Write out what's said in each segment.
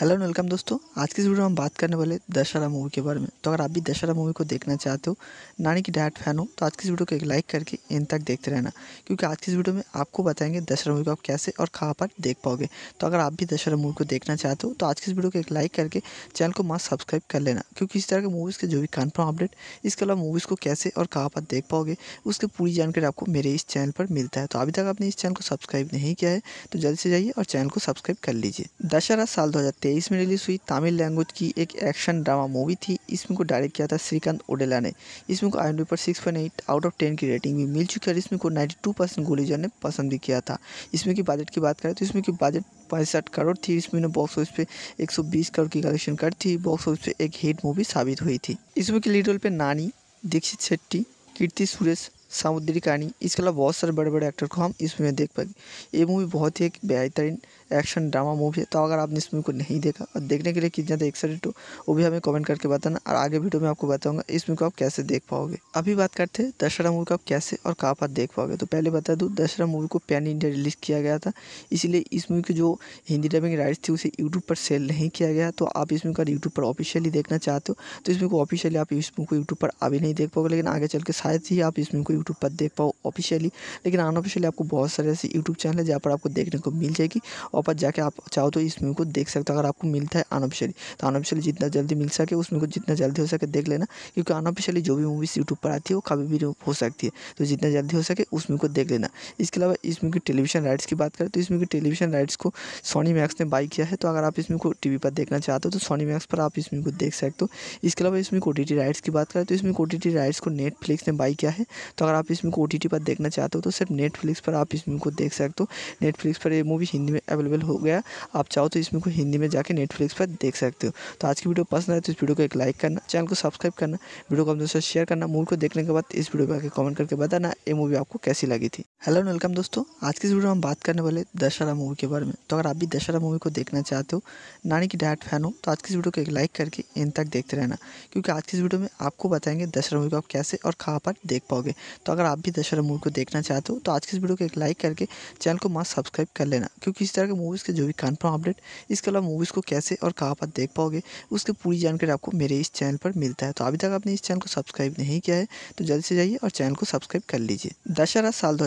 hello and welcome दोस्तों आज की इस वीडियो में हम बात करने वाले दशहरा मूवी के बारे में तो अगर आप भी दशहरा मूवी को देखना चाहते हो नानी की डायट फैन हो तो आज की इस वीडियो को एक लाइक करके इन तक देखते रहना क्योंकि आज की इस वीडियो में आपको बताएंगे दशहरा मूवी को आप कैसे और कहाँ पर देख पाओगे तो अगर आप भी दशहरा मूवी को देखना चाहते हो तो आज की इस वीडियो को एक लाइक करके चैनल को मास्क सब्सक्राइब कर लेना क्योंकि इस तरह के मूवीज़ के जो भी कन्फर्म अपडेट इसके अलावा मूवीज़ को कैसे और कहाँ पर देख पाओगे उसकी पूरी जानकारी आपको मेरे इस चैनल पर मिलता है तो अभी तक आपने इस चैनल को सब्सक्राइब नहीं किया है तो जल्दी से जाइए और चैनल को सब्सक्राइब कर लीजिए दशहरा साल दो 2023 में रिलीज़ हुई तमिल लैंग्वेज की एक एक्शन ड्रामा मूवी थी इसमें को डायरेक्ट किया था श्रीकांत ओडेला ने इसमें को आई पर 6.8 आउट ऑफ 10 की रेटिंग भी मिल चुकी है और इसमें को 92 परसेंट गोलीजर ने पसंद भी किया था इसमें की बजट की बात करें तो इसमें की बजट पैंसठ करोड़ थी इसमें ने बॉक्स ऑफिस पे 120 करोड़ की कलेक्शन कर थी बॉक्स ऑफिस पे एक हिट मूवी साबित हुई थी इसमें की लीड रोल पे नानी दीक्षित शेट्टी कीर्ति सुरेश सामुद्री कहानी इसके अलावा बहुत सारे बड़े बड़े एक्टर को हम इसमें देख पाएंगे ये मूवी बहुत ही एक बेहतरीन एक्शन ड्रामा मूवी है तो अगर आपने इस मूवी को नहीं देखा और देखने के लिए कितना ज़्यादा एक्साइटेड हो वो भी हमें कमेंट करके बताना और आगे वीडियो में आपको बताऊंगा इस मूवी को आप कैसे देख पाओगे अभी बात करते हैं दशहरा मूवी को आप कैसे और कहाँ पर देख पाओगे तो पहले बता दूँ दशहरा मूवी को पैन इंडिया रिलीज़ किया गया था इसीलिए इस मूवी की जो हिंदी डबिंग राइट्स थी उसे यूट्यूब पर सेल नहीं किया गया तो आप इस मूवी का यूट्यूब पर ऑफिशियली देखना चाहते हो तो इस मूवी को ऑफिशियली आप इस मूवी को यूट्यूब पर अभी नहीं देख पाओगे लेकिन आगे चल के शायद ही आप इस मूवी को यूट्यूब पर देख पाओ ऑफिशियली लेकिन अनऑफिशियली आपको बहुत सारे ऐसे यूट्यूब चैनल है जहाँ पर आपको देखने को मिल जाएगी पर जाके आप चाहो तो इस मूवी को देख सकते हो अगर आपको मिलता है अनऑफिशियली तो अनऑफिशियली जितना जल्दी मिल सके उस मूवी को जितना जल्दी हो सके देख लेना क्योंकि अनऑफिशियली जो भी मूवीज़ यूट्यूब पर आती है वो कभी भी हो सकती है तो जितना जल्दी हो सके उस मूवी को देख लेना इसके अलावा इस मूवी की टेलीविजन राइट्स की बात करें तो इस मूवी की टेलीविजन राइट्स को सोनी मैक्स ने बाई किया है तो अगर आप इस मूवी को टी पर देखना चाहते हो तो सोनी मैक्स पर आप इस मूवी को देख सकते हो इसके अलावा इसमें ओ राइट्स की बात करें तो इसमें ओ राइट्स को नेटफ्लिक्स ने बाई किया है तो अगर आप इसमें ओ पर देखना चाहते हो तो सिर्फ नेटफ्लिक्स पर आप इस मूवी को देख सकते हो नेटफ्लिक्स पर ये मूवी हिंदी में अवेलेबल अवेलेबल हो गया आप चाहो तो इसमें को हिंदी में जाकर नेटफ्लिक्स पर देख सकते हो तो आज की वीडियो पसंद आए तो इस वीडियो को एक लाइक करना चैनल को सब्सक्राइब करना वीडियो को अपने साथ शेयर करना मूवी को देखने के बाद इस वीडियो पर आकर कमेंट करके बताना ये मूवी आपको कैसी लगी थी हेलो वेलकम दोस्तों आज की इस वीडियो में हम बात करने वाले दशहरा मूवी के बारे में तो अगर आप भी दशहरा मूवी को देखना चाहते हो नानी की डायरेक्ट फैन हो तो आज की इस वीडियो को एक लाइक करके इन तक देखते रहना क्योंकि आज की इस वीडियो में आपको बताएंगे दशहरा मूवी को आप कैसे और कहाँ पर देख पाओगे तो अगर आप भी दशहरा मूवी को देखना चाहते हो तो आज की इस वीडियो को एक लाइक करके चैनल को मास्क सब्सक्राइब कर लेना क्योंकि इस तरह के मूवीज़ के जो भी कन्फर्म अपडेट इसके अलावा मूवीज़ को कैसे और कहाँ पर देख पाओगे उसकी पूरी जानकारी आपको मेरे इस चैनल पर मिलता है तो अभी तक आपने इस चैनल को सब्सक्राइब नहीं किया है तो जल्दी से जाइए और चैनल को सब्सक्राइब कर लीजिए दशहरा साल दो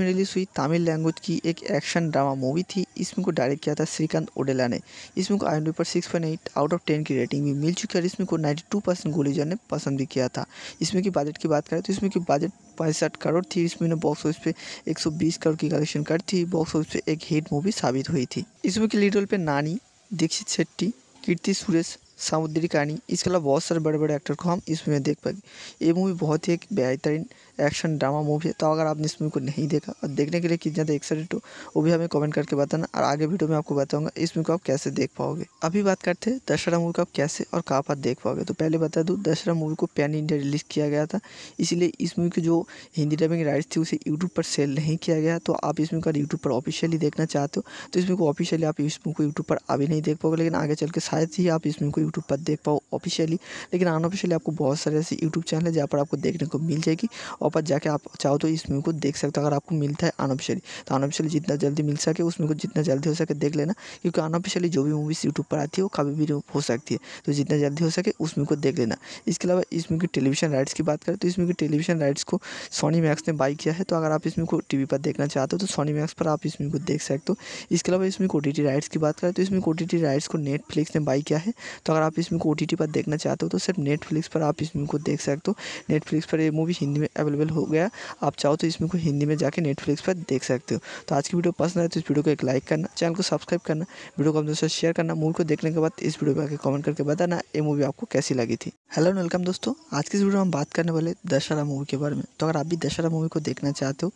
में रिलीज़ हुई तमिल लैंग्वेज की एक एक्शन ड्रामा मूवी थी इसमें को डायरेक्ट किया था श्रीकांत ओडेला ने इसमें को आई पर सिक्स आउट ऑफ टेन की रेटिंग भी मिल चुकी है और इसमें को नाइन्टी टू परसेंट गोलीजर ने पसंद भी किया था इसमें की बजट की बात करें तो इसमें की बजट पैंसठ करोड़ थी इसमें ने बॉक्स ऑफिस पे 120 करोड़ की कलेक्शन कर थी बॉक्स ऑफिस पे एक हिट मूवी साबित हुई थी इस मूवी के लीड रोल पे नानी दीक्षित शेट्टी कीर्ति सुरेश सामुद्री कहानी इसके अलावा बहुत सारे बड़े बड़े एक्टर को हम इस मूवी में देख पाएंगे ये मूवी बहुत ही एक बेहतरीन एक्शन ड्रामा मूवी है तो अगर आपने इस मूवी को नहीं देखा और देखने के लिए कितना ज़्यादा एक्साइटेड हो वो भी हमें कमेंट करके बताना और आगे वीडियो में आपको बताऊँगा इस मूवी को आप कैसे देख पाओगे अभी बात करते हैं दशहरा मूवी को आप कैसे और कहाँ पर देख पाओगे तो पहले बता दूँ दशहरा मूवी को पैन इंडिया रिलीज़ किया गया था इसीलिए इस मूवी की जो हिंदी डबिंग राइट्स थी उसे यूट्यूब पर सेल नहीं किया गया तो आप इस मूवी का यूट्यूब पर ऑफिशियली देखना चाहते हो तो इस मूवी को ऑफिशियली आप इस मूवी को यूट्यूब पर अभी नहीं देख पाओगे लेकिन आगे चल के शायद ही आप इस मूवी को यूट्यूब पर देख पाओ ऑफिशियली लेकिन अनऑफिशियली आपको बहुत सारे ऐसे यूट्यूब चैनल है जहाँ पर आपको देखने को मिल जाएगी पर जाके आप चाहो तो इस मूवी को देख सकते हो अगर आपको मिलता है अनऑफिशियली तो अनऑफिशियली जितना जल्दी मिल सके उस मूवी को जितना जल्दी हो सके देख लेना क्योंकि अनऑफिशियली जो भी मूवीज़ यूट्यूब पर आती है वो कभी भी हो सकती है तो जितना जल्दी हो सके उस मूवी को देख लेना इसके अलावा इस मूवी की टेलीविजन राइट्स की बात करें तो इस मूवी की टेलीविजन राइट्स को सोनी मैक्स ने बाई किया है तो अगर आप इस मूवी को टी पर देखना चाहते हो तो सोनी मैक्स पर आप इस मूवी को देख सकते हो इसके अलावा इसमें ओ टी राइट्स की बात करें तो इसमें ओ टी राइट्स को नेटफ्लिक्स ने बाई किया है तो अगर आप इसमें ओ टी पर देखना चाहते हो तो सिर्फ नेटफ्लिक्स पर आप इस मूवी को देख सकते हो नेटफ्लिक्स पर ये मूवी हिंदी में अवेलेबल अवेलेबल हो गया आप चाहो तो इसमें को हिंदी में जाके नेटफ्लिक्स पर देख सकते हो तो आज की वीडियो पसंद आए तो इस वीडियो को एक लाइक करना चैनल को सब्सक्राइब करना वीडियो को अपने साथ शेयर करना मूवी को देखने के बाद इस वीडियो पर आगे कमेंट करके बताना ये मूवी आपको कैसी लगी थी हेलो वेलकम दोस्तों आज की इस वीडियो में हम बात करने वाले दशहरा मूवी के बारे में तो अगर आप भी दशहरा मूवी को देखना चाहते हो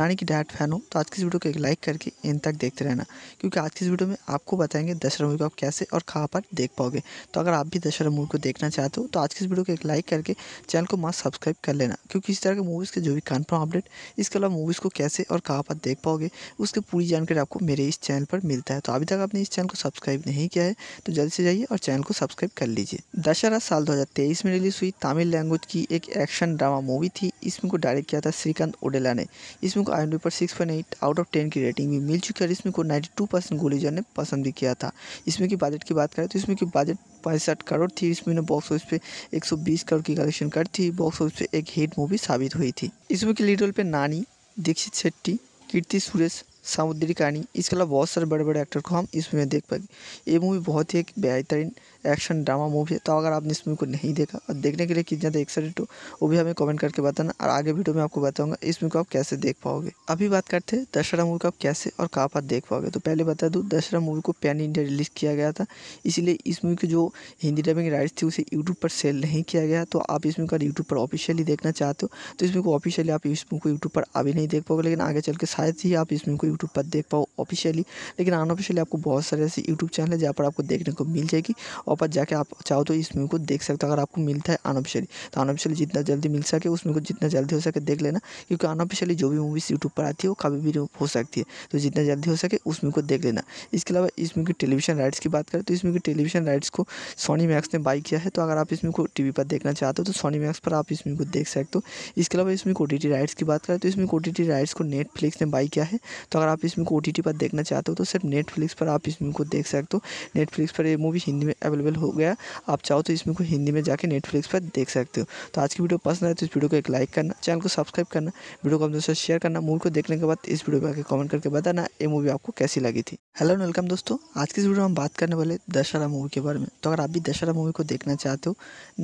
नानी की डायरेक्ट फैन हो तो आज की इस वीडियो को एक लाइक करके इन तक देखते रहना क्योंकि आज की इस वीडियो में आपको बताएंगे दशहरा मूवी को आप कैसे और कहाँ पर देख पाओगे तो अगर आप भी दशहरा मूवी को देखना चाहते हो तो आज की इस वीडियो को एक लाइक करके चैनल को मास्क सब्सक्राइब कर लेना क्योंकि इस तरह के मूवीज़ के जो भी कन्फर्म अपडेट इसके अलावा मूवीज़ को कैसे और कहाँ पर देख पाओगे उसकी पूरी जानकारी आपको मेरे इस चैनल पर मिलता है तो अभी तक आपने इस चैनल को सब्सक्राइब नहीं किया है तो जल्दी से जाइए और चैनल को सब्सक्राइब कर लीजिए दशहरा साल तेईस में रिलीज़ हुई तमिल लैंग्वेज की एक एक्शन ड्रामा मूवी थी इसमें को डायरेक्ट किया था श्रीकांत ओडेला ने इसमें को आई पर सिक्स आउट ऑफ टेन की रेटिंग भी मिल चुकी है और इसमें को नाइन्टी टू परसेंट गोलीजर ने पसंद भी किया था इसमें की बजट की बात करें तो इसमें की बजट पैंसठ करोड़ थी इसमें बॉक्स ऑफिस पे 120 करोड़ की कलेक्शन कर थी बॉक्स ऑफिस पे एक हिट मूवी साबित हुई थी इस मूवी के लीड रोल पे नानी दीक्षित शेट्टी कीर्ति सुरेश सामुद्री कहानी इसके अलावा बहुत सारे बड़े बड़े एक्टर को हम इस मूवी में देख पाएंगे ये मूवी बहुत ही एक बेहतरीन एक्शन ड्रामा मूवी है तो अगर आपने इस मूवी को नहीं देखा और देखने के लिए कितना ज़्यादा एक्साइटेड हो वो भी हमें कमेंट करके बताना और आगे वीडियो में आपको बताऊंगा इस मूवी को आप कैसे देख पाओगे अभी बात करते हैं दशहरा मूवी को आप कैसे और कहाँ पर देख पाओगे तो पहले बता दूँ दशहरा मूवी को पैन इंडिया रिलीज़ किया गया था इसीलिए इस मूवी की जो हिंदी डबिंग राइट्स थी उसे यूट्यूब पर सेल नहीं किया गया तो आप इस मूवी का यूट्यूब पर ऑफिशियली देखना चाहते हो तो इस मूवी को ऑफिशियली आप इस मूवी को यूट्यूब पर अभी नहीं देख पाओगे लेकिन आगे चल के शायद ही आप इस मूवी को यूट्यूब पर देख पाओ ऑफिशियली लेकिन अनऑफिशियली आपको बहुत सारे ऐसे यूट्यूब चैनल है जहाँ पर आपको देखने को मिल जाएगी और और पर जाके आप चाहो तो इस मूवी को देख सकते हो अगर आपको मिलता है अनऑफिशियली तो अनऑफिशियली जितना जल्दी मिल सके उस मूवी को जितना जल्दी हो सके देख लेना क्योंकि अनऑफिशियली जो भी मूवीज़ यूट्यूब पर आती है वो कभी भी हो सकती है तो जितना जल्दी हो सके उस मूवी को देख लेना इसके अलावा इस मूवी की टेलीविजन राइट्स की बात करें तो इस मूवी की टेलीविजन राइट्स को सोनी मैक्स ने बाई किया है तो अगर आप इस मूवी को टी पर देखना चाहते हो तो सोनी मैक्स पर आप इस मूवी को देख सकते हो इसके अलावा इसमें ओ राइट्स की बात करें तो इसमें ओ राइट्स को नेटफ्लिक्स ने बाई किया है तो अगर आप इसमें ओ पर देखना चाहते हो तो सिर्फ नेटफ्लिक्स पर आप इस मूवी को देख सकते हो नेटफ्लिक्स पर ये मूवी हिंदी में अवेलेबल अवेलेबल हो गया आप चाहो तो इसमें को हिंदी में जाके नेटफ्लिक्स पर देख सकते हो तो आज की वीडियो पसंद आए तो इस वीडियो को एक लाइक करना चैनल को सब्सक्राइब करना वीडियो को अपने साथ शेयर करना मूवी को देखने के बाद इस वीडियो पर आकर कमेंट करके बताना ये मूवी आपको कैसी लगी थी हेलो वेलकम दोस्तों आज की इस वीडियो में हम बात करने वाले दशहरा मूवी के बारे में तो अगर आप भी दशहरा मूवी को देखना चाहते हो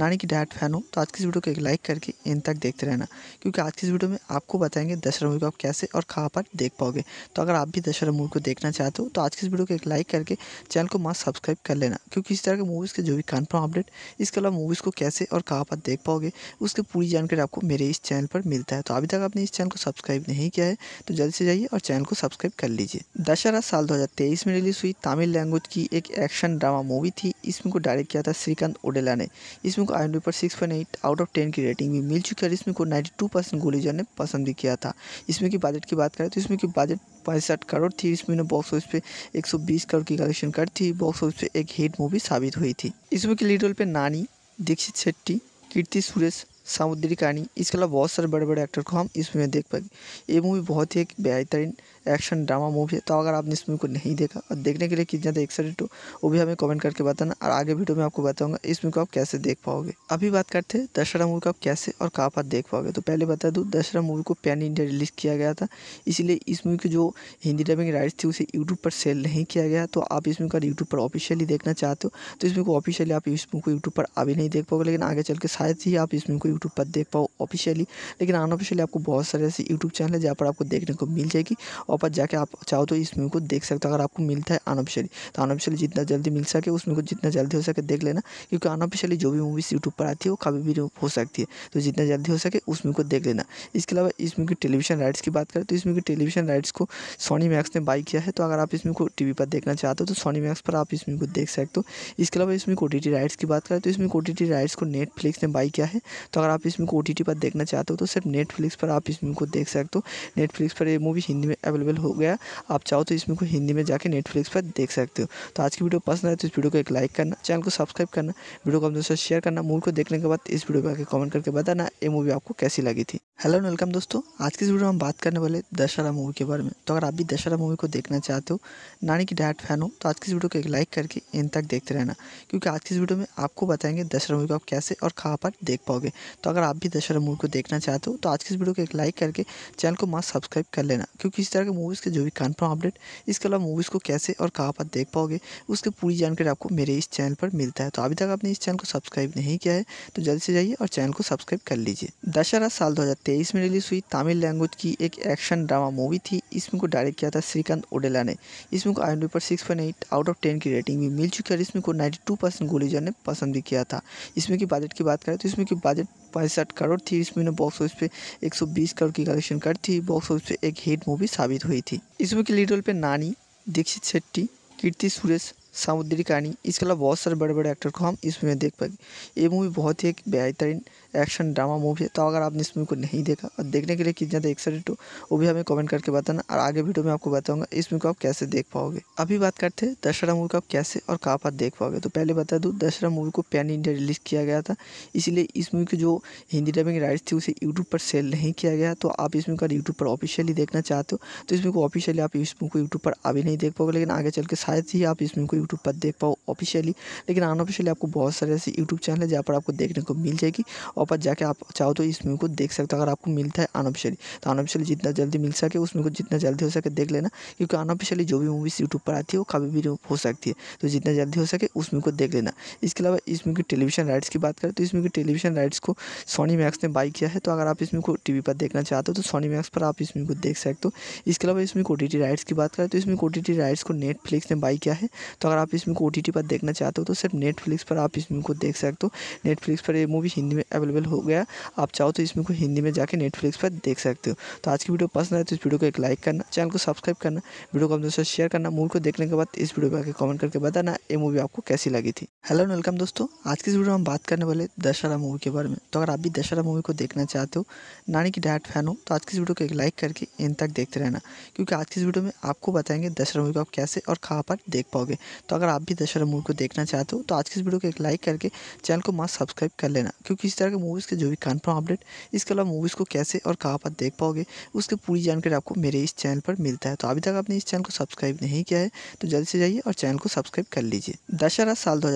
नानी की डायरेक्ट फैन हो तो आज की इस वीडियो को एक लाइक करके इन तक देखते रहना क्योंकि आज की इस वीडियो में आपको बताएंगे दशहरा मूवी को आप कैसे और कहाँ पर देख पाओगे तो अगर आप भी दशहरा मूवी को देखना चाहते हो तो आज की इस वीडियो को एक लाइक करके चैनल को मस्त सब्सक्राइब कर लेना क्योंकि इस तरह के मूवीज़ के जो भी कन्फर्म अपडेट इसके अलावा मूवीज़ को कैसे और कहाँ पर देख पाओगे उसकी पूरी जानकारी आपको मेरे इस चैनल पर मिलता है तो अभी तक आपने इस चैनल को सब्सक्राइब नहीं किया है तो जल्दी से जाइए और चैनल को सब्सक्राइब कर लीजिए दशहरा साल दो में रिलीज हुई तमिल लैंग्वेज की एक एक्शन ड्रामा मूवी थी इसमें को डायरेक्ट किया था श्रीकांत ओडेला ने इसमें को आई पर सिक्स आउट ऑफ टेन की रेटिंग भी मिल चुकी है और इसमें को नाइन्टी टू ने पसंद भी किया था इसमें की बजट की बात करें तो इसमें की बजट पैंसठ करोड़ थी इस महीने बॉक्स ऑफिस पे 120 करोड़ की कलेक्शन कर थी बॉक्स ऑफिस पे एक हिट मूवी साबित हुई थी इस मूवी की लीड रोल पे नानी दीक्षित शेट्टी कीर्ति सुरेश सामुद्री कहानी इसके अलावा बहुत सारे बड़े बड़े एक्टर को हम इस मूवी में देख पाएंगे ये मूवी बहुत ही एक बेहतरीन एक्शन ड्रामा मूवी है तो अगर आपने इस मूवी को नहीं देखा और देखने के लिए कितना ज़्यादा एक्साइटेड हो वो भी हमें कमेंट करके बताना और आगे वीडियो में आपको बताऊंगा इस मूवी को आप कैसे देख पाओगे अभी बात करते हैं दशहरा मूवी को आप कैसे और कहाँ पर देख पाओगे तो पहले बता दूँ दशहरा मूवी को पैन इंडिया रिलीज़ किया गया था इसीलिए इस मूवी की जो हिंदी डबिंग राइट्स थी उसे यूट्यूब पर सेल नहीं किया गया तो आप इस मूवी का यूट्यूब पर ऑफिशियली देखना चाहते हो तो इस मूवी को ऑफिशियली आप इस मूवी को यूट्यूब पर अभी नहीं देख पाओगे लेकिन आगे चल के शायद ही आप इस मूवी को यूट्यूब पर देख पाओ ऑफिशियली लेकिन अनऑफिशियली आपको बहुत सारे ऐसे यूट्यूब चैनल है जहाँ पर आपको देखने को मिल जाएगी वापस जाके आप चाहो तो इस मूवी को देख सकते हो अगर आपको मिलता है अनऑफिशियली तो अनऑफिशियली जितना जल्दी मिल सके उस मूवी को जितना जल्दी हो सके देख लेना क्योंकि अनऑफिशियली जो भी मूवीज़ यूट्यूब पर आती है वो कभी भी हो सकती है तो जितना जल्दी हो सके उस मूवी को देख लेना इसके अलावा इस मूवी की टेलीविजन राइट्स की बात करें तो इस मूवी की टेलीविजन राइट्स को सोनी मैक्स ने बाई किया है तो अगर आप इस मूवी को टी पर देखना चाहते हो तो सोनी मैक्स पर आप इस मूवी को देख सकते हो इसके अलावा इसमें ओ राइट्स की बात करें तो इसमें ओ राइट्स को नेटफ्लिक्स ने बाई किया है तो अगर आप इसमें ओ पर देखना चाहते हो तो सिर्फ नेटफ्लिक्स पर आप इस मूवी को देख सकते हो नेटफ्लिक्स पर ये मूवी हिंदी में अवेलेबल अवेलेबल हो गया आप चाहो तो इसमें को हिंदी में जाकर नेटफ्लिक्स पर देख सकते हो तो आज की वीडियो पसंद आए तो इस वीडियो को एक लाइक करना चैनल को सब्सक्राइब करना वीडियो को अपने साथ शेयर करना मूवी को देखने के बाद इस वीडियो पर आकर कमेंट करके बताना ये मूवी आपको कैसी लगी थी हेलो वेलकम दोस्तों आज की इस वीडियो में हम बात करने वाले दशहरा मूवी के बारे में तो अगर आप भी दशहरा मूवी को देखना चाहते हो नानी की डायरेक्ट फैन हो तो आज की इस वीडियो को एक लाइक करके इन तक देखते रहना क्योंकि आज की इस वीडियो में आपको बताएंगे दशहरा मूवी को आप कैसे और कहाँ पर देख पाओगे तो अगर आप भी दशहरा मूवी को देखना चाहते हो तो आज की इस वीडियो को एक लाइक करके चैनल को मास्क सब्सक्राइब कर लेना क्योंकि इस तरह के मूवीज़ के जो भी कन्फर्म अपडेट इसके अलावा मूवीज़ को कैसे और कहाँ पर देख पाओगे उसकी पूरी जानकारी आपको मेरे इस चैनल पर मिलता है तो अभी तक आपने इस चैनल को सब्सक्राइब नहीं किया है तो जल्दी से जाइए और चैनल को सब्सक्राइब कर लीजिए दशहरा साल दो में रिलीज़ हुई तमिल लैंग्वेज की एक एक्शन ड्रामा मूवी थी इसमें को डायरेक्ट किया था श्रीकांत ओडेला ने इसमें को आई पर सिक्स आउट ऑफ टेन की रेटिंग भी मिल चुकी है और इसमें को नाइन्टी टू परसेंट ने पसंद भी किया था इसमें की बजट की बात करें तो इसमें की बजट पैंसठ करोड़ थी इस मूवी ने बॉक्स ऑफिस पे 120 करोड़ की कलेक्शन कर थी बॉक्स ऑफिस पे एक हिट मूवी साबित हुई थी इस मूवी के लीड रोल पे नानी दीक्षित शेट्टी कीर्ति सुरेश सामुद्री कहानी इसके अलावा बहुत सारे बड़े बड़े एक्टर को हम इस मूवी में देख पाएंगे ये मूवी बहुत ही एक बेहतरीन एक्शन ड्रामा मूवी है तो अगर आपने इस मूवी को नहीं देखा और देखने के लिए कितना ज़्यादा एक्साइटेड हो वो भी हमें कमेंट करके बताना और आगे वीडियो में आपको बताऊंगा इस मूवी को आप कैसे देख पाओगे अभी बात करते हैं दशहरा मूवी को आप कैसे और कहाँ पर देख पाओगे तो पहले बता दूँ दशहरा मूवी को पैन इंडिया रिलीज़ किया गया था इसीलिए इस मूवी की जो हिंदी डबिंग राइट्स थी उसे यूट्यूब पर सेल नहीं किया गया तो आप इस मूवी का यूट्यूब पर ऑफिशियली देखना चाहते हो तो इस मूवी को ऑफिशियली आप इस मूवी को यूट्यूब पर अभी नहीं देख पाओगे लेकिन आगे चल के शायद ही आप इस मूवी को यूट्यूब पर देख पाओ ऑफिशियली लेकिन अनऑफिशियली आपको बहुत सारे ऐसे यूट्यूब चैनल है जहाँ पर आपको देखने को मिल जाएगी पर जाके आप चाहो तो इस मूवी को देख सकते हो अगर आपको मिलता है अनऑफिशियली तो अनऑफिशियली जितना जल्दी मिल सके उस मूवी को जितना जल्दी हो सके देख लेना क्योंकि अनऑफिशियली जो भी मूवीज़ यूट्यूब पर आती है वो कभी भी हो सकती है तो जितना जल्दी हो सके उस मूवी को देख लेना इसके अलावा इस मूवी की टेलीविजन राइट्स की बात करें तो इस मूवी की टेलीविजन राइट्स को सोनी मैक्स ने बाई किया है तो अगर आप इस मूवी को टी पर देखना चाहते हो तो सोनी मैक्स पर आप इस मूवी को देख सकते हो इसके अलावा इसमें ओ टी राइट्स की बात करें तो इसमें ओ टी राइट्स को नेटफ्लिक्स ने बाई किया है तो अगर आप इसमें ओ टी पर देखना चाहते हो तो सिर्फ नेटफ्लिक्स पर आप इस मूवी को देख सकते हो नेटफ्लिक्स पर ये मूवी हिंदी में अवेलेबल अवेलेबल हो गया आप चाहो तो इसमें को हिंदी में जाके नेटफ्लिक्स पर देख सकते हो तो आज की वीडियो पसंद आए तो इस वीडियो को एक लाइक करना चैनल को सब्सक्राइब करना वीडियो को अपने दोस्तों शेयर करना मूवी को देखने के बाद इस वीडियो पर आके कमेंट करके बताना ये मूवी आपको कैसी लगी थी हेलो वेलकम दोस्तों आज की वीडियो में हम बात करने वाले दशहरा मूवी के बारे में तो अगर आप भी दशहरा मूवी को देखना चाहते हो नानी की डायरेक्ट फैन हो तो आज की वीडियो को एक लाइक करके इन तक देखते रहना क्योंकि आज की इस वीडियो में आपको बताएंगे दशहरा मूवी को आप कैसे और कहाँ पर देख पाओगे तो अगर आप भी दशहरा मूवी को देखना चाहते हो तो आज की इस वीडियो को एक लाइक करके चैनल को मास्क सब्सक्राइब कर लेना क्योंकि इस तरह के मूवीज़ के जो भी कन्फर्म अपडेट इसके अलावा मूवीज़ को कैसे और कहाँ पर देख पाओगे उसकी पूरी जानकारी आपको मेरे इस चैनल पर मिलता है तो अभी तक आपने इस चैनल को सब्सक्राइब नहीं किया है तो जल्द से जाइए और चैनल को सब्सक्राइब कर लीजिए दशहरा साल दो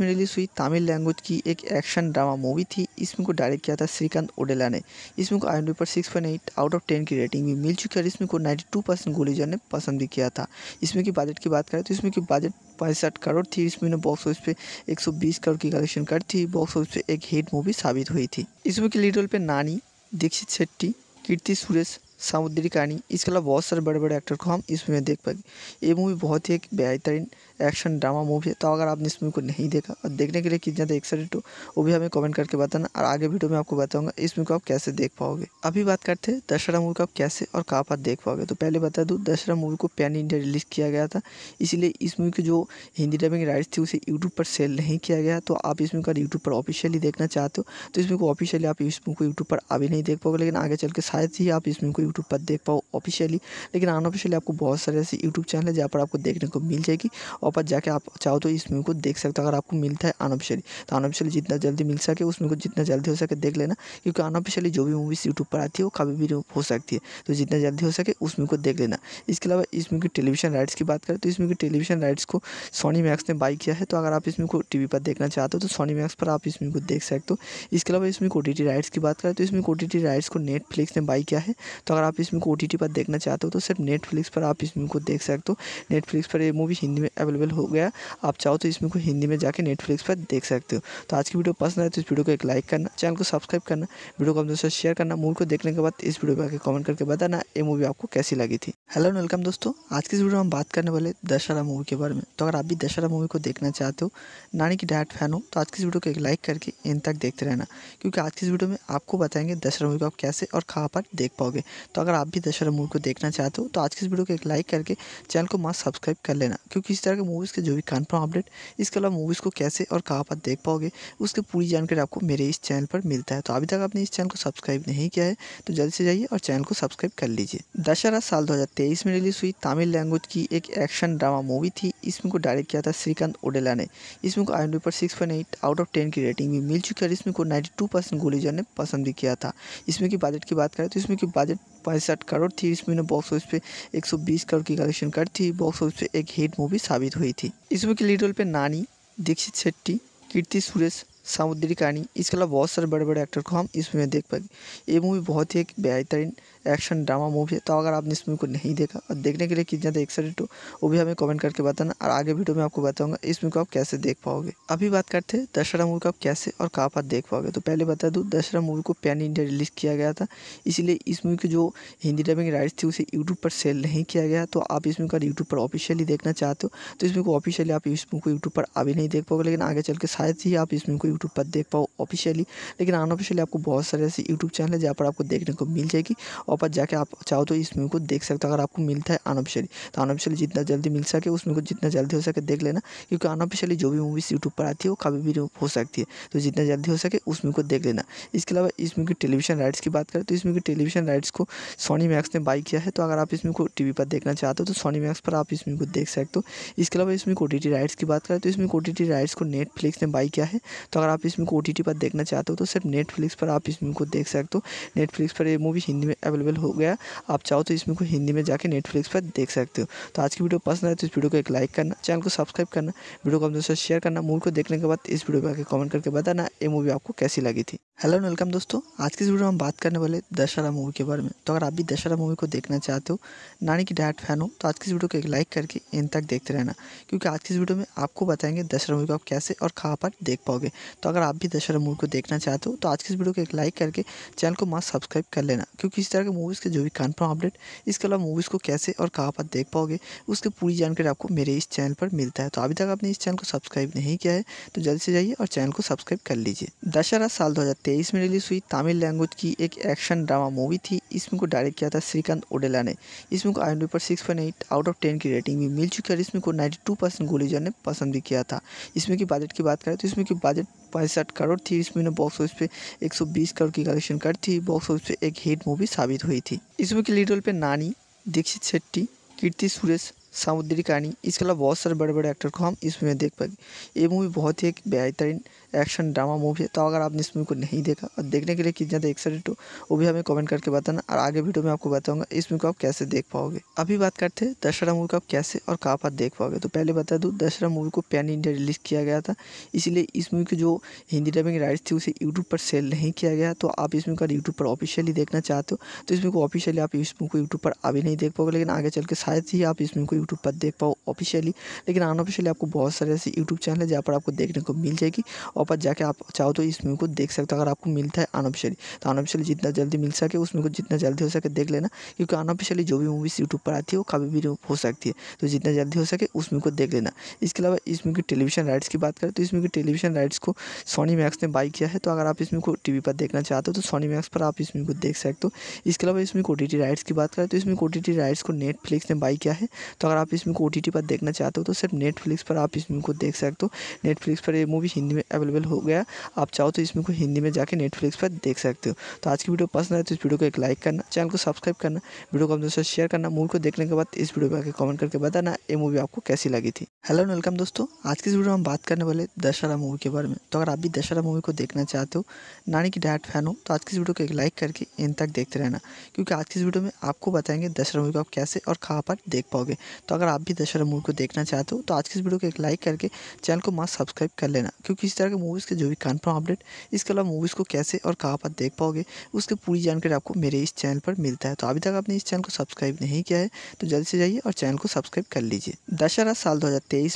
में रिलीज़ हुई तमिल लैंग्वेज की एक एक्शन ड्रामा मूवी थी इसमें को डायरेक्ट किया था श्रीकांत ओडेला ने इसमें को आई पर सिक्स आउट ऑफ टेन की रेटिंग भी मिल चुकी है और इसमें को नाइन्टी टू परसेंट ने पसंद भी किया था इसमें की बजट की बात करें तो इसमें की बजट पैंसठ करोड़ थी इसमें बॉक्स ऑफिस पे 120 करोड़ की कलेक्शन कर थी बॉक्स ऑफिस पे एक हिट मूवी साबित हुई थी इस मूवी के लीड रोल पे नानी दीक्षित शेट्टी कीर्ति सुरेश सामुद्री कहानी इसके अलावा बहुत सारे बड़े बड़े एक्टर को हम इस मूवी में देख पाएंगे ये मूवी बहुत ही एक बेहतरीन एक्शन ड्रामा मूवी है तो अगर आपने इस मूवी को नहीं देखा और देखने के लिए कितना ज़्यादा तो एक्साइटेड हो वो भी हमें कमेंट करके बताना और आगे वीडियो में आपको बताऊंगा इस मूवी को आप कैसे देख पाओगे अभी बात करते हैं दशहरा मूवी को आप कैसे और कहाँ पर देख पाओगे तो पहले बता दूँ दशहरा मूवी को पैन इंडिया रिलीज़ किया गया था इसीलिए इस मूवी की जो हिंदी डबिंग राइट्स थी उसे यूट्यूब पर सेल नहीं किया गया तो आप इस मूवी का यूट्यूब पर ऑफिशियली देखना चाहते हो तो इस मूवी को ऑफिशियली आप इस मूवी को यूट्यूब पर अभी नहीं देख पाओगे लेकिन आगे चल के शायद ही आप इस मूवी को यूट्यूब पर देख पाओ ऑफिशियली लेकिन अनऑफिशियली आपको बहुत सारे ऐसे यूट्यूब चैनल है जहाँ पर आपको देखने को मिल जाएगी और और पर जाके आप चाहो तो इस मूवी को देख सकते हो अगर आपको मिलता है अनऑफिशियली तो अनऑफिशियली जितना जल्दी मिल सके उस मूवी को जितना जल्दी हो सके देख लेना क्योंकि अनऑफिशियली जो भी मूवीज़ यूट्यूब पर आती है वो कभी भी हो सकती है तो जितना जल्दी हो सके उस मूवी को देख लेना इसके अलावा इस मूवी की टेलीविजन राइट्स की बात करें तो इस मूवी की टेलीविजन राइट्स को सोनी मैक्स ने बाई किया है तो अगर आप इस मूवी को टी पर देखना चाहते हो तो सोनी मैक्स पर आप इस मूवी को देख सकते हो इसके अलावा इसमें ओ राइट्स की बात करें तो इसमें ओ राइट्स को नेटफ्लिक्स ने बाई किया है तो अगर आप इसमें ओ पर देखना चाहते हो तो सिर्फ नेटफ्लिक्स पर आप इस मूवी को देख सकते हो नेटफ्लिक्स पर ये मूवी हिंदी में अवेलेबल हो गया आप चाहो तो इसमें को हिंदी में जाके नेटफ्लिक्स पर देख सकते हो तो आज की वीडियो पसंद आए तो इस वीडियो को एक लाइक करना चैनल को सब्सक्राइब करना वीडियो को अपने साथ शेयर करना मूवी को देखने के बाद इस वीडियो पर आगे कमेंट करके बताना ये मूवी आपको कैसी लगी थी हेलो वेलकम दोस्तों आज की इस वीडियो में हम बात करने वाले दशहरा मूवी के बारे में तो अगर आप भी दशहरा मूवी को देखना चाहते हो नानी की डायरेक्ट फैन हो तो आज की इस वीडियो को एक लाइक करके इन तक देखते रहना क्योंकि आज की इस वीडियो में आपको बताएंगे दशहरा मूवी को आप कैसे और कहाँ पर देख पाओगे तो अगर आप भी दशहरा मूवी को देखना चाहते हो तो आज की इस वीडियो को एक लाइक करके चैनल को मास्क सब्सक्राइब कर लेना क्योंकि इस तरह के मूवीज़ के जो भी कन्फर्म अपडेट इसके अलावा मूवीज़ को कैसे और कहाँ पर देख पाओगे उसकी पूरी जानकारी आपको मेरे इस चैनल पर मिलता है तो अभी तक आपने इस चैनल को सब्सक्राइब नहीं किया है तो जल्दी से जाइए और चैनल को सब्सक्राइब कर लीजिए दशहरा साल दो में रिलीज़ हुई तमिल लैंग्वेज की एक एक्शन ड्रामा मूवी थी इसमें को डायरेक्ट किया था श्रीकांत ओडेला ने इसमें को आई पर सिक्स आउट ऑफ टेन की रेटिंग भी मिल चुकी है और इसमें को नाइन्टी टू ने पसंद भी किया था इसमें की बजट की बात करें तो इसमें की बजट पैंसठ करोड़ थी इस मूवी ने बॉक्स ऑफिस पे 120 करोड़ की कलेक्शन कर थी बॉक्स ऑफिस पे एक हिट मूवी साबित हुई थी इस मूवी के लीड रोल पे नानी दीक्षित शेट्टी कीर्ति सुरेश सामुद्री कहानी इसके अलावा बहुत सारे बड़े बड़े एक्टर को हम इस मूवी में देख पाएंगे ये मूवी बहुत ही एक बेहतरीन एक्शन ड्रामा मूवी है तो अगर आपने इस मूवी को नहीं देखा और देखने के लिए कितना ज़्यादा एक्साइटेड हो वो भी हमें कमेंट करके बताना और आगे वीडियो में आपको बताऊंगा इस मूवी को आप कैसे देख पाओगे अभी बात करते हैं दशहरा मूवी को आप कैसे और कहाँ पर देख पाओगे तो पहले बता दूँ दशहरा मूवी को पैन इंडिया रिलीज़ किया गया था इसीलिए इस मूवी की जो हिंदी डबिंग राइट्स थी उसे यूट्यूब पर सेल नहीं किया गया तो आप इस मूवी को यूट्यूब पर ऑफिशियली देखना चाहते हो तो इस मूवी को ऑफिशियली आप इस मूवी को यूट्यूब पर अभी नहीं देख पाओगे लेकिन आगे चल के शायद ही आप इस मूवी को यूट्यूब पर देख पाओ ऑफिशियली लेकिन अनऑफिशियली आपको बहुत सारे ऐसे यूट्यूब चैनल है जहाँ पर आपको देखने को मिल जाएगी पर जाके आप चाहो तो इस मूवी को देख सकते हो अगर आपको मिलता है अनऑफिशियली तो अनऑफिशियली जितना जल्दी मिल सके उस मूवी को जितना जल्दी हो सके देख लेना क्योंकि अनऑफिशियली जो भी मूवीज़ यूट्यूब पर आती है वो कभी भी हो सकती है तो जितना जल्दी हो सके उस मूवी को देख लेना इसके अलावा इस मूवी की टेलीविजन राइट्स की बात करें तो इस मूवी की टेलीविजन राइट्स को सोनी मैक्स ने बाई किया है तो अगर आप इस मूवी को टी पर देखना चाहते हो तो सोनी मैक्स पर आप इस मूवी को देख सकते हो इसके अलावा इसमें ओ राइट्स की बात करें तो इसमें ओ राइट्स को नेटफ्लिक्स ने बाई किया है तो अगर आप इसमें टी पर देखना चाहते हो तो सिर्फ नेटफ्लिक्स पर आप इस मूवी को देख सकते हो नेटफ्लिक्स पर ये मूवी हिंदी में अवेलेबल अवेलेबल हो गया आप चाहो तो इसमें को हिंदी में जाके नेटफ्लिक्स पर देख सकते हो तो आज की वीडियो पसंद आए तो इस वीडियो को एक लाइक करना चैनल को सब्सक्राइब करना वीडियो को अपने दोस्तों शेयर करना मूवी को देखने के बाद इस वीडियो पर आकर कमेंट करके बताना ये मूवी आपको कैसी लगी थी हेलो वेलकम दोस्तों आज की इस वीडियो में हम बात करने वाले दशहरा मूवी के बारे में तो अगर आप भी दशहरा मूवी को देखना चाहते हो नानी की डायरेक्ट फैन हो तो आज की इस वीडियो को एक लाइक करके इन तक देखते रहना क्योंकि आज की इस वीडियो में आपको बताएंगे दशहरा मूवी को आप कैसे और कहाँ पर देख पाओगे तो अगर आप भी दशहरा मूवी को देखना चाहते हो तो आज की इस वीडियो को एक लाइक करके चैनल को मास्क सब्सक्राइब कर लेना क्योंकि इस तरह के मूवीज़ के जो भी कन्फर्म अपडेट इसके अलावा मूवीज़ को कैसे और कहाँ पर देख पाओगे उसकी पूरी जानकारी आपको मेरे इस चैनल पर मिलता है तो अभी तक आपने इस चैनल को सब्सक्राइब नहीं किया है तो जल्दी से जाइए और चैनल को सब्सक्राइब कर लीजिए दशहरा साल दो में रिलीज़ हुई तमिल लैंग्वेज की एक एक्शन ड्रामा मूवी थी इसमें को डायरेक्ट किया था श्रीकांत ओडेला ने इसमें को आई पर सिक्स आउट ऑफ टेन की रेटिंग भी मिल चुकी है इसमें को नाइन्टी परसेंट ने पसंद भी किया था इसमें की बजट की बात करें तो इसमें की बजट पैंसठ करोड़ थी इसमें बॉक्स ऑफिस पे 120 करोड़ की कलेक्शन कर थी बॉक्स ऑफिस पे एक हिट मूवी साबित हुई थी इस बुक के लीड रोल पे नानी दीक्षित शेट्टी कीर्ति सुरेश समुद्री कहानी इसके अलावा बहुत सारे बड़े बड़े एक्टर को हम इस मूवी में देख पाएंगे ये मूवी बहुत ही एक बेहतरीन एक्शन ड्रामा मूवी है तो अगर आपने इस मूवी को नहीं देखा और देखने के लिए कितना ज़्यादा एक्साइटेड हो वो भी हमें कमेंट करके बताना और आगे वीडियो में आपको बताऊंगा इस मूवी को आप कैसे देख पाओगे अभी बात करते हैं दशहरा मूवी को आप कैसे और कहाँ पर देख पाओगे तो पहले बता दूँ दशहरा मूवी को पैन इंडिया रिलीज़ किया गया था इसीलिए इस मूवी की जो हिंदी डबिंग राइट्स थी उसे यूट्यूब पर सेल नहीं किया गया तो आप इस मूवी का यूट्यूब पर ऑफिशियली देखना चाहते हो तो इस मूवी को ऑफिशियली आप इस मूवी को यूट्यूब पर अभी नहीं देख पाओगे लेकिन आगे चल के शायद ही आप इस मूवी को यूट्यूब पर देख पाओ ऑफिशियली लेकिन अनऑफिशियली आपको बहुत सारे ऐसे यूट्यूब चैनल है जहाँ पर आपको देखने को मिल जाएगी और पर जाके आप चाहो तो इस मूवी को देख सकते हो अगर आपको मिलता है अनऑफिशियली तो अनऑफिशियली जितना जल्दी मिल सके उस मूवी को जितना जल्दी हो सके देख लेना क्योंकि अनऑफिशियली जो भी मूवीज़ यूट्यूब पर आती है वो कभी भी हो सकती है तो जितना जल्दी हो सके उस मूवी को देख लेना इसके अलावा इस मूवी की टेलीविजन राइट्स की बात करें तो इस मूवी की टेलीविजन राइट्स को सोनी मैक्स ने बाई किया है तो अगर आप इस मूवी को टीवी पर देखना चाहते हो तो सोनी मैक्स पर आप इस मूवी को देख सकते हो इसके अलावा इसमें ओ राइट्स की बात करें तो इसमें ओ राइट्स को नेटफ्लिक्स ने बाई किया है तो अगर आप इस मूवी को ओ टी टी पर देखना चाहते हो तो सिर्फ नेटफ्लिक्स पर आप इस मूवी को देख सकते हो नेटफ्लिक्स पर ये मूवी हिंदी में अवेलेबल हो गया आप चाहो तो इस मूवी को हिंदी में जाके नेटफ्लिक्स पर देख सकते हो तो आज की वीडियो पसंद आए तो इस वीडियो को एक लाइक करना चैनल को सब्सक्राइब करना वीडियो को अपने दोस्तों शेयर करना मूवी को देखने के बाद इस वीडियो पर आगे कमेंट करके बताना ये मूवी आपको कैसी लगी थी हेलो वेलकम दोस्तों आज की इस वीडियो में हम बात करने वाले दशहरा मूवी के बारे में तो अगर आप भी दशहरा मूवी को देखना चाहते हो नानी की डायरेक्ट फैन हो तो आज की इस वीडियो को एक लाइक करके इन तक देखते रहना क्योंकि आज की इस वीडियो में आपको बताएंगे दशहरा मूवी को आप कैसे और कहाँ पर देख पाओगे तो अगर आप भी दशहरा मूवी को देखना चाहते हो तो आज की इस वीडियो को एक लाइक करके चैनल को मस्त सब्सक्राइब कर लेना क्योंकि इस तरह के मूवीज़ के जो भी कन्फर्म अपडेट इसके अलावा मूवीज़ को कैसे और कहाँ पर देख पाओगे उसकी पूरी जानकारी आपको मेरे इस चैनल पर मिलता है तो अभी तक आपने इस चैनल को सब्सक्राइब नहीं किया है तो जल्दी से जाइए और चैनल को सब्सक्राइब कर लीजिए दशहरा साल दो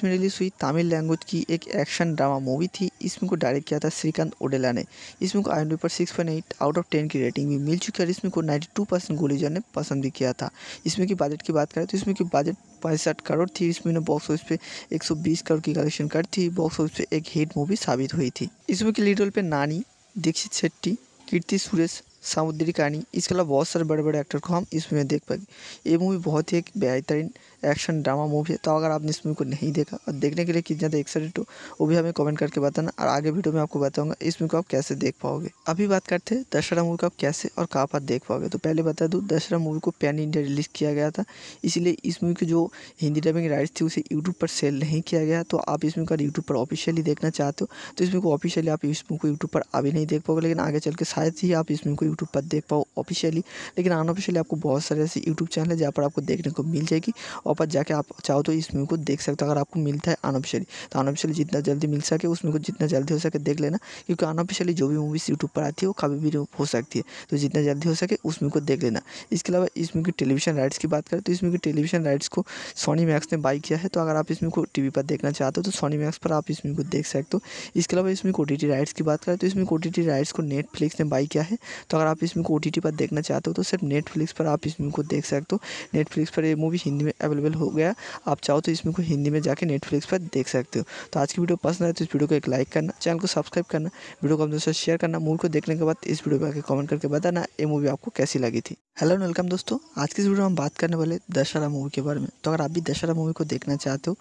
में रिलीज़ हुई तमिल लैंग्वेज की एक एक्शन ड्रामा मूवी थी इसमें को डायरेक्ट किया था श्रीकांत ओडेला ने इसमें को आई पर सिक्स आउट ऑफ टेन की रेटिंग भी मिल चुकी है और इसमें को नाइन्टी टू परसेंट गोलीजर ने पसंद भी किया था इसमें की बजट की बात करें तो इसमें की बजट पैंसठ करोड़ थी इस महीने बॉक्स ऑफिस पे 120 करोड़ की कलेक्शन कर थी बॉक्स ऑफिस पे एक हिट मूवी साबित हुई थी इसमें के लीड रोल पे नानी दीक्षित शेट्टी कीर्ति सुरेश समुद्री कहानी इसके अलावा बहुत सारे बड़े बड़े एक्टर को हम इस मूवी में देख पाएंगे ये मूवी बहुत ही एक बेहतरीन एक्शन ड्रामा मूवी है तो अगर आपने इस मूवी को नहीं देखा और देखने के लिए कितना ज़्यादा एक्साइटेड हो वो भी हमें कमेंट करके बताना और आगे वीडियो में आपको बताऊंगा इस मूवी को आप कैसे देख पाओगे अभी बात करते हैं दशहरा मूवी को आप कैसे और कहाँ पर देख पाओगे तो पहले बता दूँ दशहरा मूवी को पैन इंडिया रिलीज़ किया गया था इसलिए इस मूवी की जो हिंदी डबिंग राइट्स थी उसे यूट्यूब पर सेल नहीं किया गया तो आप इस मूवी का यूट्यूब पर ऑफिशियली देखना चाहते हो तो इस मूवी को ऑफिशियली आप इस मूवी को यूट्यूब पर अभी नहीं देख पाओगे लेकिन आगे चल के शायद ही आप इस मूवी को यूट्यूब पर देख पाओ ऑफिशियली लेकिन अनऑफिशियली आपको बहुत सारे ऐसे यूट्यूब चैनल है जहाँ पर आपको देखने को मिल जाएगी और पर जाके आप चाहो तो इस मूवी को देख सकते हो अगर आपको मिलता है अनऑफिशियली तो अनऑफिशियली जितना जल्दी मिल सके उसमें को जितना जल्दी हो सके देख लेना क्योंकि अनऑफिशियली जो भी मूवीज़ यूट्यूब पर आती है वो कभी भी हो सकती है तो जितना जल्दी हो सके उस मूवी को देख लेना इसके अलावा इस मूवी की टेलीविजन राइट्स की बात करें तो इस मूवी की टेलीविजन राइट्स को सोनी मैक्स ने बाई किया है तो अगर आप इस मूवी को टी पर देखना चाहते हो तो सोनी मैक्स पर आप इस मूवी को देख सकते हो इसके अलावा इसमें टी राइट्स की बात करें तो इसमें टी राइट्स को नेटफ्लिक्स ने बाई किया है तो अगर अगर आप इस मूवी को ओ पर देखना चाहते हो तो सिर्फ नेटफ्लिक्स पर आप इस मूवी को देख सकते हो नेटफ्लिक्स पर ये मूवी हिंदी में अवेलेबल हो गया आप चाहो तो इसमें को हिंदी में जाके नेटफ्लिक्स पर देख सकते हो तो आज की वीडियो पसंद आए तो इस वीडियो को एक लाइक करना चैनल को सब्सक्राइब करना वीडियो को अपने साथ शेयर करना मूवी को देखने के बाद इस वीडियो पर आकर कमेंट करके बताना ये मूवी आपको कैसी लगी थी हेलो वेलकम दोस्तों आज की इस वीडियो में हम बात करने वाले दशहरा मूवी के बारे में तो अगर आप भी दशहरा मूवी को देखना चाहते हो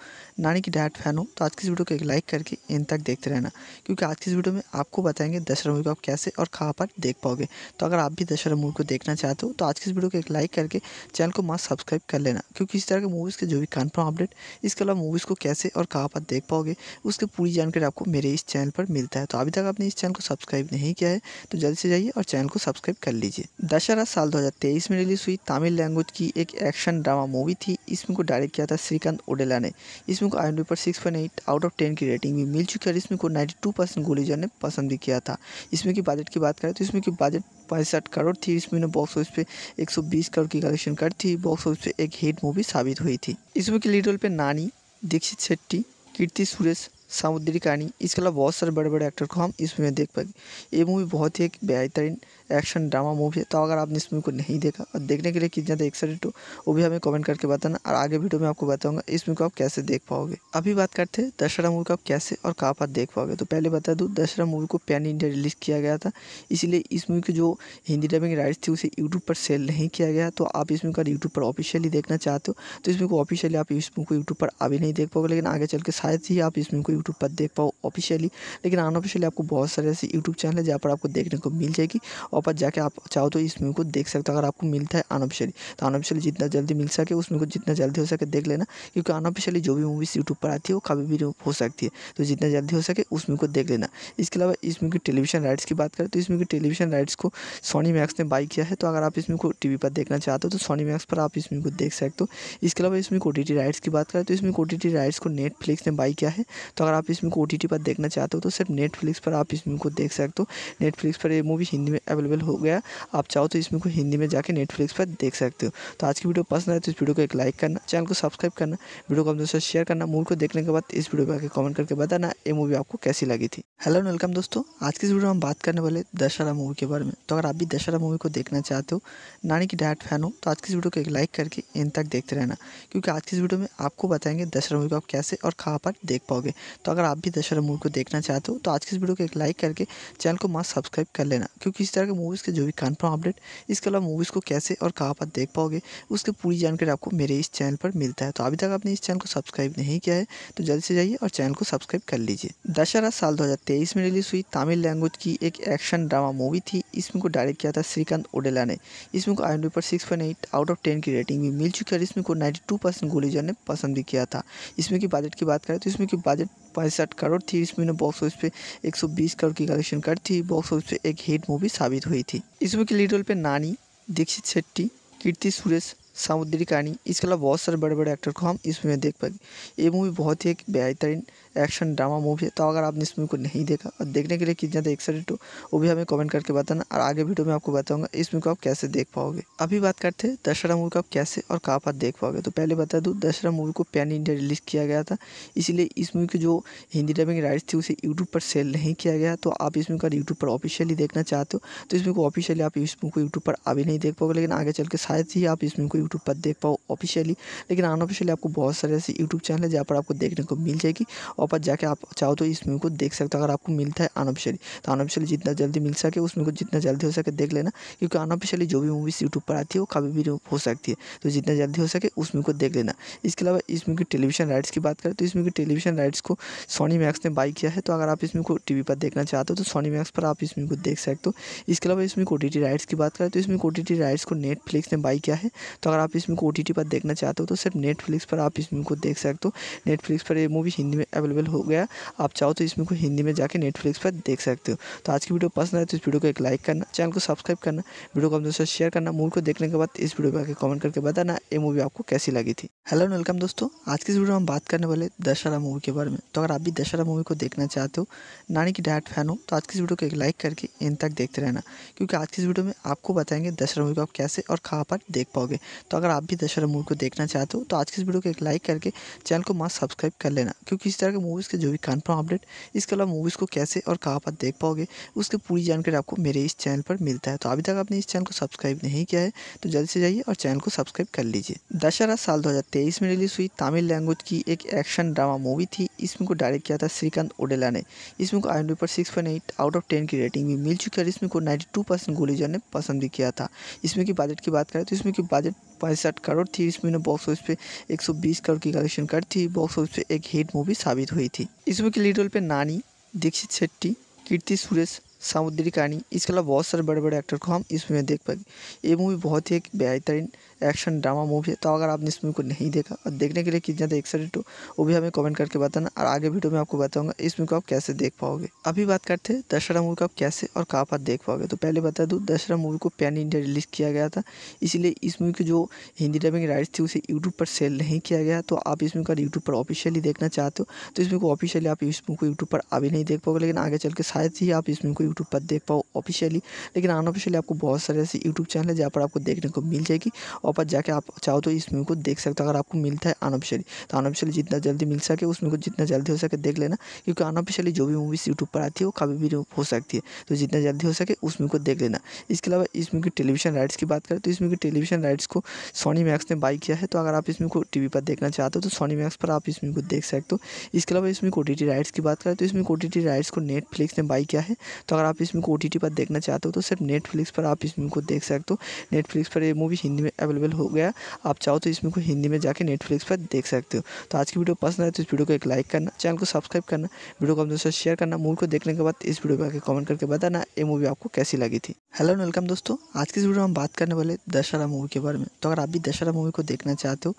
नानी की डायरेक्ट फैन हो तो आज की इस वीडियो को एक लाइक करके इन तक देखते रहना क्योंकि आज की इस वीडियो में आपको बताएंगे दशहरा मूवी को आप कैसे और कहाँ पर देख पाओगे तो अगर आप भी दशहरा मूवी को देखना चाहते हो तो आज की इस वीडियो को एक लाइक करके चैनल को मास्क सब्सक्राइब कर लेना क्योंकि इस तरह के मूवीज़ के जो भी कन्फर्म अपडेट इसके अलावा मूवीज़ को कैसे और कहाँ पर देख पाओगे उसकी पूरी जानकारी आपको मेरे इस चैनल पर मिलता है तो अभी तक आपने इस चैनल को सब्सक्राइब नहीं किया है तो जल्दी से जाइए और चैनल को सब्सक्राइब कर लीजिए दशहरा साल दो में रिलीज हुई तमिल लैंग्वेज की एक एक्शन ड्रामा मूवी थी इसमें को डायरेक्ट किया था श्रीकांत ओडेला ने इसमें को आई पर सिक्स आउट ऑफ टेन की रेटिंग भी मिल चुकी है इसमें को नाइन्टी टू परसेंट गोलीजर ने पसंद भी किया था इसमें की बजट की बात करें तो इसमें की बजट पैंसठ करोड़ थी इस फिल्म ने बॉक्स ऑफिस पे 120 करोड़ की कलेक्शन कर थी बॉक्स ऑफिस पे एक हिट मूवी साबित हुई थी इस मूवी की लीड रोल पे नानी दीक्षित शेट्टी कीर्ति सुरेश समुद्री कहानी इसके अलावा बहुत सारे बड़े बड़े एक्टर को हम इस मूवी में देख पाएंगे ये मूवी बहुत ही एक बेहतरीन एक्शन ड्रामा मूवी है तो अगर आपने इस मूवी को नहीं देखा और देखने के लिए कितना ज़्यादा एक्साइटेड हो वो भी हमें कमेंट करके बताना और आगे वीडियो में आपको बताऊंगा इस मूवी को आप कैसे देख पाओगे अभी बात करते हैं दशहरा मूवी को आप कैसे और कहाँ पर देख पाओगे तो पहले बता दूँ दशहरा मूवी को पैन इंडिया रिलीज़ किया गया था इसीलिए इस मूवी की जो हिंदी डबिंग राइट्स थी उसे यूट्यूब पर सेल नहीं किया गया तो आप इस मूवी का यूट्यूब पर ऑफिशियली देखना चाहते हो तो इस मूवी को ऑफिशियली आप इस मूवी को यूट्यूब पर अभी नहीं देख पाओगे लेकिन आगे चल के शायद ही आप इस मूवी को यूट्यूब पर देख पाओ ऑफिशियली लेकिन अनऑफिशियली आपको बहुत सारे ऐसे यूट्यूब चैनल है जहाँ पर आपको देखने को मिल जाएगी और पर जाके आप चाहो तो इस मूवी को देख सकते हो अगर आपको मिलता है अनऑफिशियली तो अनऑफिशियली जितना जल्दी मिल सके उस मूवी को जितना जल्दी हो सके देख लेना क्योंकि अनऑफिशियली जो भी मूवीज़ यूट्यूब पर आती है वो कभी भी हो सकती है तो जितना जल्दी हो सके उस मूवी को देख लेना इसके अलावा इस मूवी की टेलीविजन राइट्स की बात करें तो इस मूवी की टेलीविजन राइट्स को सोनी मैक्स ने बाई किया है तो अगर आप इस मूवी को टी पर देखना चाहते हो तो सोनी मैक्स पर आप इस मूवी को देख सकते हो इसके अलावा इसमें टी राइट्स की बात करें तो इसमें टी राइट्स को नेटफ्लिक्स ने बाई किया है तो अगर अगर आप इस मूवी को ओ टी पर देखना चाहते हो तो सिर्फ नेटफ्लिक्स पर आप इस मूवी को देख सकते हो नेटफ्लिक्स पर ये मूवी हिंदी में अवेलेबल हो गया आप चाहो तो इसमें को हिंदी में जाके नेटफ्लिक्स पर देख सकते हो तो आज की वीडियो पसंद आए तो इस वीडियो को एक लाइक करना चैनल को सब्सक्राइब करना वीडियो को अपने साथ शेयर करना मूवी को देखने के बाद इस वीडियो पर आगे कमेंट करके बताना ये मूवी आपको कैसी लगी थी हेलो वेलकम दोस्तों आज की इस वीडियो में हम बात करने वाले दशहरा मूवी के बारे में तो अगर आप भी दशहरा मूवी को देखना चाहते हो नानी की डायट फैन हो तो आज की इस वीडियो को एक लाइक करके इन तक देखते रहना क्योंकि आज की इस वीडियो में आपको बताएंगे दशहरा मूवी को आप कैसे और कहाँ पर देख पाओगे तो अगर आप भी दशहरा मूवी को देखना चाहते हो तो आज की इस वीडियो को एक लाइक करके चैनल को मास्क सब्सक्राइब कर लेना क्योंकि इस तरह के मूवीज़ के जो भी कन्फर्म अपडेट इसके अलावा मूवीज़ को कैसे और कहाँ पर देख पाओगे उसकी पूरी जानकारी आपको मेरे इस चैनल पर मिलता है तो अभी तक आपने इस चैनल को सब्सक्राइब नहीं किया है तो जल्दी से जाइए और चैनल को सब्सक्राइब कर लीजिए दशहरा साल 2023 में रिलीज हुई तमिल लैंग्वेज की एक एक्शन ड्रामा मूवी थी इसमें को डायरेक्ट किया था श्रीकांत ओडेला ने इसमें को आई पर सिक्स आउट ऑफ टेन की रेटिंग भी मिल चुकी है और इसमें को नाइन्टी टू परसेंट ने पसंद भी किया था इसमें की बजट की बात करें तो इसमें की बजट पैंसठ करोड़ थी इसमें बॉक्स ऑफिस पे 120 करोड़ की कलेक्शन कर थी बॉक्स ऑफिस पे एक हिट मूवी साबित हुई थी इस मूवी के लीड रोल पे नानी दीक्षित शेट्टी कीर्ति सुरेश सामुद्री कहानी इसके अलावा बहुत सारे बड़े बड़े एक्टर को हम इस मूवी में देख पाएंगे ये मूवी बहुत ही एक बेहतरीन एक्शन ड्रामा मूवी है तो अगर आपने इस मूवी को नहीं देखा और देखने के लिए कितना ज़्यादा एक्साइटेड हो वो भी हमें कमेंट करके बताना और आगे वीडियो में आपको बताऊँगा इस मूवी को आप कैसे देख पाओगे अभी बात करते हैं दशहरा मूवी को आप कैसे और कहाँ पर देख पाओगे तो पहले बता दूँ दशहरा मूवी को पैन इंडिया रिलीज़ किया गया था इसीलिए इस मूवी की जो हिंदी डबिंग राइट्स थी उसे यूट्यूब पर सेल नहीं किया गया तो आप इस मूवी का यूट्यूब पर ऑफिशियली देखना चाहते हो तो इस मूवी को ऑफिशियली आप इस मूवी को यूट्यूब पर अभी नहीं देख पाओगे लेकिन आगे चल के शायद ही आप इस मूवी को यूट्यूब पर देख पाओ ऑफिशियली लेकिन अनऑफिशियली आपको बहुत सारे ऐसे यूट्यूब चैनल है जहाँ पर आपको देखने को मिल जाएगी पर जाके आप चाहो तो इस मूवी को देख सकते हो अगर आपको मिलता है अनऑफिशियली तो अनऑफिशियली जितना जल्दी मिल सके उस को जितना जल्दी हो सके देख लेना क्योंकि अनऑफिशियली जो भी मूवीज़ यूट्यूब पर आती है वो कभी भी हो सकती है तो जितना जल्दी हो सके उस को देख लेना इसके अलावा इस मूवी की टेलीविजन राइट्स की बात करें तो इस की टेलीविजन राइट्स को सोनी मैक्स ने बाई किया है तो अगर आप इस को टी पर देखना चाहते हो तो सोनी मैक्स पर आप इस मूवी को देख सकते हो इसके अलावा इसमें ओ टी राइट्स की बात करें तो इसमें ओ टी राइट्स को नेटफ्लिक्स ने बाई किया है तो अगर आप इसमें ओ टी पर देखना चाहते हो तो सिर्फ नेटफ्लिक्स पर आप इस मूवी को देख सकते हो नेटफ्लिक्स पर ये मूवी हिंदी में अवेलेबल अवेलेबल हो गया आप चाहो तो इसमें को हिंदी में जाके नेटफ्लिक्स पर देख सकते हो तो आज की वीडियो पसंद आए तो इस वीडियो को एक लाइक करना चैनल को सब्सक्राइब करना वीडियो को अपने दोस्तों शेयर करना मूवी को देखने के बाद इस वीडियो पर आगे कमेंट करके बताना ये मूवी आपको कैसी लगी थी हेलो एंड वेलकम दोस्तों आज की इस वीडियो में हम बात करने वाले दशहरा मूवी के बारे में तो अगर आप भी दशहरा मूवी को देखना चाहते हो नानी की डायरेक्ट फैन हो तो आज की इस वीडियो को एक लाइक करके इन तक देखते रहना क्योंकि आज की इस वीडियो में आपको बताएंगे दशहरा मूवी को आप कैसे और कहाँ पर देख पाओगे तो अगर आप भी दशहरा मूवी को देखना चाहते हो तो आज की इस वीडियो को एक लाइक करके चैनल को मस्त सब्सक्राइब कर लेना क्योंकि इस तरह के मूवीज़ के जो भी कन्फर्म अपडेट इसके अलावा मूवीज़ को कैसे और कहाँ पर देख पाओगे उसकी पूरी जानकारी आपको मेरे इस चैनल पर मिलता है तो अभी तक आपने इस चैनल को सब्सक्राइब नहीं किया है तो जल्दी से जाइए और चैनल को सब्सक्राइब कर लीजिए दशहरा साल दो में रिलीज़ हुई तमिल लैंग्वेज की एक एक्शन ड्रामा मूवी थी इसमें को डायरेक्ट किया था श्रीकांत ओडेला ने इसमें को आई पर six point eight out of ten की रेटिंग भी मिल चुकी है और इसमें को नाइन्टी टू परसेंट गोलीजर ने पसंद भी किया था इसमें की बजट की बात करें तो इसमें की बजट पैंसठ करोड़ थी इसमें बॉक्स ऑफिस पे 120 करोड़ की कलेक्शन कर थी बॉक्स ऑफिस पे एक हिट मूवी साबित हुई थी इसमें के लीड रोल पे नानी दीक्षित शेट्टी कीर्ति सुरेश समुद्री कहानी इसके अलावा बहुत सारे बड़े बड़े एक्टर को हम इस मूवी में देख पाएंगे ये मूवी बहुत ही एक बेहतरीन एक्शन ड्रामा मूवी है तो अगर आपने इस मूवी को नहीं देखा और देखने के लिए कितना ज़्यादा एक्साइटेड हो वो भी हमें कमेंट करके बताना और आगे वीडियो में आपको बताऊंगा इस मूवी को आप कैसे देख पाओगे अभी बात करते हैं दशहरा मूवी को आप कैसे और कहाँ पर देख पाओगे तो पहले बता दूँ दशहरा मूवी को पैन इंडिया रिलीज़ किया गया था इसीलिए इस मूवी की जो हिंदी डबिंग राइट्स थी उसे यूट्यूब पर सेल नहीं किया गया तो आप इस मूवी का यूट्यूब पर ऑफिशियली देखना चाहते हो तो इस मूवी को ऑफिशियली आप इस मूवी को यूट्यूब पर अभी नहीं देख पाओगे लेकिन आगे चल के शायद ही आप इस मूवी को यूट्यूब पर देख पाओ ऑफिशियली लेकिन अनऑफिशियली आपको बहुत सारे ऐसे यूट्यूब चैनल है जहाँ पर आपको देखने को मिल जाएगी और पर जाके आप चाहो तो इस मूवी को देख सकते हो अगर आपको मिलता है अनऑफिशियली तो अनऑफिशियली जितना जल्दी मिल सके उस मूवी को जितना जल्दी हो सके देख लेना क्योंकि अनऑफिशियली जो भी मूवीज़ यूट्यूब पर आती है वो कभी भी हो सकती है तो जितना जल्दी हो सके उस मूवी को देख लेना इसके अलावा इस मूवी की टेलीविजन राइट्स की बात करें तो इस मूवी की टेलीविजन राइट्स को सोनी मैक्स ने बाई किया है तो अगर आप इस मूवी को टी पर देखना चाहते हो तो सोनी मैक्स पर आप इस मूवी को देख सकते हो इसके अलावा इसमें को राइट्स की बात करें तो इसमें को राइट्स को नेटफ्लिक्स ने बाई किया है तो अगर अगर आप इस मूवी को ओ पर देखना चाहते हो तो सिर्फ नेटफ्लिक्स पर आप इस मूवी को देख सकते हो नेटफ्लिक्स पर ये मूवी हिंदी में अवेलेबल हो गया आप चाहो तो इसमें को हिंदी में जाके नेटफ्लिक्स पर देख सकते हो तो आज की वीडियो पसंद आए तो इस वीडियो को एक लाइक करना चैनल को सब्सक्राइब करना वीडियो को अपने साथ शेयर करना मूवी को देखने के बाद इस वीडियो पर आकर कमेंट करके बताना ये मूवी आपको कैसी लगी थी हेलो वेलकम दोस्तों आज की इस वीडियो में हम बात करने वाले दशहरा मूवी के बारे में तो अगर आप भी दशहरा मूवी को देखना चाहते हो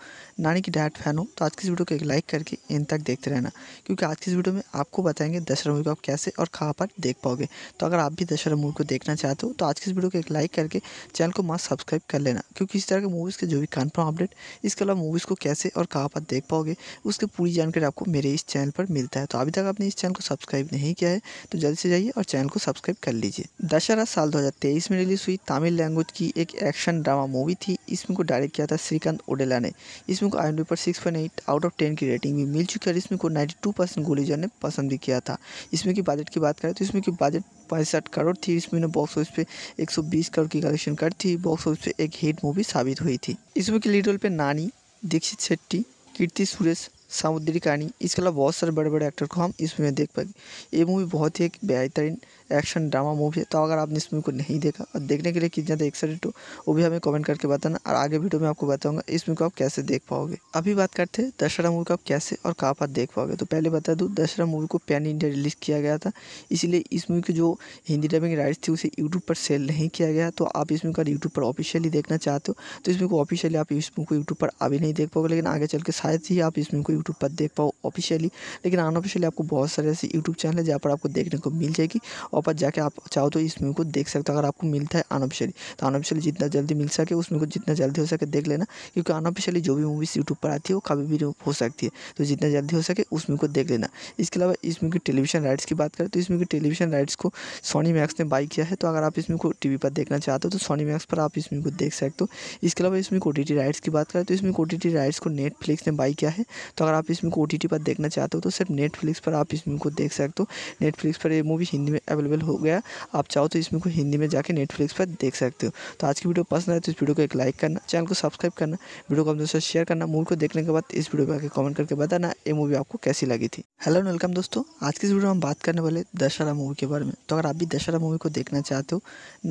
नानी की डायरेक्ट फैन हो तो आज की इस वीडियो को एक लाइक करके इन तक देखते रहना क्योंकि आज की इस वीडियो में आपको बताएंगे दशहरा मूवी को आप कैसे और कहाँ पर देख पाओगे तो अगर आप भी दशहरा मूवी को देखना चाहते हो तो आज की इस वीडियो को एक लाइक करके चैनल को मास्क सब्सक्राइब कर लेना क्योंकि इस तरह के मूवीज़ के जो भी कन्फर्म अपडेट इसके अलावा मूवीज़ को कैसे और कहाँ पर देख पाओगे उसकी पूरी जानकारी आपको मेरे इस चैनल पर मिलता है तो अभी तक आपने इस चैनल को सब्सक्राइब नहीं किया है तो जल्दी से जाइए और चैनल को सब्सक्राइब कर लीजिए दशहरा साल दो में रिलीज़ हुई तमिल लैंग्वेज की एक एक्शन ड्रामा मूवी थी इसमें को डायरेक्ट किया था श्रीकांत ओडेला ने इसमें को आई पर सिक्स आउट ऑफ टेन की रेटिंग भी मिल चुकी है और इसमें को नाइन्टी टू परसेंट गोलीजर ने पसंद भी किया था इसमें की बजट की बात करें तो इसमें की बजट पैंसठ करोड़ थी इस महीने बॉक्स ऑफिस पे 120 करोड़ की कलेक्शन कर थी बॉक्स ऑफिस पे एक हिट मूवी साबित हुई थी इसमें की लीड रोल पे नानी दीक्षित शेट्टी कीर्ति सुरेश सामुद्री कहानी इसके अलावा बहुत सारे बड़े बड़े एक्टर को हम इसमें देख पाएंगे ये मूवी बहुत ही एक बेहतरीन एक्शन ड्रामा मूवी है तो अगर आपने इस मूवी को नहीं देखा और देखने के लिए कितना ज़्यादा एक्साइटेड हो वो भी हमें कमेंट करके बताना और आगे वीडियो में आपको बताऊंगा इस मूवी को आप कैसे देख पाओगे अभी बात करते हैं दशहरा मूवी को आप कैसे और कहाँ पर देख पाओगे तो पहले बता दूँ दशहरा मूवी को पैन इंडिया रिलीज़ किया गया था इसीलिए इस मूवी की जो हिंदी डबिंग राइट्स थी उसे यूट्यूब पर सेल नहीं किया गया तो आप इस मूवी का यूट्यूब पर ऑफिशियली देखना चाहते हो तो इस मूवी को ऑफिशियली आप इस मूवी को यूट्यूब पर अभी नहीं देख पाओगे लेकिन आगे चल के शायद ही आप इस मूवी को यूट्यूब पर देख पाओ ऑफिशियली लेकिन अनऑफिशियली आपको बहुत सारे ऐसे यूट्यूब चैनल है जहाँ पर आपको देखने को मिल जाएगी वापस जाके आप चाहो तो इस मूवी को देख सकते हो अगर आपको मिलता है अनऑफिशियली तो अनऑफिशियली जितना जल्दी मिल सके उस मूवी को जितना जल्दी हो सके देख लेना क्योंकि अनऑफिशियली जो भी मूवीज़ यूट्यूब पर आती है वो कभी भी हो सकती है तो जितना जल्दी हो सके उस मूवी को देख लेना इसके अलावा इस मूवी की टेलीविजन राइट्स की बात करें तो इस मूवी की टेलीविजन राइट्स को सोनी मैक्स ने बाई किया है तो अगर आप इस मूवी को टी पर देखना चाहते हो तो सोनी मैक्स पर आप इस मूवी को देख सकते हो इसके अलावा इसमें ओ राइट्स की बात करें तो इसमें ओ राइट्स को नेटफ्लिक्स ने बाई किया है तो अगर आप इसमें ओ पर देखना चाहते हो तो सिर्फ नेटफ्लिक्स पर आप इस मूवी को देख सकते हो नेटफ्लिक्स पर ये मूवी हिंदी में अवेलेबल अवेलेबल हो गया आप चाहो तो इसमें को हिंदी में जाकर नेटफ्लिक्स पर देख सकते हो तो आज की वीडियो पसंद आए तो इस वीडियो को एक लाइक करना चैनल को सब्सक्राइब करना वीडियो को अपने साथ शेयर करना मूवी को देखने के बाद इस वीडियो पर आकर कमेंट करके बताना ये मूवी आपको कैसी लगी थी हेलो वेलकम दोस्तों आज की इस वीडियो में हम बात करने वाले दशहरा मूवी के बारे में तो अगर आप भी दशहरा मूवी को देखना चाहते हो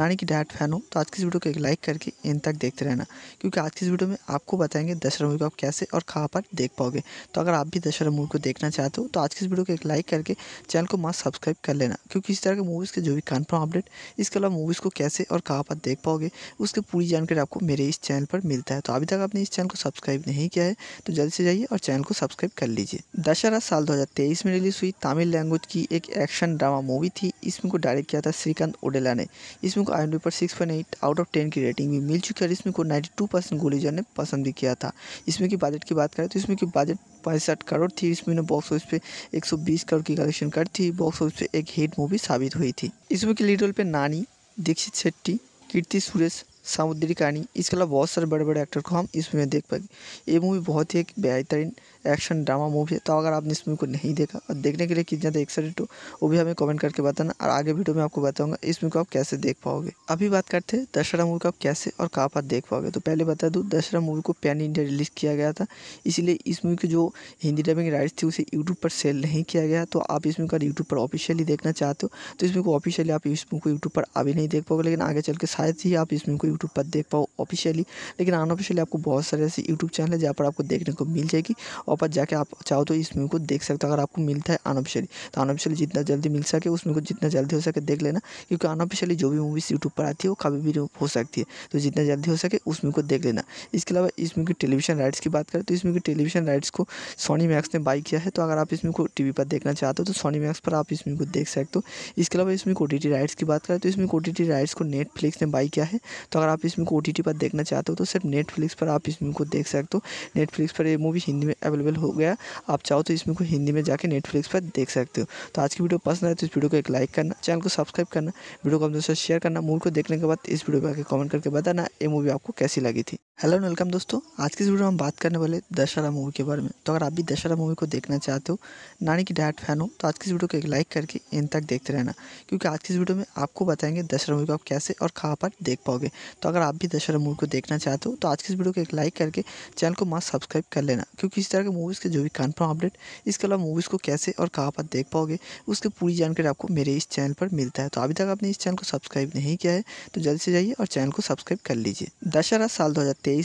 नानी की डायरेक्ट फैन हो तो आज की इस वीडियो को एक लाइक करके इन तक देखते रहना क्योंकि आज की इस वीडियो में आपको बताएंगे दशहरा मूवी को आप कैसे और कहाँ पर देख पाओगे तो अगर आप भी दशहरा मूवी को देखना चाहते हो तो आज की इस वीडियो को एक लाइक करके चैनल को मास्क सब्सक्राइब कर लेना क्योंकि इस तरह जाएगा मूवीज़ के जो भी कन्फर्म अपडेट इसके अलावा मूवीज़ को कैसे और कहाँ पर देख पाओगे उसकी पूरी जानकारी आपको मेरे इस चैनल पर मिलता है तो अभी तक आपने इस चैनल को सब्सक्राइब नहीं किया है तो जल्दी से जाइए और चैनल को सब्सक्राइब कर लीजिए दशहरा साल दो में रिलीज़ हुई तमिल लैंग्वेज की एक एक्शन ड्रामा मूवी थी इसमें को डायरेक्ट किया था श्रीकांत ओडेला ने इसमें को आई पर six point eight out of ten की रेटिंग भी मिल चुकी है और इसमें को नाइन्टी टू परसेंट ने पसंद भी किया था इसमें की बजट की बात करें तो इसमें की बजट पैंसठ करोड़ थी इसमें बॉक्स ऑफिस पे 120 करोड़ की कलेक्शन कर थी बॉक्स ऑफिस पे एक हिट मूवी साबित प्रकाशित हुई थी इसमें के लीड रोल पे नानी दीक्षित शेट्टी कीर्ति सुरेश सामुद्री कहानी इसके अलावा बहुत सारे बड़े बड़े एक्टर को हम इस मूवी में देख पाएंगे ये मूवी बहुत ही एक बेहतरीन एक्शन ड्रामा मूवी है तो अगर आपने इस मूवी को नहीं देखा और देखने के लिए कितना ज़्यादा एक्साइटेड हो वो भी हमें कमेंट करके बताना और आगे वीडियो में आपको बताऊंगा इस मूवी को आप कैसे देख पाओगे अभी बात करते हैं दशहरा मूवी को आप कैसे और कहाँ पर देख पाओगे तो पहले बता दूँ दशहरा मूवी को पैन इंडिया रिलीज़ किया गया था इसीलिए इस मूवी की जो हिंदी डबिंग राइट्स थी उसे यूट्यूब पर सेल नहीं किया गया तो आप इस मूवी का यूट्यूब पर ऑफिशियली देखना चाहते हो तो इस मूवी को ऑफिशियली आप इस मूवी को यूट्यूब पर अभी नहीं देख पाओगे लेकिन आगे चल के शायद ही आप इस मूवी को यूट्यूब पर देख पाओ ऑफिशियली लेकिन अनऑफिशियली आपको बहुत सारे ऐसे यूट्यूब चैनल है जहाँ पर आपको देखने को मिल जाएगी पर जाके आप चाहो तो इस मूवी को देख सकते हो अगर आपको मिलता है अनऑफिशियली तो अनऑफिशियली जितना जल्दी मिल सके उस मूवी को जितना जल्दी हो सके देख लेना क्योंकि अनऑफिशियली जो भी मूवीज़ यूट्यूब पर आती है वो कभी भी हो सकती है तो जितना जल्दी हो सके उस मूवी को देख लेना इसके अलावा इस मूवी की टेलीविजन राइट्स की बात करें तो इस मूवी की टेलीविजन राइट्स को सोनी मैक्स ने बाई किया है तो अगर आप इस मूवी को टी पर देखना चाहते हो तो सोनी मैक्स पर आप इस मूवी को देख सकते हो इसके अलावा इसमें ओ राइट्स की बात करें तो इसमें ओ राइट्स को नेटफ्लिक्स ने बाई किया है तो अगर आप इसमें ओ पर देखना चाहते हो तो सिर्फ नेटफ्लिक्स पर आप इस मूवी को देख सकते हो नेटफ्लिक्स पर ये मूवी हिंदी में अवेलेबल अवेलेबल हो गया आप चाहो तो इसमें को हिंदी में जाके नेटफ्लिक्स पर देख सकते हो तो आज की वीडियो पसंद आए तो इस वीडियो को एक लाइक करना चैनल को सब्सक्राइब करना वीडियो को अपने दोस्तों शेयर करना मूवी को देखने के बाद इस वीडियो पर आगे कमेंट करके बताना ये मूवी आपको कैसी लगी थी हेलो वेलकम दोस्तों आज की इस वीडियो में हम बात करने वाले दशहरा मूवी के बारे में तो अगर आप भी दशहरा मूवी को देखना चाहते हो नानी की डायरेक्ट फैन हो तो आज की इस वीडियो को एक लाइक करके इन तक देखते रहना क्योंकि आज की इस वीडियो में आपको बताएंगे दशहरा मूवी को आप कैसे और कहाँ पर देख पाओगे तो अगर आप भी दशहरा मूवी को देखना चाहते हो तो आज की इस वीडियो को एक लाइक करके चैनल को मास्क सब्सक्राइब कर लेना क्योंकि इस तरह के मूवीज़ के जो भी कन्फर्म अपडेट इसके अलावा मूवीज़ को कैसे और कहाँ पर देख पाओगे उसकी पूरी जानकारी आपको मेरे इस चैनल पर मिलता है तो अभी तक आपने इस चैनल को सब्सक्राइब नहीं किया है तो जल्द से जाइए और चैनल को सब्सक्राइब कर लीजिए दशहरा साल दो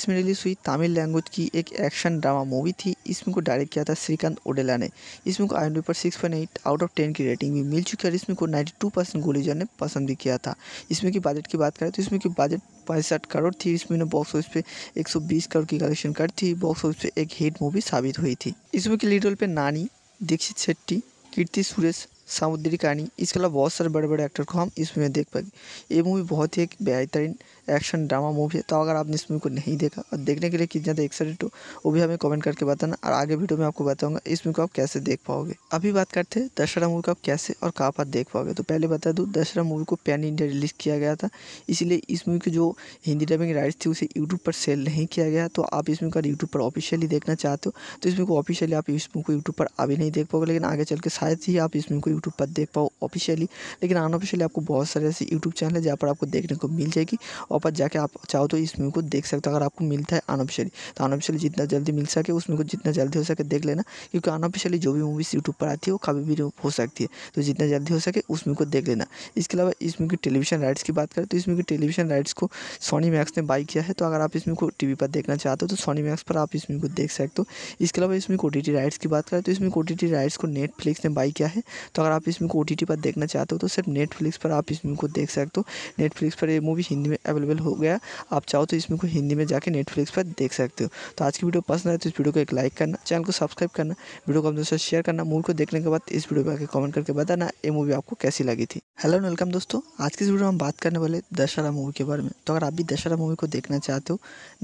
में रिलीज़ हुई तमिल लैंग्वेज की एक एक्शन ड्रामा मूवी थी इसमें को डायरेक्ट किया था श्रीकांत ओडेला ने इसमें को आई पर सिक्स आउट ऑफ टेन की रेटिंग भी मिल चुकी है और इसमें को नाइन्टी टू परसेंट ने पसंद भी किया था इसमें की बजट की बात करें तो इसमें की बजट पैंसठ करोड़ थी इसमें बॉक्स ऑफिस पे 120 करोड़ की कलेक्शन कर थी बॉक्स ऑफिस पे एक हिट मूवी साबित हुई थी मूवी के लीड रोल पे नानी दीक्षित शेट्टी कीर्ति सुरेश सामुद्री कहानी इसके अलावा बहुत सारे बड़े बड़े एक्टर को हम इस मूवी में देख पाएंगे ये मूवी बहुत ही एक बेहतरीन एक्शन ड्रामा मूवी है तो अगर आपने इस मूवी को नहीं देखा और देखने के लिए कितना ज़्यादा एक्साइटेड हो वो भी हमें कमेंट करके बताना और आगे वीडियो में आपको बताऊंगा इस मूवी को आप कैसे देख पाओगे अभी बात करते हैं दशहरा मूवी को आप कैसे और कहाँ पर देख पाओगे तो पहले बता दूँ दशहरा मूवी को पैन इंडिया रिलीज़ किया गया था इसीलिए इस मूवी की जो हिंदी डबिंग राइट्स थी उसे यूट्यूब पर सेल नहीं किया गया तो आप इस मूवी का यूट्यूब पर ऑफिशियली देखना चाहते हो तो इस मूवी को ऑफिशियली आप इस मूवी को यूट्यूब पर अभी नहीं देख पाओगे लेकिन आगे चल के शायद ही आप इस मूवी को यूट्यूब पर देख पाओ ऑफिशियली लेकिन अनऑफिशियली आपको बहुत सारे ऐसे यूट्यूब चैनल है जहाँ पर आपको देखने को मिल जाएगी और और पर जाके आप चाहो तो इस मूवी को देख सकते हो अगर आपको मिलता है अनऑफिशियली तो अनऑफिशियली जितना जल्दी मिल सके उस मूवी को जितना जल्दी हो सके देख लेना क्योंकि अनऑफिशियली जो भी मूवीज़ यूट्यूब पर आती है वो कभी भी हो सकती है तो जितना जल्दी हो सके उस मूवी को देख लेना इसके अलावा इस मूवी की टेलीविजन राइट्स की बात करें तो इस मूवी की टेलीविजन राइट्स को सोनी मैक्स ने बाई किया है तो अगर आप इस मूवी को टी पर देखना चाहते हो तो सोनी मैक्स पर आप इस मूवी को देख सकते हो इसके अलावा इसमें ओ राइट्स की बात करें तो इसमें ओ राइट्स को नेटफ्लिक्स ने बाई किया है तो अगर आप इसमें ओ पर देखना चाहते हो तो सिर्फ नेटफ्लिक्स पर आप इस मूवी को देख सकते हो नेटफ्लिक्स पर ये मूवी हिंदी में अवेलेबल अवेलेबल हो गया आप चाहो तो इसमें को हिंदी में जाके नेटफ्लिक्स पर देख सकते हो तो आज की वीडियो पसंद आए तो इस वीडियो को एक लाइक करना चैनल को सब्सक्राइब करना वीडियो को अपने साथ शेयर करना मूवी को देखने के बाद इस वीडियो पर आके कमेंट करके बताना ये मूवी आपको कैसी लगी थी हेलो वेलकम दोस्तों आज की इस वीडियो में हम बात करने वाले दशहरा मूवी के बारे में तो अगर आप भी दशहरा मूवी को देखना चाहते हो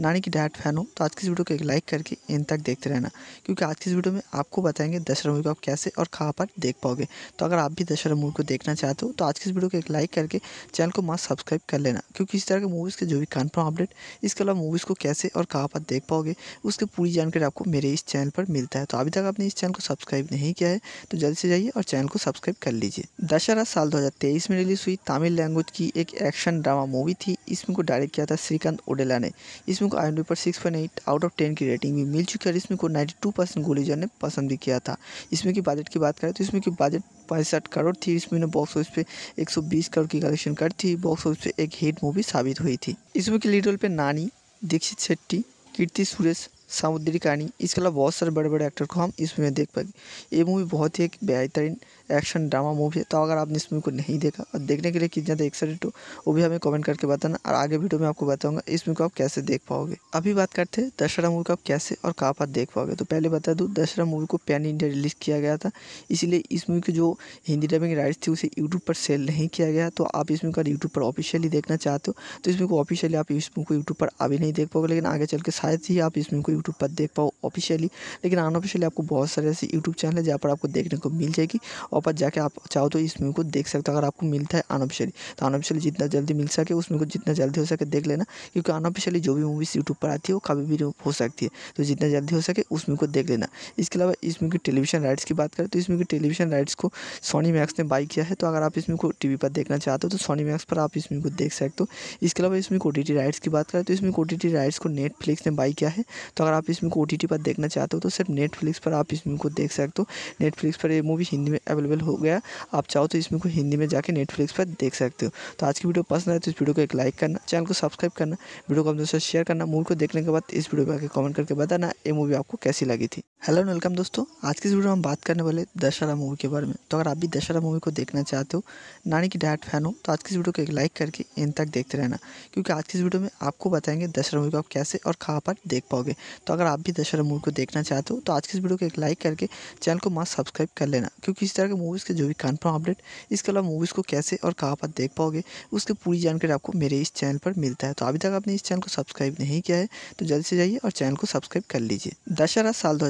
नानी की डायरेक्ट फैन हो तो आज की इस वीडियो को एक लाइक करके इन तक देखते रहना क्योंकि आज की इस वीडियो में आपको बताएंगे दशहरा मूवी को आप कैसे और कहाँ पर देख पाओगे तो अगर आप भी दशहरा मूवी को देखना चाहते हो तो आज की इस वीडियो को एक लाइक करके चैनल को मास्क सब्सक्राइब कर लेना क्योंकि इस तरह के मूवीज़ के जो भी कन्फर्म अपडेट इसके अलावा मूवीज़ को कैसे और कहाँ पर देख पाओगे उसकी पूरी जानकारी आपको मेरे इस चैनल पर मिलता है तो अभी तक आपने इस चैनल को सब्सक्राइब नहीं किया है तो जल्द से जाइए और चैनल को सब्सक्राइब कर लीजिए दशहरा साल दो में रिलीज़ हुई तमिल लैंग्वेज की एक एक्शन ड्रामा मूवी थी इसमें को डायरेक्ट किया था श्रीकांत ओडेला ने इसमें को आई पर सिक्स आउट ऑफ टेन की रेटिंग भी मिल चुकी है और इसमें को नाइन्टी टू परसेंट ने पसंद भी किया था इसमें की बजट की बात करें तो इसमें की बजट पैंसठ करोड़ थी इस मूवी ने बॉक्स ऑफिस पे 120 करोड़ की कलेक्शन कर थी बॉक्स ऑफिस पे एक हिट मूवी साबित हुई थी इस मूवी के लीड रोल पे नानी दीक्षित शेट्टी कीर्ति सुरेश सामुद्री कहानी इसके अलावा बहुत सारे बड़े बड़े एक्टर को हम इस मूवी में देख पाएंगे ये मूवी बहुत ही एक बेहतरीन एक्शन ड्रामा मूवी है तो अगर आपने इस मूवी को नहीं देखा और देखने के लिए कितना ज़्यादा एक्साइटेड हो वो भी हमें कमेंट करके बताना और आगे वीडियो में आपको बताऊंगा इस मूवी को आप कैसे देख पाओगे अभी बात करते हैं दशहरा मूवी को आप कैसे और कहाँ पर देख पाओगे तो पहले बता दूँ दशहरा मूवी को पैन इंडिया रिलीज़ किया गया था इसीलिए इस मूवी की जो हिंदी डबिंग राइट्स थी उसे यूट्यूब पर सेल नहीं किया गया तो आप इस मूवी को यूट्यूब पर ऑफिशियली देखना चाहते हो तो इस मूवी को ऑफिशियली आप इस मूवी को यूट्यूब पर अभी नहीं देख पाओगे लेकिन आगे चल के शायद ही आप इस मूवी को यूट्यूब पर देख पाओ ऑफिशियली लेकिन अनऑफिशियली आपको बहुत सारे ऐसे यूट्यूब चैनल है जहाँ पर आपको देखने को मिल जाएगी ऊपर जाके आप चाहो तो इस मूवी को देख सकते हो अगर आपको मिलता है अनऑफिशियली तो अनऑफिशियली जितना जल्दी मिल सके उस मूवी को जितना जल्दी हो सके देख लेना क्योंकि अनऑफिशियली जो भी मूवीज़ यूट्यूब पर आती है वो कभी भी हो सकती है तो जितना जल्दी हो सके उस मूवी को देख लेना इसके अलावा इस मूवी की टेलीविजन राइट्स की बात करें तो इस मूवी की टेलीविजन राइट्स को सोनी मैक्स ने बाई किया है तो अगर आप इस मूवी को टी पर देखना चाहते हो तो सोनी मैक्स पर आप इस मूवी को देख सकते हो इसके अलावा इसमें ओ राइट्स की बात करें तो इसमें ओ राइट्स को नेटफ्लिक्स ने बाई किया है तो अगर आप इसमें ओ पर देखना चाहते हो तो सिर्फ नेटफ्लिक्स पर आप इस मूवी को देख सकते हो नेटफ्लिक्स पर ये मूवी हिंदी में अवेलेबल अवेलेबल हो गया आप चाहो तो इसमें को हिंदी में जाके नेटफ्लिक्स पर देख सकते हो तो आज की वीडियो पसंद आए तो इस वीडियो को एक लाइक करना चैनल को सब्सक्राइब करना वीडियो को अपने दोस्तों शेयर करना मूवी को देखने के बाद इस वीडियो पर कमेंट करके बताना ये मूवी आपको कैसी लगी थी हेलो वेलकम दोस्तों आज की इस वीडियो में हम बात करने वाले दशहरा मूवी के बारे में तो अगर आप भी दशहरा मूवी को देखना चाहते हो नानी की डायरेक्ट फैन हो तो आज की इस वीडियो को एक लाइक करके इन तक देखते रहना क्योंकि आज की इस वीडियो में आपको बताएंगे दशहरा मूवी को आप कैसे और कहाँ पर देख पाओगे तो अगर आप भी दशहरा मूवी को देखना चाहते हो तो आज की इस वीडियो को एक लाइक करके चैनल को मास्क सब्सक्राइब कर लेना क्योंकि इस तरह के मूवीज़ के जो भी कन्फर्म अपडेट इसके अलावा मूवीज़ को कैसे और कहाँ पर देख पाओगे उसकी पूरी जानकारी आपको मेरे इस चैनल पर मिलता है तो अभी तक आपने इस चैनल को सब्सक्राइब नहीं किया है तो जल्दी से जाइए और चैनल को सब्सक्राइब कर लीजिए दशहरा साल दो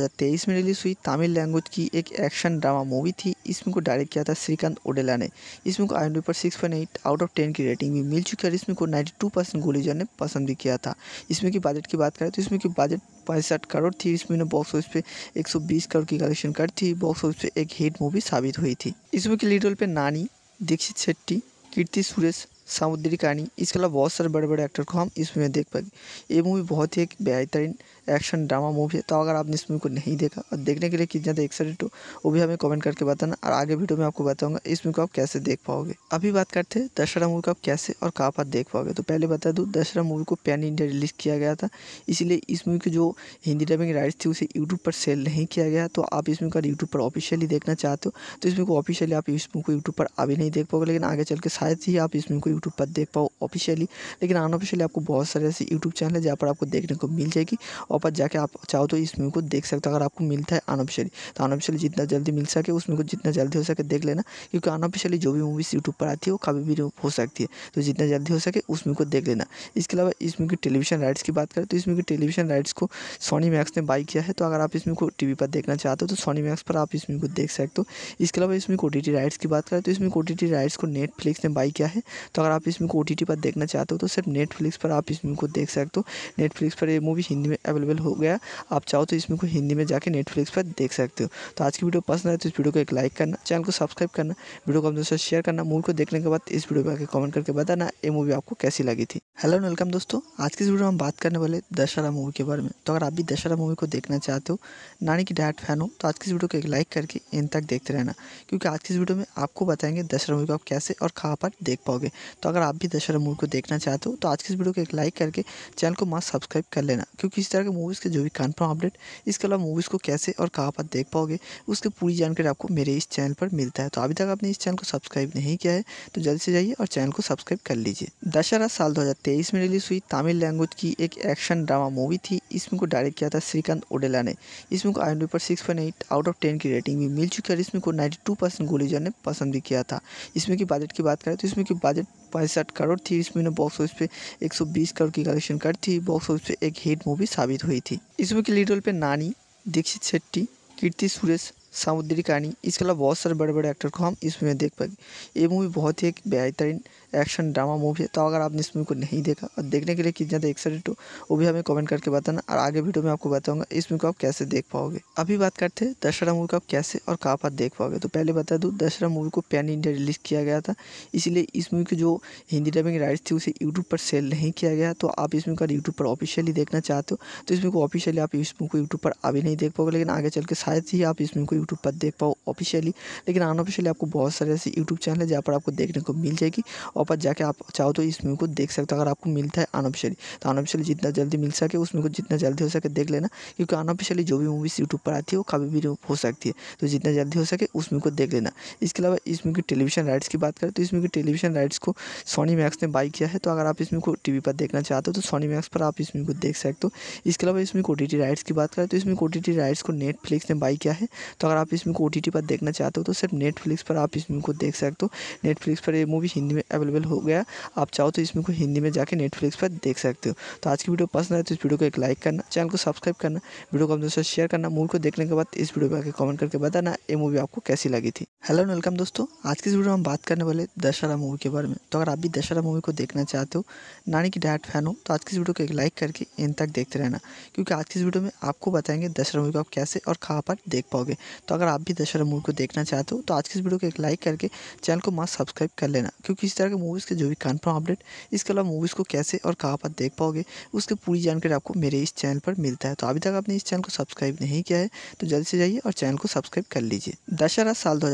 में रिलीज़ हुई तमिल लैंग्वेज की एक एक्शन ड्रामा मूवी थी इसमें को डायरेक्ट किया था श्रीकांत ओडेला ने इसमें को आई पर सिक्स आउट ऑफ टेन की रेटिंग भी मिल चुकी है और इसमें को नाइन्टी टू परसेंट ने पसंद भी किया था इसमें की बजट की बात करें तो इसमें की बजट पैंसठ करोड़ थी इस ने बॉक्स ऑफिस पे 120 करोड़ की कलेक्शन कर थी बॉक्स ऑफिस पे एक हिट मूवी साबित हुई थी इस मूवी के लीड रोल पे नानी दीक्षित शेट्टी कीर्ति सुरेश सामुद्री कहानी इसके अलावा बहुत सारे बड़े बड़े एक्टर को हम इस मूवी में देख पाएंगे ये मूवी बहुत ही एक बेहतरीन एक्शन ड्रामा मूवी है तो अगर आपने इस मूवी को नहीं देखा और देखने के लिए कितना ज़्यादा एक्साइटेड हो वो भी हमें कमेंट करके बताना और आगे वीडियो में आपको बताऊंगा इस मूवी को आप कैसे देख पाओगे अभी बात करते हैं दशहरा मूवी को आप कैसे और कहाँ पर देख पाओगे तो पहले बता दूँ दशहरा मूवी को पैन इंडिया रिलीज़ किया गया था इसीलिए इस मूवी की जो हिंदी डबिंग राइट्स थी उसे यूट्यूब पर सेल नहीं किया गया तो आप इस मूवी को यूट्यूब पर ऑफिशियली देखना चाहते हो तो इस मूवी को ऑफिशियली आप इस मूवी को यूट्यूब पर अभी नहीं देख पाओगे लेकिन आगे चल के शायद ही आप इस मूवी को यूट्यूब पर देख पाओ ऑफिशियली लेकिन अनऑफिशियली आपको बहुत सारे ऐसे यूट्यूब चैनल है जहाँ पर आपको देखने को मिल जाएगी पर जाके आप चाहो तो इस मूवी को देख सकते हो अगर आपको मिलता है अनऑफिशियली तो अनऑफिशियली जितना जल्दी मिल सके उस मूवी को जितना जल्दी हो सके देख लेना क्योंकि अनऑफिशियली जो भी मूवीज़ यूट्यूब पर आती है वो कभी भी हो सकती है तो जितना जल्दी हो सके उस मूवी को देख लेना इसके अलावा इस मूवी की टेलीविजन राइट्स की बात करें तो इस मूवी की टेलीविजन राइट्स को सोनी मैक्स ने बाई किया है तो अगर आप इस को टी पर देखना चाहते हो तो सोनी मैक्स पर आप इस को देख सकते हो इसके अलावा इसमें ओ टी राइट्स की बात करें तो इसमें ओ टी राइट्स को नेटफ्लिक्स ने बाई किया है तो अगर आप इसमें ओ टी पर देखना चाहते हो तो सिर्फ नेटफ्लिक्स पर आप इस को देख सकते हो नेटफ्लिक्स पर ये मूवी हिंदी में अवेलेबल अवेलेबल हो गया आप चाहो तो इसमें को हिंदी में जाके नेटफ्लिक्स पर देख सकते हो तो आज की वीडियो पसंद आए तो इस वीडियो को एक लाइक करना चैनल को सब्सक्राइब करना वीडियो को अपने साथ शेयर करना मूवी को देखने के बाद इस वीडियो पर आगे कमेंट करके बताना ये मूवी आपको कैसी लगी थी हेलो वेलकम दोस्तों आज की इस वीडियो में हम बात करने वाले दशहरा मूवी के बारे में तो अगर आप भी दशहरा मूवी को देखना चाहते हो नानी की डायरेक्ट फैन हो तो आज की इस वीडियो को एक लाइक करके इन तक देखते रहना क्योंकि आज की इस वीडियो में आपको बताएंगे दशहरा मूवी को आप कैसे और कहाँ पर देख पाओगे तो अगर आप भी दशहरा मूवी को देखना चाहते हो तो आज की इस वीडियो को एक लाइक करके चैनल को मस्त सब्सक्राइब कर लेना क्योंकि इस तरह के मूवीज़ के जो भी कन्फर्म अपडेट इसके अलावा मूवीज़ को कैसे और कहाँ पर देख पाओगे उसकी पूरी जानकारी आपको मेरे इस चैनल पर मिलता है तो अभी तक आपने इस चैनल को सब्सक्राइब नहीं किया है तो जल्दी से जाइए और चैनल को सब्सक्राइब कर लीजिए दशहरा साल दो में रिलीज़ हुई तमिल लैंग्वेज की एक एक्शन ड्रामा मूवी थी इसमें को डायरेक्ट किया था श्रीकांत ओडेला ने इसमें को आई पर सिक्स आउट ऑफ टेन की रेटिंग भी मिल चुकी है और इसमें को नाइन्टी टू परसेंट ने पसंद भी किया था इसमें की बजट की बात करें तो इसमें की बजट पैंसठ करोड़ थी इस महीने बॉक्स ऑफिस पे 120 करोड़ की कलेक्शन कर थी बॉक्स ऑफिस पे एक हिट मूवी साबित हुई थी मूवी के लीड रोल पे नानी दीक्षित शेट्टी कीर्ति सुरेश सामुद्री कहानी इसके अलावा बहुत सारे बड़े बड़े एक्टर को हम इस मूवी में देख पाएंगे ये मूवी बहुत ही एक बेहतरीन एक्शन ड्रामा मूवी है तो अगर आपने इस मूवी को नहीं देखा और देखने के लिए कितना ज़्यादा एक्साइटेड हो वो भी हमें कमेंट करके बताना और आगे वीडियो में आपको बताऊंगा इस मूवी को आप कैसे देख पाओगे अभी बात करते हैं दशहरा मूवी को आप कैसे और कहाँ पर देख पाओगे तो पहले बता दूँ दशहरा मूवी को पैन इंडिया रिलीज़ किया गया था इसलिए इस मूवी की जो हिंदी डबिंग राइट्स थी उसे यूट्यूब पर सेल नहीं किया गया तो आप इस मूवी का यूट्यूब पर ऑफिशियली देखना चाहते हो तो इस मूवी को ऑफिशियली आप इस मूवी को यूट्यूब पर अभी नहीं देख पाओगे लेकिन आगे चल के शायद ही आप इस मूवी को यूट्यूब पर देख पाओ ऑफिशियली लेकिन अनऑफिशियली आपको बहुत सारे ऐसे यूट्यूब चैनल है जहाँ पर आपको देखने को मिल जाएगी और वहाँ पर जाके आप चाहो तो इस मूवी को देख सकते हो अगर आपको मिलता है अनऑफिशियली तो अनऑफिशियली जितना जल्दी मिल सके उस मूवी को जितना जल्दी हो सके देख लेना क्योंकि अनऑफिशियली जो भी मूवीज़ यूट्यूब पर आती है वो कभी भी हो सकती है तो जितना जल्दी हो सके उस मूवी को देख लेना इसके अलावा इस मूवी की टेलीविजन राइट्स की बात करें तो इस मूवी की टेलीविजन राइट्स को सोनी मैक्स ने बाई किया है तो अगर आप इस मूवी को टी पर देखना चाहते हो तो सोनी मैक्स पर आप इस मूवी को देख सकते हो इसके अलावा इसमें ओ राइट्स की बात करें तो इसमें ओ राइट्स को नेटफ्लिक्स ने बाई किया है तो अगर आप इसमें ओ पर देखना चाहते हो तो सिर्फ नेटफ्लिक्स पर आप इस मूवी को देख सकते हो नेटफ्लिक्स पर ये मूवी हिंदी में अवेलेबल हो गया आप चाहो तो इसमें को हिंदी में जाकर नेटफ्लिक्स पर देख सकते हो तो आज की वीडियो पसंद आए तो इस वीडियो को एक लाइक करना चैनल को सब्सक्राइब करना वीडियो को अपने साथ शेयर करना मूवी को देखने के बाद इस वीडियो पर आकर कमेंट करके बताना ये मूवी आपको कैसी लगी थी हेलो वेलकम दोस्तों आज की इस वीडियो में हम बात करने वाले दशहरा मूवी के बारे में तो अगर आप भी दशहरा मूवी को देखना चाहते हो नानी की डायरेक्ट फैन हो तो आज की इस वीडियो को एक लाइक करके इन तक देखते रहना क्योंकि आज की इस वीडियो में आपको बताएंगे दशहरा मूवी को आप कैसे और कहाँ पर देख पाओगे तो अगर आप भी दशहरा मूवी को देखना चाहते हो तो आज की इस वीडियो को एक लाइक करके चैनल को मास्क सब्सक्राइब कर लेना क्योंकि इस तरह के मूवीज़ के जो भी कन्फर्म अपडेट इसके अलावा मूवीज़ को कैसे और कहाँ पर देख पाओगे उसकी पूरी जानकारी आपको मेरे इस चैनल पर मिलता है तो अभी तक आपने इस चैनल को सब्सक्राइब नहीं किया है तो जल्द से जाइए और चैनल को सब्सक्राइब कर लीजिए दशहरा साल दो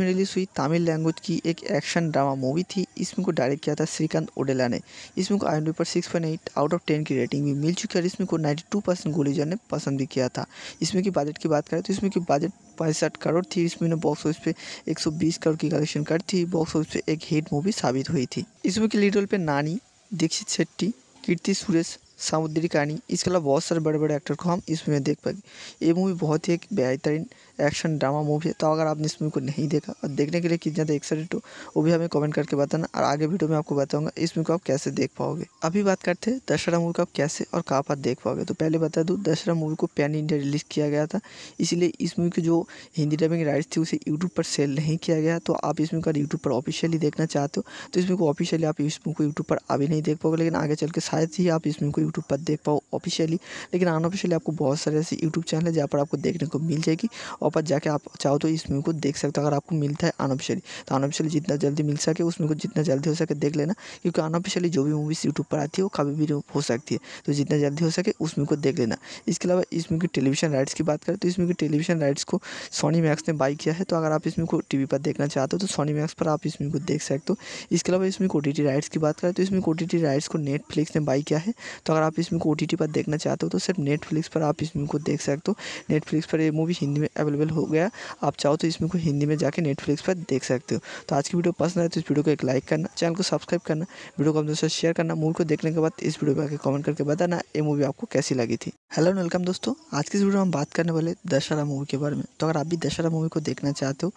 में रिलीज़ हुई तमिल लैंग्वेज की एक एक्शन ड्रामा मूवी थी इसमें को डायरेक्ट किया था श्रीकांत ओडेला ने इसमें को आई पर सिक्स आउट ऑफ टेन की रेटिंग भी मिल चुकी है और इसमें को नाइन्टी टू परसेंट ने पसंद भी किया था इसमें की बजट की बात करें तो इसमें की बजट पैंसठ करोड़ थी इस मूवी ने बॉक्स ऑफिस पे 120 करोड़ की कलेक्शन कर थी बॉक्स ऑफिस पे एक हिट मूवी साबित हुई थी इस मूवी के लीड रोल पे नानी दीक्षित शेट्टी कीर्ति सुरेश सामुद्री कहानी इसके अलावा बहुत सारे बड़े बड़े एक्टर को हम इस मूवी में देख पाएंगे ये मूवी बहुत ही एक बेहतरीन एक्शन ड्रामा मूवी है तो अगर आपने इस मूवी को नहीं देखा और देखने के लिए कितना ज़्यादा एक्साइटेड हो वो भी हमें कमेंट करके बताना और आगे वीडियो में आपको बताऊंगा इस मूवी को आप कैसे देख पाओगे अभी बात करते हैं दशहरा मूवी को आप कैसे और कहाँ पर देख पाओगे तो पहले बता दूँ दशहरा मूवी को पैन इंडिया रिलीज़ किया गया था इसीलिए इस मूवी की जो हिंदी डबिंग राइट्स थी उसे यूट्यूब पर सेल नहीं किया गया तो आप इस मूवी को यूट्यूब पर ऑफिशियली देखना चाहते हो तो इस मूवी को ऑफिशियली आप इस मूवी को यूट्यूब पर अभी नहीं देख पाओगे लेकिन आगे चल के शायद ही आप इस मूवी को यूट्यूब पर देख पाओ ऑफिशियली लेकिन अनऑफिशियली आपको बहुत सारे ऐसे यूट्यूब चैनल है जहाँ पर आपको देखने को मिल जाएगी ऊपर जाके आप चाहो तो इस मूवी को देख सकते हो अगर आपको मिलता है अनऑफिशियली तो अनऑफिशियली जितना जल्दी मिल सके उस मूवी को जितना जल्दी हो सके देख लेना क्योंकि अनऑफिशियली जो भी मूवीज़ यूट्यूब पर आती है वो कभी भी हो सकती है तो जितना जल्दी हो सके उस मूवी को देख लेना इसके अलावा इस मूवी की टेलीविजन राइट्स की बात करें तो इस मूवी की टेलीविजन राइट्स को सोनी मैक्स ने बाई किया है तो अगर आप इस मूवी को टी पर देखना चाहते हो तो सोनी मैक्स पर आप इस मूवी को देख सकते हो इसके अलावा इसमें ओ राइट्स की बात करें तो इसमें ओ राइट्स को नेटफ्लिक्स ने बाई किया है तो अगर आप इसमें टी पर देखना चाहते हो तो सिर्फ नेटफ्लिक्स पर आप इस मूवी को देख सकते हो नेटफ्लिक्स पर ये मूवी हिंदी में अवेलेबल अवेलेबल हो गया आप चाहो तो इसमें को हिंदी में जाके नेटफ्लिक्स पर देख सकते हो तो आज की वीडियो पसंद आए तो इस वीडियो को एक लाइक करना चैनल को सब्सक्राइब करना वीडियो को अपने दोस्तों शेयर करना मूवी को देखने के बाद इस वीडियो पर कमेंट करके बताना ये मूवी आपको कैसी लगी थी हेलो वेलकम दोस्तों आज की इस वीडियो में हम बात करने वाले दशहरा मूवी के बारे में तो अगर आप भी दशहरा मूवी को देखना चाहते हो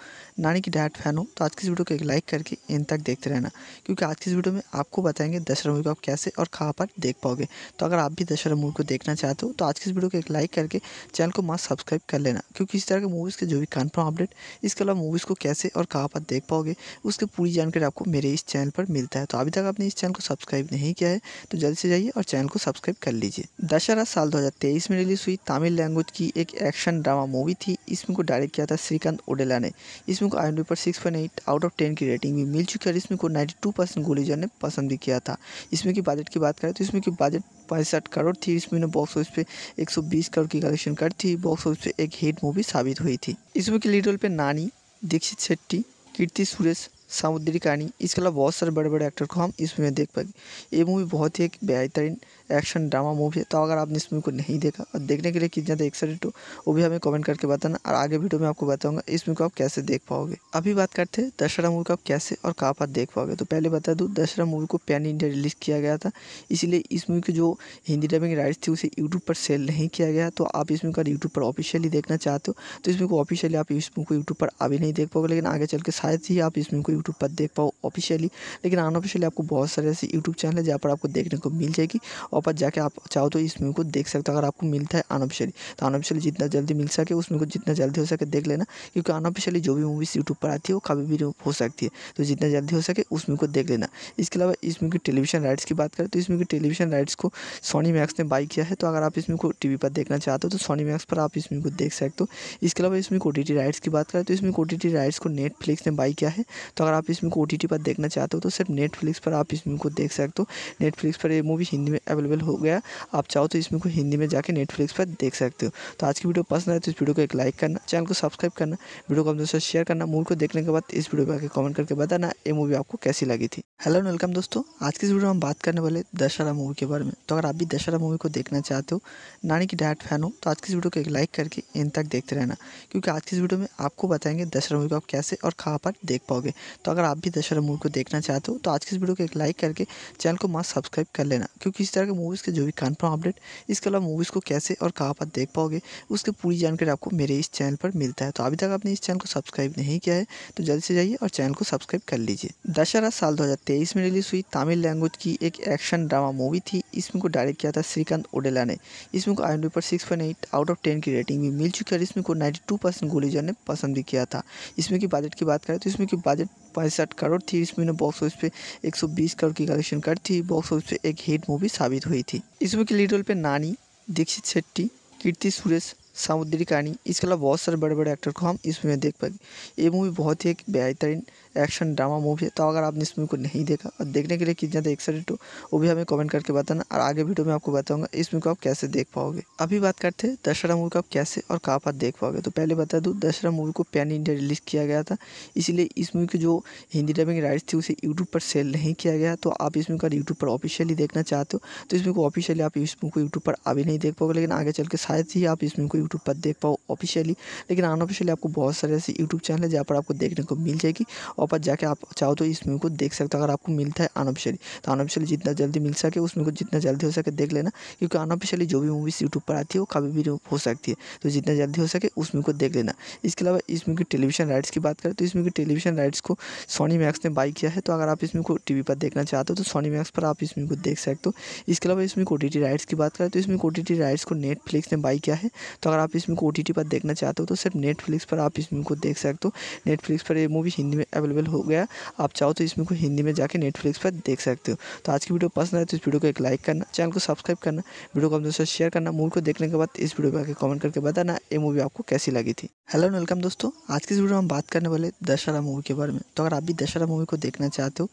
नानी की डायट फैन हो तो आज की इस वीडियो को एक लाइक करके इन तक देखते रहना क्योंकि आज की इस वीडियो में आपको बताएंगे दशहरा मूवी को आप कैसे और कहाँ पर देख पाओगे तो अगर आप भी दशहरा मूवी को देखना चाहते हो तो आज की इस वीडियो को एक लाइक करके चैनल को मास्क सब्सक्राइब कर लेना क्योंकि इस तरह के मूवीज़ के जो भी कन्फर्म अपडेट इसके अलावा मूवीज़ को कैसे और कहाँ पर देख पाओगे उसकी पूरी जानकारी आपको मेरे इस चैनल पर मिलता है तो अभी तक आपने इस चैनल को सब्सक्राइब नहीं किया है तो जल्दी से जाइए और चैनल को सब्सक्राइब कर लीजिए दशहरा साल दो में रिलीज़ हुई तमिल लैंग्वेज की एक एक्शन ड्रामा मूवी थी इसमें को डायरेक्ट किया था श्रीकांत ओडेला ने इसमें को आई पर सिक्स आउट ऑफ टेन की रेटिंग भी मिल चुकी है और इसमें को नाइन्टी टू परसेंट गोलीजर ने पसंद भी किया था इसमें की बजट की बात करें तो इसमें की बजट पैंसठ करोड़ थी इसमें बॉक्स ऑफिस पे 120 करोड़ की कलेक्शन कर थी बॉक्स ऑफिस पे एक हिट मूवी साबित हुई थी इस मूवी के लीड रोल पे नानी दीक्षित शेट्टी कीर्ति सुरेश सामुद्री कहानी इसके अलावा बहुत सारे बड़े बड़े एक्टर को हम इस मूवी में देख पाएंगे ये मूवी बहुत ही एक बेहतरीन एक्शन ड्रामा मूवी है तो अगर आपने इस मूवी को नहीं देखा और देखने के लिए कितना ज़्यादा एक्साइटेड हो वो भी हमें कमेंट करके बताना और आगे वीडियो में आपको बताऊँगा इस मूवी को आप कैसे देख पाओगे अभी बात करते हैं दशहरा मूवी को आप कैसे और कहाँ पर देख पाओगे तो पहले बता दूँ दशहरा मूवी को पैन इंडिया रिलीज़ किया गया था इसीलिए इस मूवी की जो हिंदी डबिंग राइट्स थी उसे यूट्यूब पर सेल नहीं किया गया तो आप इस मूवी का यूट्यूब पर ऑफिशियली देखना चाहते हो तो इस मूवी को ऑफिशियली आप इस मूवी को यूट्यूब पर अभी नहीं देख पाओगे लेकिन आगे चल के शायद ही आप इस मूवी को यूट्यूब पर देख पाओ ऑफिशियली लेकिन अनऑफिशियली आपको बहुत सारे ऐसे यूट्यूब चैनल है जहाँ पर आपको देखने को मिल जाएगी पर जाके आप चाहो तो इस मूवी को देख सकते हो अगर आपको मिलता है अनऑफिशियली तो अनऑफिशियली जितना जल्दी मिल सके उस को जितना जल्दी हो सके देख लेना क्योंकि अनऑफिशियली जो भी मूवीज़ यूट्यूब पर आती है वो कभी भी हो सकती है तो जितना जल्दी हो सके उस को देख लेना इसके अलावा इस मूवी की टेलीविजन राइट्स की बात करें तो इस की टेलीविजन राइट्स को सोनी मैक्स ने बाई किया है तो अगर आप इस मूवी को टी पर देखना चाहते हो तो सोनी मैक्स पर आप इस मूवी को देख सकते हो इसके अलावा इसमें ओ टी राइट्स की बात करें तो इसमें ओ टी राइट्स को नेटफ्लिक्स ने बाई किया है तो अगर आप इसमें ओ टी पर देखना चाहते हो तो सिर्फ नेटफ्लिक्स पर आप इस को देख सकते हो नेटफ्लिक्स पर ये मूवी हिंदी में अवेलेबल अवेलेबल हो गया आप चाहो तो इसमें को हिंदी में जाके नेटफ्लिक्स पर देख सकते हो तो आज की वीडियो पसंद आए तो इस वीडियो को एक लाइक करना चैनल को सब्सक्राइब करना वीडियो को अपने साथ शेयर करना मूवी को देखने के बाद इस वीडियो पर आगे कमेंट करके बताना ये मूवी आपको कैसी लगी थी हेलो वेलकम दोस्तों आज की इस वीडियो में हम बात करने वाले दशहरा मूवी के बारे में तो अगर आप भी दशहरा मूवी को देखना चाहते हो नानी की डायरेक्ट फैन हो तो आज की इस वीडियो को एक लाइक करके इन तक देखते रहना क्योंकि आज की इस वीडियो में आपको बताएंगे दशहरा मूवी को आप कैसे और कहाँ पर देख पाओगे तो अगर आप भी दशहरा मूवी को देखना चाहते हो तो आज की इस वीडियो को एक लाइक करके चैनल को मास्क सब्सक्राइब कर लेना क्योंकि इस तरह के मूवीज़ के जो भी कन्फर्म अपडेट इसके अलावा मूवीज़ को कैसे और कहाँ पर देख पाओगे उसकी पूरी जानकारी आपको मेरे इस चैनल पर मिलता है तो अभी तक आपने इस चैनल को सब्सक्राइब नहीं किया है तो जल्दी से जाइए और चैनल को सब्सक्राइब कर लीजिए दशहरा साल दो में रिलीज़ हुई तमिल लैंग्वेज की एक एक्शन ड्रामा मूवी थी इसमें को डायरेक्ट किया था श्रीकांत ओडेला ने इसमें को आई पर six point eight out of ten की रेटिंग भी मिल चुकी है और इसमें को नाइन्टी टू परसेंट गोली ने पसंद भी किया था इसमें की बजट की बात करें तो इसमें की बजट पैंसठ करोड़ थी इसमें बॉक्स ऑफिस पे 120 करोड़ की कलेक्शन कर थी बॉक्स ऑफिस पे एक हिट मूवी साबित हुई थी इसमें की लीड रोल पे नानी दीक्षित शेट्टी कीर्ति सुरेश सामुद्री कहानी इसके अलावा बहुत सारे बड़े बड़े एक्टर को हम इस मूवी में देख पाएंगे ये मूवी बहुत ही एक बेहतरीन एक्शन ड्रामा मूवी है तो अगर आपने इस मूवी को नहीं देखा और देखने के लिए कितना ज़्यादा एक्साइटेड हो वो भी हमें कमेंट करके बताना और आगे वीडियो में आपको बताऊंगा इस मूवी को आप कैसे देख पाओगे अभी बात करते हैं दशहरा मूवी को आप कैसे और कहाँ पर देख पाओगे तो पहले बता दूँ दशहरा मूवी को पैन इंडिया रिलीज़ किया गया था इसीलिए इस मूवी की जो हिंदी डबिंग राइट्स थी उसे यूट्यूब पर सेल नहीं किया गया तो आप इस मूवी का यूट्यूब पर ऑफिशियली देखना चाहते हो तो इस मूवी को ऑफिशियली आप इस मूवी को यूट्यूब पर अभी नहीं देख पाओगे लेकिन आगे चल के शायद ही आप इस मूवी को यूट्यूब पर देख पाओ ऑफिशियली लेकिन अनऑफिशियली आपको बहुत सारे ऐसे यूट्यूब चैनल है जहाँ पर आपको देखने को मिल जाएगी और वहाँ पर जाके आप चाहो तो इस मूवी को देख सकते हो अगर आपको मिलता है अनऑफिशियली तो अनऑफिशियली जितना जल्दी मिल सके उस मूवी को जितना जल्दी हो सके देख लेना क्योंकि अनऑफिशियली जो भी मूवीज़ यूट्यूब पर आती है वो कभी भी हो सकती है तो जितना जल्दी हो सके उस मूवी को देख लेना इसके अलावा इस मूवी की टेलीविजन राइट्स की बात करें तो इस मूवी की टेलीविजन राइट्स को सोनी मैक्स ने बाई किया है तो अगर आप इस मूवी को टी पर देखना चाहते हो तो सोनी मैक्स पर आप इस मूवी को देख सकते हो इसके अलावा इसमें ओ राइट्स की बात करें तो इसमें ओ राइट्स को नेटफ्लिक्स ने बाई किया है तो अगर आप इसमें ओ पर देखना चाहते हो तो सिर्फ नेटफ्लिक्स पर आप इस मूवी को देख सकते हो नेटफ्लिक्स पर ये मूवी हिंदी में अवेलेबल अवेलेबल हो गया आप चाहो तो इसमें को हिंदी में जाकर नेटफ्लिक्स पर देख सकते हो तो आज की वीडियो पसंद आए तो इस वीडियो को एक लाइक करना चैनल को सब्सक्राइब करना वीडियो को अपने साथ शेयर करना मूवी को देखने के बाद इस वीडियो पर आकर कमेंट करके बताना ये मूवी आपको कैसी लगी थी हेलो वेलकम दोस्तों आज की इस वीडियो में हम बात करने वाले दशहरा मूवी के बारे में तो अगर आप भी दशहरा मूवी को देखना चाहते हो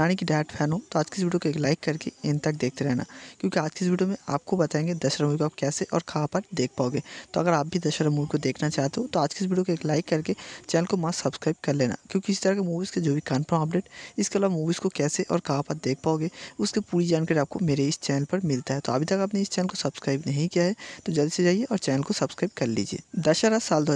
नानी की डायरेक्ट फैन हो तो आज की इस वीडियो को एक लाइक करके इन तक देखते रहना क्योंकि आज की इस वीडियो में आपको बताएंगे दशहरा मूवी को आप कैसे और कहाँ पर देख पाओगे तो अगर आप भी दशहरा मूवी को देखना चाहते हो तो आज की इस वीडियो को एक लाइक करके चैनल को मास्क सब्सक्राइब कर लेना क्योंकि इस तरह के मूवीज़ के जो भी कन्फर्म अपडेट इसके अलावा मूवीज़ को कैसे और कहाँ पर देख पाओगे उसकी पूरी जानकारी आपको मेरे इस चैनल पर मिलता है तो अभी तक आपने इस चैनल को सब्सक्राइब नहीं किया है तो जल्दी से जाइए और चैनल को सब्सक्राइब कर लीजिए दशहरा साल दो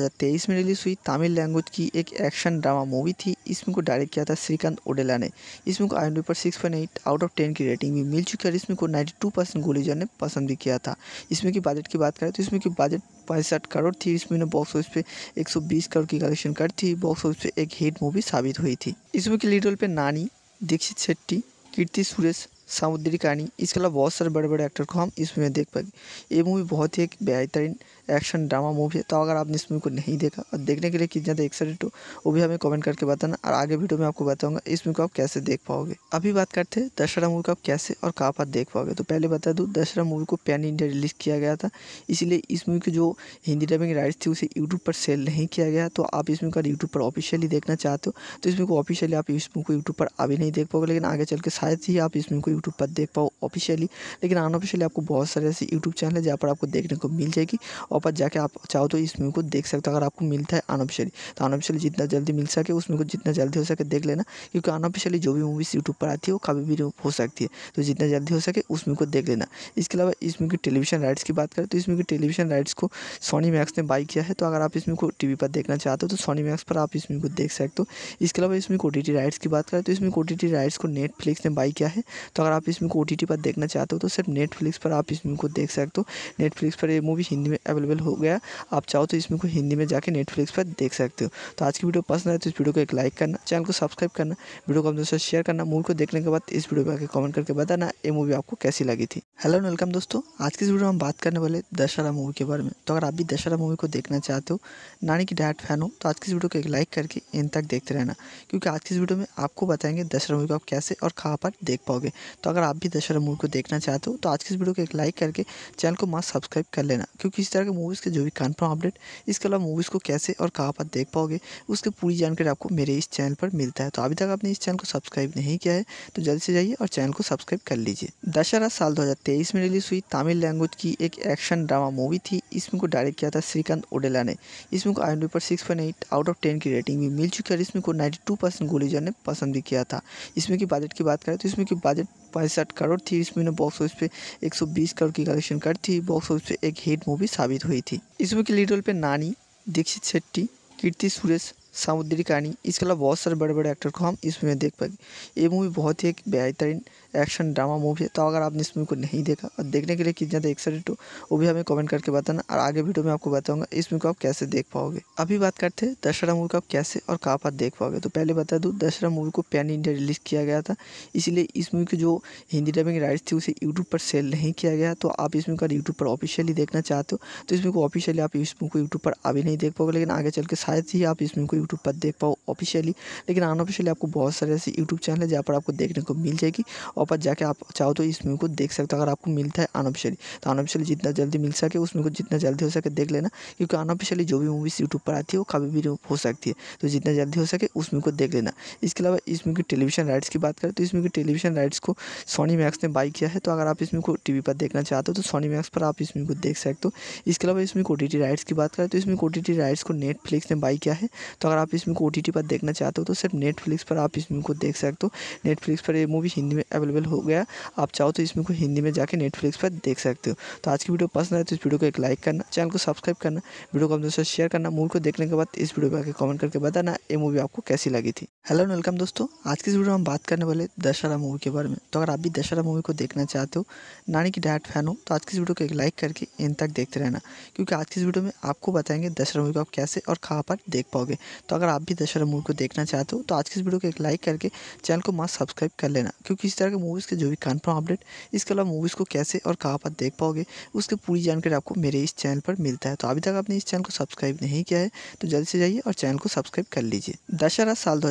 में रिलीज़ हुई तमिल लैंग्वेज की एक एक्शन ड्रामा मूवी थी इसमें को डायरेक्ट किया था श्रीकांत ओडेला ने इसमें को आई पर सिक्स आउट ऑफ टेन की रेटिंग भी मिल चुकी है इसमें को नाइन्टी टू परसेंट ने पसंद भी किया था इसमें की बजट की बात करें तो इसमें की बजट पैंसठ करोड़ थी इसमें बॉक्स ऑफिस पे 120 करोड़ की कलेक्शन कर थी बॉक्स ऑफिस पे एक हिट मूवी साबित प्रभावित हुई थी इसमें के लीड रोल पे नानी दीक्षित शेट्टी कीर्ति सुरेश सामुद्री कहानी इसके अलावा बहुत सारे बड़े बड़े एक्टर को हम इस मूवी में देख पाएंगे ये मूवी बहुत ही एक बेहतरीन एक्शन ड्रामा मूवी है तो अगर आपने इस मूवी को नहीं देखा और देखने के लिए कितना ज़्यादा एक्साइटेड हो वो भी हमें कमेंट करके बताना और आगे वीडियो में आपको बताऊंगा इस मूवी को आप कैसे देख पाओगे अभी बात करते हैं दशहरा मूवी को आप कैसे और कहाँ पर देख पाओगे तो पहले बता दूँ दशहरा मूवी को पैन इंडिया रिलीज़ किया गया था इसीलिए इस मूवी की जो हिंदी डबिंग राइट्स थी उसे यूट्यूब पर सेल नहीं किया गया तो आप इस मूवी का यूट्यूब पर ऑफिशियली देखना चाहते हो तो इस मूवी को ऑफिशियली आप इस मूवी को यूट्यूब पर अभी नहीं देख पाओगे लेकिन आगे चल के शायद ही आप इस मूवी को यूट्यूब पर देख पाओ ऑफिशियली लेकिन अनऑफिशियली आपको बहुत सारे ऐसे यूट्यूब चैनल है जहाँ पर आपको देखने को मिल जाएगी पर जाके आप चाहो तो इस मूवी को देख सकते हो अगर आपको मिलता है अनऑफिशियली तो अनऑफिशियली जितना जल्दी मिल सके उस मूवी को जितना जल्दी हो सके देख लेना क्योंकि अनऑफिशियली जो भी मूवीज़ यूट्यूब पर आती है वो कभी भी हो सकती है तो जितना जल्दी हो सके उस मूवी को देख लेना इसके अलावा इस मूवी की टेलीविजन राइट्स की बात करें तो इस मूवी की टेलीविजन राइट्स को सोनी मैक्स ने बाई किया है तो अगर आप इस मूवी को टी पर देखना चाहते हो तो सोनी मैक्स पर आप इस मूवी को देख सकते हो इसके अलावा इसमें ओ राइट्स की बात करें तो इसमें ओ राइट्स को नेटफ्लिक्स ने बाई किया है तो अगर आप इसमें ओ पर देखना चाहते हो तो सिर्फ नेटफ्लिक्स पर आप इस मूवी को देख सकते हो नेटफ्लिक्स पर ये मूवी हिंदी में अवेलेबल अवेलेबल हो गया आप चाहो तो इसमें को हिंदी में जाके नेटफ्लिक्स पर देख सकते हो तो आज की वीडियो पसंद आए तो इस वीडियो को एक लाइक करना चैनल को सब्सक्राइब करना वीडियो को अपने दोस्तों शेयर करना मूवी को देखने के बाद इस वीडियो पर आकर कमेंट करके बताना ये मूवी आपको कैसी लगी थी हेलो वेलकम दोस्तों आज की इस वीडियो में हम बात करने वाले दशहरा मूवी के बारे में तो अगर आप भी दशहरा मूवी को देखना चाहते हो नानी की डायरेक्ट फैन हो तो आज की इस वीडियो को एक लाइक करके इन तक देखते रहना क्योंकि आज की इस वीडियो में आपको बताएंगे दशहरा मूवी को आप कैसे और कहाँ पर देख पाओगे तो अगर आप भी दशहरा मूवी को देखना चाहते हो तो आज की इस वीडियो को एक लाइक करके चैनल को मास्क सब्सक्राइब कर लेना क्योंकि इस तरह जाएगा मूवीज़ के जो भी कन्फर्म अपडेट इसके अलावा मूवीज़ को कैसे और कहाँ पर देख पाओगे उसकी पूरी जानकारी आपको मेरे इस चैनल पर मिलता है तो अभी तक आपने इस चैनल को सब्सक्राइब नहीं किया है तो जल्दी से जाइए और चैनल को सब्सक्राइब कर लीजिए दशहरा साल दो में रिलीज हुई तमिल लैंग्वेज की एक एक्शन ड्रामा मूवी थी इसमें को डायरेक्ट किया था श्रीकांत ओडेला ने इसमें को आई पर सिक्स आउट ऑफ टेन की रेटिंग भी मिल चुकी है और इसमें को नाइन्टी परसेंट गोलीजर ने पसंद भी किया था इसमें की बजट की बात करें तो इसमें की बजट पैंसठ करोड़ थी इसमें बॉक्स ऑफिस पे 120 करोड़ की कलेक्शन कर थी बॉक्स ऑफिस पे एक हिट मूवी साबित प्रकाशित हुई थी इसमें के लीड रोल पे नानी दीक्षित शेट्टी कीर्ति सुरेश सामुद्री कहानी इसके अलावा बहुत सारे बड़े बड़े एक्टर को हम इस मूवी में देख पाएंगे ये मूवी बहुत ही एक बेहतरीन एक्शन ड्रामा मूवी है तो अगर आपने इस मूवी को नहीं देखा और देखने के लिए कितना ज़्यादा एक्साइटेड हो वो भी हमें कमेंट करके बताना और आगे वीडियो में आपको बताऊंगा इस मूवी को आप कैसे देख पाओगे अभी बात करते हैं दशहरा मूवी को आप कैसे और कहाँ पर देख पाओगे तो पहले बता दूँ दशहरा मूवी को पैन इंडिया रिलीज़ किया गया था इसीलिए इस मूवी की जो हिंदी डबिंग राइट्स थी उसे यूट्यूब पर सेल नहीं किया गया तो आप इस मूवी का यूट्यूब पर ऑफिशियली देखना चाहते हो तो इस मूवी को ऑफिशियली आप इस मूवी को यूट्यूब पर अभी नहीं देख पाओगे लेकिन आगे चल के शायद ही आप इस मूवी को यूट्यूब पर देख पाओ ऑफिशियली लेकिन अनऑफिशियली आपको बहुत सारे ऐसे यूट्यूब चैनल है जहाँ पर आपको देखने को मिल जाएगी पर जाके आप चाहो तो इस मूवी को देख सकते हो अगर आपको मिलता है अनऑफिशियली तो अनऑफिशियली जितना जल्दी मिल सके उस को जितना जल्दी हो सके देख लेना क्योंकि अनऑफिशियली जो भी मूवीज़ यूट्यूब पर आती है वो कभी भी हो सकती है तो जितना जल्दी हो सके उस को देख लेना इसके अलावा इस मूवी की टेलीविजन राइट्स की बात करें तो इसमें की टेलीविजन राइट्स को सोनी मैक्स ने बाई किया है तो अगर आप इस को टी पर देखना चाहते हो तो सोनी मैक्स पर आप इस को देख सकते हो इसके अलावा इसमें ओ राइट्स की बात करें तो इसमें ओ राइट्स को नेटफ्लिक्स ने बाई किया है तो अगर आप इसमें ओ पर देखना चाहते हो तो सिर्फ नेटफ्लिक्स पर आप इस को देख सकते हो नेटफ्लिक्स पर ये मूवी हिंदी में अवेलेबल अवेलेबल हो गया आप चाहो तो इसमें को हिंदी में जाके नेटफ्लिक्स पर देख सकते हो तो आज की वीडियो पसंद आए तो इस वीडियो को एक लाइक करना चैनल को सब्सक्राइब करना वीडियो को अपने दोस्तों शेयर करना मूवी को देखने के बाद इस वीडियो पर कमेंट करके बताना ये मूवी आपको कैसी लगी थी हेलो वेलकम दोस्तों आज की इस वीडियो में हम बात करने वाले दशहरा मूवी के बारे में तो अगर आप भी दशहरा मूवी को देखना चाहते हो नानी की डायरेक्ट फैन हो तो आज की इस वीडियो को एक लाइक करके इन तक देखते रहना क्योंकि आज की इस वीडियो में आपको बताएंगे दशहरा मूवी को आप कैसे और कहाँ पर देख पाओगे तो अगर आप भी दशहरा मूवी को देखना चाहते हो तो आज की इस वीडियो को एक लाइक करके चैनल को मास्क सब्सक्राइब कर लेना क्योंकि इस तरह के मूवीज़ के जो भी कन्फर्म अपडेट इसके अलावा मूवीज़ को कैसे और कहाँ पर देख पाओगे उसकी पूरी जानकारी आपको मेरे इस चैनल पर मिलता है तो अभी तक आपने इस चैनल को सब्सक्राइब नहीं किया है तो जल्दी से जाइए और चैनल को सब्सक्राइब कर लीजिए दशहरा साल दो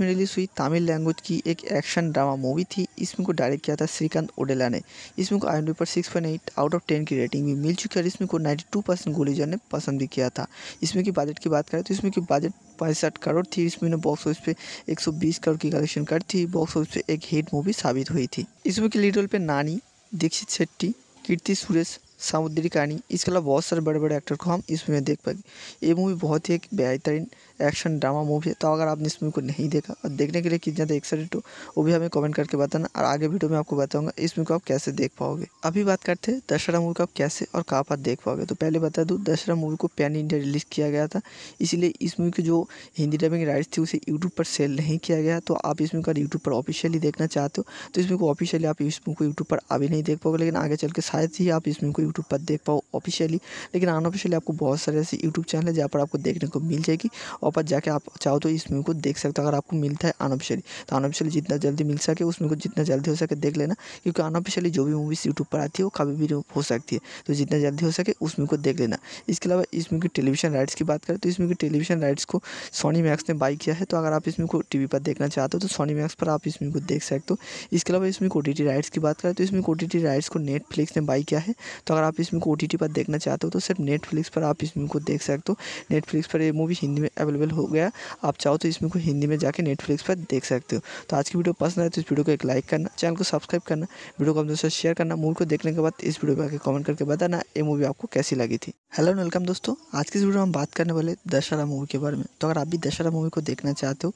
में रिलीज़ हुई तमिल लैंग्वेज की एक एक्शन ड्रामा मूवी थी इसमें को डायरेक्ट किया था श्रीकांत ओडेला ने इसमें को आई पर सिक्स आउट ऑफ टेन की रेटिंग भी मिल चुकी है और इसमें को नाइन्टी गोलीजर ने पसंद भी किया था इसमें की बजट की बात करें तो इसमें की बजट पैंसठ करोड़ थी इसमें बॉक्स ऑफिस पे 120 करोड़ की कलेक्शन कर थी बॉक्स ऑफिस पे एक हिट मूवी साबित हुई थी इसमें के लीड रोल पे नानी दीक्षित शेट्टी कीर्ति सुरेश सामुद्री कहानी इसके अलावा बहुत सारे बड़े बड़े एक्टर को हम इसमें देख पाएंगे ये मूवी बहुत ही एक बेहतरीन एक्शन ड्रामा मूवी है तो अगर आपने इस मूवी को नहीं देखा और देखने के लिए कितना ज़्यादा एक्साइटेड हो वो भी हमें कमेंट करके बताना और आगे वीडियो में आपको बताऊंगा इस मूवी को आप कैसे देख पाओगे अभी बात करते हैं दशहरा मूवी को आप कैसे और कहाँ पर देख पाओगे तो पहले बता दूँ दशहरा मूवी को पैन इंडिया रिलीज़ किया गया था इसीलिए इस मूवी की जो हिंदी डबिंग राइट्स थी उसे यूट्यूब पर सेल नहीं किया गया तो आप इस मूवी का यूट्यूब पर ऑफिशियली देखना चाहते हो तो इस मूवी को ऑफिशियली आप इस मूवी को यूट्यूब पर अभी नहीं देख पाओगे लेकिन आगे चल के शायद ही आप इस मूवी को यूट्यूब पर देख पाओ ऑफिशियली लेकिन अनऑफिशियली आपको बहुत सारे ऐसे यूट्यूब चैनल है जहाँ पर आपको देखने को मिल जाएगी और पर जाके आप चाहो तो इस मूवी को देख सकते हो अगर आपको मिलता है अनऑफिशियली तो अनऑफिशियली जितना जल्दी मिल सके उस मूवी को जितना जल्दी हो सके देख लेना क्योंकि अनऑफिशियली जो भी मूवीज़ यूट्यूब पर आती है वो कभी भी हो सकती है तो जितना जल्दी हो सके उस मूवी को देख लेना इसके अलावा इस मूवी की टेलीविजन राइट्स की बात करें तो इस मूवी की टेलीविजन राइट्स को सोनी मैक्स ने बाई किया है तो अगर आप इस मूवी को टी पर देखना चाहते हो तो सोनी मैक्स पर आप इस मूवी को देख सकते हो इसके अलावा इसमें ओ राइट्स की बात करें तो इसमें ओ राइट्स को नेटफ्लिक्स ने बाई किया है तो अगर आप इसमें ओ पर देखना चाहते हो तो सिर्फ नेटफ्लिक्स पर आप इस मूवी को देख सकते हो नेटफ्लिक्स पर ये मूवी हिंदी में अवेलेबल अवेलेबल हो गया आप चाहो तो इसमें को हिंदी में जाकर नेटफ्लिक्स पर देख सकते हो तो आज की वीडियो पसंद आए तो इस वीडियो को एक लाइक करना चैनल को सब्सक्राइब करना वीडियो को अपने साथ शेयर करना मूवी को देखने के बाद इस वीडियो पर आके कमेंट करके बताना ये मूवी आपको कैसी लगी थी हेलो वेलकम दोस्तों आज की इस वीडियो में हम बात करने वाले दशहरा मूवी के बारे में तो अगर आप भी दशहरा मूवी को देखना चाहते हो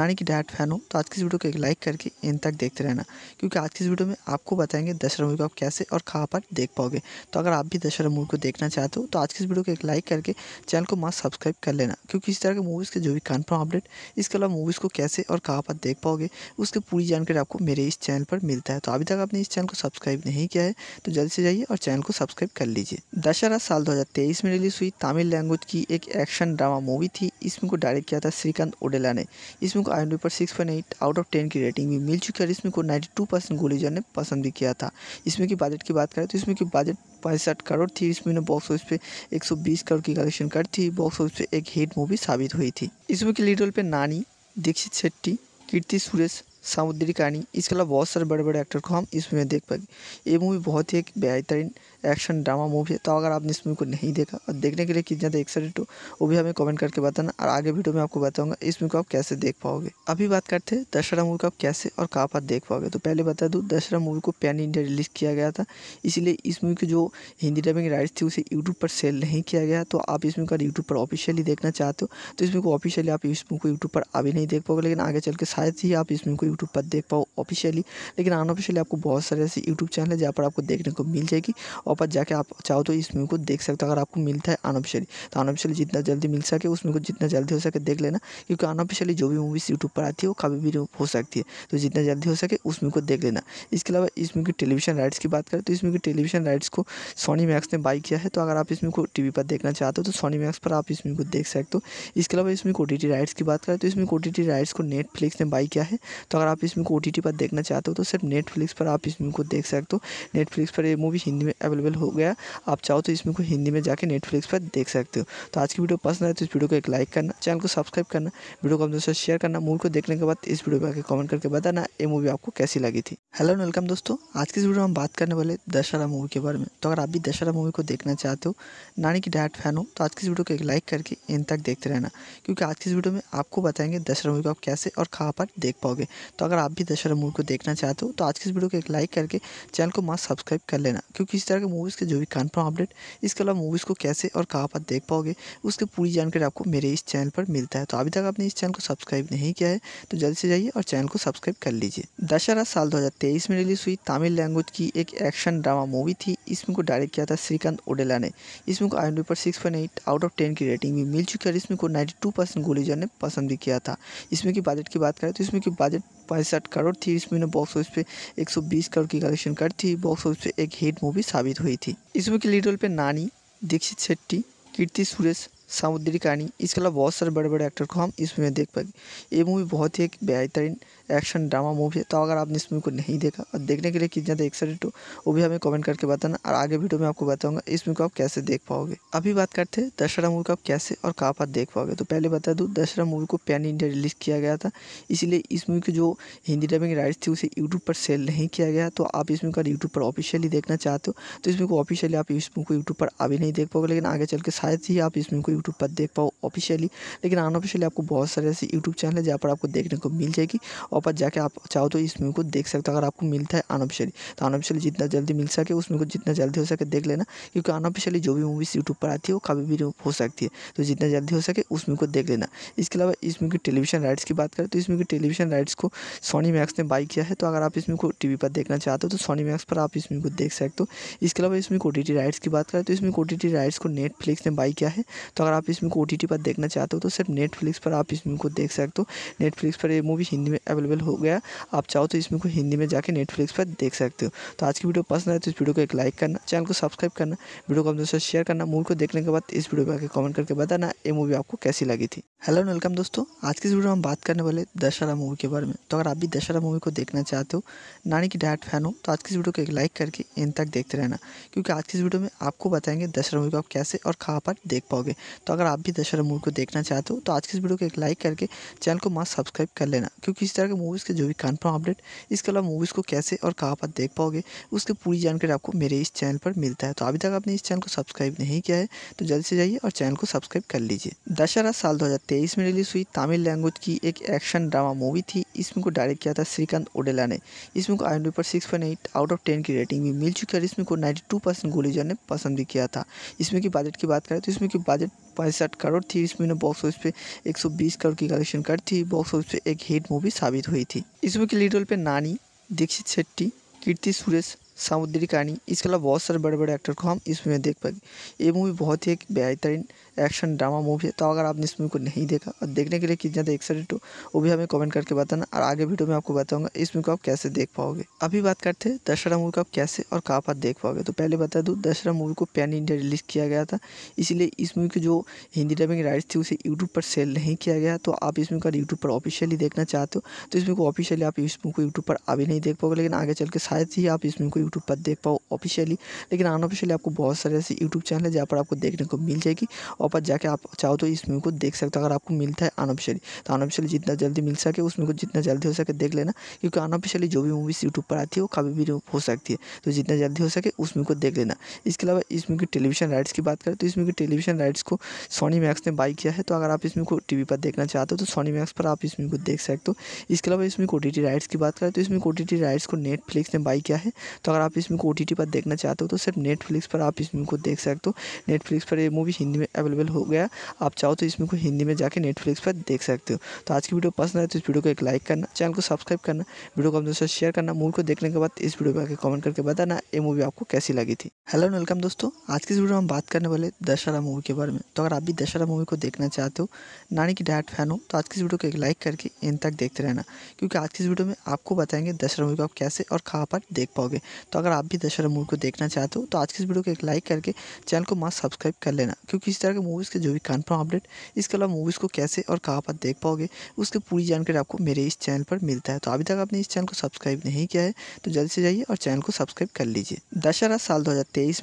नानी की डायरेक्ट फैन हो तो आज की इस वीडियो को एक लाइक करके इन तक देखते रहना क्योंकि आज की इस वीडियो में आपको बताएंगे दशहरा मूवी को आप कैसे और कहाँ पर देख पाओगे तो अगर आप भी दशहरा मूवी को देखना चाहते हो तो आज की इस वीडियो को एक लाइक करके चैनल को मास्क सब्सक्राइब कर लेना क्योंकि इस तरह के मूवीज़ के जो भी कन्फर्म अपडेट इसके अलावा मूवीज़ को कैसे और कहाँ पर देख पाओगे उसकी पूरी जानकारी आपको मेरे इस चैनल पर मिलता है तो अभी तक आपने इस चैनल को सब्सक्राइब नहीं किया है तो जल्दी से जाइए और चैनल को सब्सक्राइब कर लीजिए दशहरा साल दो में रिलीज़ हुई तमिल लैंग्वेज की एक एक्शन ड्रामा मूवी थी इसमें को डायरेक्ट किया था श्रीकांत ओडेला ने इसमें को आई पर सिक्स आउट ऑफ टेन की रेटिंग भी मिल चुकी है और इसमें को नाइन्टी टू ने पसंद भी किया था इसमें की बजट की बात करें तो इसमें की बजट पैंसठ करोड़ थी इस मूवी ने बॉक्स ऑफिस पे 120 करोड़ की कलेक्शन कर थी बॉक्स ऑफिस पे एक हिट मूवी साबित हुई थी इस मूवी के लीड रोल पे नानी दीक्षित शेट्टी कीर्ति सुरेश सामुद्री कहानी इसके अलावा बहुत सारे बड़े बड़े एक्टर को हम इस मूवी में देख पाएंगे ये मूवी बहुत ही एक बेहतरीन एक्शन ड्रामा मूवी है तो अगर आपने इस मूवी को नहीं देखा और देखने के लिए कितना ज़्यादा एक्साइटेड हो वो भी हमें कमेंट करके बताना और आगे वीडियो में आपको बताऊंगा इस मूवी को आप कैसे देख पाओगे अभी बात करते हैं दशहरा मूवी को आप कैसे और कहाँ पर देख पाओगे तो पहले बता दूँ दशहरा मूवी को पैन इंडिया रिलीज़ किया गया था इसीलिए इस मूवी की जो हिंदी डबिंग राइट्स थी उसे यूट्यूब पर सेल नहीं किया गया तो आप इस मूवी को यूट्यूब पर ऑफिशियली देखना चाहते हो तो इस मूवी को ऑफिशियली आप इस मूवी को यूट्यूब पर अभी नहीं देख पाओगे लेकिन आगे चल के शायद ही आप इस मूवी को यूट्यूब पर देख पाओ ऑफिशियली लेकिन अनऑफिशियली आपको बहुत सारे ऐसे यूट्यूब चैनल है जहाँ पर आपको देखने को मिल जाएगी ऊपर जाके आप चाहो तो इस मूवी को देख सकते हो अगर आपको मिलता है अनऑफिशियली तो अनऑफिशियली जितना जल्दी मिल सके उस मूवी को जितना जल्दी हो सके देख लेना क्योंकि अनऑफिशियली जो भी मूवीज़ यूट्यूब पर आती है वो कभी भी हो सकती है तो जितना जल्दी हो सके उस मूवी को देख लेना इसके अलावा इस मूवी की टेलीविजन राइट्स की बात करें तो इस मूवी की टेलीविजन राइट्स को सोनी मैक्स ने बाई किया है तो अगर आप इस मूवी को टी पर देखना चाहते हो तो सोनी मैक्स पर आप इस मूवी को देख सकते हो इसके अलावा इसमें ओ राइट्स की बात करें तो इसमें ओ राइट्स को नेटफ्लिक्स ने बाई किया है तो अगर आप इसमें ओ पर देखना चाहते हो तो सिर्फ नेटफ्लिक्स पर आप इस मूवी को देख सकते हो नेटफ्लिक्स पर ये मूवी हिंदी में अवेलेबल अवेलेबल हो गया आप चाहो तो इसमें को हिंदी में जाकर नेटफ्लिक्स पर देख सकते हो तो आज की वीडियो पसंद आए तो इस वीडियो को एक लाइक करना चैनल को सब्सक्राइब करना वीडियो को अपने दोस्तों शेयर करना मूवी को देखने के बाद इस वीडियो पर कमेंट करके बताना ये मूवी आपको कैसी लगी थी हेलो वेलकम दोस्तों आज की इस वीडियो में हम बात करने वाले दशहरा मूवी के बारे में तो अगर आप भी दशहरा मूवी को देखना चाहते हो नानी की डायरेक्ट फैन हो तो आज की इस वीडियो को एक लाइक करके इन तक देखते रहना क्योंकि आज की इस वीडियो में आपको बताएंगे दशहरा मूवी को आप कैसे और कहाँ पर देख पाओगे तो अगर आप भी दशहरा मूवी को देखना चाहते हो तो आज की इस वीडियो को एक लाइक करके चैनल को मास्क सब्सक्राइब कर लेना क्योंकि इस तरह के करेंगे मूवीज़ के जो भी कन्फर्म अपडेट इसके अलावा मूवीज़ को कैसे और कहाँ पर देख पाओगे उसकी पूरी जानकारी आपको मेरे इस चैनल पर मिलता है तो अभी तक आपने इस चैनल को सब्सक्राइब नहीं किया है तो जल्दी से जाइए और चैनल को सब्सक्राइब कर लीजिए दशहरा साल दो में रिलीज़ हुई तमिल लैंग्वेज की एक एक्शन ड्रामा मूवी थी इसमें को डायरेक्ट किया था श्रीकांत ओडेला ने इसमें फिल्म को आई पर सिक्स आउट ऑफ टेन की रेटिंग भी मिल चुकी है और इसमें को नाइन्टी टू ने पसंद भी किया था इसमें की बजट की बात करें तो इसमें की बजट पैंसठ करोड़ थी इसमें ने बॉक्स ऑफिस पे 120 करोड़ की कलेक्शन कर थी बॉक्स ऑफिस पे एक हिट मूवी साबित हुई थी इस मूवी के लीड रोल पे नानी दीक्षित शेट्टी कीर्ति सुरेश सामुद्री कहानी इसके अलावा बहुत सारे बड़े बड़े एक्टर को हम इस मूवी में देख पाएंगे ये मूवी बहुत ही एक बेहतरीन एक्शन ड्रामा मूवी है तो अगर आपने इस मूवी को नहीं देखा और देखने के लिए कितना ज़्यादा एक्साइटेड हो वो भी हमें कमेंट करके बताना और आगे वीडियो में आपको बताऊंगा इस मूवी को आप कैसे देख पाओगे अभी बात करते हैं दशहरा मूवी को आप कैसे और कहाँ पर देख पाओगे तो पहले बता दूँ दशहरा मूवी को पैन इंडिया रिलीज़ किया गया था इसीलिए इस मूवी की जो हिंदी डबिंग राइट्स थी उसे यूट्यूब पर सेल नहीं किया गया तो आप इस मूवी का यूट्यूब पर ऑफिशियली देखना चाहते हो तो इस मूवी को ऑफिशियली आप इस मूवी को यूट्यूब पर अभी नहीं देख पाओगे लेकिन आगे चल के शायद ही आप इस मूवी को यूट्यूब पर देख पाओ ऑफिशियली लेकिन अनऑफिशियली आपको बहुत सारे ऐसे यूट्यूब चैनल है जहाँ पर आपको देखने को मिल जाएगी और पर जाके आप चाहो तो इस मूवी को देख सकते हो अगर आपको मिलता है अनऑफिशियली तो अनऑफिशियली जितना जल्दी मिल सके उस मूवी को जितना जल्दी हो सके देख लेना क्योंकि अनऑफिशियली जो भी मूवीज़ यूट्यूब पर आती है वो कभी भी हो सकती है तो जितना जल्दी हो सके उस मूवी को देख लेना इसके अलावा इस मूवी की टेलीविजन राइट्स की बात करें तो इस मूवी की टेलीविजन राइट्स को सोनी मैक्स ने बाई किया है तो अगर आप इस मूवी को टी पर देखना चाहते हो तो सोनी मैक्स पर आप इस मूवी को देख सकते हो इसके अलावा इसमें ओ टी राइट्स की बात करें तो इसमें ओ टी राइट्स को नेटफ्लिक्स ने बाई किया है तो अगर आप इसमें ओ टी पर देखना चाहते हो तो सिर्फ नेटफ्लिक्स पर आप इस मूवी को देख सकते हो नेटफ्लिक्स पर ये मूवी हिंदी में अवेलेबल अवेलेबल हो गया आप चाहो तो इसमें को हिंदी में जाके नेटफ्लिक्स पर देख सकते हो तो आज की वीडियो पसंद आए तो इस वीडियो को एक लाइक करना चैनल को सब्सक्राइब करना वीडियो को अपने साथ शेयर करना मूवी को देखने के बाद इस वीडियो पर कमेंट करके बताना ये मूवी आपको कैसी लगी थी हेलो वेलकम दोस्तों आज की इस वीडियो में हम बात करने वाले दशहरा मूवी के बारे में तो अगर आप भी दशहरा मूवी को देखना चाहते हो नानी की डायरेक्ट फैन हो तो आज की इस वीडियो को एक लाइक करके इन तक देखते रहना क्योंकि आज की इस वीडियो में आपको बताएंगे दशहरा मूवी को आप कैसे और कहाँ पर देख पाओगे तो अगर आप भी दशहरा मूवी को देखना चाहते हो तो आज की इस वीडियो को एक लाइक करके चैनल को मस्त सब्सक्राइब कर लेना क्योंकि इस तरह के मूवीज़ के जो भी कन्फर्म अपडेट इसके अलावा मूवीज़ को कैसे और कहाँ पर देख पाओगे उसकी पूरी जानकारी आपको मेरे इस चैनल पर मिलता है तो अभी तक आपने इस चैनल को सब्सक्राइब नहीं किया है तो जल्दी से जाइए और चैनल को सब्सक्राइब कर लीजिए दशहरा साल दो में रिलीज हुई तमिल लैंग्वेज की एक एक्शन ड्रामा मूवी थी इसमें को डायरेक्ट किया था श्रीकांत ओडेला ने इसमें को आई पर सिक्स आउट ऑफ टेन की रेटिंग भी मिल चुकी है और इसमें को नाइन्टी टू परसेंट ने पसंद भी किया था इसमें की बजट की बात करें तो इसमें की बजट पैंसठ करोड़ थी इस महीने बॉक्स ऑफिस पे 120 करोड़ की कलेक्शन कर थी बॉक्स ऑफिस पे एक हिट मूवी साबित हुई थी मूवी के लीड रोल पे नानी दीक्षित शेट्टी कीर्ति सुरेश सामुद्री कहानी इसके अलावा बहुत सारे बड़े बड़े एक्टर को हम इस मूवी में देख पाएंगे ये मूवी बहुत ही एक बेहतरीन एक्शन ड्रामा मूवी है तो अगर आपने इस मूवी को नहीं देखा और देखने के लिए कितना ज़्यादा एक्साइटेड हो वो भी हमें कमेंट करके बताना और आगे वीडियो में आपको बताऊंगा इस मूवी को आप कैसे देख पाओगे अभी बात करते हैं दशहरा मूवी को आप कैसे और कहाँ पर देख पाओगे तो पहले बता दूँ दशहरा मूवी को पैन इंडिया रिलीज़ किया गया था इसलिए इस मूवी की जो हिंदी डबिंग राइट्स थी उसे यूट्यूब पर सेल नहीं किया गया तो आप इस मूवी का यूट्यूब पर ऑफिशियली देखना चाहते हो तो इस मूवी को ऑफिशियली आप इस मूवी को यूट्यूब पर अभी नहीं देख पाओगे लेकिन आगे चल के शायद ही आप इस मूवी को यूट्यूब पर देख पाओ ऑफिशियली लेकिन अनऑफिशियली आपको बहुत सारे ऐसे यूट्यूब चैनल है जहाँ पर आपको देखने को मिल जाएगी और वहाँ पर जाके आप चाहो तो इस मूवी को देख सकते हो अगर आपको मिलता है अनऑफिशियली तो अनऑफिशियली जितना जल्दी मिल सके उस मूवी को जितना जल्दी हो सके देख लेना क्योंकि अनऑफिशियली जो भी मूवीज़ यूट्यूब पर आती है वो कभी भी हो सकती है तो जितना जल्दी हो सके उस मूवी को देख लेना इसके अलावा इस मूवी की टेलीविजन राइट्स की बात करें तो इस मूवी की टेलीविजन राइट्स को सोनी मैक्स ने बाई किया है तो अगर आप इस मूवी को टी पर देखना चाहते हो तो सोनी मैक्स पर आप इस मूवी को देख सकते हो इसके अलावा इसमें ओ राइट्स की बात करें तो इसमें ओ राइट्स को नेटफ्लिक्स ने बाई किया है तो अगर आप इसमें ओ पर देखना चाहते हो तो सिर्फ नेटफ्लिक्स पर आप इस मूवी को देख सकते हो नेटफ्लिक्स पर ये मूवी हिंदी में अवेलेबल हो गया आप चाहो तो इसमें को हिंदी में जाकर नेटफ्लिक्स पर देख सकते हो तो आज की वीडियो पसंद आए तो इस वीडियो को एक लाइक करना चैनल को सब्सक्राइब करना वीडियो को अपने साथ शेयर करना मूवी को देखने के बाद इस वीडियो पर आकर कमेंट करके बताना ये मूवी आपको कैसी लगी थी हेलो वेलकम दोस्तों आज की इस वीडियो में हम बात करने वाले दशहरा मूवी के बारे में तो अगर आप भी दशहरा मूवी को देखना चाहते हो नानी की डायरेक्ट फैन हो तो आज की इस वीडियो को एक लाइक करके इन तक देखते रहना क्योंकि आज की इस वीडियो में आपको बताएंगे दशहरा मूवी को आप कैसे और कहाँ पर देख पाओगे तो अगर आप भी दशहरा मूवी को देखना चाहते हो तो आज की इस वीडियो को एक लाइक करके चैनल को मास्क सब्सक्राइब कर लेना क्योंकि इस तरह के मूवीज़ के जो भी कन्फर्म अपडेट इसके अलावा मूवीज़ को कैसे और कहाँ पर देख पाओगे उसकी पूरी जानकारी आपको मेरे इस चैनल पर मिलता है तो अभी तक आपने इस चैनल को सब्सक्राइब नहीं किया है तो जल्दी से जाइए और चैनल को सब्सक्राइब कर लीजिए दशहरा साल दो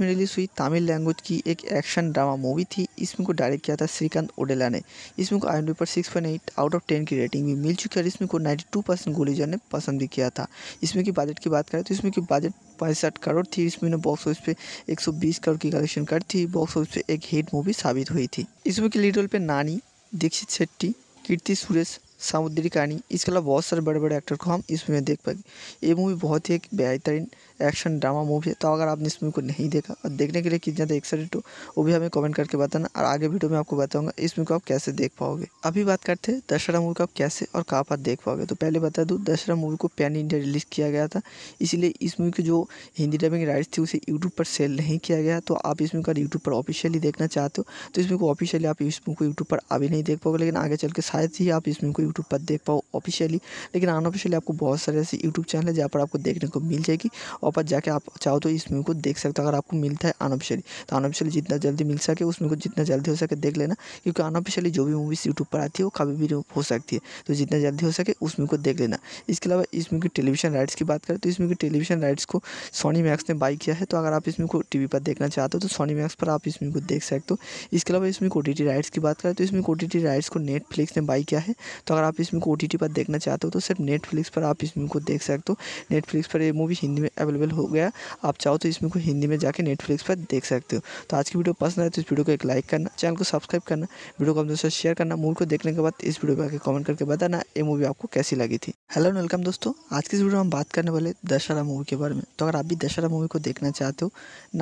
में रिलीज़ हुई तमिल लैंग्वेज की एक एक्शन ड्रामा मूवी थी इसमें को डायरेक्ट किया था श्रीकांत ओडेला ने इसमें को आई पर सिक्स आउट ऑफ टेन की रेटिंग भी मिल चुकी है और इसमें को नाइन्टी टू परसेंट ने पसंद भी किया था इसमें की बजट की बात करें तो इसमें की बजट पैंसठ करोड़ थी इस मूवी ने बॉक्स ऑफिस पे 120 करोड़ की कलेक्शन कर थी बॉक्स ऑफिस पे एक हिट मूवी साबित हुई थी इस मूवी के लीड रोल पे नानी दीक्षित शेट्टी कीर्ति सुरेश सामुद्री कहानी इसके अलावा बहुत सारे बड़े बड़े एक्टर को हम इस मूवी में देख पाएंगे ये मूवी बहुत ही एक बेहतरीन एक्शन ड्रामा मूवी है तो अगर आपने इस मूवी को नहीं देखा और देखने के लिए कितना ज़्यादा एक्साइटेड हो वो भी हमें कमेंट करके बताना और आगे वीडियो में आपको बताऊंगा इस मूवी को आप कैसे देख पाओगे अभी बात करते हैं दशहरा मूवी को आप कैसे और कहाँ पर देख पाओगे तो पहले बता दूँ दशहरा मूवी को पैन इंडिया रिलीज़ किया गया था इसीलिए इस मूवी की जो हिंदी डबिंग राइट्स थी उसे यूट्यूब पर सेल नहीं किया गया तो आप इस मूवी को यूट्यूब पर ऑफिशियली देखना चाहते हो तो इस मूवी को ऑफिशियली आप इस मूवी को यूट्यूब पर अभी नहीं देख पाओगे लेकिन आगे चल के शायद ही आप इस मूवी को यूट्यूब पर देख पाओ ऑफिशियली लेकिन अनऑफिशियली आपको बहुत सारे ऐसे यूट्यूब चैनल है जहाँ पर आपको देखने को मिल जाएगी ऊपर जाके आप चाहो तो इस मूवी को देख सकते हो अगर आपको मिलता है अनऑफिशियली तो अनऑफिशियली जितना जल्दी मिल सके उस मूवी को जितना जल्दी हो सके देख लेना क्योंकि अनऑफिशियली जो भी मूवीज़ यूट्यूब पर आती है वो कभी भी हो सकती है तो जितना जल्दी हो सके उस मूवी को देख लेना इसके अलावा इस मूवी की टेलीविजन राइट्स की बात करें तो इस मूवी की टेलीविजन राइट्स को सोनी मैक्स ने बाई किया है तो अगर आप इस मूवी को टी पर देखना चाहते हो तो सोनी मैक्स पर आप इस मूवी को देख सकते हो इसके अलावा इसमें ओ राइट्स की बात करें तो इसमें ओ राइट्स को नेटफ्लिक्स ने बाई किया है तो अगर आप इसमें टी पर देखना चाहते हो तो सिर्फ नेटफ्लिक्स पर आप इस मूवी को देख सकते हो नेटफ्लिक्स पर ये मूवी हिंदी में अवेलेबल अवेलेबल हो गया आप चाहो तो इसमें को हिंदी में जाके नेटफ्लिक्स पर देख सकते हो तो आज की वीडियो पसंद आए तो इस वीडियो को एक लाइक करना चैनल को सब्सक्राइब करना वीडियो को अपने दोस्तों शेयर करना मूवी को देखने के बाद इस वीडियो पर कमेंट करके बताना ये मूवी आपको कैसी लगी थी हेलो वेलकम दोस्तों आज की इस वीडियो में हम बात करने वाले दशहरा मूवी के बारे में तो अगर आप भी दशहरा मूवी को देखना चाहते हो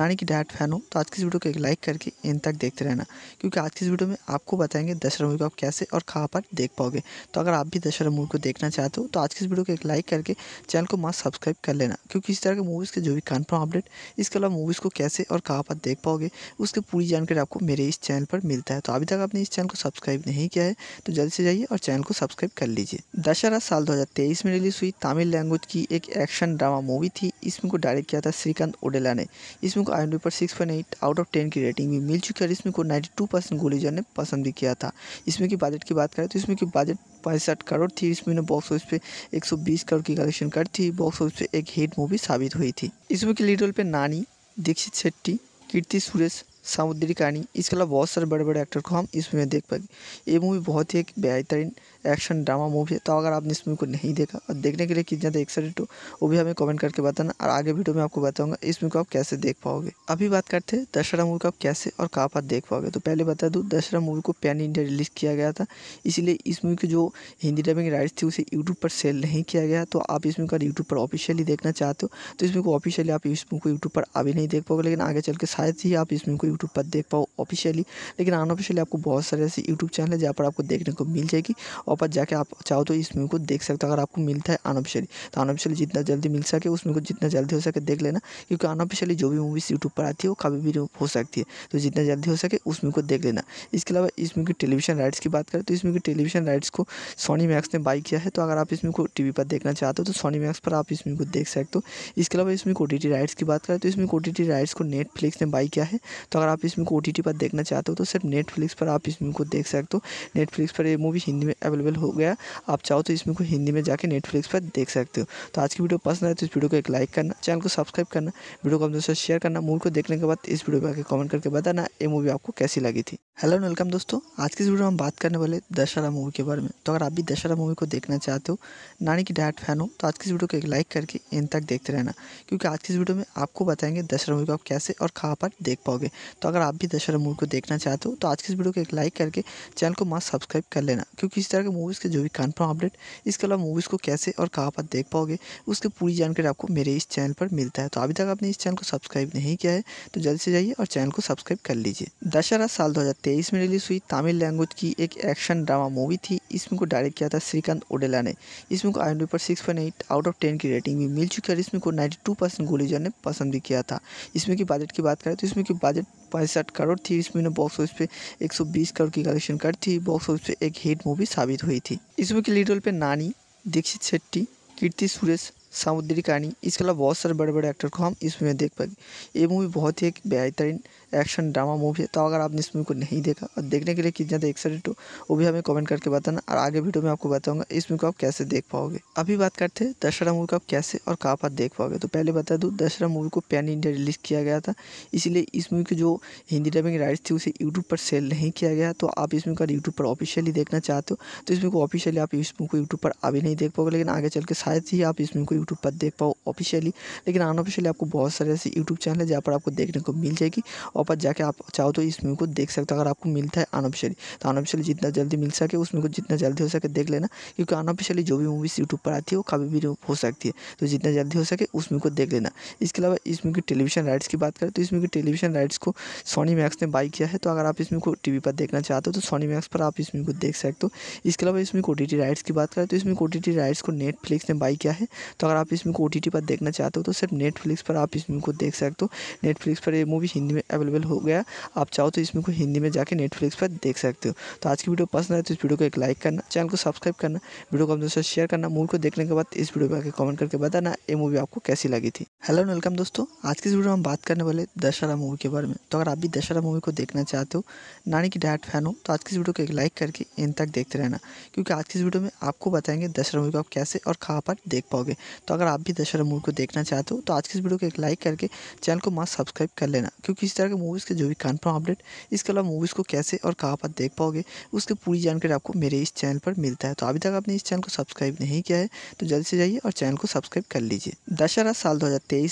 नानी की डायरेक्ट फैन हो तो आज की इस वीडियो को एक लाइक करके इन तक देखते रहना क्योंकि आज की इस वीडियो में आपको बताएंगे दशहरा मूवी को आप कैसे और कहाँ पर देख पाओगे तो अगर आप भी दशहरा मूवी को देखना चाहते हो तो आज की इस वीडियो को एक लाइक करके चैनल को मास्क सब्सक्राइब कर लेना क्योंकि इस तरह के मूवीज़ के जो भी कन्फर्म अपडेट इसके अलावा मूवीज़ को कैसे और कहाँ पर देख पाओगे उसकी पूरी जानकारी आपको मेरे इस चैनल पर मिलता है तो अभी तक आपने इस चैनल को सब्सक्राइब नहीं किया है तो जल्द से जाइए और चैनल को सब्सक्राइब कर लीजिए दशहरा साल 2023 में रिलीज़ हुई तमिल लैंग्वेज की एक एक्शन ड्रामा मूवी थी इसमें को डायरेक्ट किया था श्रीकांत ओडेला ने इसमें को आई पर सिक्स आउट ऑफ टेन की रेटिंग भी मिल चुकी है और इसमें को नाइन्टी टू परसेंट ने पसंद भी किया था इसमें की बजट की बात करें तो इसमें की बजट पैंसठ करोड़ थी इसमें बॉक्स ऑफिस पे 120 करोड़ की कलेक्शन कर थी बॉक्स ऑफिस पे एक हिट मूवी साबित हुई थी इस मूवी के लीड रोल पे नानी दीक्षित शेट्टी कीर्ति सुरेश सामुद्री कहानी इसके अलावा बहुत सारे बड़े बड़े एक्टर को हम इस मूवी में देख पाएंगे ये मूवी बहुत ही एक बेहतरीन एक्शन ड्रामा मूवी है तो अगर आपने इस मूवी को नहीं देखा और देखने के लिए कितना ज़्यादा एक्साइटेड हो वो भी हमें कमेंट करके बताना और आगे वीडियो में आपको बताऊंगा इस मूवी को आप कैसे देख पाओगे अभी बात करते हैं दशहरा मूवी को आप कैसे और कहाँ पर देख पाओगे तो पहले बता दूँ दशहरा मूवी को पैन इंडिया रिलीज़ किया गया था इसीलिए इस मूवी की जो हिंदी डबिंग राइट्स थी उसे यूट्यूब पर सेल नहीं किया गया तो आप इस मूवी का यूट्यूब पर ऑफिशियली देखना चाहते हो तो इस मूवी को ऑफिशियली आप इस मूवी को यूट्यूब पर अभी नहीं देख पाओगे लेकिन आगे चल के शायद ही आप इस मूवी को यूट्यूब पर देख पाओ ऑफिशियली लेकिन अनऑफिशियली आपको बहुत सारे ऐसे यूट्यूब चैनल है जहाँ पर आपको देखने को मिल जाएगी और पर जाके आप चाहो तो इस मूवी को देख सकते हो अगर आपको मिलता है अनऑफिशियली तो अनऑफिशियली जितना जल्दी मिल सके उस मूवी को जितना जल्दी हो सके देख लेना क्योंकि अनऑफिशियली जो भी मूवीज़ यूट्यूब पर आती है वो कभी भी हो सकती है तो जितना जल्दी हो सके उस मूवी को देख लेना इसके अलावा इस मूवी की टेलीविजन राइट्स की बात करें तो इस मूवी की टेलीविजन राइट्स को सोनी मैक्स ने बाई किया है तो अगर आप इस मूवी को टी पर देखना चाहते हो तो सोनी मैक्स पर आप इस मूवी को देख सकते हो इसके अलावा इसमें ओ राइट्स की बात करें तो इसमें ओ राइट्स को नेटफ्लिक्स ने बाई किया है तो अगर आप इसमें ओ पर देखना चाहते हो तो सिर्फ नेटफ्लिक्स पर आप इस मूवी को देख सकते हो नेटफ्लिक्स पर ये मूवी हिंदी में अवेलेबल अवेलेबल हो गया आप चाहो तो इसमें को हिंदी में जाके नेटफ्लिक्स पर देख सकते हो तो आज की वीडियो पसंद आए तो इस वीडियो को एक लाइक करना चैनल को सब्सक्राइब करना वीडियो को अपने साथ शेयर करना मूवी को देखने के बाद इस वीडियो पर आके कमेंट करके बताना ये मूवी आपको कैसी लगी थी हेलो वेलकम दोस्तों आज की इस वीडियो में हम बात करने वाले दशहरा मूवी के बारे में तो अगर आप भी दशहरा मूवी को देखना चाहते हो नानी की डायट फैन हो तो आज की इस वीडियो को एक लाइक करके इन तक देखते रहना क्योंकि आज की इस वीडियो में आपको बताएंगे दशहरा मूवी को आप कैसे और कहाँ पर देख पाओगे तो अगर आप भी दशहरा मूवी को देखना चाहते हो तो आज की इस वीडियो को एक लाइक करके चैनल को मास्क सब्सक्राइब कर लेना क्योंकि इस तरह तरह के मूवीज़ के जो भी कन्फर्म अपडेट इसके अलावा मूवीज़ को कैसे और कहाँ पर देख पाओगे उसकी पूरी जानकारी आपको मेरे इस चैनल पर मिलता है तो अभी तक आपने इस चैनल को सब्सक्राइब नहीं किया है तो जल्दी से जाइए और चैनल को सब्सक्राइब कर लीजिए दशहरा साल दो में रिलीज़ हुई तमिल लैंग्वेज की एक एक्शन ड्रामा मूवी थी इसमें को डायरेक्ट किया था श्रीकांत ओडेला ने इसमें को आई पर सिक्स आउट ऑफ टेन की रेटिंग भी मिल चुकी है इसमें को नाइन्टी टू परसेंट गोलीजर ने पसंद भी किया था इसमें की बजट की बात करें तो इसमें की बजट पैंसठ करोड़ थी इसमें बॉक्स ऑफिस पे 120 करोड़ की कलेक्शन कर थी बॉक्स ऑफिस पे एक हिट मूवी साबित हुई थी इसमें की लीड रोल पे नानी दीक्षित शेट्टी कीर्ति सुरेश सामुद्री कहानी इसके अलावा बहुत सारे बड़े बड़े एक्टर को हम इस मूवी में देख पाएंगे ये मूवी बहुत ही एक बेहतरीन एक्शन ड्रामा मूवी है तो अगर आपने इस मूवी को नहीं देखा और देखने के लिए कितना ज़्यादा एक्साइटेड हो वो भी हमें कमेंट करके बताना और आगे वीडियो में आपको बताऊंगा इस मूवी को आप कैसे देख पाओगे अभी बात करते हैं दशहरा मूवी को आप कैसे और कहाँ पर देख पाओगे तो पहले बता दूँ दशहरा मूवी को पैन इंडिया रिलीज़ किया गया था इसीलिए इस मूवी की जो हिंदी डबिंग राइट्स थी उसे यूट्यूब पर सेल नहीं किया गया तो आप इस मूवी का यूट्यूब पर ऑफिशियली देखना चाहते हो तो इस मूवी को ऑफिशियली आप इस मूवी को यूट्यूब पर अभी नहीं देख पाओगे लेकिन आगे चल के शायद ही आप इस मूवी को यूट्यूब पर देख पाओ ऑफिशियली लेकिन अनऑफिशियली आपको बहुत सारे ऐसे यूट्यूब चैनल है जहाँ पर आपको देखने को मिल जाएगी और वहाँ पर जाके आप चाहो तो इस मूवी को देख सकते हो अगर आपको मिलता है अनऑफिशियली तो अनऑफिशियली जितना जल्दी मिल सके उस मूवी को जितना जल्दी हो सके देख लेना क्योंकि अनऑफिशियली जो भी मूवीज़ यूट्यूब पर आती है वो कभी भी हो सकती है तो जितना जल्दी हो सके उस मूवी को देख लेना इसके अलावा इस मूवी की टेलीविजन राइट्स की बात करें तो इस मूवी की टेलीविजन राइट्स को सोनी मैक्स ने बाई किया है तो अगर आप इस मूवी को टी पर देखना चाहते हो तो सोनी मैक्स पर आप इस मूवी को देख सकते हो इसके अलावा इसमें ओ राइट्स की बात करें तो इसमें ओ राइट्स को नेटफ्लिक्स ने बाई किया है तो अगर आप इसमें ओ पर देखना चाहते हो तो सिर्फ नेटफ्लिक्स पर आप इस मूवी को देख सकते हो नेटफ्लिक्स पर ये मूवी हिंदी में अवेलेबल हो गया आप चाहो तो इसमें को हिंदी में जाकर नेटफ्लिक्स पर देख सकते हो तो आज की वीडियो पसंद आए तो इस वीडियो को एक लाइक करना चैनल को सब्सक्राइब करना वीडियो को अपने साथ शेयर करना मूवी को देखने के बाद इस वीडियो पर आकर कमेंट करके बताना ये मूवी आपको कैसी लगी थी हेलो वेलकम दोस्तों आज की इस वीडियो में हम बात करने वाले दशहरा मूवी के बारे में तो अगर आप भी दशहरा मूवी को देखना चाहते हो नानी की डायरेक्ट फैन हो तो आज की इस वीडियो को एक लाइक करके इन तक देखते रहना क्योंकि आज की इस वीडियो में आपको बताएंगे दशहरा मूवी को आप कैसे और कहाँ पर देख पाओगे तो अगर आप भी दशहरा मूवी को देखना चाहते हो तो आज की इस वीडियो को एक लाइक करके चैनल को मास्क सब्सक्राइब कर लेना क्योंकि इस तरह के मूवीज़ के जो भी कन्फर्म अपडेट इसके अलावा मूवीज़ को कैसे और कहाँ पर देख पाओगे उसकी पूरी जानकारी आपको मेरे इस चैनल पर मिलता है तो अभी तक आपने इस चैनल को सब्सक्राइब नहीं किया है तो जल्दी से जाइए और चैनल को सब्सक्राइब कर लीजिए दशहरा साल दो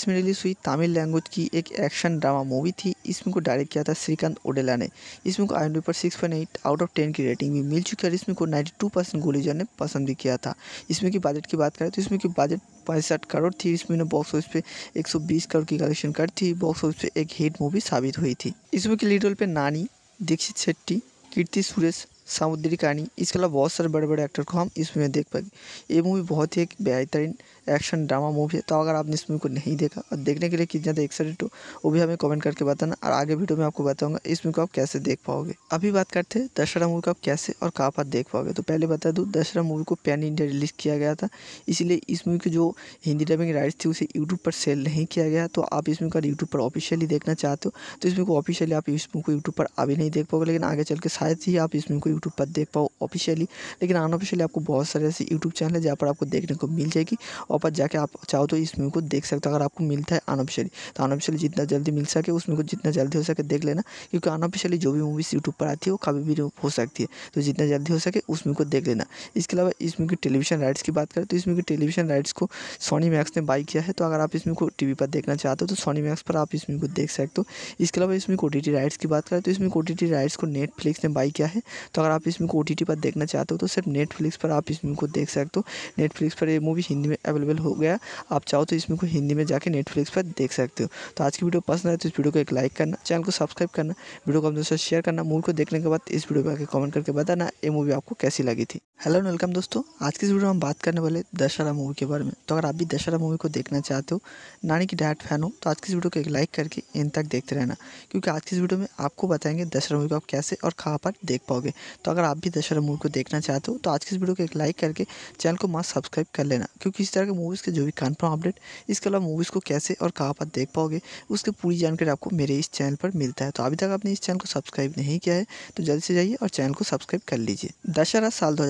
में रिलीज़ हुई तमिल लैंग्वेज की एक एक्शन ड्रामा मूवी थी इसमें को डायरेक्ट किया था श्रीकांत ओडेला ने इसमें को आई पर सिक्स आउट ऑफ टेन की रेटिंग भी मिल चुकी है और इसमें को नाइन्टी टू परसेंट ने पसंद भी किया था इसमें की बजट की बात करें तो इसमें की बजट पैंसठ करोड़ थी इस मूवी ने बॉक्स ऑफिस पे 120 करोड़ की कलेक्शन कर थी बॉक्स ऑफिस पे एक हिट मूवी साबित हुई थी इस मूवी के लीड रोल पे नानी दीक्षित शेट्टी कीर्ति सुरेश सामुद्री कहानी इसके अलावा बहुत सारे बड़े बड़े एक्टर को हम इस मूवी में देख पाएंगे ये मूवी बहुत ही एक बेहतरीन एक्शन ड्रामा मूवी है तो अगर आपने इस मूवी को नहीं देखा और देखने के लिए कितना ज़्यादा एक्साइटेड हो वो भी हमें कमेंट करके बताना और आगे वीडियो में आपको बताऊँगा इस मूवी को आप कैसे देख पाओगे अभी बात करते हैं दशहरा मूवी को आप कैसे और कहाँ पर देख पाओगे तो पहले बता दूँ दशहरा मूवी को पैन इंडिया रिलीज़ किया गया था इसीलिए इस मूवी की जो हिंदी डबिंग राइट्स थी उसे यूट्यूब पर सेल नहीं किया गया तो आप इस मूवी का यूट्यूब पर ऑफिशियली देखना चाहते हो तो इस मूवी को ऑफिशियली आप इस मूवी को यूट्यूब पर अभी नहीं देख पाओगे लेकिन आगे चल के शायद ही आप इस मूवी को यूट्यूब पर देख पाओ ऑफिशियली लेकिन अनऑफिशियली आपको बहुत सारे ऐसे यूट्यूब चैनल है जहाँ पर आपको देखने को मिल जाएगी पर जाके आप चाहो तो इस मूवी को देख सकते हो अगर आपको मिलता है अनऑफिशियली तो अनऑफिशियली जितना जल्दी मिल सके उस मूवी को जितना जल्दी हो सके देख लेना क्योंकि अनऑफिशियली जो भी मूवीज़ यूट्यूब पर आती है वो कभी भी हो सकती है तो जितना जल्दी हो सके उस मूवी को देख लेना इसके अलावा इस मूवी की टेलीविजन राइट्स की बात करें तो इसमें की टेलीविजन राइट्स को सोनी मैक्स ने बाई किया है तो अगर आप इसमें को टीवी पर देखना चाहते हो तो सोनी मैक्स पर आप इसमें को देख सकते हो इसके अलावा इसमें को राइट्स की बात करें तो इसमें को राइट्स को नेटफ्लिक्स ने बाई किया है तो अगर आप इसमें को पर देखना चाहते हो तो सिर्फ नेटफ्लिक्स पर आप इसमें को देख सकते हो नेटफ्लिक्स पर ये मूवी हिंदी में अवेलेबल अवेलेबल हो गया आप चाहो तो इसमें को हिंदी में जाके नेटफ्लिक्स पर देख सकते हो तो आज की वीडियो पसंद आए तो इस वीडियो को एक लाइक करना चैनल को सब्सक्राइब करना वीडियो को अपने दोस्तों शेयर करना मूवी को देखने के बाद इस वीडियो पर आकर कमेंट करके बताना ये मूवी आपको कैसी लगी थी हेलो वेलकम दोस्तों आज की इस वीडियो में हम बात करने वाले दशहरा मूवी के बारे में तो अगर आप भी दशहरा मूवी को देखना चाहते हो नानी की डायरेक्ट फैन हो तो आज की इस वीडियो को एक लाइक करके इन तक देखते रहना क्योंकि आज की इस वीडियो में आपको बताएंगे दशहरा मूवी को आप कैसे और कहाँ पर देख पाओगे तो अगर आप भी दशहरा मूवी को देखना चाहते हो तो आज की इस वीडियो को एक लाइक करके चैनल को मास्क सब्सक्राइब कर लेना क्योंकि इस तरह जाएगा मूवीज़ के जो भी कन्फर्म अपडेट इसके अलावा मूवीज़ को कैसे और कहाँ पर देख पाओगे उसकी पूरी जानकारी आपको मेरे इस चैनल पर मिलता है तो अभी तक आपने इस चैनल को सब्सक्राइब नहीं किया है तो जल्दी से जाइए और चैनल को सब्सक्राइब कर लीजिए दशहरा साल दो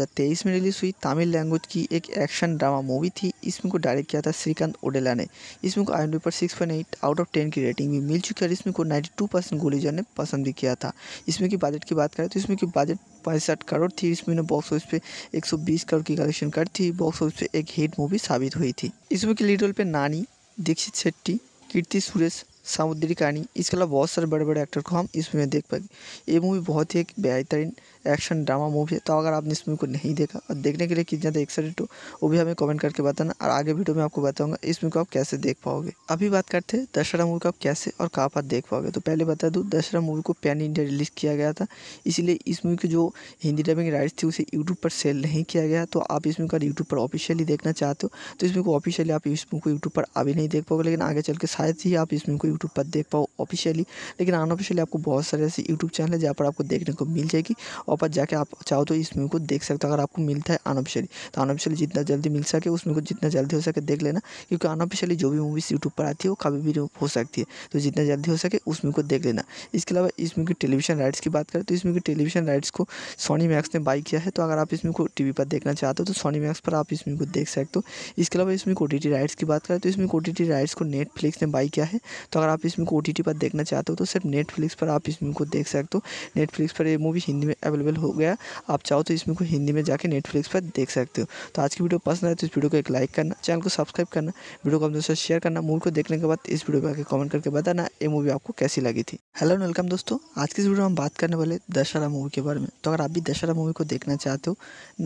में रिलीज हुई तमिल लैंग्वेज की एक एक्शन ड्रामा मूवी थी इसमें को डायरेक्ट किया था श्रीकांत ओडेला ने इसमें को आई पर six point eight out of ten की रेटिंग भी मिल चुकी है और इसमें को नाइन्टी टू परसेंट ने पसंद भी किया था इसमें की बजट की बात करें तो इसमें की बजट पैंसठ करोड़ थी इसमें बॉक्स ऑफिस पे 120 करोड़ की कलेक्शन कर थी बॉक्स ऑफिस पे एक हिट मूवी साबित प्रकाशित हुई थी इसमें के लीड रोल पे नानी दीक्षित शेट्टी कीर्ति सुरेश सामुद्री कहानी इसके अलावा बहुत सारे बड़े बड़े एक्टर को हम इस मूवी में देख पाएंगे ये मूवी बहुत ही एक बेहतरीन एक्शन ड्रामा मूवी है तो अगर आपने इस मूवी को नहीं देखा और देखने के लिए कितना ज़्यादा एक्साइटेड हो वो भी हमें कमेंट करके बताना और आगे वीडियो में आपको बताऊंगा इस मूवी को आप कैसे देख पाओगे अभी बात करते हैं दशहरा मूवी को आप कैसे और कहाँ पर देख पाओगे तो पहले बता दूँ दशहरा मूवी को पैन इंडिया रिलीज़ किया गया था इसीलिए इस मूवी की जो हिंदी डबिंग राइट्स थी उसे यूट्यूब पर सेल नहीं किया गया तो आप इस मूवी का यूट्यूब पर ऑफिशियली देखना चाहते हो तो इस मूवी को ऑफिशियली आप इस मूवी को यूट्यूब पर अभी नहीं देख पाओगे लेकिन आगे चल के शायद ही आप इस मूवी को यूट्यूब पर देख पाओ ऑफिशियली लेकिन अनऑफिशियली आपको बहुत सारे ऐसे यूट्यूब चैनल है जहाँ पर आपको देखने को मिल जाएगी वहाँ पर जाके आप चाहो तो इस मूवी को देख सकते हो अगर आपको मिलता है अनऑफिशियली तो अनऑफिशियली जितना जल्दी मिल सके उस मूवी को जितना जल्दी हो सके देख लेना क्योंकि अनऑफिशियली जो भी मूवीज़ यूट्यूब पर आती है वो कभी भी हो सकती है तो जितना जल्दी हो सके उस मूवी को देख लेना इसके अलावा इस मूवी की टेलीविजन राइट्स की बात करें तो इस मूवी की टेलीविजन राइट्स को सोनी मैक्स ने बाई किया है तो अगर आप इस मूवी को टी पर देखना चाहते हो तो सोनी मैक्स पर आप इस मूवी को देख सकते हो इसके अलावा इसमें ओ राइट्स की बात करें तो इसमें ओ राइट्स को नेटफ्लिक्स ने बाई किया है तो अगर आप इसमें ओ पर देखना चाहते हो तो सिर्फ नेटफ्लिक्स पर आप इस मूवी को देख सकते हो नेटफ्लिक्स पर ये मूवी हिंदी में अवेलेबल अवेलेबल हो गया आप चाहो तो इसमें को हिंदी में जाके नेटफ्लिक्स पर देख सकते हो तो आज की वीडियो पसंद आए तो इस वीडियो को एक लाइक करना चैनल को सब्सक्राइब करना वीडियो को अपने दोस्तों शेयर करना मूवी को देखने के बाद इस वीडियो पर आके कमेंट करके बताना ये मूवी आपको कैसी लगी थी हेलो वेलकम दोस्तों आज की इस वीडियो में हम बात करने वाले दशहरा मूवी के बारे में तो अगर आप भी दशहरा मूवी को देखना चाहते हो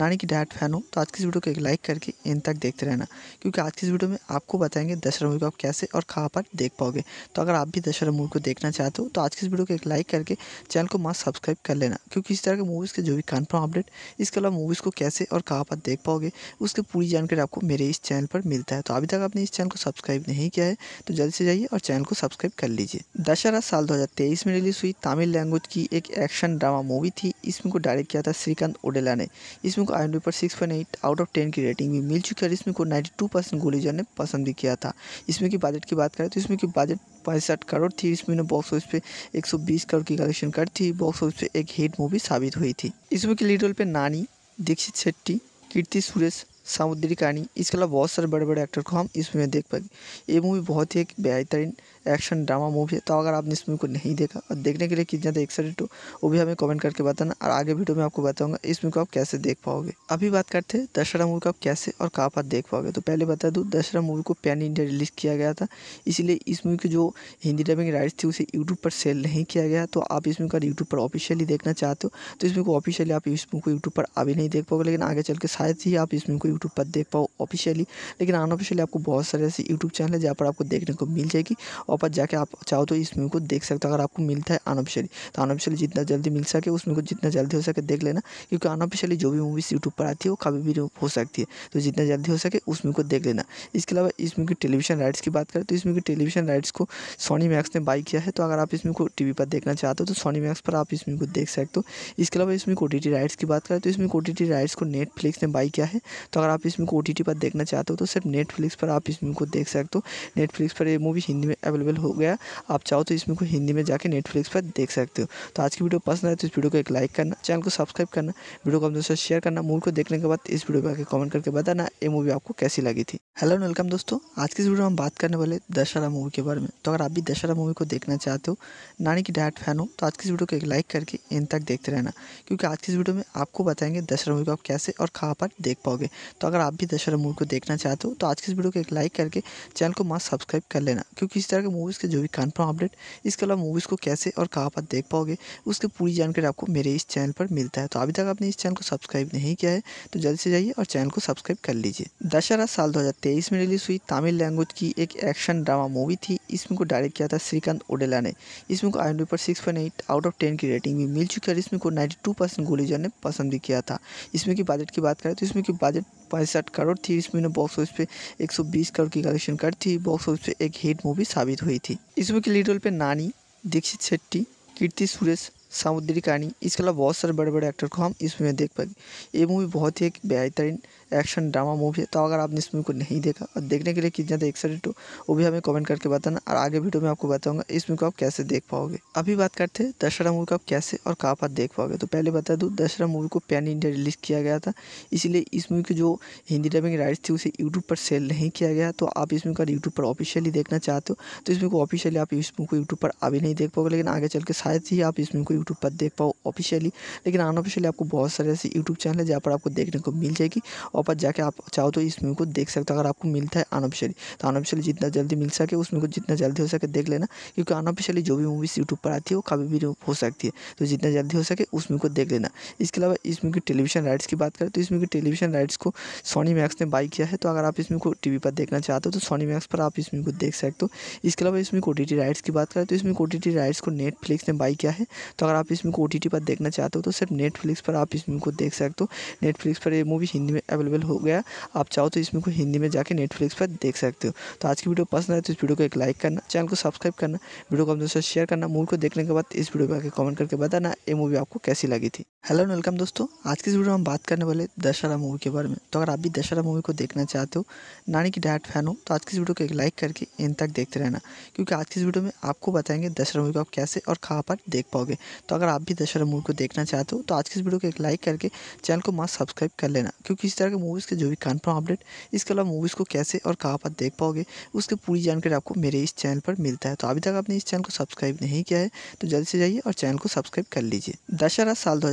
नानी की डैड फैन हो तो आज की इस वीडियो को एक लाइक करके इन तक देखते रहना क्योंकि आज की इस वीडियो में आपको बताएंगे दशहरा मूवी को आप कैसे और कहाँ पर देख पाओगे तो अगर आप भी दशहरा मूवी को देखना चाहते हो तो आज की इस वीडियो को एक लाइक करके चैनल को मस्त सब्सक्राइब कर लेना क्योंकि इस तरह के मूवीज़ के जो भी कन्फर्म अपडेट इसके अलावा मूवीज़ को कैसे और कहाँ पर देख पाओगे उसकी पूरी जानकारी आपको मेरे इस चैनल पर मिलता है तो अभी तक आपने इस चैनल को सब्सक्राइब नहीं किया है तो जल्दी से जाइए और चैनल को सब्सक्राइब कर लीजिए दशहरा साल दो में रिलीज़ हुई तमिल लैंग्वेज की एक एक्शन ड्रामा मूवी थी इसमें को डायरेक्ट किया था श्रीकांत ओडेला ने इसमें को आई पर सिक्स आउट ऑफ टेन की रेटिंग भी मिल चुकी है और इसमें को नाइन्टी टू परसेंट ने पसंद भी किया था इसमें की बजट की बात करें तो इसमें की बजट पैंसठ करोड़ थी इस ने बॉक्स ऑफिस पे 120 करोड़ की कलेक्शन कर थी बॉक्स ऑफिस पे एक हिट मूवी साबित हुई थी इस मूवी के लीड रोल पे नानी दीक्षित शेट्टी कीर्ति सुरेश सामुद्री कहानी इसके अलावा बहुत सारे बड़े बड़े एक्टर को हम इस मूवी में देख पाएंगे ये मूवी बहुत ही एक बेहतरीन एक्शन ड्रामा मूवी है तो अगर आपने इस मूवी को नहीं देखा और देखने के लिए कितना ज़्यादा एक्साइटेड हो वो भी हमें कमेंट करके बताना और आगे वीडियो में आपको बताऊंगा इस मूवी को आप कैसे देख पाओगे अभी बात करते हैं दशहरा मूवी को आप कैसे और कहाँ पर देख पाओगे तो पहले बता दूँ दशहरा मूवी को पैन इंडिया रिलीज़ किया गया था इसीलिए इस मूवी की जो हिंदी डबिंग राइट्स थी उसे यूट्यूब पर सेल नहीं किया गया तो आप इस मूवी का यूट्यूब पर ऑफिशियली देखना चाहते हो तो इस मूवी को ऑफिशियली आप इस मूवी को यूट्यूब पर अभी नहीं देख पाओगे लेकिन आगे चल के शायद ही आप इस मूवी को यूट्यूब पर देख पाओ ऑफिशियली लेकिन अनऑफिशियली आपको बहुत सारे ऐसे यूट्यूब चैनल है जहाँ पर आपको देखने को मिल जाएगी और पर जाके आप चाहो तो इस मूवी को देख सकते हो अगर आपको मिलता है अनऑफिशियली तो अनऑफिशियली जितना जल्दी मिल सके उस मूवी को जितना जल्दी हो सके देख लेना क्योंकि अनऑफिशियली जो भी मूवीज़ यूट्यूब पर आती है वो कभी भी हो सकती है तो जितना जल्दी हो सके उस मूवी को देख लेना इसके अलावा इस मूवी की टेलीविजन राइट्स की बात करें तो इस मूवी की टेलीविजन राइट्स को सोनी मैक्स ने बाई किया है तो अगर आप इस मूवी को टी पर देखना चाहते हो तो सोनी मैक्स पर आप इस मूवी को देख सकते हो इसके अलावा इसमें ओ राइट्स की बात करें तो इसमें ओ राइट्स को नेटफ्लिक्स ने बाई किया है तो अगर आप इसमें ओ पर देखना चाहते हो तो सिर्फ नेटफ्लिक्स पर आप इस मूवी को देख सकते हो नेटफ्लिक्स पर ये मूवी हिंदी में अवेलेबल अवेलेबल हो गया आप चाहो तो इसमें को हिंदी में जाकर नेटफ्लिक्स पर देख सकते हो तो आज की वीडियो पसंद आए तो इस वीडियो को एक लाइक करना चैनल को सब्सक्राइब करना वीडियो को अपने साथ शेयर करना मूवी को देखने के बाद इस वीडियो पर आकर कमेंट करके बताना ये मूवी आपको कैसी लगी थी हेलो वेलकम दोस्तों आज की इस वीडियो में हम बात करने वाले दशहरा मूवी के बारे में तो अगर आप भी दशहरा मूवी को देखना चाहते हो नानी की डायरेक्ट फैन हो तो आज की इस वीडियो को एक लाइक करके इन तक देखते रहना क्योंकि आज की इस वीडियो में आपको बताएंगे दशहरा मूवी को आप कैसे और कहाँ पर देख पाओगे तो अगर आप भी दशहरा मूवी को देखना चाहते हो तो आज की इस वीडियो को एक लाइक करके चैनल को मास्क सब्सक्राइब कर लेना क्योंकि इस तरह के मूवीज़ के जो भी कन्फर्म अपडेट इसके अलावा मूवीज़ को कैसे और कहाँ पर देख पाओगे उसकी पूरी जानकारी आपको मेरे इस चैनल पर मिलता है तो अभी तक आपने इस चैनल को सब्सक्राइब नहीं किया है तो जल्दी से जाइए और चैनल को सब्सक्राइब कर लीजिए दशहरा साल दो में रिलीज़ हुई तमिल लैंग्वेज की एक एक्शन ड्रामा मूवी थी इसमें को डायरेक्ट किया था श्रीकांत ओडेला ने इसमें को आई पर सिक्स आउट ऑफ टेन की रेटिंग भी मिल चुकी है इसमें को नाइन्टी टू परसेंट गोलीजर ने पसंद भी किया था इसमें की बजट की बात करें तो इसमें की बजट पैंसठ करोड़ थी इस ने बॉक्स ऑफिस पे 120 करोड़ की कलेक्शन कर थी बॉक्स ऑफिस पे एक हिट मूवी साबित हुई थी इस मूवी के लीड रोल पे नानी दीक्षित शेट्टी कीर्ति सुरेश सामुद्री कहानी इसके अलावा बहुत सारे बड़े बड़े एक्टर को हम इस मूवी में देख पाएंगे ये मूवी बहुत ही एक बेहतरीन एक्शन ड्रामा मूवी है तो अगर आपने इस मूवी को नहीं देखा और देखने के लिए कितना ज़्यादा एक्साइटेड हो वो भी हमें कमेंट करके बताना और आगे वीडियो में आपको बताऊंगा इस मूवी को आप कैसे देख पाओगे अभी बात करते हैं दशहरा मूवी को आप कैसे और कहाँ पर देख पाओगे तो पहले बता दूँ दशहरा मूवी को पैन इंडिया रिलीज़ किया गया था इसीलिए इस मूवी की जो हिंदी डबिंग राइट्स थी उसे यूट्यूब पर सेल नहीं किया गया तो आप इस मूवी को यूट्यूब पर ऑफिशियली देखना चाहते हो तो इस मूवी को ऑफिशियली आप इस मूवी को यूट्यूब पर अभी नहीं देख पाओगे लेकिन आगे चल के शायद ही आप इस मूवी को यूट्यूब पर देख पाओ ऑफिशियली लेकिन अनऑफिशियली आपको बहुत सारे ऐसे यूट्यूब चैनल है जहाँ पर आपको देखने को मिल जाएगी पर जाके आप चाहो तो इस मूवी को देख सकते हो अगर आपको मिलता है अनऑफिशियली तो अनऑफिशियली जितना जल्दी मिल सके उस मूवी को जितना जल्दी हो सके देख लेना क्योंकि अनऑफिशियली जो भी मूवीज़ यूट्यूब पर आती है वो कभी भी हो सकती है तो जितना जल्दी हो सके उस मूवी को देख लेना इसके अलावा इस मूवी की टेलीविजन राइट्स की बात करें तो इस मूवी की टेलीविजन राइट्स को सोनी मैक्स ने बाई किया है तो अगर आप इस को टी पर देखना चाहते हो तो सोनी मैक्स पर आप इस को देख सकते हो इसके अलावा इसमें ओ टी राइट्स की बात करें तो इसमें ओ टी राइट्स को नेटफ्लिक्स ने बाई किया है तो अगर आप इसमें ओ टी पर देखना चाहते हो तो सिर्फ नेटफ्लिक्स पर आप इस को देख सकते हो नेटफ्लिक्स पर ये मूवी हिंदी में अवेलेबल अवेलेबल हो गया आप चाहो तो इसमें को हिंदी में जाके नेटफ्लिक्स पर देख सकते हो तो आज की वीडियो पसंद आए तो इस वीडियो को एक लाइक करना चैनल को सब्सक्राइब करना वीडियो को अपने साथ शेयर करना मूवी को देखने के बाद इस वीडियो पर आगे कमेंट करके बताना ये मूवी आपको कैसी लगी थी हेलो वेलकम दोस्तों आज की इस वीडियो में हम बात करने वाले दशहरा मूवी के बारे में तो अगर आप भी दशहरा मूवी को देखना चाहते हो नानी की डायरेक्ट फैन हो तो आज की इस वीडियो को एक लाइक करके इन तक देखते रहना क्योंकि आज की इस वीडियो में आपको बताएंगे दशहरा मूवी को आप कैसे और कहाँ पर देख पाओगे तो अगर आप भी दशहरा मूवी को देखना चाहते हो तो आज की इस वीडियो को एक लाइक करके चैनल को मास्क सब्सक्राइब कर लेना क्योंकि इस तरह के करेंगे मूवीज़ के जो भी कन्फर्म अपडेट इसके अलावा मूवीज़ को कैसे और कहाँ पर देख पाओगे उसकी पूरी जानकारी आपको मेरे इस चैनल पर मिलता है तो अभी तक आपने इस चैनल को सब्सक्राइब नहीं किया है तो जल्दी से जाइए और चैनल को सब्सक्राइब कर लीजिए दशहरा साल दो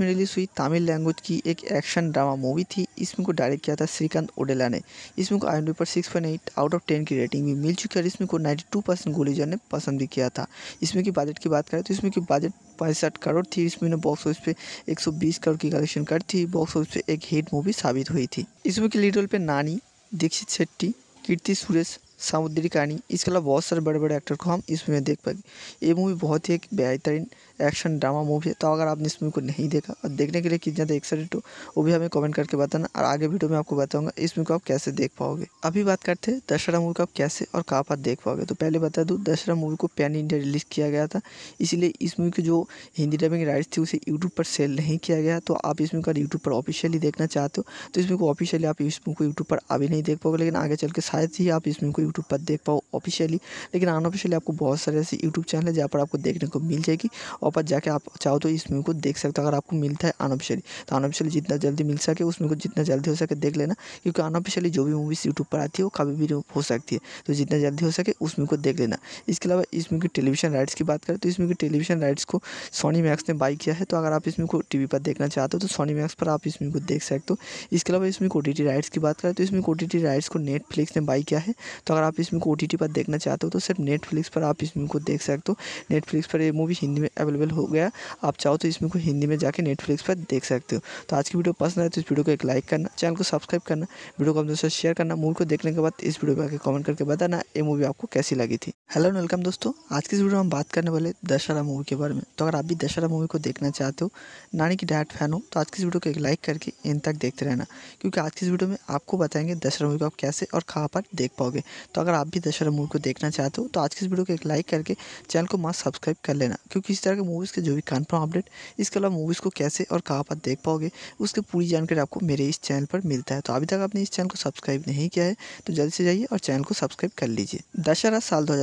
में रिलीज़ हुई तमिल लैंग्वेज की एक एक्शन ड्रामा मूवी थी इसमें को डायरेक्ट किया था श्रीकांत ओडेला ने इसमें को आई पर six point eight out of ten की रेटिंग भी मिल चुकी है और इसमें को नाइन्टी टू परसेंट ने पसंद भी किया था इसमें की बजट की बात करें तो इसमें की बजट पैंसठ करोड़ थी इसमें बॉक्स ऑफिस पे 120 करोड़ की कलेक्शन कर थी बॉक्स ऑफिस पे एक हिट मूवी साबित प्रकाशित हुई थी इसमें के लीड रोल पे नानी दीक्षित शेट्टी कीर्ति सुरेश सामुद्रिक रानी इसके अलावा बहुत सारे बड़े बड़े एक्टर को हम इस मूवी देख पाएंगे ये मूवी बहुत ही एक बेहतरीन एक्शन ड्रामा मूवी है तो अगर आपने इस मूवी को नहीं देखा और देखने के लिए कितना ज़्यादा एक्साइटेड हो वो भी हमें कमेंट करके बताना और आगे वीडियो में आपको बताऊंगा इस मूवी को आप कैसे देख पाओगे अभी बात करते हैं दशहरा मूवी को आप कैसे और कहाँ पर देख पाओगे तो पहले बता दूँ दशहरा मूवी को पैन इंडिया रिलीज़ किया गया था इसीलिए इस मूवी की जो हिंदी डबिंग राइट्स थी उसे यूट्यूब पर सेल नहीं किया गया तो आप इस मूवी को यूट्यूब पर ऑफिशियली देखना चाहते हो तो इस मूवी को ऑफिशियली आप इस मूवी को यूट्यूब पर अभी नहीं देख पाओगे लेकिन आगे चल के शायद ही आप इस मूवी को यूट्यूब पर देख पाओ ऑफिशियली लेकिन अनऑफिशियली आपको बहुत सारे ऐसे यूट्यूब चैनल है जहाँ पर आपको देखने को मिल जाएगी और पर जाके आप चाहो तो इस मूवी को देख सकते हो अगर आपको मिलता है अनऑफिशियली तो अनऑफिशियली जितना जल्दी मिल सके उस मूवी को जितना जल्दी हो सके देख लेना क्योंकि अनऑफिशियली जो भी मूवीज़ यूट्यूब पर आती है वो कभी भी हो सकती है तो जितना जल्दी हो सके उस मूवी को देख लेना इसके अलावा इस मूवी की टेलीविजन राइट्स की बात करें तो इस मूवी की टेलीविजन राइट्स को सोनी मैक्स ने बाई किया है तो अगर आप इस मूवी को टी पर देखना चाहते हो तो सोनी मैक्स पर आप इस मूवी को देख सकते हो इसके अलावा इसमें ओ टी राइट्स की बात करें तो इसमें ओ टी राइट्स को नेटफ्लिक्स ने बाई किया है तो अगर आप इसमें ओ टी पर देखना चाहते हो तो सिर्फ नेटफ्लिक्स पर आप इस मूवी को देख सकते हो नेटफ्लिक्स पर ये मूवी हिंदी में अवेलेबल अवेलेबल हो गया आप चाहो तो इसमें को हिंदी में जाके नेटफ्लिक्स पर देख सकते हो तो आज की वीडियो पसंद आए तो इस वीडियो को एक लाइक करना चैनल को सब्सक्राइब करना वीडियो को अपने साथ शेयर करना मूवी को देखने के बाद इस वीडियो पर कमेंट करके बताना ये मूवी आपको कैसी लगी थी हेलो एंड वेलकम दोस्तों आज की इस वीडियो में हम बात करने वाले दशहरा मूवी के बारे में तो अगर आप भी दशहरा मूवी को देखना चाहते हो नानी की डायरेक्ट फैन हो तो आज की इस वीडियो को एक लाइक करके इन तक देखते रहना क्योंकि आज की इस वीडियो में आपको बताएंगे दशहरा मूवी को आप कैसे और कहाँ पर देख पाओगे तो अगर आप भी दशहरा मूवी को देखना चाहते हो तो आज की इस वीडियो को एक लाइक करके चैनल को मास्क सब्सक्राइब कर लेना क्योंकि इस तरह के मूवीज़ के जो भी कन्फर्म अपडेट इसके अलावा मूवीज़ को कैसे और कहाँ पर देख पाओगे उसकी पूरी जानकारी आपको मेरे इस चैनल पर मिलता है तो अभी तक आपने इस चैनल को सब्सक्राइब नहीं किया है तो जल्दी से जाइए और चैनल को सब्सक्राइब कर लीजिए दशहरा साल दो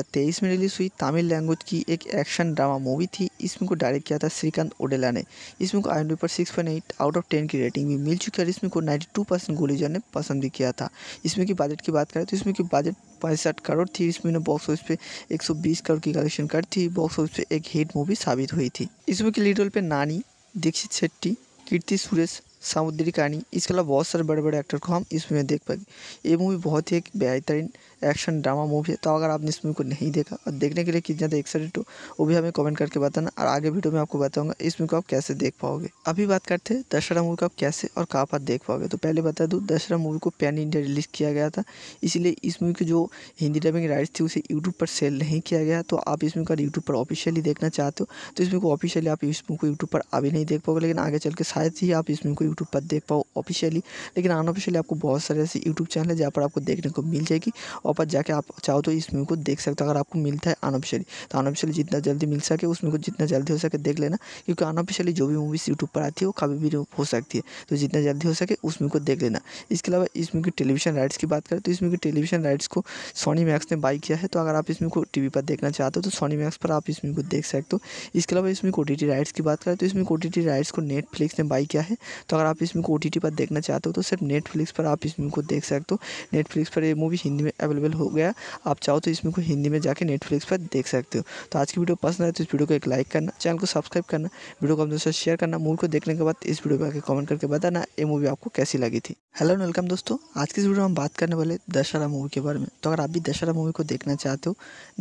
में रिलीज़ हुई तमिल लैंग्वेज की एक एक्शन ड्रामा मूवी थी इसमें को डायरेक्ट किया था श्रीकांत ओडेला ने इसमें को आई पर सिक्स आउट ऑफ टेन की रेटिंग भी मिल चुकी है और इसमें को नाइन्टी गोलीजर ने पसंद भी किया था इसमें की बजट की बात करें तो इसमें की बजट पैंसठ करोड़ थी इसमें बॉक्स ऑफिस पे 120 करोड़ की कलेक्शन कर थी बॉक्स ऑफिस पे एक हिट मूवी साबित हुई थी इस मूवी की लीड रोल पे नानी दीक्षित शेट्टी कीर्ति सुरेश सामुद्री कहानी इसके अलावा बहुत सारे बड़े बड़े एक्टर को हम इस मूवी में देख पाएंगे ये मूवी बहुत ही एक बेहतरीन एक्शन ड्रामा मूवी है तो अगर आपने इस मूवी को नहीं देखा और देखने के लिए कितना ज़्यादा एक्साइटेड हो वो भी हमें कमेंट करके बताना और आगे वीडियो में आपको बताऊंगा इस मूवी को आप कैसे देख पाओगे अभी बात करते हैं दशहरा मूवी को आप कैसे और कहाँ पर देख पाओगे तो पहले बता दूँ दशहरा मूवी को पैन इंडिया रिलीज़ किया गया था इसीलिए इस मूवी की जो हिंदी डबिंग राइट्स थी उसे यूट्यूब पर सेल नहीं किया गया तो आप इस मूवी का यूट्यूब पर ऑफिशियली देखना चाहते हो तो इस मूवी को ऑफिशियली आप इस मूवी को यूट्यूब पर अभी नहीं देख पाओगे लेकिन आगे चल के शायद ही आप इस मूवी को यूट्यूब पर देख पाओ ऑफिशियली लेकिन अनऑफिशियली आपको बहुत सारे ऐसे यूट्यूब चैनल है जहाँ पर आपको देखने को मिल जाएगी और पर जाके आप चाहो तो इस मूवी को देख सकते हो अगर आपको मिलता है अनऑफिशियली तो अनऑफिशियली जितना जल्दी मिल सके उस मूवी को जितना जल्दी हो सके देख लेना क्योंकि अनऑफिशियली जो भी मूवीज़ यूट्यूब पर आती है वो कभी भी हो सकती है तो जितना जल्दी हो सके उस मूवी को देख लेना इसके अलावा इस मूवी की टेलीविजन राइट्स की बात करें तो इस मूवी की टेलीविजन राइट्स को सोनी मैक्स ने बाई किया है तो अगर आप इस मूवी को टी पर देखना चाहते हो तो सोनी मैक्स पर आप इस मूवी को देख सकते हो इसके अलावा इसमें ओ राइट्स की बात करें तो इसमें ओ राइट्स को नेटफ्लिक्स ने बाई किया है तो अगर आप इसमें ओ पर देखना चाहते हो तो सिर्फ नेटफ्लिक्स पर आप इस मूवी को देख सकते हो नेटफ्लिक्स पर ये मूवी हिंदी में अवेलेबल अवेलेबल हो गया आप चाहो तो इसमें को हिंदी में जाके नेटफ्लिक्स पर देख सकते हो तो आज की वीडियो पसंद आए तो इस वीडियो को एक लाइक करना चैनल को सब्सक्राइब करना वीडियो को अपने साथ शेयर करना मूवी को देखने के बाद इस वीडियो पर आके कमेंट करके बताना ये मूवी आपको कैसी लगी थी हेलो वेलकम दोस्तों आज की इस वीडियो में हम बात करने वाले दशहरा मूवी के बारे में तो अगर आप भी दशहरा मूवी को देखना चाहते हो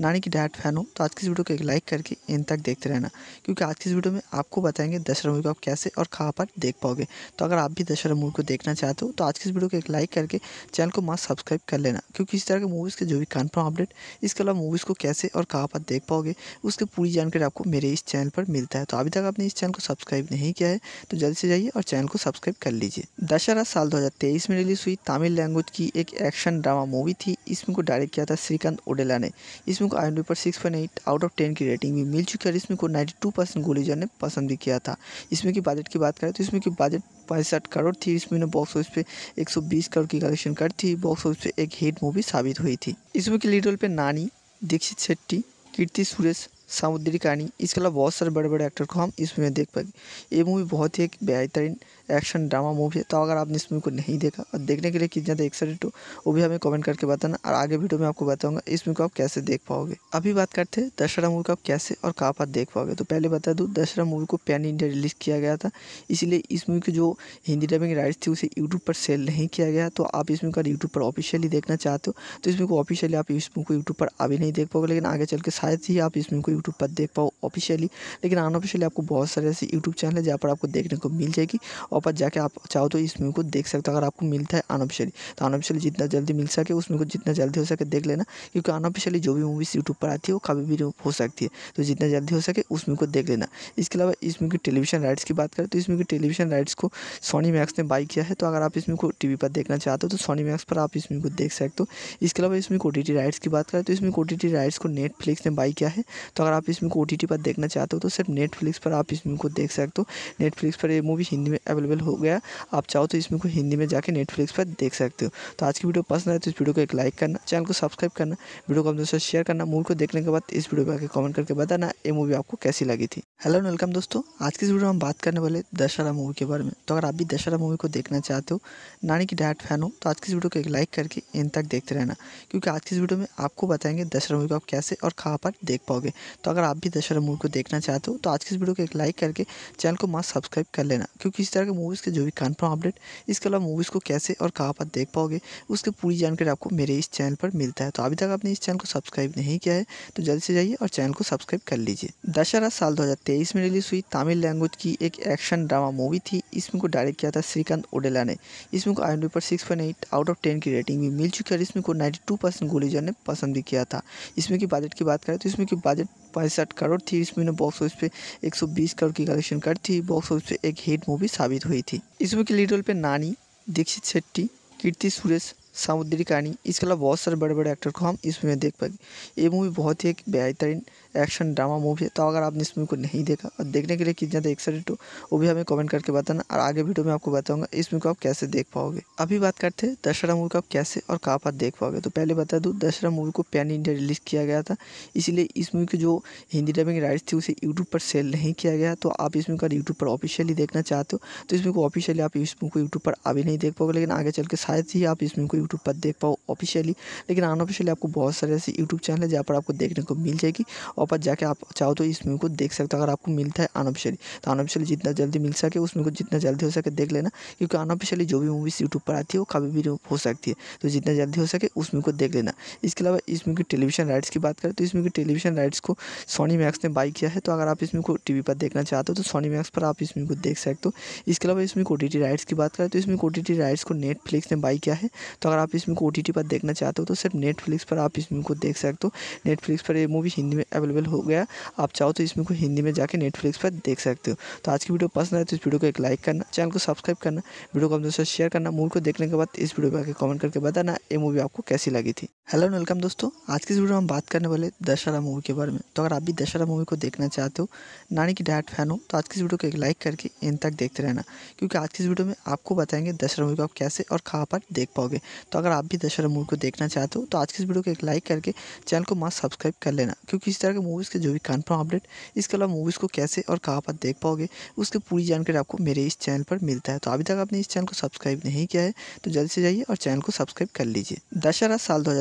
नानी की डायरेक्ट फैन हो तो आज की इस वीडियो को एक लाइक करके इन तक देखते रहना क्योंकि आज की इस वीडियो में आपको बताएंगे दशहरा मूवी को आप कैसे और कहाँ पर देख पाओगे तो अगर आप भी दशहरा मूवी को देखना चाहते हो तो आज की इस वीडियो को एक लाइक करके चैनल को मास्क सब्सक्राइब कर लेना क्योंकि इस तरह के मूवीज़ के जो भी कन्फर्म अपडेट इसके अलावा मूवीज़ को कैसे और कहाँ पर देख पाओगे उसकी पूरी जानकारी आपको मेरे इस चैनल पर मिलता है तो अभी तक आपने इस चैनल को सब्सक्राइब नहीं किया है तो जल्दी से जाइए और चैनल को सब्सक्राइब कर लीजिए दशहरा साल दो में रिलीज़ हुई तमिल लैंग्वेज की एक एक्शन ड्रामा मूवी थी इसमें को डायरेक्ट किया था श्रीकांत ओडेला ने इसमें को आई पर सिक्स आउट ऑफ टेन की रेटिंग भी मिल चुकी है और इसमें को नाइन्टी टू ने पसंद भी किया था इसमें की बजट की बात करें तो इसमें की बजट पैंसठ करोड़ थी इस महीने बॉक्स ऑफिस पे 120 करोड़ की कलेक्शन कर थी बॉक्स ऑफिस पे एक हिट मूवी साबित हुई थी इस मूवी के लीड रोल पे नानी दीक्षित शेट्टी कीर्ति सुरेश सामुद्री कहानी इसके अलावा बहुत सारे बड़े बड़े एक्टर को हम इस मूवी में देख पाएंगे ये मूवी बहुत ही एक बेहतरीन एक्शन ड्रामा मूवी है तो अगर आपने इस मूवी को नहीं देखा और देखने के लिए कितना ज़्यादा एक्साइटेड हो वो भी हमें कमेंट करके बताना और आगे वीडियो में आपको बताऊंगा इस मूवी को आप कैसे देख पाओगे अभी बात करते हैं दशहरा मूवी को आप कैसे और कहाँ पर देख पाओगे तो पहले बता दूँ दशहरा मूवी को पैन इंडिया रिलीज़ किया गया था इसीलिए इस मूवी की जो हिंदी डबिंग राइट्स थी उसे यूट्यूब पर सेल नहीं किया गया तो आप इस मूवी को यूट्यूब पर ऑफिशियली देखना चाहते हो तो इस मूवी को ऑफिशियली आप इस मूवी को यूट्यूब पर अभी नहीं देख पाओगे लेकिन आगे चल के शायद ही आप इस मूवी को यूट्यूब पर देख पाओ ऑफिशियली लेकिन अनऑफिशियली आपको बहुत सारे ऐसे यूट्यूब चैनल है जहाँ पर आपको देखने को मिल जाएगी पर जाके आप चाहो तो इस मूवी को देख सकते हो अगर आपको मिलता है अनऑफिशियली तो अनऑफिशियली जितना जल्दी मिल सके उस मूवी को जितना जल्दी हो सके देख लेना क्योंकि अनऑफिशियली जो भी मूवीज़ यूट्यूब पर आती है वो कभी भी हो सकती है तो जितना जल्दी हो सके उस मूवी को देख लेना इसके अलावा इस मूवी की टेलीविजन राइट्स की बात करें तो इस मूवी की टेलीविजन राइट्स को सोनी मैक्स ने बाई किया है तो अगर आप इस मूवी को टी पर देखना चाहते हो तो सोनी मैक्स पर आप इस मूवी को देख सकते हो इसके अलावा इसमें ओ राइट्स की बात करें तो इसमें ओ राइट्स को नेटफ्लिक्स ने बाई किया है तो अगर आप इसमें ओ पर देखना चाहते हो तो सिर्फ नेटफ्लिक्स पर आप इस मूवी को देख सकते हो नेटफ्लिक्स पर ये मूवी हिंदी में अवेलेबल अवेलेबल हो गया आप चाहो तो इसमें को हिंदी में जाके नेटफ्लिक्स पर देख सकते हो तो आज की वीडियो पसंद आए तो इस वीडियो को एक लाइक करना चैनल को सब्सक्राइब करना वीडियो को अपने दोस्तों शेयर करना मूवी को देखने के बाद इस वीडियो पर कमेंट करके बताना ये मूवी आपको कैसी लगी थी हेलो वेलकम दोस्तों आज की इस वीडियो में हम बात करने वाले दशहरा मूवी के बारे में तो अगर आप भी दशहरा मूवी को देखना चाहते हो नानी की डायरेक्ट फैन हो तो आज की इस वीडियो को एक लाइक करके इन तक देखते रहना क्योंकि आज की इस वीडियो में आपको बताएंगे दशहरा मूवी को आप कैसे और कहाँ पर देख पाओगे तो अगर आप भी दशहरा मूवी को देखना चाहते हो तो आज की इस वीडियो को एक लाइक करके चैनल को मास्क सब्सक्राइब कर लेना क्योंकि इस तरह के मूवीज़ के जो भी कन्फर्म अपडेट इसके अलावा मूवीज़ को कैसे और कहाँ पर देख पाओगे उसकी पूरी जानकारी आपको मेरे इस चैनल पर मिलता है तो अभी तक आपने इस चैनल को सब्सक्राइब नहीं किया है तो जल्दी से जाइए और चैनल को सब्सक्राइब कर लीजिए दशहरा साल दो में रिलीज़ हुई तमिल लैंग्वेज की एक एक्शन ड्रामा मूवी थी इसमें को डायरेक्ट किया था श्रीकांत ओडेला ने इसमें को आई पर सिक्स आउट ऑफ टेन की रेटिंग भी मिल चुकी है और इसमें को नाइन्टी टू परसेंट ने पसंद भी किया था इसमें की बजट की बात करें तो इसमें की बजट पैंसठ करोड़ थी इसमें बॉक्स ऑफिस पे 120 करोड़ की कलेक्शन कर थी बॉक्स ऑफिस पे एक हिट मूवी साबित हुई थी इस मूवी के लीड रोल पे नानी दीक्षित शेट्टी कीर्ति सुरेश सामुद्री कहानी इसके अलावा बहुत सारे बड़े बड़े एक्टर को हम इस मूवी में देख पाएंगे ये मूवी बहुत ही एक बेहतरीन एक्शन ड्रामा मूवी है तो अगर आपने इस मूवी को नहीं देखा और देखने के लिए कितना ज़्यादा एक्साइटेड हो वो भी हमें कमेंट करके बताना और आगे वीडियो में आपको बताऊंगा इस मूवी को आप कैसे देख पाओगे अभी बात करते हैं दशहरा मूवी को आप कैसे और कहाँ पर देख पाओगे तो पहले बता दूँ दशहरा मूवी को पैन इंडिया रिलीज़ किया गया था इसीलिए इस मूवी की जो हिंदी डबिंग राइट्स थी उसे यूट्यूब पर सेल नहीं किया गया तो आप इस मूवी का यूट्यूब पर ऑफिशियली देखना चाहते हो तो इस मूवी को ऑफिशियली आप इस मूवी को यूट्यूब पर अभी नहीं देख पाओगे लेकिन आगे चल के शायद ही आप इस मूवी को यूट्यूब पर देख पाओ ऑफिशियली लेकिन अनऑफिशियली आपको बहुत सारे ऐसे यूट्यूब चैनल है जहाँ पर आपको देखने को मिल जाएगी और पर जाके आप चाहो तो इस मूवी को देख सकते हो अगर आपको मिलता है अनऑफिशियली तो अनऑफिशियली जितना जल्दी मिल सके उस मूवी को जितना जल्दी हो सके देख लेना क्योंकि अनऑफिशियली जो भी मूवीज़ यूट्यूब पर आती है वो कभी भी हो सकती है तो जितना जल्दी हो सके उस मूवी को देख लेना इसके अलावा इस मूवी की टेलीविजन राइट्स की बात करें तो इस मूवी की टेलीविजन राइट्स को सोनी मैक्स ने बाई किया है तो अगर आप इस मूवी को टी पर देखना चाहते हो तो सोनी मैक्स पर आप इस मूवी को देख सकते हो इसके अलावा इसमें ओ राइट्स की बात करें तो इसमें ओ राइट्स को नेटफ्लिक्स ने बाई किया है तो अगर आप इसमें ओ पर देखना चाहते हो तो सिर्फ नेटफ्लिक्स पर आप इस मूवी को देख सकते हो नेटफ्लिक्स पर ये मूवी हिंदी में अवेलेबल अवेलेबल हो गया आप चाहो तो इसमें को हिंदी में जाके नेटफ्लिक्स पर देख सकते हो तो आज की वीडियो पसंद आए तो इस वीडियो को एक लाइक करना चैनल को सब्सक्राइब करना वीडियो को अपने साथ शेयर करना मूवी को देखने के बाद इस वीडियो पर आके कमेंट करके बताना ये मूवी आपको कैसी लगी थी हेलो वेलकम दोस्तों आज की इस वीडियो में हम बात करने वाले दशहरा मूवी के बारे में तो अगर आप भी दशहरा मूवी को देखना चाहते हो नानी की डायरेक्ट फैन हो तो आज की इस वीडियो को एक लाइक करके इन तक देखते रहना क्योंकि आज की इस वीडियो में आपको बताएंगे दशहरा मूवी को आप कैसे और कहाँ पर देख पाओगे तो अगर आप भी दशहरा मूवी को देखना चाहते हो तो आज की इस वीडियो को एक लाइक करके चैनल को मास्क सब्सक्राइब कर लेना क्योंकि इस तरह तरह के मूवीज़ के जो भी कन्फर्म अपडेट इसके अलावा मूवीज़ को कैसे और कहाँ पर देख पाओगे उसकी पूरी जानकारी आपको मेरे इस चैनल पर मिलता है तो अभी तक आपने इस चैनल को सब्सक्राइब नहीं किया है तो जल्दी से जाइए और चैनल को सब्सक्राइब कर लीजिए दशहरा साल दो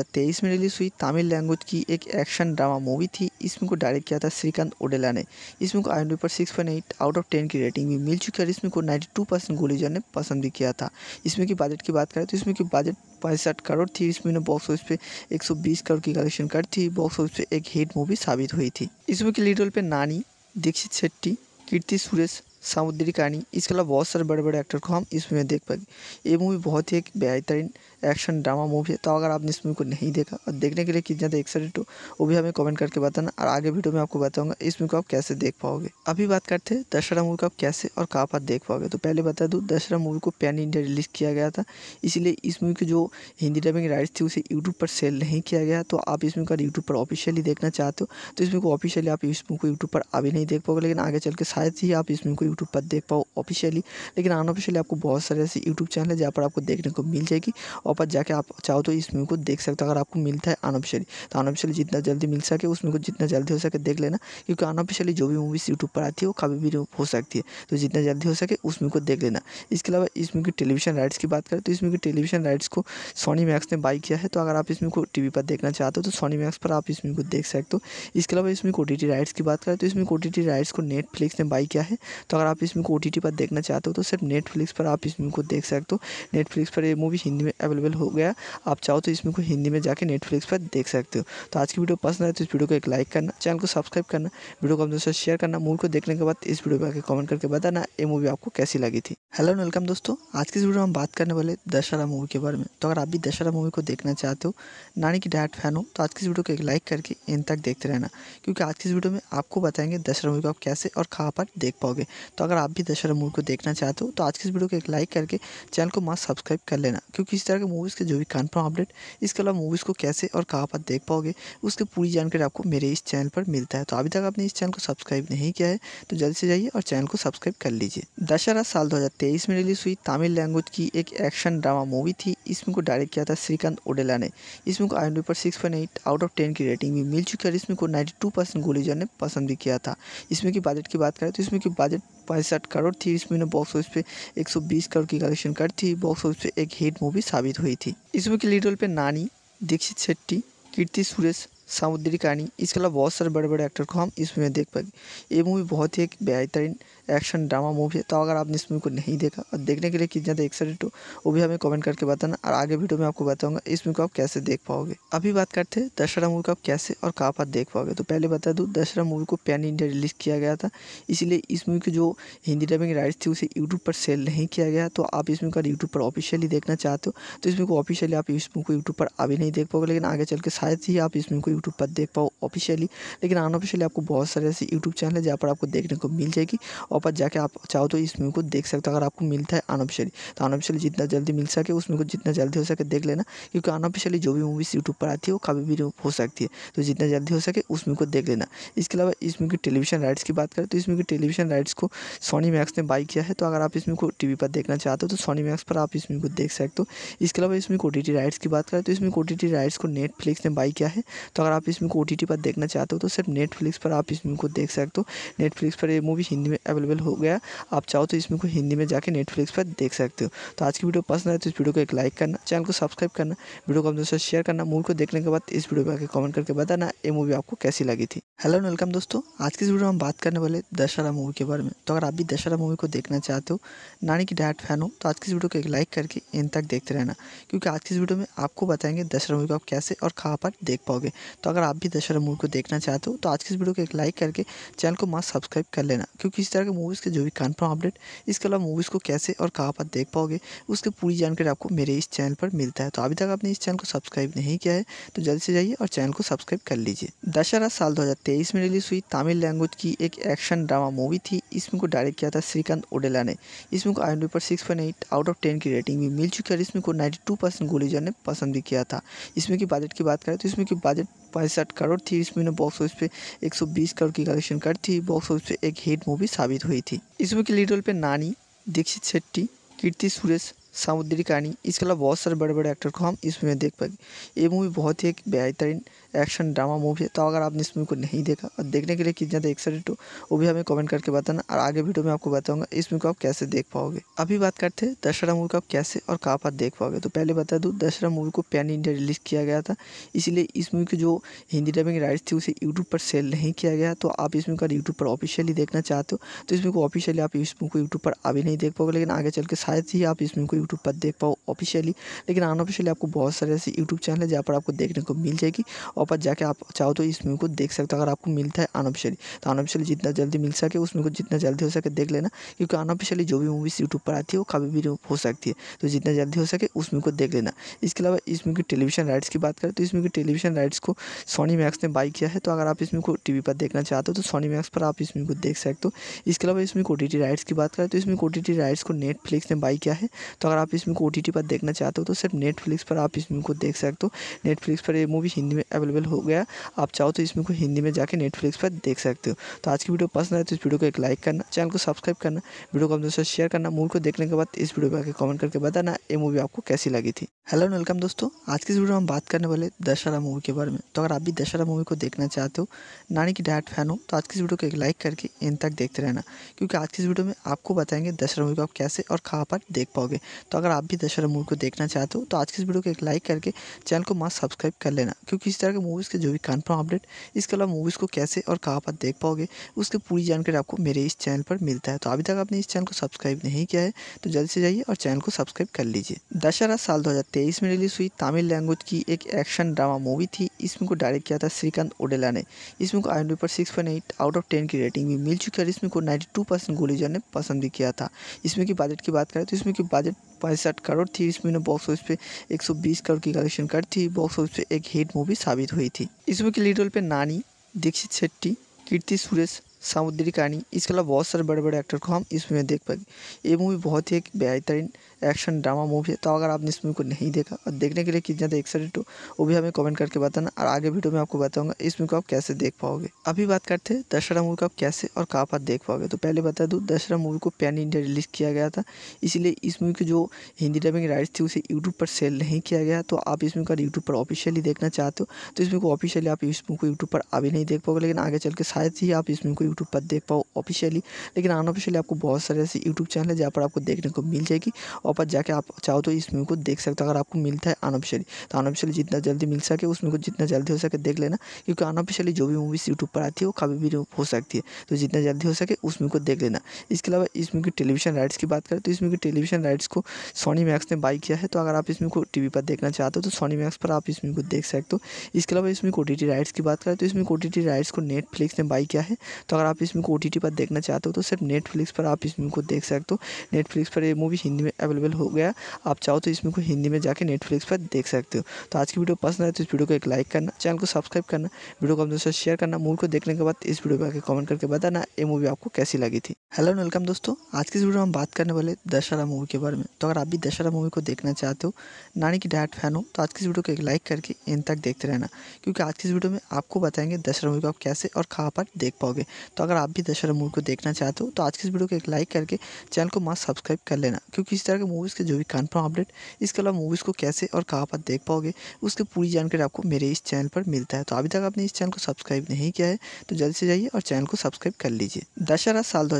में रिलीज़ हुई तमिल लैंग्वेज की एक एक्शन ड्रामा मूवी थी इसमें को डायरेक्ट किया था श्रीकांत ओडेला ने इसमें को आई पर सिक्स आउट ऑफ टेन की रेटिंग भी मिल चुकी है इसमें को नाइन्टी टू परसेंट गोलीजर ने पसंद भी किया था इसमें की बजट की बात करें तो इसमें की बजट पैंसठ करोड़ थी इसमें बॉक्स ऑफिस पे 120 करोड़ की कलेक्शन कर थी बॉक्स ऑफिस पे एक हिट मूवी साबित हुई थी इसमें की लीड रोल पे नानी दीक्षित शेट्टी कीर्ति सुरेश सामुद्री कहानी इसके अलावा बहुत सारे बड़े बड़े एक्टर को हम इस मूवी में देख पाएंगे ये मूवी बहुत ही एक बेहतरीन एक्शन ड्रामा मूवी है तो अगर आपने इस मूवी को नहीं देखा और देखने के लिए कितना ज़्यादा एक्साइटेड हो वो भी हमें कमेंट करके बताना और आगे वीडियो में आपको बताऊंगा इस मूवी को आप कैसे देख पाओगे अभी बात करते हैं दशहरा मूवी को आप कैसे और कहाँ पर देख पाओगे तो पहले बता दूँ दशहरा मूवी को पैन इंडिया रिलीज़ किया गया था इसीलिए इस मूवी की जो हिंदी डबिंग राइट्स थी उसे यूट्यूब पर सेल नहीं किया गया तो आप इस मूवी का यूट्यूब पर ऑफिशियली देखना चाहते हो तो इस मूवी को ऑफिशियली आप इस मूवी को यूट्यूब पर अभी नहीं देख पाओगे लेकिन आगे चल के शायद ही आप इस मूवी को यूट्यूब पर देख पाओ ऑफिशियली लेकिन अनऑफिशियली आपको बहुत सारे ऐसे यूट्यूब चैनल है जहाँ पर आपको देखने को मिल जाएगी और शॉप पर जाके आप चाहो तो इस मूवी को देख सकते हो अगर आपको मिलता है अनऑफिशियली तो अनऑफिशियली जितना जल्दी मिल सके उस मूवी को जितना जल्दी हो सके देख लेना क्योंकि अनऑफिशियली जो भी मूवीज़ यूट्यूब पर आती है वो कभी भी हो सकती है तो जितना जल्दी हो सके उस मूवी को देख लेना इसके अलावा इस मूवी की टेलीविजन राइट्स की बात करें तो इस मूवी की टेलीविजन राइट्स को सोनी मैक्स ने बाई किया है तो अगर आप इस को टी पर देखना चाहते हो तो सोनी मैक्स पर आप इस मूवी को देख सकते हो इसके अलावा इसमें ओ राइट्स की बात करें तो इसमें ओ राइट्स को नेटफ्लिक्स ने बाई किया है तो अगर आप इसमें ओ पर देखना चाहते हो तो सिर्फ नेटफ्लिक्स पर आप इस मूवी को देख सकते हो नेटफ्लिक्स पर ये मूवी हिंदी में अवेलेबल हो गया आप चाहो तो इसमें को हिंदी में जाकर नेटफ्लिक्स पर देख सकते हो तो आज की वीडियो पसंद आए तो इस वीडियो को एक लाइक करना चैनल को सब्सक्राइब करना वीडियो को अपने साथ शेयर करना मूवी को देखने के बाद इस वीडियो पर आकर कमेंट करके बताना ये मूवी आपको कैसी लगी थी हेलो वेलकम दोस्तों आज की इस वीडियो में हम बात करने वाले दशहरा मूवी के बारे में तो अगर आप भी दशहरा मूवी को देखना चाहते हो नानी की डायरेक्ट फैन हो तो आज की इस वीडियो को एक लाइक करके इन तक देखते रहना क्योंकि आज की इस वीडियो में आपको बताएंगे दशहरा मूवी को आप कैसे और कहाँ पर देख पाओगे तो अगर आप भी दशहरा मूवी को देखना चाहते हो तो आज की इस वीडियो को एक लाइक करके चैनल को मास्क सब्सक्राइब कर लेना क्योंकि इस तरह के मूवीज़ के जो भी कन्फर्म अपडेट इसके अलावा मूवीज़ को कैसे और कहाँ पर देख पाओगे उसकी पूरी जानकारी आपको मेरे इस चैनल पर मिलता है तो अभी तक आपने इस चैनल को सब्सक्राइब नहीं किया है तो जल्दी से जाइए और चैनल को सब्सक्राइब कर लीजिए दशहरा साल दो में रिलीज़ हुई तमिल लैंग्वेज की एक एक्शन ड्रामा मूवी थी इसमें को डायरेक्ट किया था श्रीकांत ओडेला ने इसमें को आई पर सिक्स आउट ऑफ टेन की रेटिंग भी मिल चुकी है और इसमें को नाइन्टी टू परसेंट गोलीजर ने पसंद भी किया था इसमें की बजट की बात करें तो इसमें की बजट पैंसठ करोड़ थी इस मूवी ने बॉक्स ऑफिस पे 120 करोड़ की कलेक्शन कर थी बॉक्स ऑफिस पे एक हिट मूवी साबित हुई थी इस मूवी के लीड रोल पे नानी दीक्षित शेट्टी कीर्ति सुरेश सामुद्री कहानी इसके अलावा बहुत सारे बड़े बड़े एक्टर को हम इस मूवी में देख पाएंगे ये मूवी बहुत ही एक बेहतरीन एक्शन ड्रामा मूवी है तो अगर आपने इस मूवी को नहीं देखा और देखने के लिए कितना ज़्यादा एक्साइटेड हो वो भी हमें कमेंट करके बताना और आगे वीडियो में आपको बताऊँगा इस मूवी को आप कैसे देख पाओगे अभी बात करते हैं दशहरा मूवी को आप कैसे और कहाँ पर देख पाओगे तो पहले बता दूँ दशहरा मूवी को पैन इंडिया रिलीज़ किया गया था इसीलिए इस मूवी की जो हिंदी डबिंग राइट्स थी उसे यूट्यूब पर सेल नहीं किया गया तो आप इस मूवी को यूट्यूब पर ऑफिशियली देखना चाहते हो तो इस मूवी को ऑफिशियली आप इस मूवी को यूट्यूब पर अभी नहीं देख पाओगे लेकिन आगे चल के शायद ही आप इस मूवी को यूट्यूब पर देख पाओ ऑफिशियली लेकिन अनऑफिशियली आपको बहुत सारे ऐसे यूट्यूब चैनल है जहाँ पर आपको देखने को मिल जाएगी पर जाके आप चाहो तो इस मूवी को देख सकते हो अगर आपको मिलता है अनऑफिशियली तो अनऑफिशियली जितना जल्दी मिल सके उस मूवी को जितना जल्दी हो सके देख लेना क्योंकि अनऑफिशियली जो भी मूवीज़ यूट्यूब पर आती है वो कभी भी हो सकती है तो जितना जल्दी हो सके उस मूवी को देख लेना इसके अलावा इस मूवी की टेलीविजन राइट्स की बात करें तो इसमें की टेलीविजन राइट्स को सोनी मैक्स ने बाई किया है तो अगर आप इसमें को टीवी पर देखना चाहते हो तो सोनी मैक्स पर आप इसमें को देख सकते हो इसके अलावा इसमें को टी राइट्स की बात करें तो इसमें को टी राइट्स को नेटफ्लिक्स ने बाई किया है तो अगर आप इसमें को टी पर देखना चाहते हो तो सिर्फ नेटफ्लिक्स पर आप इस मूवी को देख सकते हो नेटफ्लिक्स पर ये मूवी हिंदी में अवेलेबल अवेलेबल हो गया आप चाहो तो इसमें को हिंदी में जाके नेटफ्लिक्स पर देख सकते हो तो आज की वीडियो पसंद आए तो इस वीडियो को एक लाइक करना चैनल को सब्सक्राइब करना वीडियो को अपने दोस्तों शेयर करना मूवी को देखने के बाद इस वीडियो पर आके कमेंट करके बताना ये मूवी आपको कैसी लगी थी हेलो वेलकम दोस्तों आज की इस वीडियो में हम बात करने वाले दशहरा मूवी के बारे में तो अगर आप भी दशहरा मूवी को देखना चाहते हो नानी की डायरेक्ट फैन हो तो आज की इस वीडियो को एक लाइक करके इन तक देखते रहना क्योंकि आज की इस वीडियो में आपको बताएंगे दशहरा मूवी को आप कैसे और कहाँ पर देख पाओगे तो अगर आप भी दशहरा मूवी को देखना चाहते हो तो आज की इस वीडियो को एक लाइक करके चैनल को मास्क सब्सक्राइब कर लेना क्योंकि इस तरह के मूवीज़ के जो भी कन्फर्म अपडेट इसके अलावा मूवीज़ को कैसे और कहाँ पर देख पाओगे उसकी पूरी जानकारी आपको मेरे इस चैनल पर मिलता है तो अभी तक आपने इस चैनल को सब्सक्राइब नहीं किया है तो जल्दी से जाइए और चैनल को सब्सक्राइब कर लीजिए दशहरा साल दो में रिलीज हुई तमिल लैंग्वेज की एक एक्शन ड्रामा मूवी थी इसमें को डायरेक्ट किया था श्रीकांत ओडेला ने इसमें को आई पर सिक्स आउट ऑफ टेन की रेटिंग भी मिल चुकी है और इसमें को नाइन्टी टू परसेंट ने पसंद भी किया था इसमें की बजट की बात करें तो इसमें की बजट पैंसठ करोड़ थी इस महीने बॉक्स ऑफिस पे 120 करोड़ की कलेक्शन कर थी बॉक्स ऑफिस पे एक हिट मूवी साबित हुई थी मूवी के लीड रोल पे नानी दीक्षित शेट्टी कीर्ति सुरेश सामुद्री कहानी इसके अलावा बहुत सारे बड़े बड़े एक्टर को हम इस मूवी में देख पाएंगे ये मूवी बहुत ही एक बेहतरीन एक्शन ड्रामा मूवी है तो अगर आपने इस मूवी को नहीं देखा और देखने के लिए कितना ज़्यादा एक्साइटेड हो वो भी हमें कमेंट करके बताना और आगे वीडियो में आपको बताऊंगा इस मूवी को आप कैसे देख पाओगे अभी बात करते हैं दशहरा मूवी को आप कैसे और कहाँ पर देख पाओगे तो पहले बता दूँ दशहरा मूवी को पैन इंडिया रिलीज़ किया गया था इसीलिए इस मूवी की जो हिंदी डबिंग राइट्स थी उसे यूट्यूब पर सेल नहीं किया गया तो आप इस मूवी का यूट्यूब पर ऑफिशियली देखना चाहते हो तो इस मूवी को ऑफिशियली आप इस मूवी को यूट्यूब पर अभी नहीं देख पाओगे लेकिन आगे चल के शायद ही आप इस मूवी को यूट्यूब पर देख पाओ ऑफिशियली लेकिन अनऑफिशियली आपको बहुत सारे ऐसे यूट्यूब चैनल है जहाँ पर आपको देखने को मिल जाएगी और और पर जाके आप चाहो तो इस मूवी को देख सकते हो अगर आपको मिलता है अनऑफिशियली तो अनऑफिशियली जितना जल्दी मिल सके उस मूवी को जितना जल्दी हो सके देख लेना क्योंकि अनऑफिशियली जो भी मूवीज़ यूट्यूब पर आती है वो कभी भी हो सकती है तो जितना जल्दी हो सके उस मूवी को देख लेना इसके अलावा इस मूवी की टेलीविजन राइट्स की बात करें तो इस मूवी की टेलीविजन राइट्स को सोनी मैक्स ने बाई किया है तो अगर आप इस मूवी को टी पर देखना चाहते हो तो सोनी मैक्स पर आप इस मूवी को देख सकते हो इसके अलावा इसमें ओ राइट्स की बात करें तो इसमें ओ राइट्स को नेटफ्लिक्स ने बाई किया है तो अगर आप इसमें ओ पर देखना चाहते हो तो सिर्फ नेटफ्लिक्स पर आप इस मूवी को देख सकते हो नेटफ्लिक्स पर ये मूवी हिंदी में अवेलेबल अवेलेबल हो गया आप चाहो तो इसमें को हिंदी में जाके नेटफ्लिक्स पर देख सकते हो तो आज की वीडियो पसंद आए तो इस वीडियो को एक लाइक करना चैनल को सब्सक्राइब करना वीडियो को अपने साथ शेयर करना मूवी को देखने के बाद इस वीडियो पर आगे कमेंट करके बताना ये मूवी आपको कैसी लगी थी हेलो वेलकम दोस्तों आज की इस वीडियो में हम बात करने वाले दशहरा मूवी के बारे में तो अगर आप भी दशहरा मूवी को देखना चाहते हो नानी की डायरेक्ट फैन हो तो आज की इस वीडियो को एक लाइक करके इन तक देखते रहना क्योंकि आज की इस वीडियो में आपको बताएंगे दशहरा मूवी को आप कैसे और कहाँ पर देख पाओगे तो अगर आप भी दशहरा मूवी को देखना चाहते हो तो आज की इस वीडियो को एक लाइक करके चैनल को मास्क सब्सक्राइब कर लेना क्योंकि इस तरह तरह के मूवीज़ के जो भी कन्फर्म अपडेट इसके अलावा मूवीज़ को कैसे और कहाँ पर देख पाओगे उसकी पूरी जानकारी आपको मेरे इस चैनल पर मिलता है तो अभी तक आपने इस चैनल को सब्सक्राइब नहीं किया है तो जल्दी से जाइए और चैनल को सब्सक्राइब कर लीजिए दशहरा साल दो में रिलीज़ हुई तमिल लैंग्वेज की एक एक्शन ड्रामा मूवी थी इसमें को डायरेक्ट किया था श्रीकांत ओडेला ने इसमें को आई पर सिक्स आउट ऑफ टेन की रेटिंग भी मिल चुकी है इसमें को नाइन्टी टू परसेंट ने पसंद भी किया था इसमें की बजट की बात करें तो इसमें की बजट पैंसठ करोड़ थी इस ने बॉक्स ऑफिस पे 120 करोड़ की कलेक्शन कर थी बॉक्स ऑफिस पे एक हिट मूवी साबित हुई थी इस मूवी के लीड रोल पे नानी दीक्षित शेट्टी कीर्ति सुरेश सामुद्री कहानी इसके अलावा बहुत सारे बड़े बड़े एक्टर को हम इस मूवी में देख पाएंगे ये मूवी बहुत ही एक बेहतरीन एक्शन ड्रामा मूवी है तो अगर आपने इस मूवी को नहीं देखा और देखने के लिए कितना ज़्यादा एक्साइटेड हो वो भी हमें कमेंट करके बताना और आगे वीडियो में आपको बताऊंगा इस मूवी को आप कैसे देख पाओगे अभी बात करते हैं दशहरा मूवी को आप कैसे और कहाँ पर देख पाओगे तो पहले बता दूँ दशहरा मूवी को पैन इंडिया रिलीज़ किया गया था इसीलिए इस मूवी की जो हिंदी डबिंग राइट्स थी उसे यूट्यूब पर सेल नहीं किया गया तो आप इस मूवी का यूट्यूब पर ऑफिशियली देखना चाहते हो तो इस मूवी को ऑफिशियली आप इस मूवी को यूट्यूब पर अभी नहीं देख पाओगे लेकिन आगे चल के शायद ही आप इस मूवी को यूट्यूब पर देख पाओ ऑफिशियली लेकिन अनऑफिशियली आपको बहुत सारे ऐसे यूट्यूब चैनल है जहाँ पर आपको देखने को मिल जाएगी और पर जाके आप चाहो तो इस मूवी को देख सकते हो अगर आपको मिलता है अनऑफिशियली तो अनऑफिशियली जितना जल्दी मिल सके उस मूवी को जितना जल्दी हो सके देख लेना क्योंकि अनऑफिशियली जो भी मूवीज़ यूट्यूब पर आती है वो कभी भी हो सकती है तो जितना जल्दी हो सके उस मूवी को देख लेना इसके अलावा इस मूवी की टेलीविजन राइट्स की बात करें तो इस मूवी की टेलीविजन राइट्स को सोनी मैक्स ने बाई किया है तो अगर आप इस मूवी को टी पर देखना चाहते हो तो सोनी मैक्स पर आप इस मूवी को देख सकते हो इसके अलावा इसमें ओ राइट्स की बात करें तो इसमें ओ राइट्स को नेटफ्लिक्स ने बाई किया है तो अगर आप इसमें ओ बाद देखना चाहते हो तो सिर्फ नेटफ्लिक्स पर आप इस मूवी को देख सकते हो नेटफ्लिक्स पर ये मूवी हिंदी में अवेलेबल हो गया आप चाहो तो इस मूवी को हिंदी में जाके नेटफ्लिक्स पर देख सकते हो तो आज की वीडियो पसंद आए तो इस वीडियो को एक लाइक करना चैनल को सब्सक्राइब करना वीडियो को अपने साथ शेयर करना मूवी को देखने के बाद इस वीडियो पर आकर कमेंट करके बताना ये मूवी आपको कैसी लगी थी हेलो वेलकम दोस्तों आज की इस वीडियो में हम बात करने वाले दशहरा मूवी के बारे में तो अगर आप भी दशहरा मूवी को देखना चाहते हो नानी की डायरेक्ट फैन हो तो आज की इस वीडियो को एक लाइक करके इन तक देखते रहना क्योंकि आज की इस वीडियो में आपको बताएंगे दशहरा मूवी को आप कैसे और कहाँ पर देख पाओगे तो अगर आप भी दशहरा मूवी को देखना चाहते हो तो आज के इस वीडियो को एक लाइक करके चैनल को मास्क सब्सक्राइब कर लेना क्योंकि इस तरह के मूवीज़ के जो भी कन्फर्म अपडेट इसके अलावा मूवीज़ को कैसे और कहाँ पर देख पाओगे उसकी पूरी जानकारी आपको मेरे इस चैनल पर मिलता है तो अभी तक आपने इस चैनल को सब्सक्राइब नहीं किया है तो जल्द से जाइए और चैनल को सब्सक्राइब कर लीजिए दशहरा साल दो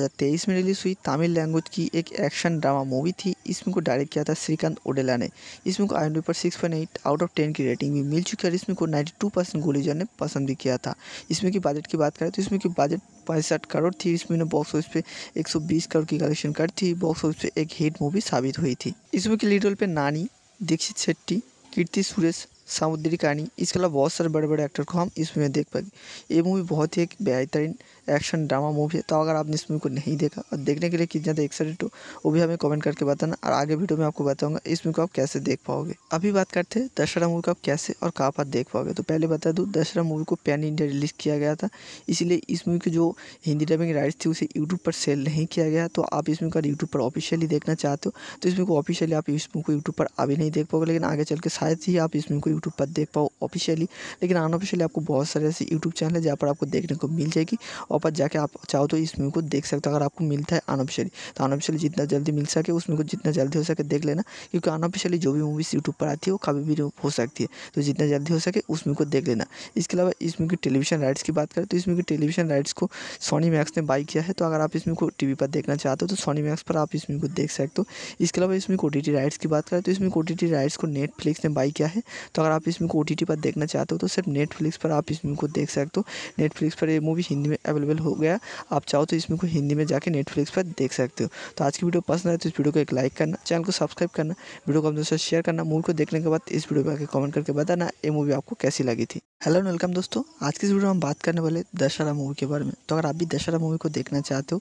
में रिलीज़ हुई तमिल लैंग्वेज की एक एक्शन ड्रामा मूवी थी इसमें को डायरेक्ट किया था श्रीकांत ओडेला ने इसमें को आई पर सिक्स आउट ऑफ टेन की रेटिंग भी मिल चुकी है इसमें को नाइन्टी टू परसेंट गोलीजर ने पसंद भी किया था इसमें की बजट की बात करें तो इसमें की बजट पैंसठ करोड़ थी इस ने बॉक्स ऑफिस पे 120 करोड़ की कलेक्शन कर थी बॉक्स ऑफिस पे एक हिट मूवी साबित हुई थी इस मूवी के लीड रोल पे नानी दीक्षित शेट्टी कीर्ति सुरेश सामुद्री कहानी इसके अलावा बहुत सारे बड़े बड़े एक्टर को हम इस मूवी में देख पाएंगे ये मूवी बहुत ही एक बेहतरीन एक्शन ड्रामा मूवी है तो अगर आपने इस मूवी को नहीं देखा और देखने के लिए कितना ज़्यादा एक्साइटेड हो वो भी हमें कमेंट करके बताना और आगे वीडियो में आपको बताऊंगा इस मूवी को आप कैसे देख पाओगे अभी बात करते हैं दशहरा मूवी को आप कैसे और कहाँ पर देख पाओगे तो पहले बता दूँ दशहरा मूवी को पैन इंडिया रिलीज़ किया गया था इसीलिए इस मूवी की जो हिंदी डबिंग राइट्स थी उसे यूट्यूब पर सेल नहीं किया गया तो आप इस मूवी को यूट्यूब पर ऑफिशियली देखना चाहते हो तो इस मूवी को ऑफिशियली आप इस मूवी को यूट्यूब पर अभी नहीं देख पाओगे लेकिन आगे चल के शायद ही आप इस मूवी को यूट्यूब पर देख पाओ ऑफिशियली लेकिन अनऑफिशियली आपको बहुत सारे ऐसे यूट्यूब चैनल है जहाँ पर आपको देखने को मिल जाएगी पर जाके आप चाहो तो इस मूवी को देख सकते हो अगर आपको मिलता है अनऑफिशियली तो अनऑफिशियली जितना जल्दी मिल सके उस मूवी को जितना जल्दी हो सके देख लेना क्योंकि अनऑफिशियली जो भी मूवीज़ यूट्यूब पर आती है वो कभी भी हो सकती है तो जितना जल्दी हो सके उस मूवी को देख लेना इसके अलावा इस मूवी की टेलीविजन राइट्स की बात करें तो इस मूवी की टेलीविजन राइट्स को सोनी मैक्स ने बाई किया है तो अगर आप इस मूवी को टी पर देखना चाहते हो तो सोनी मैक्स पर आप इस मूवी को देख सकते हो इसके अलावा इसमें ओ टी राइट्स की बात करें तो इसमें ओ टी राइट्स को नेटफ्लिक्स ने बाई किया है तो अगर आप इसमें ओ टी पर देखना चाहते हो तो सिर्फ नेटफ्लिक्स पर आप इस मूवी को देख सकते हो नेटफ्लिक्स पर ये मूवी हिंदी में अवेलेबल अवेलेबल हो गया आप चाहो तो इसमें को हिंदी में जाके नेटफ्लिक्स पर देख सकते हो तो आज की वीडियो पसंद आए तो इस वीडियो को एक लाइक करना चैनल को सब्सक्राइब करना वीडियो को अपने साथ शेयर करना मूवी को देखने के बाद इस वीडियो पर आगे कमेंट करके बताना ये मूवी आपको कैसी लगी थी हेलो वेलकम दोस्तों आज की इस वीडियो में हम बात करने वाले दशहरा मूवी के बारे में तो अगर आप भी दशहरा मूवी को देखना चाहते हो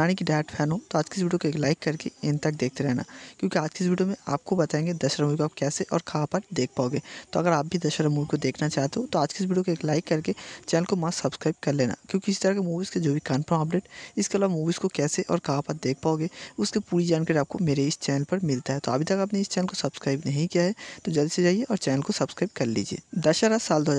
नानी की डायरेक्ट फैन हो तो आज की इस वीडियो को एक लाइक करके इन तक देखते रहना क्योंकि आज की इस वीडियो में आपको बताएंगे दशहरा मूवी को आप कैसे और कहाँ पर देख पाओगे तो अगर आप भी दशहरा मूवी को देखना चाहते हो तो आज की इस वीडियो को एक लाइक करके चैनल को मास्क सब्सक्राइब कर लेना क्योंकि इस तरह के करेंगे मूवीज़ के जो भी कन्फर्म अपडेट इसके अलावा मूवीज़ को कैसे और कहाँ पर देख पाओगे उसकी पूरी जानकारी आपको मेरे इस चैनल पर मिलता है तो अभी तक आपने इस चैनल को सब्सक्राइब नहीं किया है तो जल्दी से जाइए और चैनल को सब्सक्राइब कर लीजिए दशहरा साल दो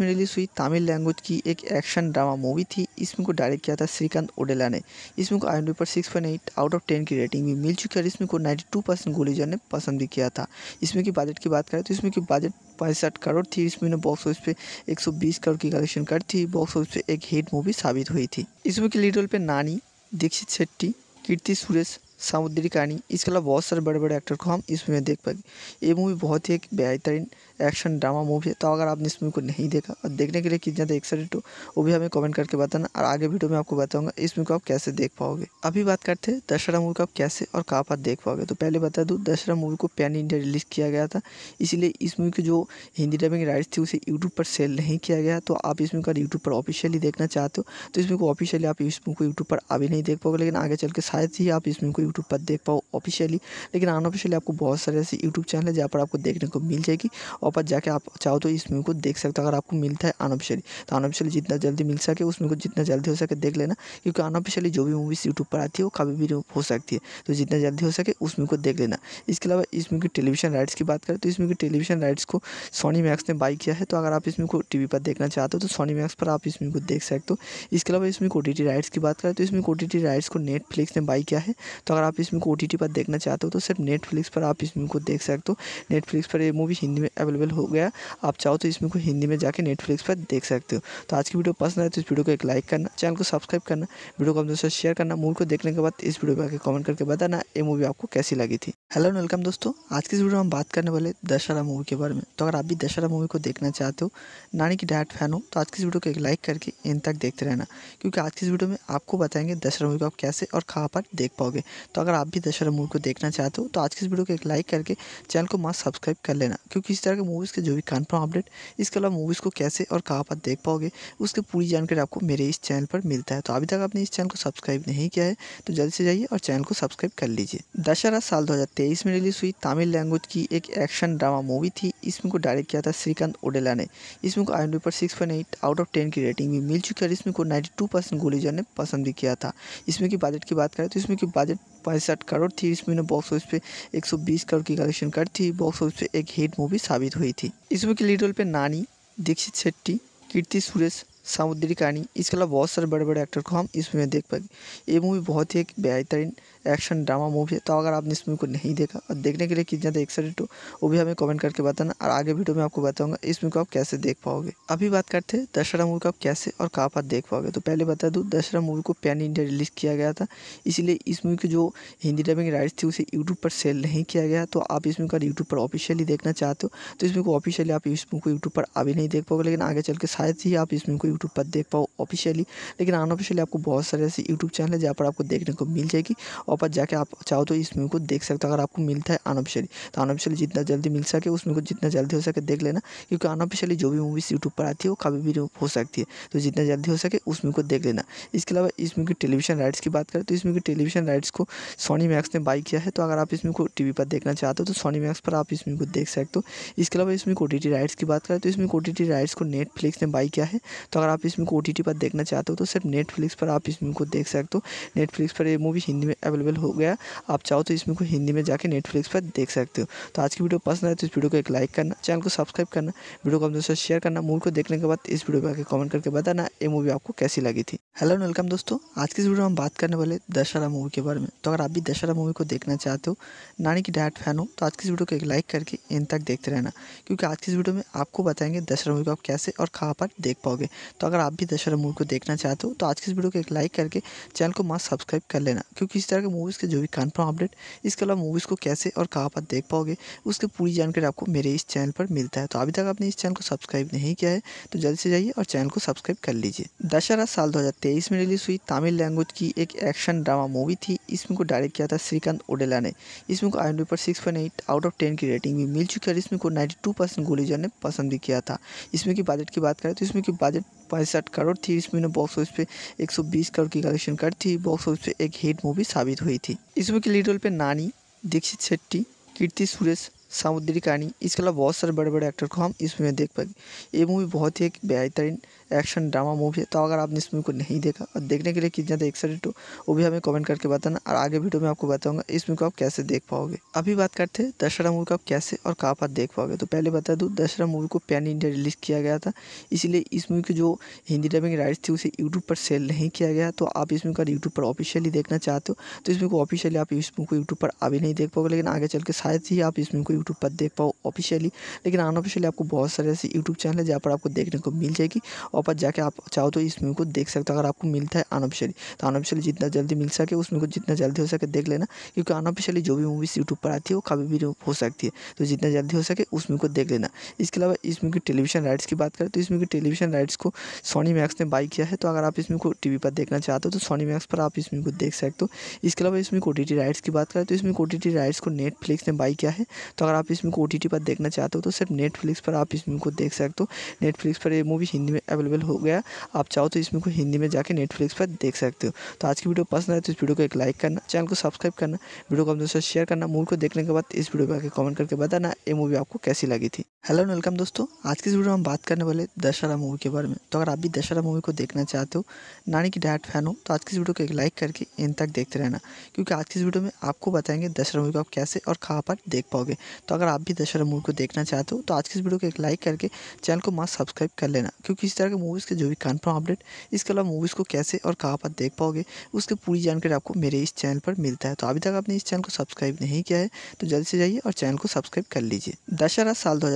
में रिलीज़ हुई तमिल लैंग्वेज की एक एक्शन ड्रामा मूवी थी इसमें को डायरेक्ट किया था श्रीकांत ओडेला ने इसमें को आई पर सिक्स आउट ऑफ टेन की रेटिंग भी मिल चुकी है इसमें को नाइन्टी टू परसेंट ने पसंद भी किया था इसमें की बजट की बात करें तो इसमें की बजट पैंसठ करोड़ थी इसमें ने बॉक्स ऑफिस पे 120 करोड़ की कलेक्शन कर थी बॉक्स ऑफिस पे एक हिट मूवी साबित हुई थी इस मूवी के लीड रोल पे नानी दीक्षित शेट्टी कीर्ति सुरेश सामुद्री कहानी इसके अलावा बहुत सारे बड़े बड़े एक्टर को हम इस मूवी में देख पाएंगे ये मूवी बहुत ही एक बेहतरीन एक्शन ड्रामा मूवी है तो अगर आपने इस मूवी को नहीं देखा और देखने के लिए कितना ज़्यादा एक्साइटेड हो वो भी हमें कमेंट करके बताना और आगे वीडियो में आपको बताऊंगा इस मूवी को आप कैसे देख पाओगे अभी बात करते हैं दशहरा मूवी को आप कैसे और कहाँ पर देख पाओगे तो पहले बता दूँ दशहरा मूवी को पैन इंडिया रिलीज़ किया गया था इसीलिए इस मूवी की जो हिंदी डबिंग राइट्स थी उसे यूट्यूब पर सेल नहीं किया गया तो आप इस मूवी को यूट्यूब पर ऑफिशियली देखना चाहते हो तो इस मूवी को ऑफिशियली आप इस मूवी को यूट्यूब पर अभी नहीं देख पाओगे लेकिन आगे चल के शायद ही आप इस मूवी को यूट्यूब पर देख पाओ ऑफिशियली लेकिन अनऑफिशियली आपको बहुत सारे ऐसे यूट्यूब चैनल है जहाँ पर आपको देखने को मिल जाएगी पर जाके आप चाहो तो इस मूवी को देख सकते हो अगर आपको मिलता है अनऑफिशियली तो अनऑफिशियली जितना जल्दी मिल सके उस मूवी को जितना जल्दी हो सके देख लेना क्योंकि अनऑफिशियली जो भी मूवीज़ यूट्यूब पर आती है वो कभी भी हो सकती है तो जितना जल्दी हो सके उस मूवी को देख लेना इसके अलावा इस मूवी की टेलीविजन राइट्स की बात करें तो इस मूवी की टेलीविजन राइट्स को सोनी मैक्स ने बाई किया है तो अगर आप इस मूवी को टी पर देखना चाहते हो तो सोनी मैक्स पर आप इस मूवी को देख सकते हो इसके अलावा इसमें ओ टी राइट्स की बात करें तो इसमें ओ टी राइट्स को नेटफ्लिक्स ने बाई किया है तो अगर आप इसमें ओ टी पर देखना चाहते हो तो सिर्फ नेटफ्लिक्स पर आप इस मूवी को देख सकते हो नेटफ्लिक्स पर ये मूवी हिंदी में अवेलेबल अवेलेबल हो गया आप चाहो तो इसमें को हिंदी में जाके नेटफ्लिक्स पर देख सकते हो तो आज की वीडियो पसंद आए तो इस वीडियो को एक लाइक करना चैनल को सब्सक्राइब करना वीडियो को अपने दोस्तों शेयर करना मूवी को देखने के बाद इस वीडियो पर कमेंट करके बताना ये मूवी आपको कैसी लगी थी हेलो वेलकम दोस्तों आज की इस वीडियो में हम बात करने वाले दशहरा मूवी के बारे में तो अगर आप भी दशहरा मूवी को देखना चाहते हो नानी की डायरेक्ट फैन हो तो आज की इस वीडियो को एक लाइक करके इन तक देखते रहना क्योंकि आज की इस वीडियो में आपको बताएंगे दशहरा मूवी को आप कैसे और कहाँ पर देख पाओगे तो अगर आप भी दशहरा मूवी को देखना चाहते हो तो आज की इस वीडियो को एक लाइक करके चैनल को मास्क सब्सक्राइब कर लेना क्योंकि इस तरह के मूवीज़ के जो भी कन्फर्म अपडेट इसके अलावा मूवीज़ को कैसे और कहाँ पर देख पाओगे उसकी पूरी जानकारी आपको मेरे इस चैनल पर मिलता है तो अभी तक आपने इस चैनल को सब्सक्राइब नहीं किया है तो जल्दी से जाइए और चैनल को सब्सक्राइब कर लीजिए दशहरा साल दो में रिलीज़ हुई तमिल लैंग्वेज की एक एक्शन ड्रामा मूवी थी इसमें को डायरेक्ट किया था श्रीकांत ओडेला ने इसमें को आई पर सिक्स आउट ऑफ टेन की रेटिंग भी मिल चुकी है और इसमें को नाइन्टी टू गोलीजर ने पसंद भी किया था इसमें की बजट की बात करें तो इसमें की बजट पैंसठ करोड़ थी इसमें ने बॉक्स ऑफिस पे 120 करोड़ की कलेक्शन कर थी बॉक्स ऑफिस पे एक हिट मूवी साबित हुई थी इस मूवी के लीड रोल पे नानी दीक्षित शेट्टी कीर्ति सुरेश सामुद्री कहानी इसके अलावा बहुत सारे बड़े बड़े एक्टर को हम इस मूवी में देख पाएंगे ये मूवी बहुत ही एक बेहतरीन एक्शन ड्रामा मूवी है तो अगर आपने इस मूवी को नहीं देखा और देखने के लिए कितना ज़्यादा तो एक्साइटेड हो वो भी हमें कमेंट करके बताना और आगे वीडियो में आपको बताऊंगा इस मूवी को आप कैसे देख पाओगे अभी बात करते हैं दशहरा मूवी को आप कैसे और कहाँ पर देख पाओगे तो पहले बता दूँ दशहरा मूवी को पैन इंडिया रिलीज़ किया गया था इसीलिए इस मूवी की जो हिंदी डबिंग राइट्स थी उसे यूट्यूब पर सेल नहीं किया गया तो आप इस मूवी का यूट्यूब पर ऑफिशियली देखना चाहते हो तो इस मूवी को ऑफिशियली आप इस मूवी को यूट्यूब पर अभी नहीं देख पाओगे लेकिन आगे चल के शायद ही आप इस मूवी को यूट्यूब पर देख पाओ ऑफिशियली लेकिन अनऑफिशियली आपको बहुत सारे ऐसे यूट्यूब चैनल है जहाँ पर आपको देखने को मिल जाएगी और पर जाके आप चाहो तो इस मूवी को देख सकते हो अगर आपको मिलता है अनऑफिशियली तो अनऑफिशियली जितना जल्दी मिल सके उस मूवी को जितना जल्दी हो सके देख लेना क्योंकि अनऑफिशियली जो भी मूवीज़ यूट्यूब पर आती है वो कभी भी हो सकती है तो जितना जल्दी हो सके उस मूवी को देख लेना इसके अलावा इस मूवी की टेलीविजन राइट्स की बात करें तो इस मूवी की टेलीविजन राइट्स को सोनी मैक्स ने बाई किया है तो अगर आप इस मूवी को टी पर देखना चाहते हो तो सोनी मैक्स पर आप इस मूवी को देख सकते हो इसके अलावा इसमें ओ राइट्स की बात करें तो इसमें ओ राइट्स को नेटफ्लिक्स ने बाई किया है तो अगर आप इसमें ओ पर देखना चाहते हो तो सिर्फ नेटफ्लिक्स पर आप इस मूवी को देख सकते हो नेटफ्लिक्स पर ये मूवी हिंदी में अवेलेबल अवेलेबल हो गया आप चाहो तो इसमें को हिंदी में जाके नेटफ्लिक्स पर देख सकते हो तो आज की वीडियो पसंद आए तो इस वीडियो को एक लाइक करना चैनल को सब्सक्राइब करना वीडियो को अपने साथ शेयर करना मूवी को देखने के बाद इस वीडियो को आगे कमेंट करके बताना ये मूवी आपको कैसी लगी थी हेलो वेलकम दोस्तों आज की इस वीडियो में हम बात करने वाले दशहरा मूवी के बारे में तो अगर आप भी दशहरा मूवी को देखना चाहते हो नानी की डायट फैन हो तो आज की इस वीडियो को एक लाइक करके इन तक देखते रहना क्योंकि आज की इस वीडियो में आपको बताएंगे दशहरा मूवी को आप कैसे और कहाँ पर देख पाओगे तो अगर आप भी दशहरा मूवी को देखना चाहते हो तो आज की इस वीडियो को एक लाइक करके चैनल को मास्क सब्सक्राइब कर लेना क्योंकि इस तरह के मूवीज़ के जो भी कन्फर्म अपडेट इसके अलावा मूवीज़ को कैसे और कहाँ पर देख पाओगे उसकी पूरी जानकारी आपको मेरे इस चैनल पर मिलता है तो अभी तक आपने इस चैनल को सब्सक्राइब नहीं किया है तो जल्दी से जाइए और चैनल को सब्सक्राइब कर लीजिए दशहरा साल दो में रिलीज़ हुई तमिल लैंग्वेज की एक एक्शन ड्रामा मूवी थी इसमें को डायरेक्ट किया था श्रीकांत ओडेला ने इसमें को आई पर सिक्स आउट ऑफ टेन की रेटिंग भी मिल चुकी है इसमें को नाइन्टी टू परसेंट गोलीजर ने पसंद भी किया था इसमें की बजट की बात करें तो इसमें की बजट पैंसठ करोड़ थी इसमें बॉक्स ऑफिस पे 120 करोड़ की कलेक्शन कर थी बॉक्स ऑफिस पे एक हिट मूवी साबित हुई थी इस मूवी के लीड रोल पे नानी दीक्षित शेट्टी कीर्ति सुरेश सामुद्री कहानी इसके अलावा बहुत सारे बड़े बड़े एक्टर को हम इस मूवी में देख पाएंगे ये मूवी बहुत ही एक बेहतरीन एक्शन ड्रामा मूवी है तो अगर आपने इस मूवी को नहीं देखा और देखने के लिए कितना ज़्यादा एक्साइटेड हो वो भी हमें कमेंट करके बताना और आगे वीडियो में आपको बताऊंगा इस मूवी को आप कैसे देख पाओगे अभी बात करते हैं दशहरा मूवी को आप कैसे और कहाँ पर देख पाओगे तो पहले बता दूँ दशहरा मूवी को पैन इंडिया रिलीज़ किया गया था इसीलिए इस मूवी की जो हिंदी डबिंग राइट्स थी उसे यूट्यूब पर सेल नहीं किया गया तो आप इस मूवी का यूट्यूब पर ऑफिशियली देखना चाहते हो तो इस मूवी को ऑफिशियली आप इस मूवी को यूट्यूब पर अभी नहीं देख पाओगे लेकिन आगे चल के शायद ही आप इस मूवी को यूट्यूब पर देख पाओ ऑफिशियली लेकिन अनऑफिशियली आपको बहुत सारे ऐसे यूट्यूब चैनल है जहाँ पर आपको देखने को मिल जाएगी पर जाके आप चाहो तो इस मूवी को देख सकते हो अगर आपको मिलता है अनऑफिशियली तो अनऑफिशियली जितना जल्दी मिल सके उस को जितना जल्दी हो सके देख लेना क्योंकि अनऑफिशियली जो भी मूवीज़ यूट्यूब पर आती है वो कभी भी हो सकती है तो जितना जल्दी हो सके उस को देख लेना इसके अलावा इस मूवी की टेलीविजन राइट्स की बात करें तो इस मूवी की टेलीविजन राइट्स को सोनी मैक्स ने बाई किया है तो अगर आप इस को टी पर देखना चाहते हो तो सोनी मैक्स पर आप इस मूवी को देख सकते हो इसके अलावा इसमें ओ टी राइट्स की बात करें तो इसमें ओ टी राइट्स को नेटफ्लिक्स ने बाई किया है तो अगर आप इसमें ओ टी पर देखना चाहते हो तो सिर्फ नेटफ्लिक्स पर आप इस को देख सकते हो नेटफ्लिक्स पर ये मूवी हिंदी में अवेलेबल अवेलेबल हो गया आप चाहो तो इसमें को हिंदी में जाके नेटफ्लिक्स पर देख सकते हो तो आज की वीडियो पसंद आए तो इस वीडियो को एक लाइक करना चैनल को सब्सक्राइब करना वीडियो को अपने दोस्तों शेयर करना मूवी को देखने के बाद इस वीडियो पर आगे कमेंट करके बताना ये मूवी आपको कैसी लगी थी हेलो वेलकम दोस्तों आज की इस वीडियो में हम बात करने वाले दशहरा मूवी के बारे में तो अगर आप भी दशहरा मूवी को देखना चाहते हो नानी की डायरेक्ट फैन हो तो आज की इस वीडियो को एक लाइक करके इन तक देखते रहना क्योंकि आज की इस वीडियो में आपको बताएंगे दशहरा मूवी को आप कैसे और कहाँ पर देख पाओगे तो अगर आप भी दशहरा मूवी को देखना चाहते हो तो आज की इस वीडियो को एक लाइक करके चैनल को मास्क सब्सक्राइब कर लेना क्योंकि इस तरह के मूवीज़ के जो भी कन्फर्म अपडेट इसके अलावा मूवीज़ को कैसे और कहाँ पर देख पाओगे उसकी पूरी जानकारी आपको मेरे इस चैनल पर मिलता है तो अभी तक आपने इस चैनल को सब्सक्राइब नहीं किया है तो जल्दी से जाइए और चैनल को सब्सक्राइब कर लीजिए दशहरा साल दो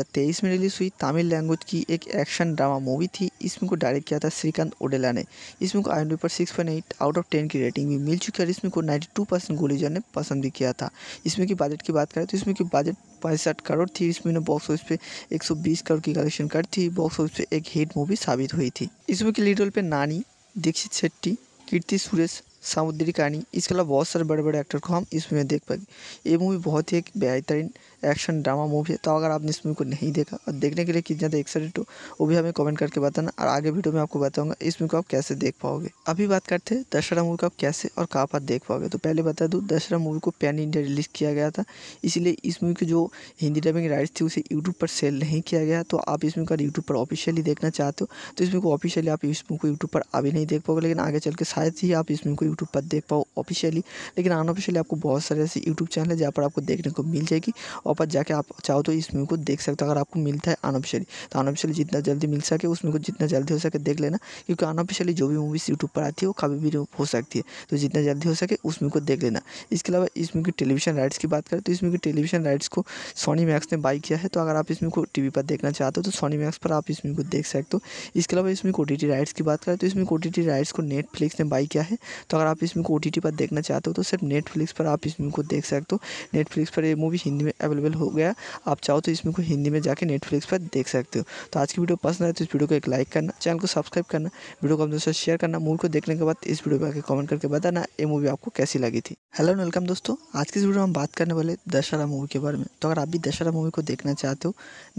में रिलीज़ हुई तमिल लैंग्वेज की एक एक्शन ड्रामा मूवी थी इसमें को डायरेक्ट किया था श्रीकांत ओडेला ने इसमें को आई पर सिक्स आउट ऑफ टेन की रेटिंग भी मिल चुकी है और इसमें को नाइन्टी टू परसेंट गोलीजर ने पसंद भी किया था इसमें की बजट की बात करें तो इसमें की बजट पैंसठ करोड़ थी इसमें बॉक्स ऑफिस पे 120 करोड़ की कलेक्शन कर थी बॉक्स ऑफिस पे एक हिट मूवी साबित हुई थी इस मूवी के लीड रोल पे नानी दीक्षित शेट्टी कीर्ति सुरेश समुद्री कहानी इसके अलावा बहुत सारे बड़े बड़े एक्टर को हम इस मूवी में देख पाएंगे ये मूवी बहुत ही एक बेहतरीन एक्शन ड्रामा मूवी है तो अगर आपने इस मूवी को नहीं देखा और देखने के लिए कितना ज़्यादा एक्साइटेड हो वो भी हमें कमेंट करके बताना और आगे वीडियो में आपको बताऊंगा इस मूवी को आप कैसे देख पाओगे अभी बात करते हैं दशहरा मूवी को आप कैसे और कहाँ पर देख पाओगे तो पहले बता दूँ दशहरा मूवी को पैन इंडिया रिलीज़ किया गया था इसीलिए इस मूवी की जो हिंदी डबिंग राइट्स थी उसे यूट्यूब पर सेल नहीं किया गया तो आप इस मूवी का यूट्यूब पर ऑफिशियली देखना चाहते हो तो इस मूवी को ऑफिशियली आप इस मूवी को यूट्यूब पर अभी नहीं देख पाओगे लेकिन आगे चल के शायद ही आप इस मूवी को यूट्यूब पर देख पाओ ऑफिशियली लेकिन अनऑफिशियली आपको बहुत सारे ऐसे यूट्यूब चैनल है जहाँ पर आपको देखने को मिल जाएगी और पर जाके आप चाहो तो इस मूवी को देख सकते हो अगर आपको मिलता है अनऑफिशियली तो अनऑफिशियली जितना जल्दी मिल सके उस मूवी को जितना जल्दी हो सके देख लेना क्योंकि अनऑफिशियली जो भी मूवीज़ यूट्यूब पर आती है वो कभी भी हो सकती है तो जितना जल्दी हो सके उस मूवी को देख लेना इसके अलावा इस मूवी की टेलीविजन राइट्स की बात करें तो इस मूवी की टेलीविजन राइट्स को सोनी मैक्स ने बाई किया है तो अगर आप इस मूवी को टी पर देखना चाहते हो तो सोनी मैक्स पर आप इस मूवी को देख सकते हो इसके अलावा इसमें ओ राइट्स की बात करें तो इसमें ओ राइट्स को नेटफ्लिक्स ने बाई किया है तो अगर आप इस मूवी को ओ पर देखना चाहते हो तो सिर्फ नेटफ्लिक्स पर आप इस मूवी को देख सकते हो नेटफ्लिक्स पर ये मूवी हिंदी में अवेलेबल हो गया आप चाहो तो इस मूवी को हिंदी में जाके नेटफ्लिक्स पर देख सकते हो तो आज की वीडियो पसंद आए तो इस वीडियो को एक लाइक करना चैनल को सब्सक्राइब करना वीडियो को अपने साथ शेयर करना मूवी को देखने के बाद इस वीडियो पर आगे कमेंट करके बताना ये मूवी आपको कैसी लगी थी हेलो वेलकम दोस्तों आज की इस वीडियो में हम बात करने वाले दशहरा मूवी के बारे में तो अगर आप भी दशहरा मूवी को देखना चाहते हो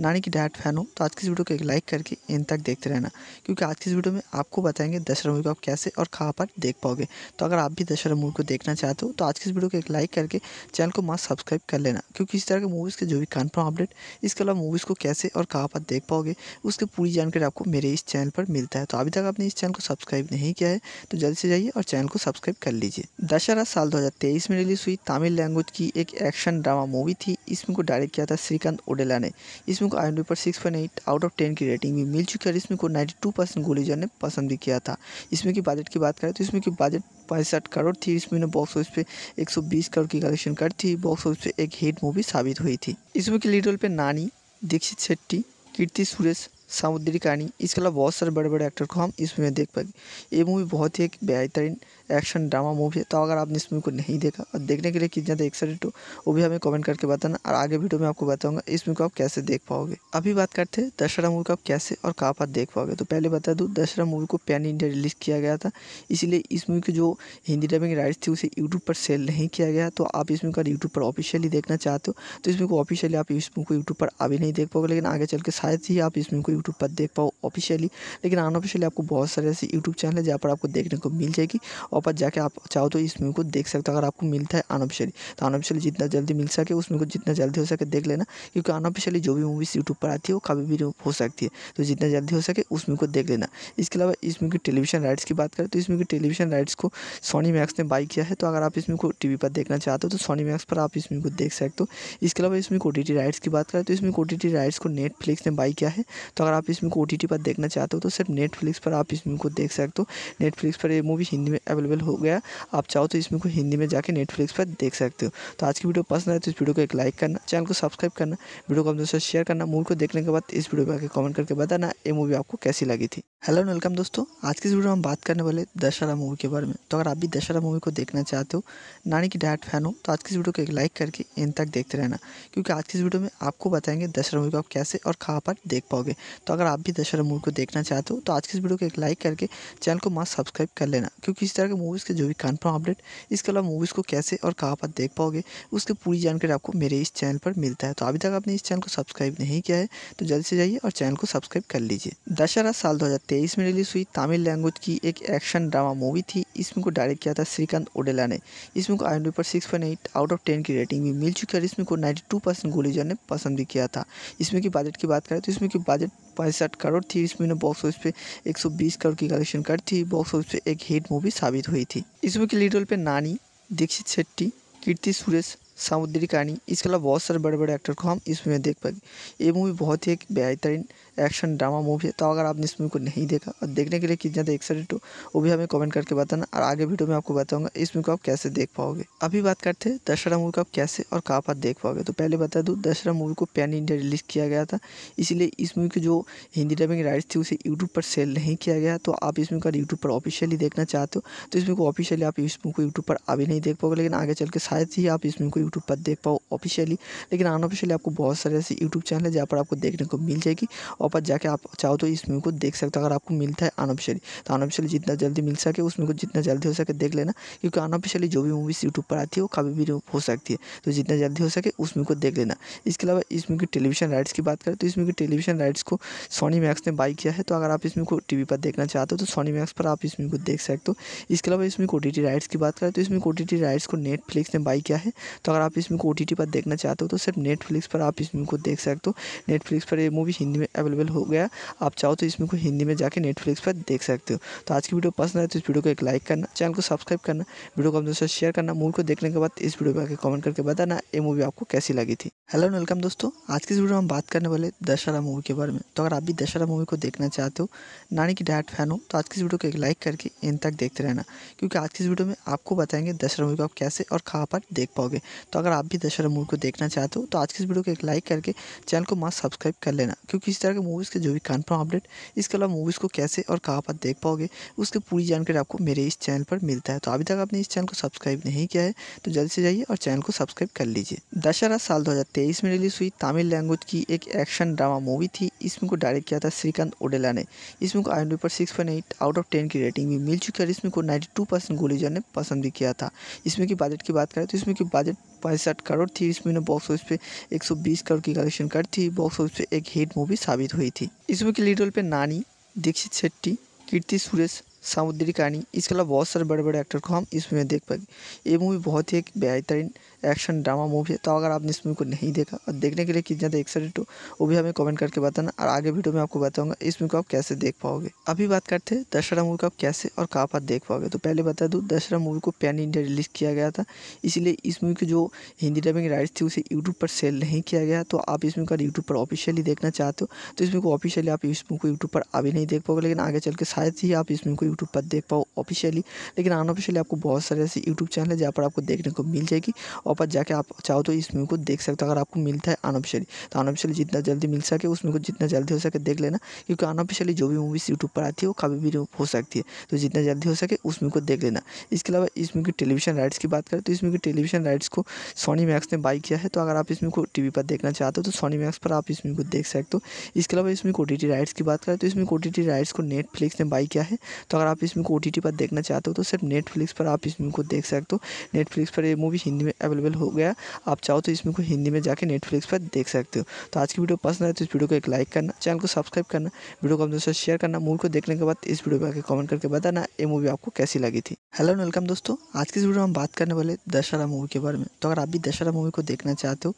नानी की डायट फैन हो तो आज की इस वीडियो को एक लाइक करके इन तक देखते रहना क्योंकि आज की इस वीडियो में आपको बताएंगे दशहरा मूवी को आप कैसे और कहाँ पर देख पाओगे तो अगर आप भी दशहरा मूवी को देखना चाहते हो तो आज की इस वीडियो को एक लाइक करके चैनल को मास्क सब्सक्राइब कर लेना क्योंकि इस तरह के मूवीज़ के जो भी कन्फर्म अपडेट इसके अलावा मूवीज़ को कैसे और कहाँ पर देख पाओगे उसकी पूरी जानकारी आपको मेरे इस चैनल पर मिलता है तो अभी तक आपने इस चैनल को सब्सक्राइब नहीं किया है तो जल्दी से जाइए और चैनल को सब्सक्राइब कर लीजिए दशहरा साल दो में रिलीज़ हुई तमिल लैंग्वेज की एक एक्शन ड्रामा मूवी थी इसमें को डायरेक्ट किया था श्रीकांत ओडेला ने इसमें को आई पर सिक्स आउट ऑफ टेन की रेटिंग भी मिल चुकी है इसमें को नाइन्टी टू परसेंट गोलीजर ने पसंद भी किया था इसमें की बजट की बात करें तो इसमें की बजट पैंसठ करोड़ थी इस मूवी ने बॉक्स ऑफिस पे 120 करोड़ की कलेक्शन कर थी बॉक्स ऑफिस पे एक हिट मूवी साबित हुई थी इस मूवी के लीड रोल पे नानी दीक्षित शेट्टी कीर्ति सुरेश सामुद्री कहानी इसके अलावा बहुत सारे बड़े बड़े एक्टर को हम इस मूवी में देख पाएंगे ये मूवी बहुत ही एक बेहतरीन एक्शन ड्रामा मूवी है तो अगर आपने इस मूवी को नहीं देखा और देखने के लिए कितना ज़्यादा एक्साइटेड हो वो भी हमें कमेंट करके बताना और आगे वीडियो में आपको बताऊंगा इस मूवी को आप कैसे देख पाओगे अभी बात करते हैं दशहरा मूवी को आप कैसे और कहाँ पर देख पाओगे तो पहले बता दूँ दशहरा मूवी को पैन इंडिया रिलीज़ किया गया था इसीलिए इस मूवी की जो हिंदी डबिंग राइट्स थी उसे यूट्यूब पर सेल नहीं किया गया तो आप इस मूवी को यूट्यूब पर ऑफिशियली देखना चाहते हो तो इस मूवी को ऑफिशियली आप इस मूवी को यूट्यूब पर अभी नहीं देख पाओगे लेकिन आगे चल के शायद ही आप इस मूवी को यूट्यूब पर देख पाओ ऑफिशियली लेकिन अनऑफिशियली आपको बहुत सारे ऐसे यूट्यूब चैनल है जहाँ पर आपको देखने को मिल जाएगी और पर जाके आप चाहो तो इस मूवी को देख सकते हो अगर आपको मिलता है अनऑफिशियली तो अनऑफिशियली जितना जल्दी मिल सके उस मूवी को जितना जल्दी हो सके देख लेना क्योंकि अनऑफिशियली जो भी मूवीज़ यूट्यूब पर आती है वो कभी भी हो सकती है तो जितना जल्दी हो सके उस मूवी को देख लेना इसके अलावा इस मूवी की टेलीविजन राइट्स की बात करें तो इस मूवी की टेलीविजन राइट्स को सोनी मैक्स ने बाई किया है तो अगर आप इस मूवी को टी पर देखना चाहते हो तो सोनी मैक्स पर आप इस मूवी को देख सकते हो इसके अलावा इसमें ओ राइट्स की बात करें तो इसमें ओ राइट्स को नेटफ्लिक्स ने बाई किया है तो अगर आप इसमें ओ पर देखना चाहते हो तो सिर्फ नेटफ्लिक्स पर आप इस मूवी को देख सकते हो नेटफ्लिक्स पर ये मूवी हिंदी में अवेलेबल अवेलेबल हो गया आप चाहो तो इसमें को हिंदी में जाकर नेटफ्लिक्स पर देख सकते हो तो आज की वीडियो पसंद आए तो इस वीडियो को एक लाइक करना चैनल को सब्सक्राइब करना वीडियो को अपने साथ शेयर करना मूवी को देखने के बाद इस वीडियो पर आकर कमेंट करके बताना ये मूवी आपको कैसी लगी थी हेलो वेलकम दोस्तों आज की इस वीडियो में हम बात करने वाले दशहरा मूवी के बारे में तो अगर आप भी दशहरा मूवी को देखना चाहते हो नानी की डायरेक्ट फैन हो तो आज की इस वीडियो को एक लाइक करके इन तक देखते रहना क्योंकि आज की इस वीडियो में आपको बताएंगे दशहरा मूवी को आप कैसे और कहाँ पर देख पाओगे तो अगर आप भी दशहरा मूवी को देखना चाहते हो तो आज की इस वीडियो को एक लाइक करके चैनल को मास्क सब्सक्राइब कर लेना क्योंकि इस तरह के मूवीज़ के जो भी कन्फर्म अपडेट इसके अलावा मूवीज़ को कैसे और कहाँ पर देख पाओगे उसकी पूरी जानकारी आपको मेरे इस चैनल पर मिलता है तो अभी तक आपने इस चैनल को सब्सक्राइब नहीं किया है तो जल्दी से जाइए और चैनल को सब्सक्राइब कर लीजिए दशहरा साल दो में रिलीज़ हुई तमिल लैंग्वेज की एक एक्शन ड्रामा मूवी थी इसमें को डायरेक्ट किया था श्रीकांत ओडेला ने इसमें को आई पर सिक्स आउट ऑफ टेन की रेटिंग भी मिल चुकी है और इसमें को नाइन्टी टू परसेंट गोलीजर ने पसंद भी किया था इसमें की बजट की बात करें तो इसमें की बजट पैंसठ करोड़ थी इस मूवी ने बॉक्स ऑफिस पे 120 करोड़ की कलेक्शन कर थी बॉक्स ऑफिस पे एक हिट मूवी साबित हुई थी इस मूवी की लीड रोल पे नानी दीक्षित शेट्टी कीर्ति सुरेश समुद्री कहानी इसके अलावा बहुत सारे बड़े बड़े एक्टर को हम इस मूवी में देख पाएंगे ये मूवी बहुत ही एक बेहतरीन एक्शन ड्रामा मूवी है तो अगर आपने इस मूवी को नहीं देखा और देखने के लिए कितना ज़्यादा एक्साइटेड हो वो भी हमें कमेंट करके बताना और आगे वीडियो में आपको बताऊंगा इस मूवी को आप कैसे देख पाओगे अभी बात करते हैं दशहरा मूवी को आप कैसे और कहाँ पर देख पाओगे तो पहले बता दूँ दशहरा मूवी को पैन इंडिया रिलीज़ किया गया था इसीलिए इस मूवी की जो हिंदी डबिंग राइट्स थी उसे यूट्यूब पर सेल नहीं किया गया तो आप इस मूवी का यूट्यूब पर ऑफिशियली देखना चाहते हो तो इस मूवी को ऑफिशियली आप इस मूवी को यूट्यूब पर अभी नहीं देख पाओगे लेकिन आगे चल के शायद ही आप इस मूवी को यूट्यूब पर देख पाओ ऑफिशियली लेकिन अनऑफिशियली आपको बहुत सारे ऐसे यूट्यूब चैनल है जहाँ पर आपको देखने को मिल जाएगी और पर जाके आप चाहो तो इस मूवी को देख सकते हो अगर आपको मिलता है अनऑफिशियली तो अनऑफिशियली जितना जल्दी मिल सके उस मूवी को जितना जल्दी हो सके देख लेना क्योंकि अनऑफिशियली जो भी मूवीज़ यूट्यूब पर आती है वो कभी भी हो सकती है तो जितना जल्दी हो सके उस मूवी को देख लेना इसके अलावा इस मूवी की टेलीविजन राइट्स की बात करें तो इस मूवी की टेलीविजन राइट्स को सोनी मैक्स ने बाई किया है तो अगर आप इस मूवी को टी पर देखना चाहते हो तो सोनी मैक्स पर आप इस मूवी को देख सकते हो इसके अलावा इसमें ओ राइट्स की बात करें तो इसमें ओ राइट्स को नेटफ्लिक्स ने बाई किया है तो अगर आप इस मूवी को ओ पर देखना चाहते हो तो सिर्फ नेटफ्लिक्स पर आप इस मूवी को देख सकते हो नेटफ्लिक्स पर ये मूवी हिंदी में अवेलेबल हो गया आप चाहो तो इस मूवी को हिंदी में जाके नेटफ्लिक्स पर देख सकते हो तो आज की वीडियो पसंद आए तो इस वीडियो को एक लाइक करना चैनल को सब्सक्राइब करना वीडियो को अपने दोस्तों शेयर करना मूवी को देखने के बाद इस वीडियो पर कमेंट करके बताना ये मूवी आपको कैसी लगी थी हेलो वेलकम दोस्तों आज की इस वीडियो में हम बात करने वाले दशहरा मूवी के बारे में तो अगर आप भी दशहरा मूवी को देखना चाहते हो नानी की डायरेक्ट फैन हो तो आज की इस वीडियो को एक लाइक करके इन तक देखते रहना क्योंकि आज की इस वीडियो में आपको बताएंगे दशहरा मूवी को आप कैसे और कहाँ पर देख पाओगे तो अगर आप भी दशहरा मूवी को देखना चाहते हो तो आज की इस वीडियो को एक लाइक करके चैनल को मस्त सब्सक्राइब कर लेना क्योंकि इस तरह के मूवीज़ के जो भी कन्फर्म अपडेट इसके अलावा मूवीज़ को कैसे और कहाँ पर देख पाओगे उसकी पूरी जानकारी आपको मेरे इस चैनल पर मिलता है तो अभी तक आपने इस चैनल को सब्सक्राइब नहीं किया है तो जल्दी से जाइए और चैनल को सब्सक्राइब कर लीजिए दशहरा साल दो में रिलीज हुई तमिल लैंग्वेज की एक एक्शन ड्रामा मूवी थी इसमें को डायरेक्ट किया था श्रीकांत ओडेला ने इसमें को आई पर सिक्स आउट ऑफ टेन की रेटिंग भी मिल चुकी है और इसमें को नाइन्टी टू परसेंट गोलीजर ने पसंद भी किया था इसमें की बजट की बात करें तो इसमें की बजट पैंसठ करोड़ थी इस महीने बॉक्स ऑफिस पे 120 करोड़ की कलेक्शन कर थी बॉक्स ऑफिस पे एक हिट मूवी साबित हुई थी मूवी के लीड रोल पे नानी दीक्षित शेट्टी कीर्ति सुरेश सामुद्री कहानी इसके अलावा बहुत सारे बड़े बड़े एक्टर को हम इस मूवी में देख पाएंगे ये मूवी बहुत ही एक बेहतरीन एक्शन ड्रामा मूवी है तो अगर आपने इस मूवी को नहीं देखा और देखने के लिए कितना ज़्यादा एक्साइटेड हो तो वो भी हमें कमेंट करके बताना और आगे वीडियो में आपको बताऊंगा इस मूवी को आप कैसे देख पाओगे अभी बात करते हैं दशहरा मूवी को आप कैसे और कहाँ पर देख पाओगे तो पहले बता दूँ दशहरा मूवी को पैन इंडिया रिलीज़ किया गया था इसीलिए इस मूवी की जो हिंदी डबिंग राइट्स थी उसे यूट्यूब पर सेल नहीं किया गया तो आप इस मूवी का यूट्यूब पर ऑफिशियली देखना चाहते हो तो इस मूवी को ऑफिशियली आप इस मूवी को यूट्यूब पर अभी नहीं देख पाओगे लेकिन आगे चल के शायद ही आप इस मूवी को यूट्यूब पर देख पाओ ऑफिशियली लेकिन अनऑफिशियली आपको बहुत सारे ऐसे यूट्यूब चैनल है जहाँ पर आपको देखने को मिल जाएगी और और पर जाके आप चाहो तो इस मूवी को देख सकते हो अगर आपको मिलता है अनऑफिशियली तो अनऑफिशियली जितना जल्दी मिल सके उस मूवी को जितना जल्दी हो सके देख लेना क्योंकि अनऑफिशियली जो भी मूवीज़ यूट्यूब पर आती है वो कभी भी हो सकती है तो जितना जल्दी हो सके उस मूवी को देख लेना इसके अलावा इस मूवी की टेलीविजन राइट्स की बात करें तो इस मूवी की टेलीविजन राइट्स को सोनी मैक्स ने बाई किया है तो अगर आप इस मूवी को टी पर देखना चाहते हो तो सोनी मैक्स पर आप इस मूवी को देख सकते हो इसके अलावा इसमें ओ राइट्स की बात करें तो इसमें ओ राइट्स को नेटफ्लिक्स ने बाई किया है तो अगर आप इसमें ओ पर देखना चाहते हो तो सिर्फ नेटफ्लिक्स पर आप इस मूवी को देख सकते हो नेटफ्लिक्स पर ये मूवी हिंदी में अवेलेबल अवेलेबल हो गया आप चाहो तो इसमें को हिंदी में जाके नेटफ्लिक्स पर देख सकते हो तो आज की वीडियो पसंद आए तो इस वीडियो को एक लाइक करना चैनल को सब्सक्राइब करना वीडियो को अपने साथ शेयर करना मूवी को देखने के बाद इस वीडियो पर आगे कॉमेंट करके बताना ये मूवी आपको कैसी लगी थी हेलो वेलकम दोस्तों आज की इस वीडियो में हम बात करने वाले दशहरा मूवी के बारे में तो अगर आप भी दशहरा मूवी को देखना चाहते हो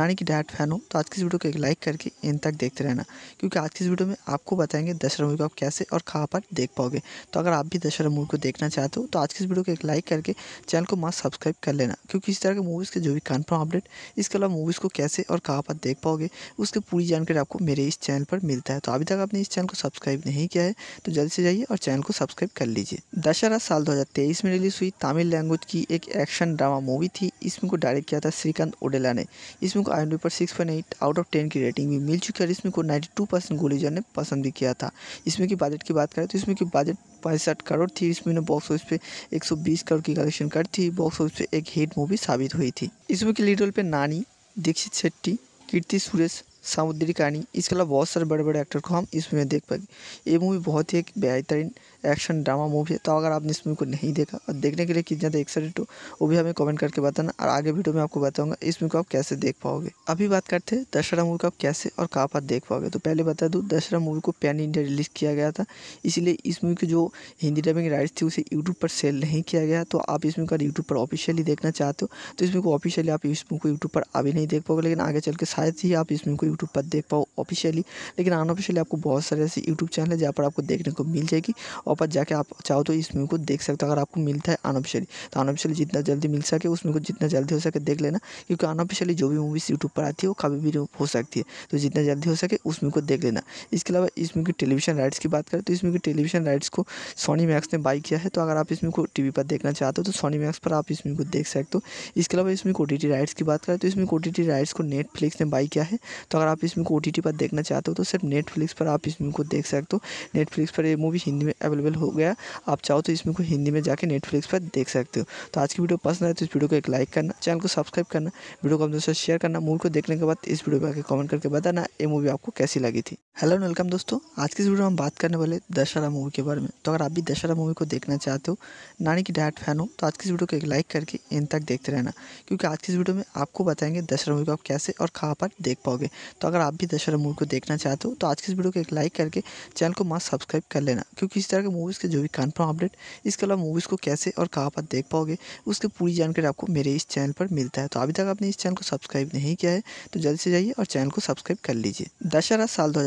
नानी की डायरेक्ट फैन हो तो आज की इस वीडियो को एक लाइक करके इन तक देखते रहना क्योंकि आज की इस वीडियो में आपको बताएंगे दशहरा मूवी को आप कैसे और कहाँ पर देख पाओगे तो अगर आप भी दशहरा मूवी को देखना चाहते हो तो आज की इस वीडियो को एक लाइक करके चैनल को मास्क सब्सक्राइब कर लेना क्योंकि इस तरह के मूवीज़ के जो भी कन्फर्म अपडेट इसके अलावा मूवीज़ को कैसे और कहाँ पर देख पाओगे उसकी पूरी जानकारी आपको मेरे इस चैनल पर मिलता है तो अभी तक आपने इस चैनल को सब्सक्राइब नहीं किया है तो जल्दी से जाइए और चैनल को सब्सक्राइब कर लीजिए दशहरा साल दो में रिलीज़ हुई तमिल लैंग्वेज की एक एक्शन ड्रामा मूवी थी इसमें को डायरेक्ट किया था श्रीकांत ओडेला ने इसमें को आई पर सिक्स आउट ऑफ टेन की रेटिंग भी मिल चुकी है और इसमें को नाइन्टी टू ने पसंद भी किया था इसमें की बजट की बात करें तो इसमें की बजट पैंसठ करोड़ थी इस मूवी ने बॉक्स ऑफिस पे 120 करोड़ की कलेक्शन कर थी बॉक्स ऑफिस पे एक हिट मूवी साबित हुई थी इस के लीड रोल पे नानी दीक्षित शेट्टी कीर्ति सुरेश समुद्री कहानी इसके अलावा बहुत सारे बड़े बड़े एक्टर को हम इस मूवी में देख पाएंगे ये मूवी बहुत ही एक बेहतरीन एक्शन ड्रामा मूवी है तो अगर आपने इस मूवी को नहीं देखा और देखने के लिए कितना ज़्यादा एक्साइटेड हो वो भी हमें कमेंट करके बताना और आगे वीडियो में आपको बताऊंगा इस मूवी को आप कैसे देख पाओगे अभी बात करते हैं दशहरा मूवी को आप कैसे और कहाँ पर देख पाओगे तो पहले बता दूँ दशहरा मूवी को पैन इंडिया रिलीज़ किया गया था इसीलिए इस मूवी की जो हिंदी डबिंग राइट्स थी उसे यूट्यूब पर सेल नहीं किया गया तो आप इस मूवी को यूट्यूब पर ऑफिशियली देखना चाहते हो तो इस मूवी को ऑफिशियली आप इस मूवी को यूट्यूब पर अभी नहीं देख पाओगे लेकिन आगे चल के शायद ही आप इस मूवी को यूट्यूब पर देख पाओ ऑफिशियली लेकिन अनऑफिशियली आपको बहुत सारे ऐसे यूट्यूब चैनल है जहाँ पर आपको देखने को मिल जाएगी और पर जाके आप चाहो तो इस मूवी को देख सकते हो अगर आपको मिलता है अनऑफिशियली तो अनऑफिशियली जितना जल्दी मिल सके उस मूवी को जितना जल्दी हो सके देख लेना क्योंकि अनऑफिशियली जो भी मूवीज़ यूट्यूब पर आती है वो कभी भी हो सकती है तो जितना जल्दी हो सके उस मूवी को देख लेना इसके अलावा इस मूवी की टेलीविजन राइट्स की बात करें तो इस मूवी की टेलीविजन राइट्स को सोनी मैक्स ने बाई किया है तो अगर आप इस मूवी को टी पर देखना चाहते हो तो सोनी मैक्स पर आप इस मूवी को देख सकते हो इसके अलावा इसमें ओ राइट्स की बात करें तो इसमें ओ राइट्स को नेटफ्लिक्स ने बाई किया है तो अगर आप इस मूवी को ओ पर देखना चाहते हो तो सिर्फ नेटफ्लिक्स पर आप इस मूवी को देख सकते हो नेटफ्लिक्स पर ये मूवी हिंदी में अवेलेबल हो गया आप चाहो तो इस मूवी को हिंदी में जाके नेटफ्लिक्स पर देख सकते हो तो आज की वीडियो पसंद आए तो इस वीडियो को एक लाइक करना चैनल को सब्सक्राइब करना वीडियो को अपने साथ शेयर करना मूवी को देखने के बाद इस वीडियो पर आकर कमेंट करके बताना ये मूवी आपको कैसी लगी थी हेलो वेलकम दोस्तों आज की इस वीडियो में हम बात करने वाले दशहरा मूवी के बारे में तो अगर आप भी दशहरा मूवी को देखना चाहते हो नानी की डायरेक्ट फैन हो तो आज की इस वीडियो को एक लाइक करके इन तक देखते रहना क्योंकि आज की इस वीडियो में आपको बताएंगे दशहरा मूवी को आप कैसे और कहाँ पर देख पाओगे तो अगर आप भी दशहरा मूवी को देखना चाहते हो तो आज की इस वीडियो को एक लाइक करके चैनल को मास्क सब्सक्राइब कर लेना क्योंकि इस तरह के मूवीज़ के जो भी कन्फर्म अपडेट इसके अलावा मूवीज़ को कैसे और कहाँ पर देख पाओगे उसकी पूरी जानकारी आपको मेरे इस चैनल पर मिलता है तो अभी तक आपने इस चैनल को सब्सक्राइब नहीं किया है तो जल्द से जाइए और चैनल को सब्सक्राइब कर लीजिए दशहरा साल दो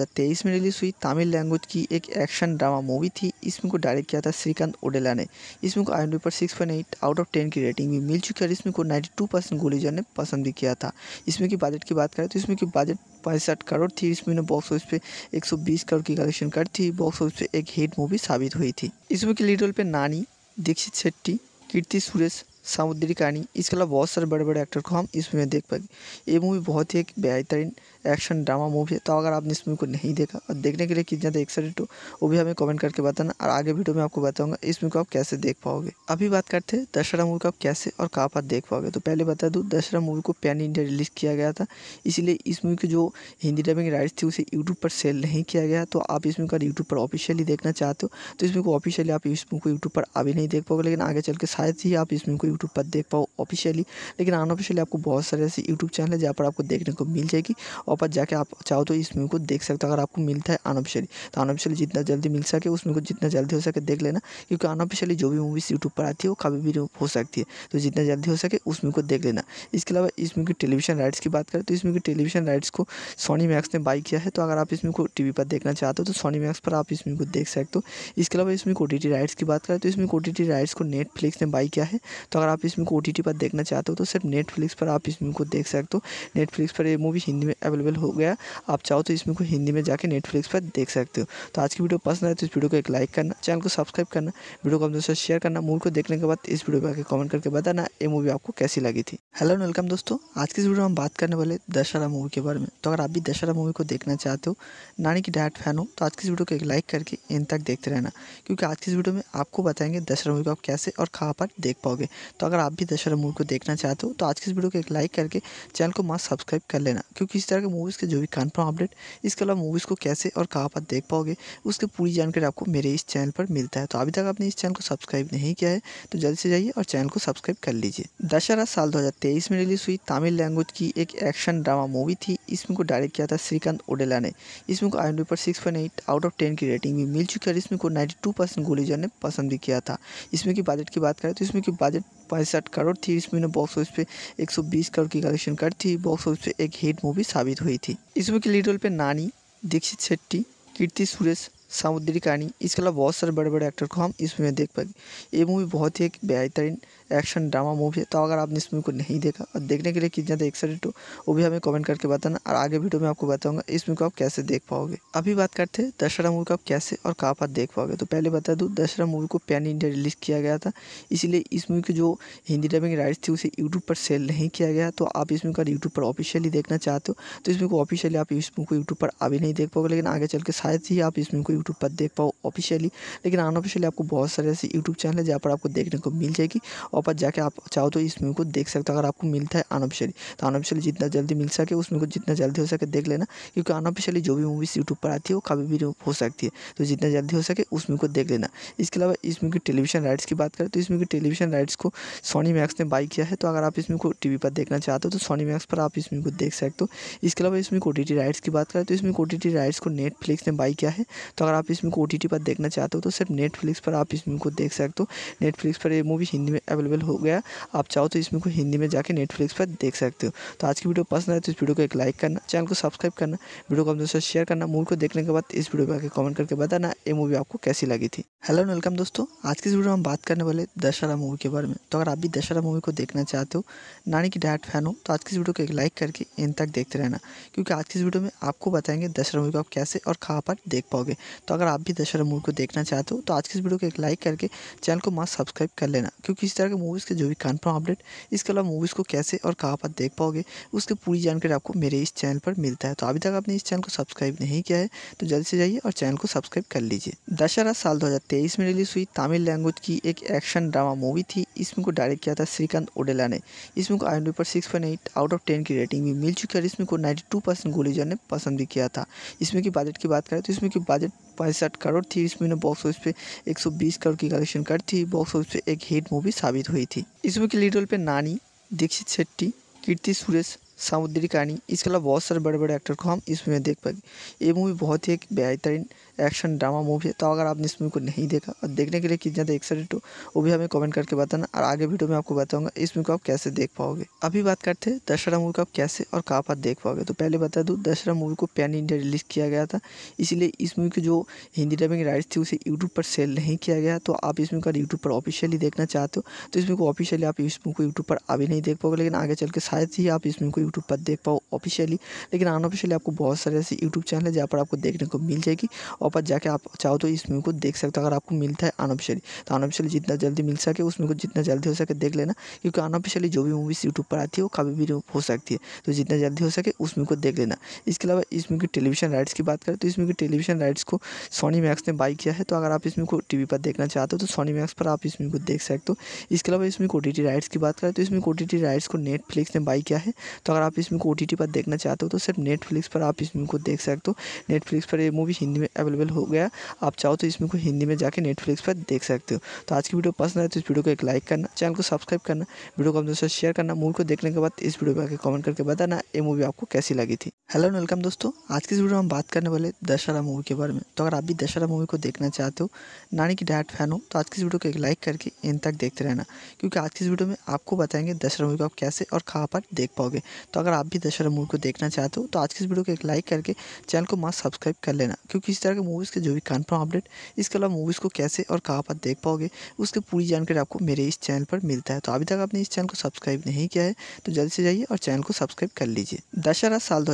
में रिलीज़ हुई तमिल लैंग्वेज की एक एक्शन ड्रामा मूवी थी इसमें को डायरेक्ट किया था श्रीकांत ओडेला ने इसमें को आई पर six point eight out of ten की रेटिंग भी मिल चुकी है और इसमें को नाइन्टी टू परसेंट गोलीजर ने पसंद भी किया था इसमें की बजट की बात करें तो इसमें की बजट पैंसठ करोड़ थी इस ने बॉक्स ऑफिस पे 120 करोड़ की कलेक्शन कर थी बॉक्स ऑफिस पे एक हिट मूवी साबित हुई थी इस मूवी के लीड रोल पे नानी दीक्षित शेट्टी कीर्ति सुरेश सामुद्री कहानी इसके अलावा बहुत सारे बड़े बड़े एक्टर को हम इस मूवी में देख पाएंगे ये मूवी बहुत ही एक बेहतरीन एक्शन ड्रामा मूवी है तो अगर आपने इस मूवी को नहीं देखा और देखने के लिए कितना ज़्यादा एक्साइटेड हो वो भी हमें कमेंट करके बताना और आगे वीडियो में आपको बताऊंगा इस मूवी को आप कैसे देख पाओगे अभी बात करते हैं दशहरा मूवी को आप कैसे और कहाँ पर देख पाओगे तो पहले बता दूँ दशहरा मूवी को पैन इंडिया रिलीज़ किया गया था इसीलिए इस मूवी की जो हिंदी डबिंग राइट्स थी उसे यूट्यूब पर सेल नहीं किया गया तो आप इस मूवी का यूट्यूब पर ऑफिशियली देखना चाहते हो तो इस मूवी को ऑफिशियली आप इस मूवी को यूट्यूब पर अभी नहीं देख पाओगे लेकिन आगे चल के शायद ही आप इस मूवी को यूट्यूब पर देख पाओ ऑफिशियली लेकिन अनऑफिशियली आपको बहुत सारे ऐसे यूट्यूब चैनल है जहाँ पर आपको देखने को मिल जाएगी पर जाके आप चाहो तो इस मूवी को देख सकते हो अगर आपको मिलता है अनऑफिशियली तो अनऑफिशियली जितना जल्दी मिल सके उस मूवी को जितना जल्दी हो सके देख लेना क्योंकि अनऑफिशियली जो भी मूवीज़ यूट्यूब पर आती है वो कभी भी हो सकती है तो जितना जल्दी हो सके उस मूवी को देख लेना इसके अलावा इस मूवी की टेलीविजन राइट्स की बात करें तो इस मूवी की टेलीविजन राइट्स को सोनी मैक्स ने बाई किया है तो अगर आप इस मूवी को टी पर देखना चाहते हो तो सोनी मैक्स पर आप इस मूवी को देख सकते हो इसके अलावा इसमें ओ टी राइट्स की बात करें तो इसमें ओ टी राइट्स को नेटफ्लिक्स ने बाई किया है तो अगर आप इसमें ओ टी पर देखना चाहते हो तो सिर्फ नेटफ्लिक्स पर आप इस मूवी को देख सकते हो नेटफ्लिक्स पर ये मूवी हिंदी में अवेलेबल अवेलेबल हो गया आप चाहो तो इसमें को हिंदी में जाके नेटफ्लिक्स पर देख सकते हो तो आज की वीडियो पसंद आए तो इस वीडियो को एक लाइक करना चैनल को सब्सक्राइब करना वीडियो को अपने दोस्तों शेयर करना मूवी को देखने के बाद इस वीडियो पर आके कमेंट करके बताना ये मूवी आपको कैसी लगी थी हेलो वेलकम दोस्तों आज की इस वीडियो में हम बात करने वाले दशहरा मूवी के बारे में तो अगर आप भी दशहरा मूवी को देखना चाहते हो नानी की डायरेक्ट फैन हो तो आज की इस वीडियो को एक लाइक करके इन तक देखते रहना क्योंकि आज की इस वीडियो में आपको बताएंगे दशहरा मूवी को आप कैसे और कहाँ पर देख पाओगे तो अगर आप भी दशहरा मूवी को देखना चाहते हो तो आज की इस वीडियो को एक लाइक करके चैनल को मस्त सब्सक्राइब कर लेना क्योंकि इस तरह के मूवीज़ के जो भी कन्फर्म अपडेट इसके अलावा मूवीज़ को कैसे और कहाँ पर देख पाओगे उसकी पूरी जानकारी आपको मेरे इस चैनल पर मिलता है तो अभी तक आपने इस चैनल को सब्सक्राइब नहीं किया है तो जल्दी से जाइए और चैनल को सब्सक्राइब कर लीजिए दशहरा साल दो में रिलीज हुई तमिल लैंग्वेज की एक एक्शन ड्रामा मूवी थी इसमें को डायरेक्ट किया था श्रीकांत ओडेला ने इसमें को आई पर सिक्स आउट ऑफ टेन की रेटिंग भी मिल चुकी है और इसमें को नाइन्टी टू परसेंट ने पसंद भी किया था इसमें की बजट की बात करें तो इसमें की बजट पैंसठ करोड़ थी इसमें बॉक्स ऑफिस पे 120 करोड़ की कलेक्शन कर थी बॉक्स ऑफिस पे एक हिट मूवी साबित हुई थी मूवी के लीड रोल पे नानी दीक्षित शेट्टी कीर्ति सुरेश सामुद्री कहानी इसके अलावा बहुत सारे बड़े बड़े एक्टर को हम इस मूवी में देख पाएंगे ये मूवी बहुत ही एक बेहतरीन एक्शन ड्रामा मूवी है तो अगर आपने इस मूवी को नहीं देखा और देखने के लिए कितना ज़्यादा एक्साइटेड हो वो भी हमें कमेंट करके बताना और आगे वीडियो में आपको बताऊंगा इस मूवी को आप कैसे देख पाओगे अभी बात करते हैं दशहरा मूवी को आप कैसे और कहाँ पर देख पाओगे तो पहले बता दूँ दशहरा मूवी को पैन इंडिया रिलीज़ किया गया था इसीलिए इस मूवी की जो हिंदी डबिंग राइट्स थी उसे यूट्यूब पर सेल नहीं किया गया तो आप इस मूवी का यूट्यूब पर ऑफिशियली देखना चाहते हो तो इस मूवी को ऑफिशियली आप इस मूवी को यूट्यूब पर अभी नहीं देख पाओगे लेकिन आगे चल के शायद ही आप इस मूवी को यूट्यूब पर देख पाओ ऑफिशियली लेकिन अनऑफिशियली आपको बहुत सारे ऐसे यूट्यूब चैनल है जहाँ पर आपको देखने को मिल जाएगी और वहाँ पर जाके आप चाहो तो इस मूवी को देख सकते हो अगर आपको मिलता है अनऑफिशियली तो अनऑफिशियली जितना जल्दी मिल सके उस मूवी को जितना जल्दी हो सके देख लेना क्योंकि अनऑफिशियली जो भी मूवीज़ यूट्यूब पर आती है वो कभी भी हो सकती है तो जितना जल्दी हो सके उस मूवी को देख लेना इसके अलावा इस मूवी की टेलीविजन राइट्स की बात करें तो इस मूवी की टेलीविजन राइट्स को सोनी मैक्स ने बाई किया है तो अगर आप इस मूवी को टी पर देखना चाहते हो तो सोनी मैक्स पर आप इस मूवी को देख सकते हो इसके अलावा इसमें ओ राइट्स की बात करें तो इसमें ओ राइट्स को नेटफ्लिक्स ने बाई किया है तो अगर आप इसमें ओ पर देखना चाहते हो तो सिर्फ नेटफ्लिक्स पर आप इस मूवी को देख सकते हो नेटफ्लिक्स पर ये मूवी हिंदी में अवेलेबल अवेलेबल हो गया आप चाहो तो इसमें को हिंदी में जाके नेटफ्लिक्स पर देख सकते हो तो आज की वीडियो पसंद आए तो इस वीडियो को एक लाइक करना चैनल को सब्सक्राइब करना वीडियो को अपने साथ शेयर करना मूवी को देखने के बाद इस वीडियो पर आगे कमेंट करके बताना ये मूवी आपको कैसी लगी थी हेलो वेलकम दोस्तों आज की इस वीडियो में हम बात करने वाले दशहरा मूवी के बारे में तो अगर आप भी दशहरा मूवी को देखना चाहते हो नानी की डायरेक्ट फैन हो तो आज की इस वीडियो को एक लाइक करके इन तक देखते रहना क्योंकि आज की इस वीडियो में आपको बताएंगे दशहरा मूवी को आप कैसे और कहाँ पर देख पाओगे तो अगर आप भी दशहरा मूवी को देखना चाहते हो तो आज की इस वीडियो को एक लाइक करके चैनल को मास्क सब्सक्राइब कर लेना क्योंकि इस तरह के मूवीज़ के जो भी कन्फर्म अपडेट इसके अलावा मूवीज़ को कैसे और कहाँ पर देख पाओगे उसकी पूरी जानकारी आपको मेरे इस चैनल पर मिलता है तो अभी तक आपने इस चैनल को सब्सक्राइब नहीं किया है तो जल्दी से जाइए और चैनल को सब्सक्राइब कर लीजिए दशहरा साल दो में रिलीज़ हुई तमिल लैंग्वेज की एक एक्शन ड्रामा मूवी थी इसमें को डायरेक्ट किया था श्रीकांत ओडेला ने इसमें को आई पर सिक्स आउट ऑफ टेन की रेटिंग भी मिल चुकी है इसमें को नाइन्टी टू गोलीजर ने पसंद भी किया था इसमें की बजट की बात करें तो इसमें की बजट पैंसठ करोड़ थी इसमें बॉक्स ऑफिस पे 120 करोड़ की कलेक्शन कर थी बॉक्स ऑफिस पे एक हिट मूवी साबित प्रभावित हुई थी इसमें के लीड रोल पे नानी दीक्षित शेट्टी कीर्ति सुरेश सामुद्री कहानी इसके अलावा बहुत सारे बड़े बड़े एक्टर को हम इस मूवी में देख पाएंगे ये मूवी बहुत ही एक बेहतरीन एक्शन ड्रामा मूवी है तो अगर आपने इस मूवी को नहीं देखा और देखने के लिए कितना ज़्यादा तो एक्साइटेड हो वो भी हमें कमेंट करके बताना और आगे वीडियो में आपको बताऊंगा इस मूवी को आप कैसे देख पाओगे अभी बात करते हैं दशहरा मूवी को आप कैसे और कहाँ पर देख पाओगे तो पहले बता दूँ दशहरा मूवी को पैन इंडिया रिलीज़ किया गया था इसीलिए इस मूवी की जो हिंदी डबिंग राइट्स थी उसे यूट्यूब पर सेल नहीं किया गया तो आप इस मूवी का यूट्यूब पर ऑफिशियली देखना चाहते हो तो इस मूवी को ऑफिशियली आप इस मूवी को यूट्यूब पर अभी नहीं देख पाओगे लेकिन आगे चल के शायद ही आप इस मूवी को यूट्यूब पर देख पाओ ऑफिशियली लेकिन अनऑफिशियली आपको बहुत सारे ऐसे यूट्यूब चैनल है जहाँ पर आपको देखने को मिल जाएगी और पर जाके आप चाहो तो इस मूवी को देख सकते हो अगर आपको मिलता है अनऑफिशियली तो अनऑफिशियली जितना जल्दी मिल सके उस मूवी को जितना जल्दी हो सके देख लेना क्योंकि अनऑफिशियली जो भी मूवीज़ यूट्यूब पर आती है वो कभी भी हो सकती है तो जितना जल्दी हो सके उस मूवी को देख लेना इसके अलावा इस मूवी की टेलीविजन राइट्स की बात करें तो इस मूवी की टेलीविजन राइट्स को सोनी मैक्स ने बाई किया है तो अगर आप इस मूवी को टी पर देखना चाहते हो तो सोनी मैक्स पर आप इस मूवी को देख सकते हो इसके अलावा इसमें ओ राइट्स की बात करें तो इसमें ओ राइट्स को नेटफ्लिक्स ने बाई किया है तो अगर आप इसमें टी पर देखना चाहते हो तो सिर्फ नेटफ्लिक्स पर आप इस मूवी को देख सकते हो नेटफ्लिक्स पर ये मूवी हिंदी में अवेलेबल अवेलेबल हो गया आप चाहो तो इसमें को हिंदी में जाके नेटफ्लिक्स पर देख सकते हो तो आज की वीडियो पसंद आए तो इस वीडियो को एक लाइक करना चैनल को सब्सक्राइब करना वीडियो को अपने साथ शेयर करना मूवी को देखने के बाद इस वीडियो को आगे कमेंट करके बताना ये मूवी आपको कैसी लगी थी हेलो वेलकम दोस्तों आज की इस वीडियो में हम बात करने वाले दशहरा मूवी के बारे में तो अगर आप भी दशहरा मूवी को देखना चाहते हो नानी की डायरेक्ट फैन हो तो आज की इस वीडियो को एक लाइक करके इन तक देखते रहना क्योंकि आज की इस वीडियो में आपको बताएंगे दशहरा मूवी को आप कैसे और कहाँ पर देख पाओगे तो अगर आप भी दशहरा मूवी को देखना चाहते हो तो आज की इस वीडियो को एक लाइक करके चैनल को मास्क सब्सक्राइब कर लेना क्योंकि इस तरह के मूवीज़ के जो भी कन्फर्म अपडेट इसके अलावा मूवीज़ को कैसे और कहाँ पर देख पाओगे उसकी पूरी जानकारी आपको मेरे इस चैनल पर मिलता है तो अभी तक आपने इस चैनल को सब्सक्राइब नहीं किया है तो जल्दी से जाइए और चैनल को सब्सक्राइब कर लीजिए दशहरा साल दो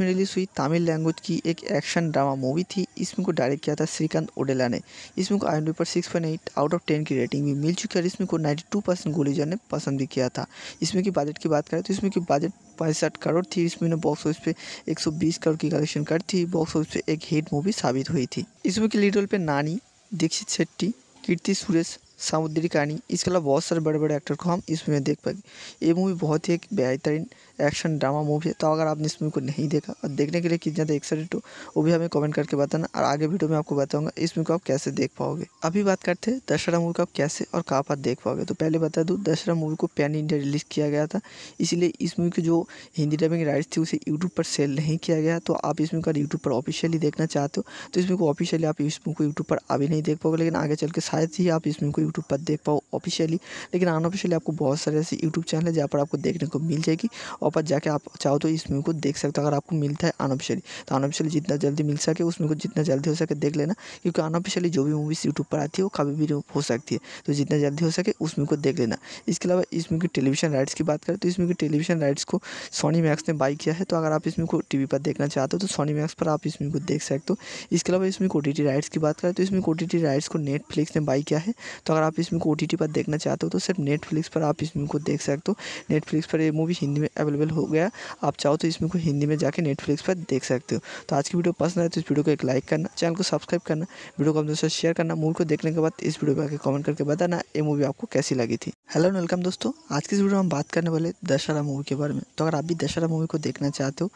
में रिलीज़ हुई तमिल लैंग्वेज की एक एक्शन ड्रामा मूवी थी इसमें को डायरेक्ट किया था श्रीकांत ओडेला ने इसमें को आई पर सिक्स आउट ऑफ टेन की रेटिंग भी मिल चुकी है इसमें को नाइन्टी टू परसेंट गोलीजर ने पसंद भी किया था इसमें की बजट की बात करें तो इसमें की बजट पैंसठ करोड़ थी इसमें बॉक्स ऑफिस पे 120 करोड़ की कलेक्शन कर थी बॉक्स ऑफिस पे एक हिट मूवी साबित हुई थी इस मूवी के लीड रोल पे नानी दीक्षित शेट्टी कीर्ति सुरेश सामुद्री कहानी इसके अलावा बहुत सारे बड़े बड़े एक्टर को हम इस मूवी में देख पाएंगे ये मूवी बहुत ही एक बेहतरीन एक्शन ड्रामा मूवी है तो अगर आपने इस मूवी को नहीं देखा और देखने के लिए कितना ज़्यादा एक्साइटेड हो वो भी हमें कमेंट करके बताना और आगे वीडियो में आपको बताऊंगा इस मूवी को आप कैसे देख पाओगे अभी बात करते हैं दशहरा मूवी को आप कैसे और कहाँ पर देख पाओगे तो पहले बता दूँ दशहरा मूवी को पैन इंडिया रिलीज़ किया गया था इसीलिए इस मूवी की जो हिंदी डबिंग राइट्स थी उसे यूट्यूब पर सेल नहीं किया गया तो आप इस मूवी का यूट्यूब पर ऑफिशियली देखना चाहते हो तो इस मूवी को ऑफिशियली आप इस मूवी को यूट्यूब पर अभी नहीं देख पाओगे लेकिन आगे चल के शायद ही आप इस मूवी को यूट्यूब पर देख पाओ ऑफिशियली लेकिन अनऑफिशियली आपको बहुत सारे ऐसे यूट्यूब चैनल है जहाँ पर आपको देखने को मिल जाएगी पर जाके आप चाहो तो इस मूवी को देख सकते हो अगर आपको मिलता है अनऑफिशियली तो अनऑफिशियली जितना जल्दी मिल सके उस मूवी को जितना जल्दी हो सके देख लेना क्योंकि अनऑफिशियली जो भी मूवीज़ यूट्यूब पर आती है वो कभी भी हो सकती है तो जितना जल्दी हो सके उस मूवी को देख लेना इसके अलावा इस मूवी की टेलीविजन राइट्स की बात करें तो इस मूवी की टेलीविजन राइट्स को सोनी मैक्स ने बाई किया है तो अगर आप इस मूवी को टी पर देखना चाहते हो तो सोनी मैक्स पर आप इस मूवी को देख सकते हो इसके अलावा इसमें ओ राइट्स की बात करें तो इसमें ओ राइट्स को नेटफ्लिक्स ने बाई किया है तो अगर आप इसमें ओ पर देखना चाहते हो तो सिर्फ नेटफ्लिक्स पर आप इस मूवी को देख सकते हो नेटफ्लिक्स पर ये मूवी हिंदी में अवेलेबल अवेलेबल हो गया आप चाहो तो इसमें को हिंदी में जाके नेटफ्लिक्स पर देख सकते हो तो आज की वीडियो पसंद आए तो इस वीडियो को एक लाइक करना चैनल को सब्सक्राइब करना वीडियो को अपने दोस्तों शेयर करना मूवी को देखने के बाद इस वीडियो पर आगे कमेंट करके बताना ये मूवी आपको कैसी लगी थी हेलो वेलकम दोस्तों आज की इस वीडियो में हम बात करने वाले दशहरा मूवी के बारे में तो अगर आप भी दशहरा मूवी को देखना चाहते हो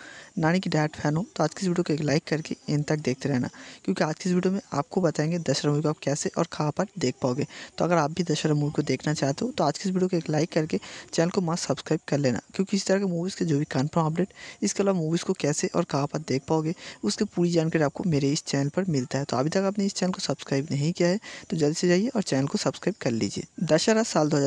नानी की डायरेक्ट फैन हो तो आज की इस वीडियो को एक लाइक करके इन तक देखते रहना क्योंकि आज की इस वीडियो में आपको बताएंगे दशहरा मूवी को आप कैसे और कहाँ पर देख पाओगे तो अगर आप भी दशहरा मूवी को देखना चाहते हो तो आज की इस वीडियो को एक लाइक करके चैनल को मस्त सब्सक्राइब कर लेना क्योंकि इस तरह के मूवीज़ के जो भी कन्फर्म अपडेट इसके अलावा मूवीज़ को कैसे और कहाँ पर देख पाओगे उसकी पूरी जानकारी आपको मेरे इस चैनल पर मिलता है तो अभी तक आपने इस चैनल को सब्सक्राइब नहीं किया है तो जल्दी से जाइए और चैनल को सब्सक्राइब कर लीजिए दशहरा साल दो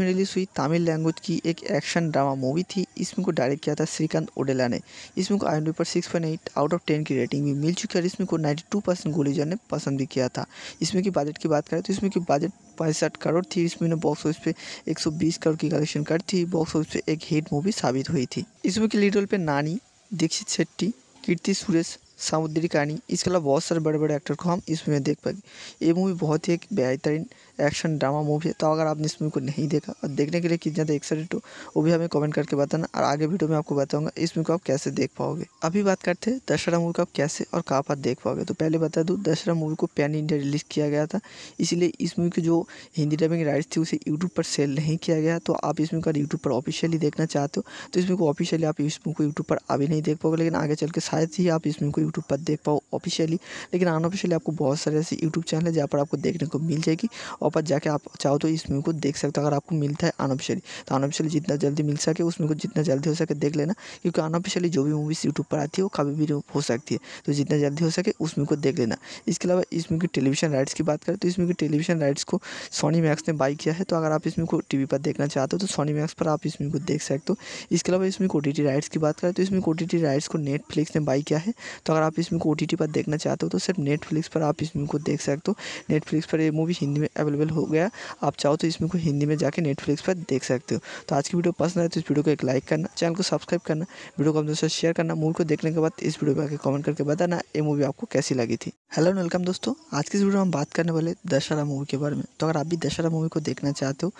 में रिलीज़ हुई तमिल लैंग्वेज की एक एक्शन ड्रामा मूवी थी इसमें को डायरेक्ट किया था श्रीकांत ओडेला ने इसमें को आई पर सिक्स आउट ऑफ टेन की रेटिंग भी मिल चुकी है इसमें को नाइन्टी गोलीजर ने पसंद भी किया था इसमें की बजट की बात करें तो इसमें की बजट पैंसठ करोड़ थी इसमें बॉक्स ऑफिस पे 120 करोड़ की कलेक्शन कर थी बॉक्स ऑफिस पे एक हिट मूवी साबित हुई थी इसमें के लीड रोल पे नानी दीक्षित शेट्टी कीर्ति सुरेश सामुद्री कहानी इसके अलावा बहुत सारे बड़े बड़े एक्टर को हम इस मूवी में देख पाएंगे ये मूवी बहुत ही एक बेहतरीन एक्शन ड्रामा मूवी है तो अगर आपने इस मूवी को नहीं देखा और देखने के लिए कितना ज़्यादा एक्साइटेड हो वो भी हमें कमेंट करके बताना और आगे वीडियो में आपको बताऊंगा इस मूवी को आप कैसे देख पाओगे अभी बात करते हैं दशहरा मूवी को आप कैसे और कहाँ पर देख पाओगे तो पहले बता दूँ दशहरा मूवी को पैन इंडिया रिलीज़ किया गया था इसलिए इस मूवी की जो हिंदी डबिंग राइट्स थी उसे यूट्यूब पर सेल नहीं किया गया तो आप इस मूवी का यूट्यूब पर ऑफिशियली देखना चाहते हो तो इस मूवी को ऑफिशियली आप इस मूवी को यूट्यूब पर अभी नहीं देख पाओगे लेकिन आगे चल के शायद ही आप इस मूवी को यूट्यूब पर देख पाओ ऑफिशियली लेकिन अनऑफिशियली आपको बहुत सारे ऐसे यूट्यूब चैनल है जहाँ पर आपको देखने को मिल जाएगी और शॉप पर जाके आप चाहो तो इस मूवी को देख सकते हो अगर आपको मिलता है अनऑफिशियली तो अनऑफिशियली जितना जल्दी मिल सके उस मूवी को जितना जल्दी हो सके देख लेना क्योंकि अनऑफिशियली जो भी मूवीज़ यूट्यूब पर आती है वो कभी भी हो सकती है तो जितना जल्दी हो सके उस मूवी को देख लेना इसके अलावा इस मूवी की टेलीविजन राइट्स की बात करें तो इस मूवी की टेलीविजन राइट्स को सोनी मैक्स ने बाई किया है तो अगर आप इस को टी पर देखना चाहते हो तो सोनी मैक्स पर आप इस मूवी को देख सकते हो इसके अलावा इसमें ओ राइट्स की बात करें तो इसमें ओ राइट्स को नेटफ्लिक्स ने बाई किया है तो अगर आप इसमें ओ पर देखना चाहते हो तो सिर्फ नेटफ्लिक्स पर आप इस मूवी को देख सकते हो नेटफ्लिक्स पर ये मूवी हिंदी में अवेलेबल अवेलेबल हो गया आप चाहो तो इसमें को हिंदी में जाकर नेटफ्लिक्स पर देख सकते हो तो आज की वीडियो पसंद आए तो इस वीडियो को एक लाइक करना चैनल को सब्सक्राइब करना वीडियो को अपने साथ शेयर करना मूवी को देखने के बाद इस वीडियो पर आकर कमेंट करके बताना ये मूवी आपको कैसी लगी थी हेलो वेलकम दोस्तों आज की इस वीडियो में हम बात करने वाले दशहरा मूवी के बारे में तो अगर आप भी दशहरा मूवी को देखना चाहते हो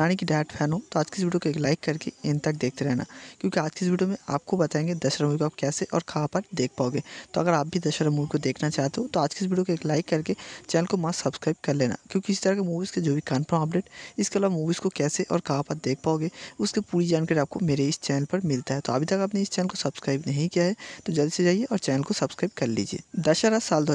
नानी की डायरेक्ट फैन हो तो आज की इस वीडियो को एक लाइक करके इन तक देखते रहना क्योंकि आज की इस वीडियो में आपको बताएंगे दशहरा मूवी को आप कैसे और कहाँ पर देख पाओगे तो अगर आप भी दशहरा मूवी को देखना चाहते हो तो आज की इस वीडियो को एक लाइक करके चैनल को मास्क सब्सक्राइब कर लेना क्योंकि इस तरह के मूवीज़ के जो भी कन्फर्म अपडेट इसके अलावा मूवीज़ को कैसे और कहाँ पर देख पाओगे उसकी पूरी जानकारी आपको मेरे इस चैनल पर मिलता है तो अभी तक आपने इस चैनल को सब्सक्राइब नहीं किया है तो जल्दी से जाइए और चैनल को सब्सक्राइब कर लीजिए दशहरा साल दो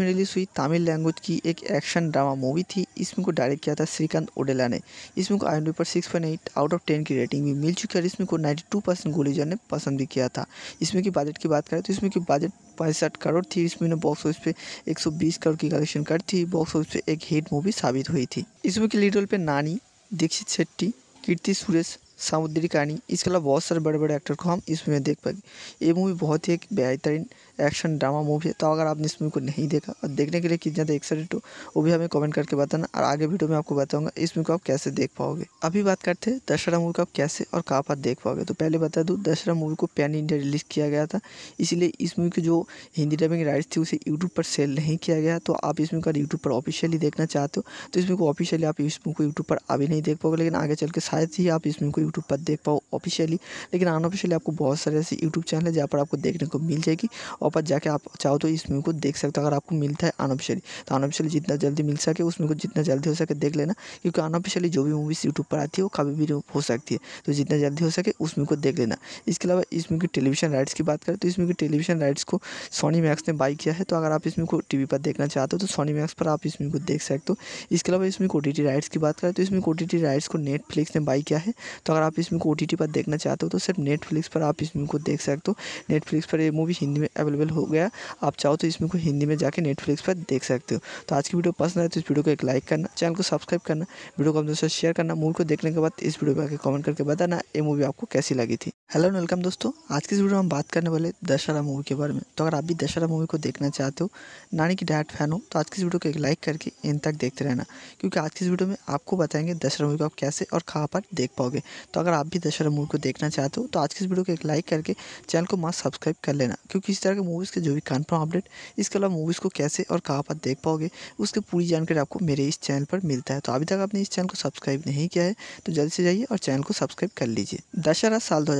में रिलीज़ हुई तमिल लैंग्वेज की एक एक्शन ड्रामा मूवी थी इसमें को डायरेक्ट किया था श्रीकांत ओडेला ने इसमें को आई पर सिक्स आउट ऑफ टेन की रेटिंग भी मिल चुकी है और इसमें को नाइन्टी टू परसेंट ने पसंद भी किया था इसमें की बजट की बात करें तो इसमें की बजट पैंसठ करोड़ थी इस महीने बॉक्स ऑफिस पे 120 करोड़ की कलेक्शन कर थी बॉक्स ऑफिस पे एक हिट मूवी साबित हुई थी इसमें की लीड रोल पे नानी दीक्षित शेट्टी कीर्ति सुरेश सामुद्री कहानी इसके अलावा बहुत सारे बड़े बड़े एक्टर को हम इसमें देख पाएंगे ये मूवी बहुत ही एक बेहतरीन एक्शन ड्रामा मूवी है तो अगर आपने इस मूवी को नहीं देखा और देखने के लिए कितना ज़्यादा एक्साइटेड हो वो भी हमें कमेंट करके बताना और आगे वीडियो में आपको बताऊंगा इस मूवी को आप कैसे देख पाओगे अभी बात करते हैं दशहरा मूवी को आप कैसे और कहाँ पर देख पाओगे तो पहले बता दूँ दशहरा मूवी को पैन इंडिया रिलीज़ किया गया था इसीलिए इस मूवी की जो हिंदी डबिंग राइट्स थी उसे यूट्यूब पर सेल नहीं किया गया तो आप इस मूवी को यूट्यूब पर ऑफिशियली देखना चाहते हो तो इस मूवी को ऑफिशियली आप इस मूवी को यूट्यूब पर अभी नहीं देख पाओगे लेकिन आगे चल के शायद ही आप इस मूवी को यूट्यूब पर देख पाओ ऑफिशियली लेकिन अनऑफिशियली आपको बहुत सारे ऐसे यूट्यूब चैनल है जहाँ पर आपको देखने को मिल जाएगी और पर जाके आप चाहो तो इस मूवी को देख सकते हो अगर आपको मिलता है अनऑफिशियली तो अनऑफिशियली जितना जल्दी मिल सके उस मूवी को जितना जल्दी हो सके देख लेना क्योंकि अनऑफिशियली जो भी मूवीज़ यूट्यूब पर आती है वो कभी भी हो सकती है तो जितना जल्दी हो सके उस मूवी को देख लेना इसके अलावा इस मूवी की टेलीविजन राइट्स की बात करें तो इस मूवी की टेलीविजन राइट्स को सोनी मैक्स ने बाई किया है तो अगर आप इस मूवी को टी पर देखना चाहते हो तो सोनी मैक्स पर आप इस मूवी को देख सकते हो इसके अलावा इसमें ओ राइट्स की बात करें तो इसमें ओ राइट्स को नेटफ्लिक्स ने बाई किया है तो अगर आप इसमें ओ पर देखना चाहते हो तो सिर्फ नेटफ्लिक्स पर आप इस मूवी को देख सकते हो नेटफ्लिक्स पर ये मूवी हिंदी में अवेलेबल अवेलेबल हो गया आप चाहो तो इसमें को हिंदी में जाकर नेटफ्लिक्स पर देख सकते हो तो आज की वीडियो पसंद आए तो इस वीडियो को एक लाइक करना चैनल को सब्सक्राइब करना वीडियो को अपने साथ शेयर करना मूवी को देखने के बाद इस वीडियो पर आकर कमेंट करके बताना ये मूवी आपको कैसी लगी थी हेलो वेलकम दोस्तों आज की इस वीडियो में हम बात करने वाले दशहरा मूवी के बारे में तो अगर आप भी दशहरा मूवी को देखना चाहते हो नानी की डायरेक्ट फैन हो तो आज की इस वीडियो को एक लाइक करके इन तक देखते रहना क्योंकि आज की इस वीडियो में आपको बताएंगे दशहरा मूवी को आप कैसे और कहाँ पर देख पाओगे तो अगर आप भी दशहरा मूवी को देखना चाहते हो तो आज की इस वीडियो को एक लाइक करके चैनल को मास्क सब्सक्राइब कर लेना क्योंकि इस तरह के मूवीज़ के जो भी कन्फर्म अपडेट इसके अलावा मूवीज़ को कैसे और कहाँ पर देख पाओगे उसकी पूरी जानकारी आपको मेरे इस चैनल पर मिलता है तो अभी तक आपने इस चैनल को सब्सक्राइब नहीं किया है तो जल्दी से जाइए और चैनल को सब्सक्राइब कर लीजिए दशहरा साल दो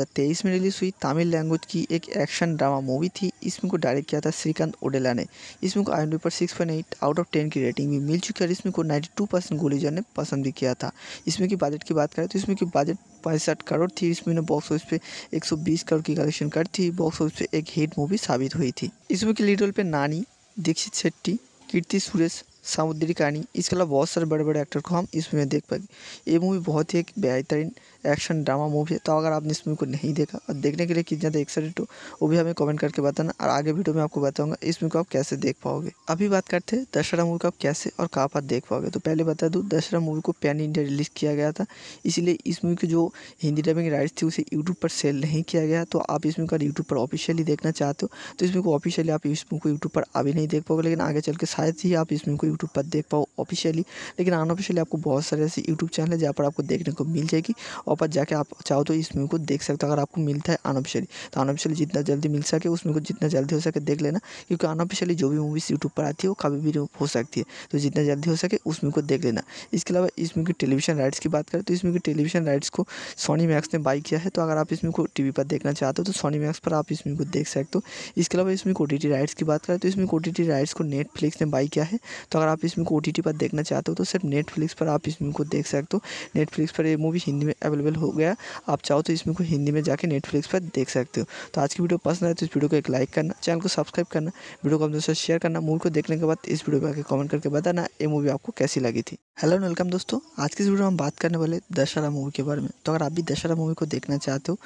में रिलीज हुई तमिल लैंग्वेज की एक एक्शन ड्रामा मूवी थी इसमें को डायरेक्ट किया था श्रीकांत ओडेला ने इसमें को आई पर सिक्स आउट ऑफ टेन की रेटिंग भी मिल चुकी है और इसमें को नाइन्टी टू परसेंट ने पसंद भी किया था इसमें की बजट की बात करें तो इसमें की बजट पैंसठ करोड़ थी इस ने बॉक्स ऑफिस पे 120 करोड़ की कलेक्शन कर थी बॉक्स ऑफिस पे एक हिट मूवी साबित हुई थी इस मूवी के लीड रोल पे नानी दीक्षित शेट्टी कीर्ति सुरेश सामुद्री कहानी इसके अलावा बहुत सारे बड़े बड़े एक्टर को हम इस मूवी में देख पाएंगे ये मूवी बहुत ही एक बेहतरीन एक्शन ड्रामा मूवी है तो अगर आपने इस मूवी को नहीं देखा और देखने के लिए कितना ज़्यादा एक्साइटेड हो वो भी हमें कमेंट करके बताना और आगे वीडियो में आपको बताऊँगा इस मूवी को आप कैसे देख पाओगे अभी बात करते हैं दशहरा मूवी को आप कैसे और कहाँ पर देख पाओगे तो पहले बता दूँ दशहरा मूवी को पैन इंडिया रिलीज़ किया गया था इसीलिए इस मूवी की जो हिंदी डबिंग राइट्स थी उसे यूट्यूब पर सेल नहीं किया गया तो आप इस मूवी का यूट्यूब पर ऑफिशियली देखना चाहते हो तो इस मूवी को ऑफिशियली आप इस मूवी को यूट्यूब पर अभी नहीं देख पाओगे लेकिन आगे चल के शायद ही आप इस मूवी को यूट्यूब पर देख पाओ ऑफिशियली लेकिन अनऑफिशियली आपको बहुत सारे ऐसे यूट्यूब चैनल है जहाँ पर आपको देखने को मिल जाएगी पर जाके आप चाहो तो इस मूवी को देख सकते हो अगर आपको मिलता है अनऑफिशियली तो अनऑफिशियली जितना जल्दी मिल सके उस मूवी को जितना जल्दी हो सके देख लेना क्योंकि अनऑफिशियली जो भी मूवीज़ यूट्यूब पर आती है वो कभी भी हो सकती है तो जितना जल्दी हो सके उस मूवी को देख लेना इसके अलावा इस मूवी की टेलीविजन राइट्स की बात करें तो इस मूवी की टेलीविजन राइट्स को सोनी मैक्स ने बाई किया है तो अगर आप इस मूवी को टी पर देखना चाहते हो तो सोनी मैक्स पर आप इस मूवी को देख सकते हो इसके अलावा इसमें ओ राइट्स की बात करें तो इसमें ओ राइट्स को नेटफ्लिक्स ने बाई किया है तो अगर आप इसमें ओ पर देखना चाहते हो तो सिर्फ नेटफ्लिक्स पर आप इस मूवी को देख सकते हो नेटफ्लिक्स पर ये मूवी हिंदी में अवेलेबल अवेलेबल हो गया आप चाहो तो इसमें को हिंदी में जाके नेटफ्लिक्स पर देख सकते हो तो आज की वीडियो पसंद आए तो इस वीडियो को एक लाइक करना चैनल को सब्सक्राइब करना वीडियो को अपने साथ शेयर करना मूवी को देखने के बाद इस वीडियो पर आके कमेंट करके बताना ये मूवी आपको कैसी लगी थी हेलो वेलकम दोस्तों आज की इस वीडियो में हम बात करने वाले दशहरा मूवी के बारे में तो अगर आप भी दशहरा मूवी को देखना चाहते हो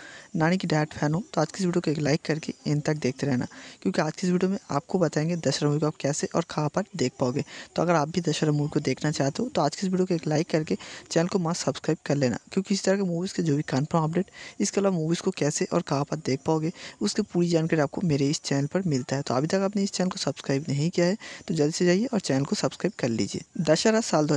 नानी की डायरेक्ट फैन हो तो आज की इस वीडियो को एक लाइक करके इन तक देखते रहना क्योंकि आज की इस वीडियो में आपको बताएंगे दशहरा मूवी को आप कैसे और कहाँ पर देख पाओगे तो अगर आप भी दशहरा मूवी को देखना चाहते हो तो आज की इस वीडियो को एक लाइक करके चैनल को मास्क सब्सक्राइब कर लेना क्योंकि इस तरह के मूवीज़ के जो भी कन्फर्म अपडेट इसके अलावा मूवीज़ को कैसे और कहाँ पर देख पाओगे उसकी पूरी जानकारी आपको मेरे इस चैनल पर मिलता है तो अभी तक आपने इस चैनल को सब्सक्राइब नहीं किया है तो जल्दी से जाइए और चैनल को सब्सक्राइब कर लीजिए दशहरा साल दो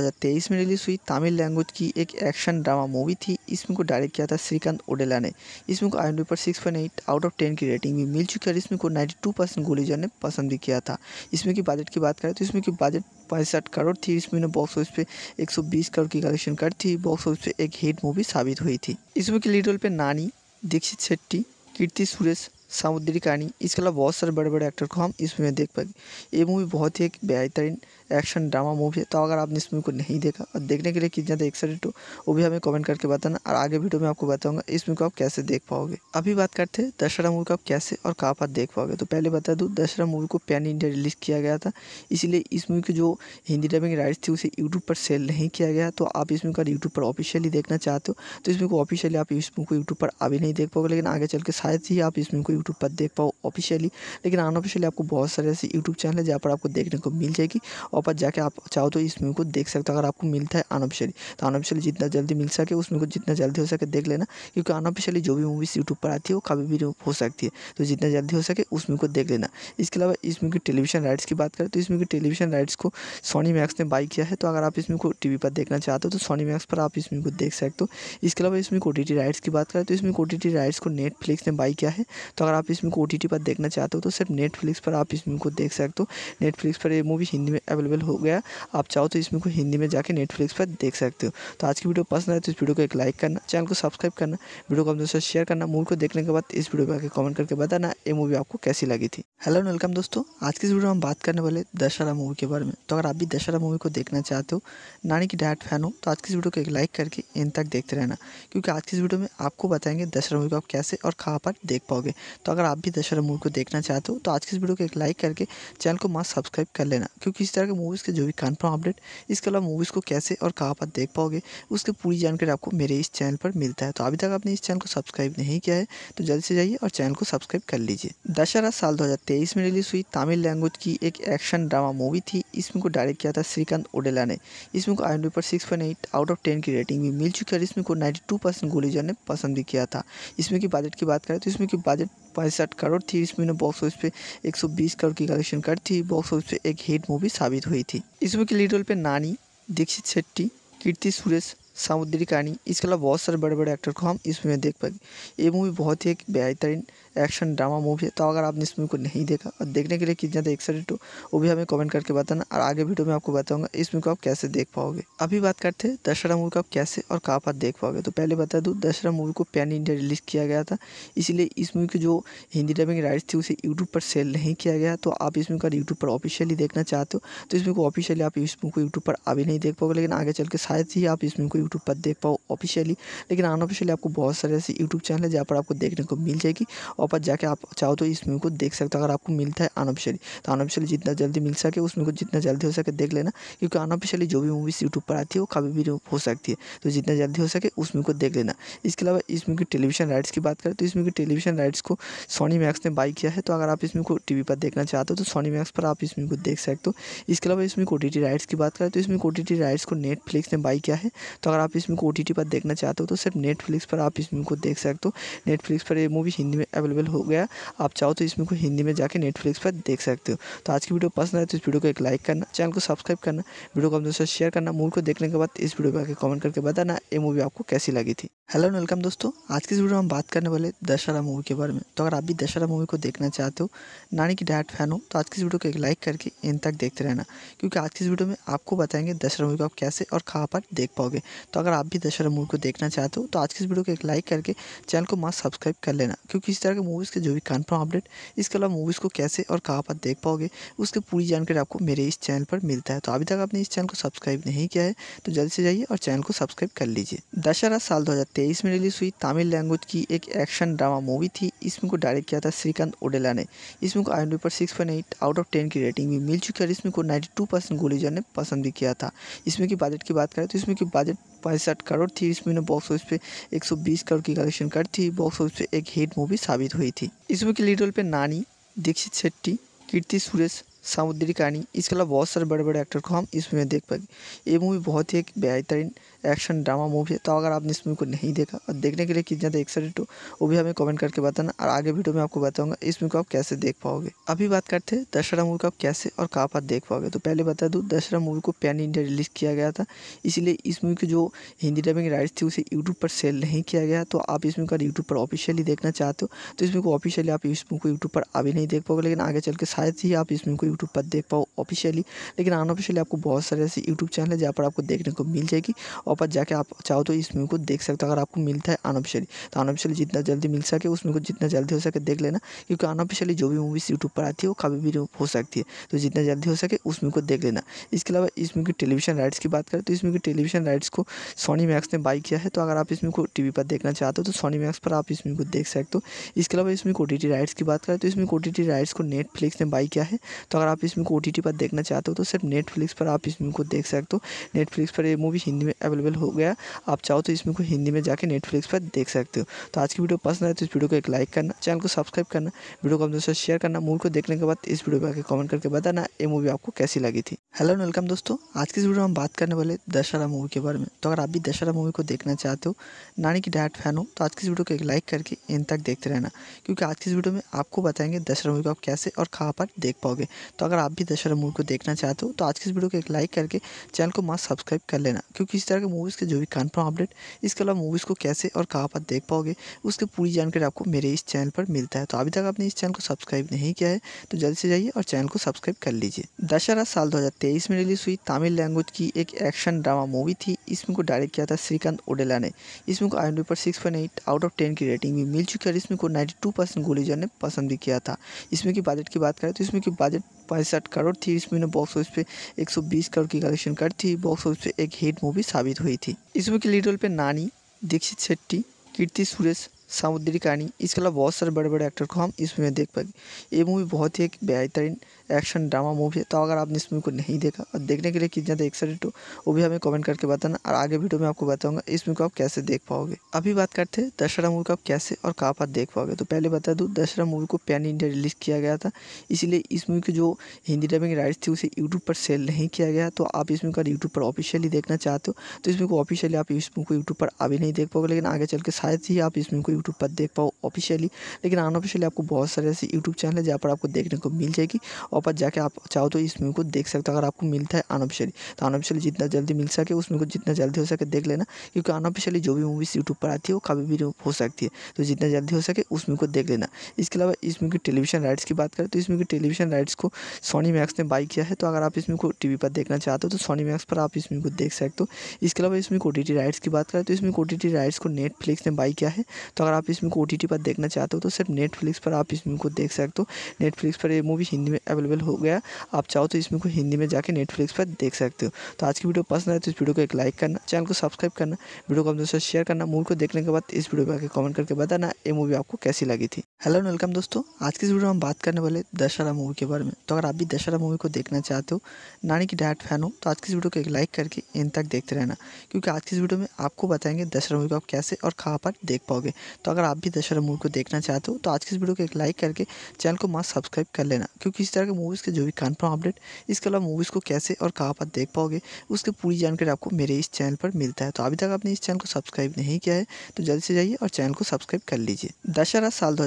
में रिलीज़ हुई तमिल लैंग्वेज की एक एक्शन ड्रामा मूवी थी इसमें को डायरेक्ट किया था श्रीकांत ओडेला ने इसमें को आई पर सिक्स आउट ऑफ टेन की रेटिंग भी मिल चुकी है और इसमें को नाइन्टी टू परसेंट ने पसंद भी किया था इसमें की बजट की बात करें तो इसमें की बजट पैंसठ करोड़ थी इसमें बॉक्स ऑफिस पे 120 करोड़ की कलेक्शन कर थी बॉक्स ऑफिस पे एक हिट मूवी साबित हुई थी मूवी के लीड रोल पे नानी दीक्षित शेट्टी कीर्ति सुरेश सामुद्री कहानी इसके अलावा बहुत सारे बड़े बड़े एक्टर को हम इस मूवी में देख पाएंगे ये मूवी बहुत ही एक बेहतरीन एक्शन ड्रामा मूवी है तो अगर आपने इस मूवी को नहीं देखा और देखने के लिए कितना ज़्यादा एक्साइटेड हो वो भी हमें कमेंट करके बताना और आगे वीडियो में आपको बताऊंगा इस मूवी को आप कैसे देख पाओगे अभी बात करते हैं दशहरा मूवी को आप कैसे और कहाँ पर देख पाओगे तो पहले बता दूँ दशहरा मूवी को पैन इंडिया रिलीज़ किया गया था इसीलिए इस मूवी की जो हिंदी डबिंग राइट्स थी उसे यूट्यूब पर सेल नहीं किया गया तो आप इस मूवी का यूट्यूब पर ऑफिशियली देखना चाहते हो तो इस मूवी को ऑफिशियली आप इस मूवी को यूट्यूब पर अभी नहीं देख पाओगे लेकिन आगे चल के शायद ही आप इस मूवी को यूट्यूब पर देख पाओ ऑफिशियली लेकिन अनऑफिशियली आपको बहुत सारे ऐसे यूट्यूब चैनल है जहाँ पर आपको देखने को मिल जाएगी और और पर जाके आप चाहो तो इस मूवी को देख सकते हो अगर आपको मिलता है अनऑफिशियली तो अनऑफिशियली जितना जल्दी मिल सके उस मूवी को जितना जल्दी हो सके देख लेना क्योंकि अनऑफिशियली जो भी मूवीज़ यूट्यूब पर आती है वो कभी भी हो सकती है तो जितना जल्दी हो सके उस मूवी को देख लेना इसके अलावा इस मूवी की टेलीविजन राइट्स की बात करें तो इस मूवी की टेलीविजन राइट्स को सोनी मैक्स ने बाई किया है तो अगर आप इस मूवी को टी पर देखना चाहते हो तो सोनी मैक्स पर आप इस मूवी को देख सकते हो इसके अलावा इसमें ओ राइट्स की बात करें तो इसमें ओ राइट्स को नेटफ्लिक्स ने बाई किया है तो अगर आप इसमें ओ पर देखना चाहते हो तो सिर्फ नेटफ्लिक्स पर आप इस मूवी को देख सकते हो नेटफ्लिक्स पर ये मूवी हिंदी में अवेलेबल अवेलेबल हो गया आप चाहो तो इसमें को हिंदी में जाके नेटफ्लिक्स पर देख सकते हो तो आज की वीडियो पसंद आए तो इस वीडियो को एक लाइक करना चैनल को सब्सक्राइब करना वीडियो को अपने साथ शेयर करना मूवी को देखने के बाद इस वीडियो पर आगे कॉमेंट करके बताना ये मूवी आपको कैसी लगी थी हेलो वेलकम दोस्तों आज की इस वीडियो में हम बात करने वाले दशहरा मूवी के बारे में तो अगर आप भी दशहरा मूवी को देखना चाहते हो नानी की डायट फैन हो तो आज की इस वीडियो को एक लाइक करके इन तक देखते रहना क्योंकि आज की इस वीडियो में आपको बताएंगे दशहरा मूवी को आप कैसे और कहाँ पर देख पाओगे तो अगर आप भी दशहरा मूवी को देखना चाहते हो तो आज की इस वीडियो को एक लाइक करके चैनल को मास्क सब्सक्राइब कर लेना क्योंकि इस तरह के मूवीज़ के जो भी कन्फर्म अपडेट इसके अलावा मूवीज़ को कैसे और कहाँ पर देख पाओगे उसकी पूरी जानकारी आपको मेरे इस चैनल पर मिलता है तो अभी तक आपने इस चैनल को सब्सक्राइब नहीं किया है तो जल्दी से जाइए और चैनल को सब्सक्राइब कर लीजिए दशहरा साल दो में रिलीज़ हुई तमिल लैंग्वेज की एक एक्शन ड्रामा मूवी थी इसमें को डायरेक्ट किया था श्रीकांत ओडेला ने इसमें को आई पर सिक्स आउट ऑफ टेन की रेटिंग भी मिल चुकी है और इसमें को नाइन्टी टू ने पसंद भी किया था इसमें की बजट की बात करें तो इसमें की बजट पैंसठ करोड़ थी इस मूवी ने बॉक्स ऑफिस पे 120 करोड़ की कलेक्शन कर थी बॉक्स ऑफिस पे एक हिट मूवी साबित हुई थी इस मूवी के लीड रोल पे नानी दीक्षित शेट्टी कीर्ति सुरेश सामुद्री कहानी इसके अलावा बहुत सारे बड़े बड़े एक्टर को हम इस मूवी में देख पाएंगे ये मूवी बहुत ही एक बेहतरीन एक्शन ड्रामा मूवी है तो अगर आपने इस मूवी को नहीं देखा और देखने के लिए कितना ज़्यादा एक्साइटेड हो वो भी हमें कमेंट करके बताना और आगे वीडियो में आपको बताऊंगा इस मूवी को आप कैसे देख पाओगे अभी बात करते हैं दशहरा मूवी को आप कैसे और कहाँ पर देख पाओगे तो पहले बता दूँ दशहरा मूवी को पैन इंडिया रिलीज़ किया गया था इसीलिए इस मूवी की जो हिंदी डबिंग राइट्स थी उसे यूट्यूब पर सेल नहीं किया गया तो आप इस मूवी का यूट्यूब पर ऑफिशियली देखना चाहते हो तो इस मूवी को ऑफिशियली आप इस मूवी को यूट्यूब पर अभी नहीं देख पाओगे लेकिन आगे चल के शायद ही आप इस मूवी को यूट्यूब पर देख पाओ ऑफिशियली लेकिन अनऑफिशियली आपको बहुत सारे ऐसे यूट्यूब चैनल है जहाँ पर आपको देखने को मिल जाएगी वापस जाके आप चाहो तो इस मूवी को देख सकते हो अगर आपको मिलता है अनऑफिशियली तो अनऑफिशियली जितना जल्दी मिल सके उस मूवी को जितना जल्दी हो सके देख लेना क्योंकि अनऑफिशियली जो भी मूवीज़ यूट्यूब पर आती है वो कभी भी हो सकती है तो जितना जल्दी हो सके उस मूवी को देख लेना इसके अलावा इस मूवी की टेलीविजन राइट्स की बात करें तो इस मूवी की टेलीविजन राइट्स को सोनी मैक्स ने बाई किया है तो अगर आप इस मूवी को टी पर देखना चाहते हो तो सोनी मैक्स पर आप इस मूवी को देख सकते हो इसके अलावा इसमें ओ राइट्स की बात करें तो इसमें ओ राइट्स को नेटफ्लिक्स ने बाई किया है तो अगर आप इसमें ओ पर देखना चाहते हो तो सिर्फ नेटफ्लिक्स पर आप इस मूवी को देख सकते हो नेटफ्लिक्स पर ये मूवी हिंदी में अवेलेबल अवेलेबल हो गया आप चाहो तो इसमें को हिंदी में जाकर नेटफ्लिक्स पर देख सकते हो तो आज की वीडियो पसंद आए तो इस वीडियो को एक लाइक करना चैनल को सब्सक्राइब करना वीडियो को अपने साथ शेयर करना मूवी को देखने के बाद इस वीडियो पर आकर कमेंट करके बताना ये मूवी आपको कैसी लगी थी हेलो वेलकम दोस्तों आज की इस वीडियो में हम बात करने वाले दशहरा मूवी के बारे में तो अगर आप भी दशहरा मूवी को देखना चाहते हो नानी की डायरेक्ट फैन हो तो आज की इस वीडियो को एक लाइक करके इन तक देखते रहना क्योंकि आज की इस वीडियो में आपको बताएंगे दशहरा मूवी को आप कैसे और कहाँ पर देख पाओगे तो अगर आप भी दशहरा मूवी को देखना चाहते हो तो आज की इस वीडियो को एक लाइक करके चैनल को मास्क सब्सक्राइब कर लेना क्योंकि इस तरह के मूवीज़ के जो भी कन्फर्म अपडेट इसके अलावा मूवीज़ को कैसे और कहाँ पर देख पाओगे उसकी पूरी जानकारी आपको मेरे इस चैनल पर मिलता है तो अभी तक आपने इस चैनल को सब्सक्राइब नहीं किया है तो जल्दी से जाइए और चैनल को सब्सक्राइब कर लीजिए दशहरा साल दो में रिलीज़ हुई तमिल लैंग्वेज की एक एक्शन ड्रामा मूवी थी इसमें को डायरेक्ट किया था श्रीकांत ओडेला ने इसमें को आई पर सिक्स आउट ऑफ टेन की रेटिंग भी मिल चुकी है और इसमें को नाइन्टी टू परसेंट ने पसंद भी किया था इसमें की बजट की बात करें तो इसमें की बजट पैंसठ करोड़ थी इस मूवी ने बॉक्स ऑफिस पे 120 करोड़ की कलेक्शन कर थी बॉक्स ऑफिस पे एक हिट मूवी साबित हुई थी इस मूवी के लीड रोल पे नानी दीक्षित शेट्टी कीर्ति सुरेश सामुद्री कहानी इसके अलावा बहुत सारे बड़े बड़े एक्टर को हम इस मूवी में देख पाएंगे ये मूवी बहुत ही एक बेहतरीन एक्शन ड्रामा मूवी है तो अगर आपने इस मूवी को नहीं देखा और देखने के लिए कितना ज़्यादा एक्साइटेड हो वो भी हमें कमेंट करके बताना और आगे वीडियो में आपको बताऊंगा इस मूवी को आप कैसे देख पाओगे अभी बात करते हैं दशहरा मूवी को आप कैसे और कहाँ पर देख पाओगे तो पहले बता दूँ दशहरा मूवी को पैन इंडिया रिलीज़ किया गया था इसीलिए इस मूवी की जो हिंदी डबिंग राइट्स थी उसे यूट्यूब पर सेल नहीं किया गया तो आप इस मूवी का यूट्यूब पर ऑफिशियली देखना चाहते हो तो इस मूवी को ऑफिशियली आप इस मूवी को यूट्यूब पर अभी नहीं देख पाओगे लेकिन आगे चल के शायद ही आप इस मूवी को यूट्यूब पर देख पाओ ऑफिशियली लेकिन अनऑफिशियली आपको बहुत सारे ऐसे यूट्यूब चैनल है जहाँ पर आपको देखने को मिल जाएगी पर जाके आप चाहो तो इस मूवी को देख सकते हो अगर आपको मिलता है अनऑफिशियली तो अनऑफिशियली जितना जल्दी मिल सके उस मूवी को जितना जल्दी हो सके देख लेना क्योंकि अनऑफिशियली जो भी मूवीज़ यूट्यूब पर आती है वो कभी भी हो सकती है तो जितना जल्दी हो सके उस मूवी को देख लेना इसके अलावा इस मूवी की टेलीविजन राइट्स की बात करें तो इसमें की टेलीविजन राइट्स को सोनी मैक्स ने बाई किया है तो अगर आप इसमें को वी पर देखना चाहते हो तो सोनी मैक्स पर आप इसमें को देख सकते हो इसके अलावा इसमें को राइट्स की बात करें तो इसमें को राइट्स को नेटफ्लिक्स ने बाई किया है तो अगर आप इसमें को पर देखना चाहते हो तो सिर्फ नेटफ्लिक्स पर आप इसमें को देख सकते हो नेटफ्लिक्स पर ये मूवी हिंदी में अवेलेबल अवेलेबल हो गया आप चाहो तो इसमें को हिंदी में जाके नेटफ्लिक्स पर देख सकते हो तो आज की वीडियो पसंद आए तो इस वीडियो को एक लाइक करना चैनल को सब्सक्राइब करना वीडियो को अपने दोस्तों शेयर करना मूवी को देखने के बाद इस वीडियो पर आके कमेंट करके बताना ये मूवी आपको कैसी लगी थी हेलो वेलकम दोस्तों आज की इस वीडियो में हम बात करने वाले दशहरा मूवी के बारे में तो अगर आप भी दशहरा मूवी को देखना चाहते हो नानी की डायरेक्ट फैन हो तो आज की इस वीडियो को एक लाइक करके इन तक देखते रहना क्योंकि आज की इस वीडियो में आपको बताएंगे दशहरा मूवी को आप कैसे और कहाँ पर देख पाओगे तो अगर आप भी दशहरा मूवी को देखना चाहते हो तो आज की इस वीडियो को एक लाइक करके चैनल को मस्त सब्सक्राइब कर लेना क्योंकि इस तरह के मूवीज़ के जो भी कन्फर्म अपडेट इसके अलावा मूवीज़ को कैसे और कहाँ पर देख पाओगे उसकी पूरी जानकारी आपको मेरे इस चैनल पर मिलता है तो अभी तक आपने इस चैनल को सब्सक्राइब नहीं किया है तो जल्द से जाइए और चैनल को सब्सक्राइब कर लीजिए दशहरा साल दो में रिलीज हुई तमिल लैंग्वेज की एक एक्शन ड्रामा मूवी थी इसमें को डायरेक्ट किया था श्रीकांत ओडेला ने इसमें को आई पर सिक्स आउट ऑफ टेन की रेटिंग भी मिल चुकी है और इसमें को नाइन्टी टू परसेंट गोलीजर ने पसंद भी किया था इसमें की बजट की बात करें तो इसमें की बजट पैंसठ करोड़ थी इसमें बॉक्स ऑफिस पे 120 करोड़ की कलेक्शन कर थी बॉक्स ऑफिस पे एक हिट मूवी साबित हुई थी मूवी के लीड रोल पे नानी दीक्षित शेट्टी कीर्ति सुरेश सामुद्री कहानी इसके अलावा बहुत सारे बड़े बड़े एक्टर को हम इस मूवी में देख पाएंगे ये मूवी बहुत ही एक बेहतरीन एक्शन ड्रामा मूवी है तो अगर आपने इस मूवी को नहीं देखा और देखने के लिए कितना ज़्यादा एक्साइटेड हो वो भी हमें कमेंट करके बताना और आगे वीडियो में आपको बताऊंगा इस मूवी को आप कैसे देख पाओगे अभी बात करते हैं दशहरा मूवी को आप कैसे और कहाँ पर देख पाओगे तो पहले बता दूँ दशहरा मूवी को पैन इंडिया रिलीज़ किया गया था इसीलिए इस मूवी की जो हिंदी डबिंग राइट्स थी उसे यूट्यूब पर सेल नहीं किया गया तो आप इस मूवी का यूट्यूब पर ऑफिशियली देखना चाहते हो तो इस मूवी को ऑफिशियली आप इस मूवी को यूट्यूब पर अभी नहीं देख पाओगे लेकिन आगे चल के शायद ही आप इस मूवी को यूट्यूब पर देख पाओ ऑफिशियली लेकिन अनऑफिशियली आपको बहुत सारे ऐसे यूट्यूब चैनल है जहाँ पर आपको देखने को मिल जाएगी और वहाँ पर जाके आप चाहो तो इस मूवी को देख सकते हो अगर आपको मिलता है अनऑफिशियली तो अनऑफिशियली जितना जल्दी मिल सके उस मूवी को जितना जल्दी हो सके देख लेना क्योंकि अनऑफिशियली जो भी मूवीज़ यूट्यूब पर आती है वो कभी भी हो सकती है तो जितना जल्दी हो सके उस मूवी को देख लेना इसके अलावा इस मूवी की टेलीविजन राइट्स की बात करें तो इस मूवी की टेलीविजन राइट्स को सोनी मैक्स ने बाई किया है तो अगर आप इस मूवी को टी पर देखना चाहते हो तो सोनी मैक्स पर आप इस मूवी को देख सकते हो इसके अलावा इसमें ओ राइट्स की बात करें तो इसमें ओ राइट्स को नेटफ्लिक्स ने बाई किया है तो अगर आप इसमें ओ पर देखना चाहते हो तो सिर्फ नेटफ्लिक्स पर आप इस मूवी को देख सकते हो नेटफ्लिक्स पर ये मूवी हिंदी में अवेलेबल अवेलेबल हो गया आप चाहो तो इसमें को हिंदी में जाके नेटफ्लिक्स पर देख सकते हो तो आज की वीडियो पसंद आए तो इस वीडियो को एक लाइक करना चैनल को सब्सक्राइब करना वीडियो को अपने साथ शेयर करना मूवी को देखने के बाद इस वीडियो पर आके कमेंट करके बताना ये मूवी आपको कैसी लगी थी हेलो वेलकम दोस्तों आज की इस वीडियो में हम बात करने वाले दशहरा मूवी के बारे में तो अगर आप भी दशहरा मूवी को देखना चाहते हो नानी की डायरेक्ट फैन हो तो आज की इस वीडियो को एक लाइक करके इन तक देखते रहना क्योंकि आज की इस वीडियो में आपको बताएंगे दशहरा मूवी को आप कैसे और कहाँ पर देख पाओगे तो अगर आप भी दशहरा मूवी को देखना चाहते हो तो आज की इस वीडियो को एक लाइक करके चैनल को मास्क सब्सक्राइब कर लेना क्योंकि इस तरह के मूवीज़ के जो भी कन्फर्म अपडेट इसके अलावा मूवीज़ को कैसे और कहाँ पर देख पाओगे उसकी पूरी जानकारी आपको मेरे इस चैनल पर मिलता है तो अभी तक आपने इस चैनल को सब्सक्राइब नहीं किया है तो जल्दी से जाइए और चैनल को सब्सक्राइब कर लीजिए दशहरा साल दो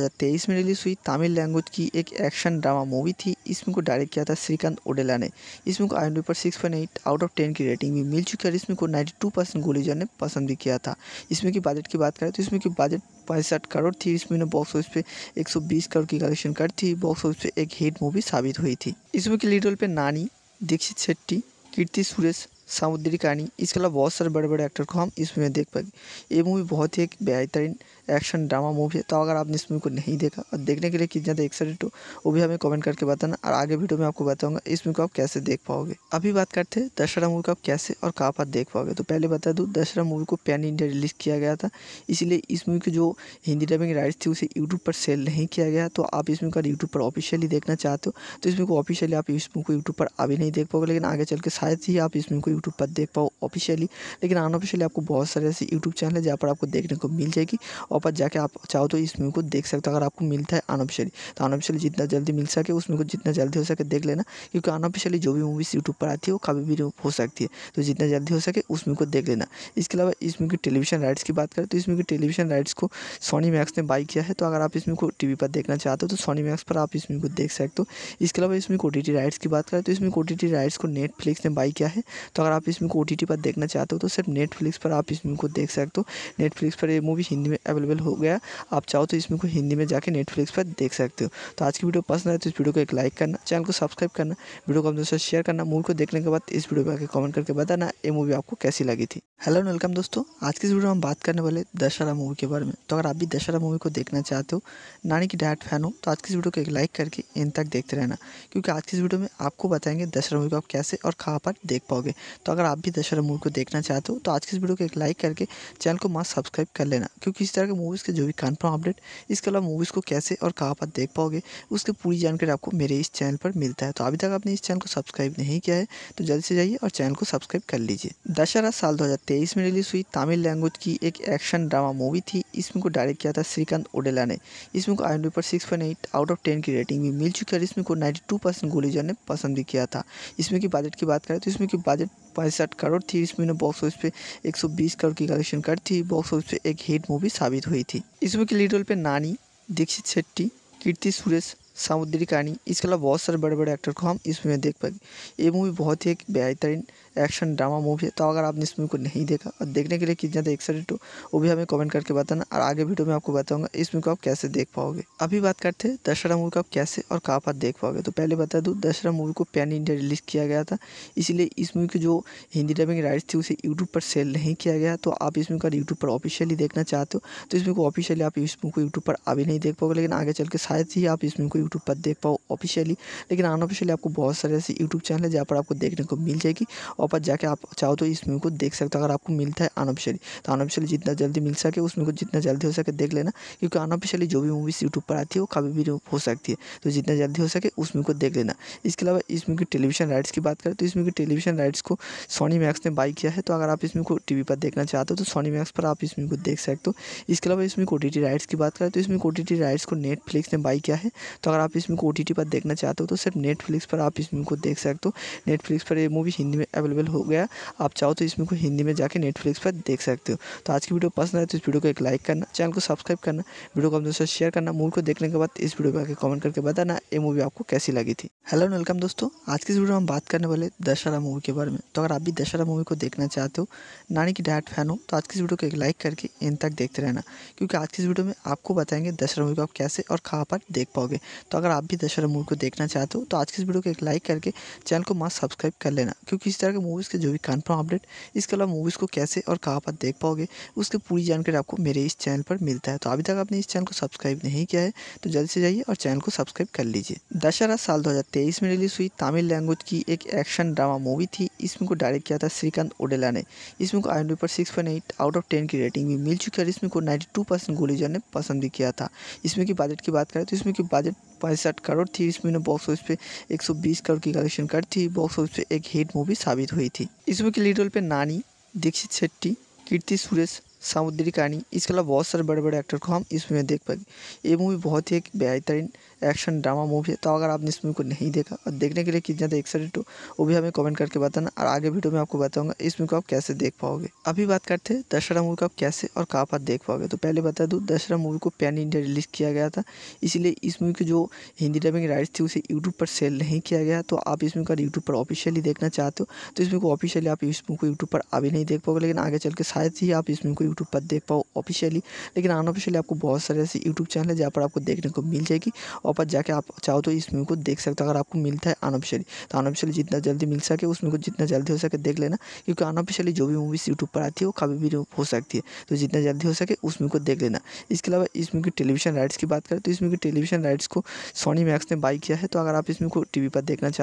में रिलीज़ हुई तमिल लैंग्वेज की एक एक्शन ड्रामा मूवी थी इसमें को डायरेक्ट किया था श्रीकांत ओडेला ने इसमें को आई पर सिक्स आउट ऑफ टेन की रेटिंग भी मिल चुकी है और इसमें को नाइन्टी टू ने पसंद भी किया था इसमें की बजट की बात करें तो इसमें की बजट पैंसठ करोड़ थी इस महीने बॉक्स ऑफिस पे 120 करोड़ की कलेक्शन कर थी बॉक्स ऑफिस पे एक हिट मूवी साबित हुई थी इसमें के लीड रोल पे नानी दीक्षित शेट्टी कीर्ति सुरेश सामुद्री कहानी इसके अलावा बहुत सारे बड़े बड़े एक्टर को हम इस मूवी में देख पाएंगे ये मूवी बहुत ही एक बेहतरीन एक्शन ड्रामा मूवी है तो अगर आपने इस मूवी को नहीं देखा और देखने के लिए कितना ज़्यादा एक्साइटेड हो वो भी हमें कमेंट करके बताना और आगे वीडियो में आपको बताऊंगा इस मूवी को आप कैसे देख पाओगे अभी बात करते हैं दशहरा मूवी को आप कैसे और कहाँ पर देख पाओगे तो पहले बता दूँ दशहरा मूवी को पैन इंडिया रिलीज़ किया गया था इसीलिए इस मूवी की जो हिंदी डबिंग राइट्स थी उसे यूट्यूब पर सेल नहीं किया गया तो आप इस मूवी को यूट्यूब पर ऑफिशियली देखना चाहते हो तो इस मूवी को ऑफिशियली आप इस मूवी को यूट्यूब पर अभी नहीं देख पाओगे लेकिन आगे चल के शायद ही आप इस मूवी को यूट्यूब पर देख पाओ ऑफिशियली लेकिन अनऑफिशियली आपको बहुत सारे ऐसे यूट्यूब चैनल है जहाँ पर आपको देखने को मिल जाएगी पर जाके आप चाहो तो इस मूवी को देख सकते हो अगर आपको मिलता है अनऑफिशियली तो अनऑफिशियली जितना जल्दी मिल सके उस मूवी को जितना जल्दी हो सके देख लेना क्योंकि अनऑफिशियली जो भी मूवीज़ यूट्यूब पर आती है वो कभी भी हो सकती है तो जितना जल्दी हो सके उस मूवी को देख लेना इसके अलावा इस मूवी की टेलीविजन राइट्स की बात करें तो इस मूवी की टेलीविजन राइट्स को सोनी मैक्स ने बाई किया है तो अगर आप इस मूवी को टी पर देखना चाहते हो तो सोनी मैक्स पर आप इस मूवी को देख सकते हो इसके अलावा इसमें ओ राइट्स की बात करें तो इसमें ओ राइट्स को नेटफ्लिक्स ने बाई किया है तो अगर आप इसमें टी पर देखना चाहते हो तो सिर्फ नेटफ्लिक्स पर आप इस मूवी को देख सकते हो नेटफ्लिक्स पर ये मूवी हिंदी में अवेलेबल अवेलेबल हो गया आप चाहो तो इसमें को हिंदी में जाके नेटफ्लिक्स पर देख सकते हो तो आज की वीडियो पसंद आए तो इस वीडियो को एक लाइक करना चैनल को सब्सक्राइब करना वीडियो को अपने दोस्तों शेयर करना मूवी को देखने के बाद इस वीडियो पर आकर कमेंट करके बताना ये मूवी आपको कैसी लगी थी हेलो वेलकम दोस्तों आज की इस वीडियो में हम बात करने वाले दशहरा मूवी के बारे में तो अगर आप भी दशहरा मूवी को देखना चाहते हो नानी की डायरेक्ट फैन हो तो आज की इस वीडियो को एक लाइक करके इन तक देखते रहना क्योंकि आज की इस वीडियो में आपको बताएंगे दशहरा मूवी को आप कैसे और कहाँ पर देख पाओगे तो अगर आप भी दशहरा मूवी को देखना चाहते हो तो आज की इस वीडियो को एक लाइक करके चैनल को मास्क सब्सक्राइब कर लेना क्योंकि इस तरह के मूवीज़ के जो भी कन्फर्म अपडेट इसके अलावा मूवीज़ को कैसे और कहाँ पर देख पाओगे उसकी पूरी जानकारी आपको मेरे इस चैनल पर मिलता है तो अभी तक आपने इस चैनल को सब्सक्राइब नहीं किया है तो जल्दी से जाइए और चैनल को सब्सक्राइब कर लीजिए दशहरा साल दो में रिलीज़ हुई तमिल लैंग्वेज की एक एक्शन ड्रामा मूवी थी इसमें को डायरेक्ट किया था श्रीकांत ओडेला ने इसमें को आई पर six eight out of ten की रेटिंग भी मिल चुकी है इसमें को नाइन्टी टू परसेंट ने पसंद भी किया था इसमें की बजट की बात करें तो इसमें की बजट पैंसठ करोड़ थी इसमें बॉक्स ऑफिस पे 120 करोड़ की कलेक्शन कर थी बॉक्स ऑफिस पे एक हिट मूवी साबित प्रभावित हुई थी इस मूवी के लीड रोल पे नानी दीक्षित शेट्टी कीर्ति सुरेश सामुद्री कहानी इसके अलावा बहुत सारे बड़े बड़े एक्टर को हम इस मूवी में देख पाएंगे ये मूवी बहुत ही एक बेहतरीन एक्शन ड्रामा मूवी है तो अगर आपने इस मूवी को नहीं देखा और देखने के लिए कितना ज़्यादा एक्साइटेड हो वो भी हमें कमेंट करके बताना और आगे वीडियो में आपको बताऊंगा इस मूवी को आप कैसे देख पाओगे अभी बात करते हैं दशहरा मूवी को आप कैसे और कहाँ पर देख पाओगे तो पहले बता दूँ दशहरा मूवी को पैन इंडिया रिलीज़ किया गया था इसीलिए इस मूवी की जो हिंदी डबिंग राइट्स थी उसे यूट्यूब पर सेल नहीं किया गया तो आप इस मूवी का यूट्यूब पर ऑफिशियली देखना चाहते हो तो इस मूवी को ऑफिशियली आप इस मूवी को यूट्यूब पर अभी नहीं देख पाओगे लेकिन आगे चल के शायद ही आप इस मूवी को यूट्यूब पर देख पाओ ऑफिशियली लेकिन अनऑफिशियली आपको बहुत सारे ऐसे यूट्यूब चैनल है जहाँ पर आपको देखने को मिल जाएगी पर जाके आप चाहो तो इस मूवी को देख सकते हो अगर आपको मिलता है अनऑफिशियली तो अनऑफिशियली जितना जल्दी मिल सके उस मूवी को जितना जल्दी हो सके देख लेना क्योंकि अनऑफिशियली जो भी मूवीज़ यूट्यूब पर आती है वो कभी भी हो सकती है तो जितना जल्दी हो सके उस मूवी को देख लेना इसके अलावा इस मूवी की टेलीविजन राइट्स की बात करें तो इस मूवी की टेलीविजन राइट्स को सोनी मैक्स ने बाई किया है तो अगर आप इस मूवी को टी पर देखना चाहते हो तो सोनी मैक्स पर आप इस मूवी को देख सकते हो इसके अलावा इसमें ओ टी राइट्स की बात करें तो इसमें ओ टी राइट्स को नेटफ्लिक्स ने बाई किया है तो अगर आप इसमें ओ पर देखना चाहते हो तो सिर्फ नेटफ्लिक्स पर आप इस मूवी को देख सकते हो नेटफ्लिक्स पर ये मूवी हिंदी में अवेलेबल अवेलेबल हो गया आप चाहो तो इसमें को हिंदी में जाके नेटफ्लिक्स पर देख सकते हो तो आज की वीडियो पसंद आए तो इस वीडियो को एक लाइक करना चैनल को सब्सक्राइब करना वीडियो को अपने दोस्तों शेयर करना मूवी को देखने के बाद इस वीडियो पर आगे कमेंट करके बताना ये मूवी आपको कैसी लगी थी हेलो वेलकम दोस्तों आज की इस वीडियो में हम बात करने वाले दशहरा मूवी के बारे में तो अगर आप भी दशहरा मूवी को देखना चाहते हो नानी की डायरेक्ट फैन हो तो आज की इस वीडियो को एक लाइक करके इन तक देखते रहना क्योंकि आज की इस वीडियो में आपको बताएंगे दशहरा मूवी को आप कैसे और कहाँ पर देख पाओगे तो अगर आप भी दशहरा मूवी को देखना चाहते हो तो आज की इस वीडियो को एक लाइक करके चैनल को मस्त सब्सक्राइब कर लेना क्योंकि इस तरह के मूवीज़ के जो भी कन्फर्म अपडेट इसके अलावा मूवीज़ को कैसे और कहाँ पर देख पाओगे उसकी पूरी जानकारी आपको मेरे इस चैनल पर मिलता है तो अभी तक आपने इस चैनल को सब्सक्राइब नहीं किया है तो जल्दी से जाइए और चैनल को सब्सक्राइब कर लीजिए दशहरा साल दो में रिलीज हुई तमिल लैंग्वेज की एक एक्शन ड्रामा मूवी थी इसमें को डायरेक्ट किया था श्रीकांत ओडेला ने इसमें को आई पर सिक्स आउट ऑफ टेन की रेटिंग भी मिल चुकी है और इसमें को नाइन्टी गोलीजर ने पसंद भी किया था इसमें की बजट की बात करें तो इसमें की बजट पैंसठ करोड़ थी इसमें बॉक्स ऑफिस पे 120 करोड़ की कलेक्शन कर थी बॉक्स ऑफिस पे एक हिट मूवी साबित हुई थी इसमें की लीड रोल पे नानी दीक्षित शेट्टी कीर्ति सुरेश सामुद्री कहानी इसके अलावा बहुत सारे बड़े बड़े एक्टर को हम इस मूवी में देख पाएंगे ये मूवी बहुत ही एक बेहतरीन एक्शन ड्रामा मूवी है तो अगर आपने इस मूवी को नहीं देखा और देखने के लिए कितना ज़्यादा एक्साइटेड हो वो भी हमें कमेंट करके बताना और आगे वीडियो में आपको बताऊंगा इस मूवी को आप कैसे देख पाओगे अभी बात करते हैं दशहरा मूवी को आप कैसे और कहाँ पर देख पाओगे तो पहले बता दूँ दशहरा मूवी को पैन इंडिया रिलीज़ किया गया था इसीलिए इस मूवी की जो हिंदी डबिंग राइट्स थी उसे यूट्यूब पर सेल नहीं किया गया तो आप इस मूवी का यूट्यूब पर ऑफिशियली देखना चाहते हो तो इस मूवी को ऑफिशियली आप इस मूवी को यूट्यूब पर अभी नहीं देख पाओगे लेकिन आगे चल के शायद ही आप इस मूवी को यूट्यूब पर देख पाओ ऑफिशियली लेकिन अनऑफिशियली आपको बहुत सारे ऐसे यूट्यूब चैनल है जहाँ पर आपको देखने को मिल जाएगी और शॉप पर जाके आप चाहो तो इस मूवी को देख सकते हो अगर आपको मिलता है अनऑफिशियली तो अनऑफिशियली जितना जल्दी मिल सके उस मूवी को जितना जल्दी हो सके देख लेना क्योंकि अनऑफिशियली जो भी मूवीज़ यूट्यूब पर आती है वो कभी भी हो सकती है तो जितना जल्दी हो सके उस मूवी को देख लेना इसके अलावा इस मूवी की टेलीविजन राइट्स की बात करें तो इस मूवी की टेलीविजन राइट्स को सोनी मैक्स ने बाई किया है तो अगर आप इस मूवी को टी पर देखना चाहते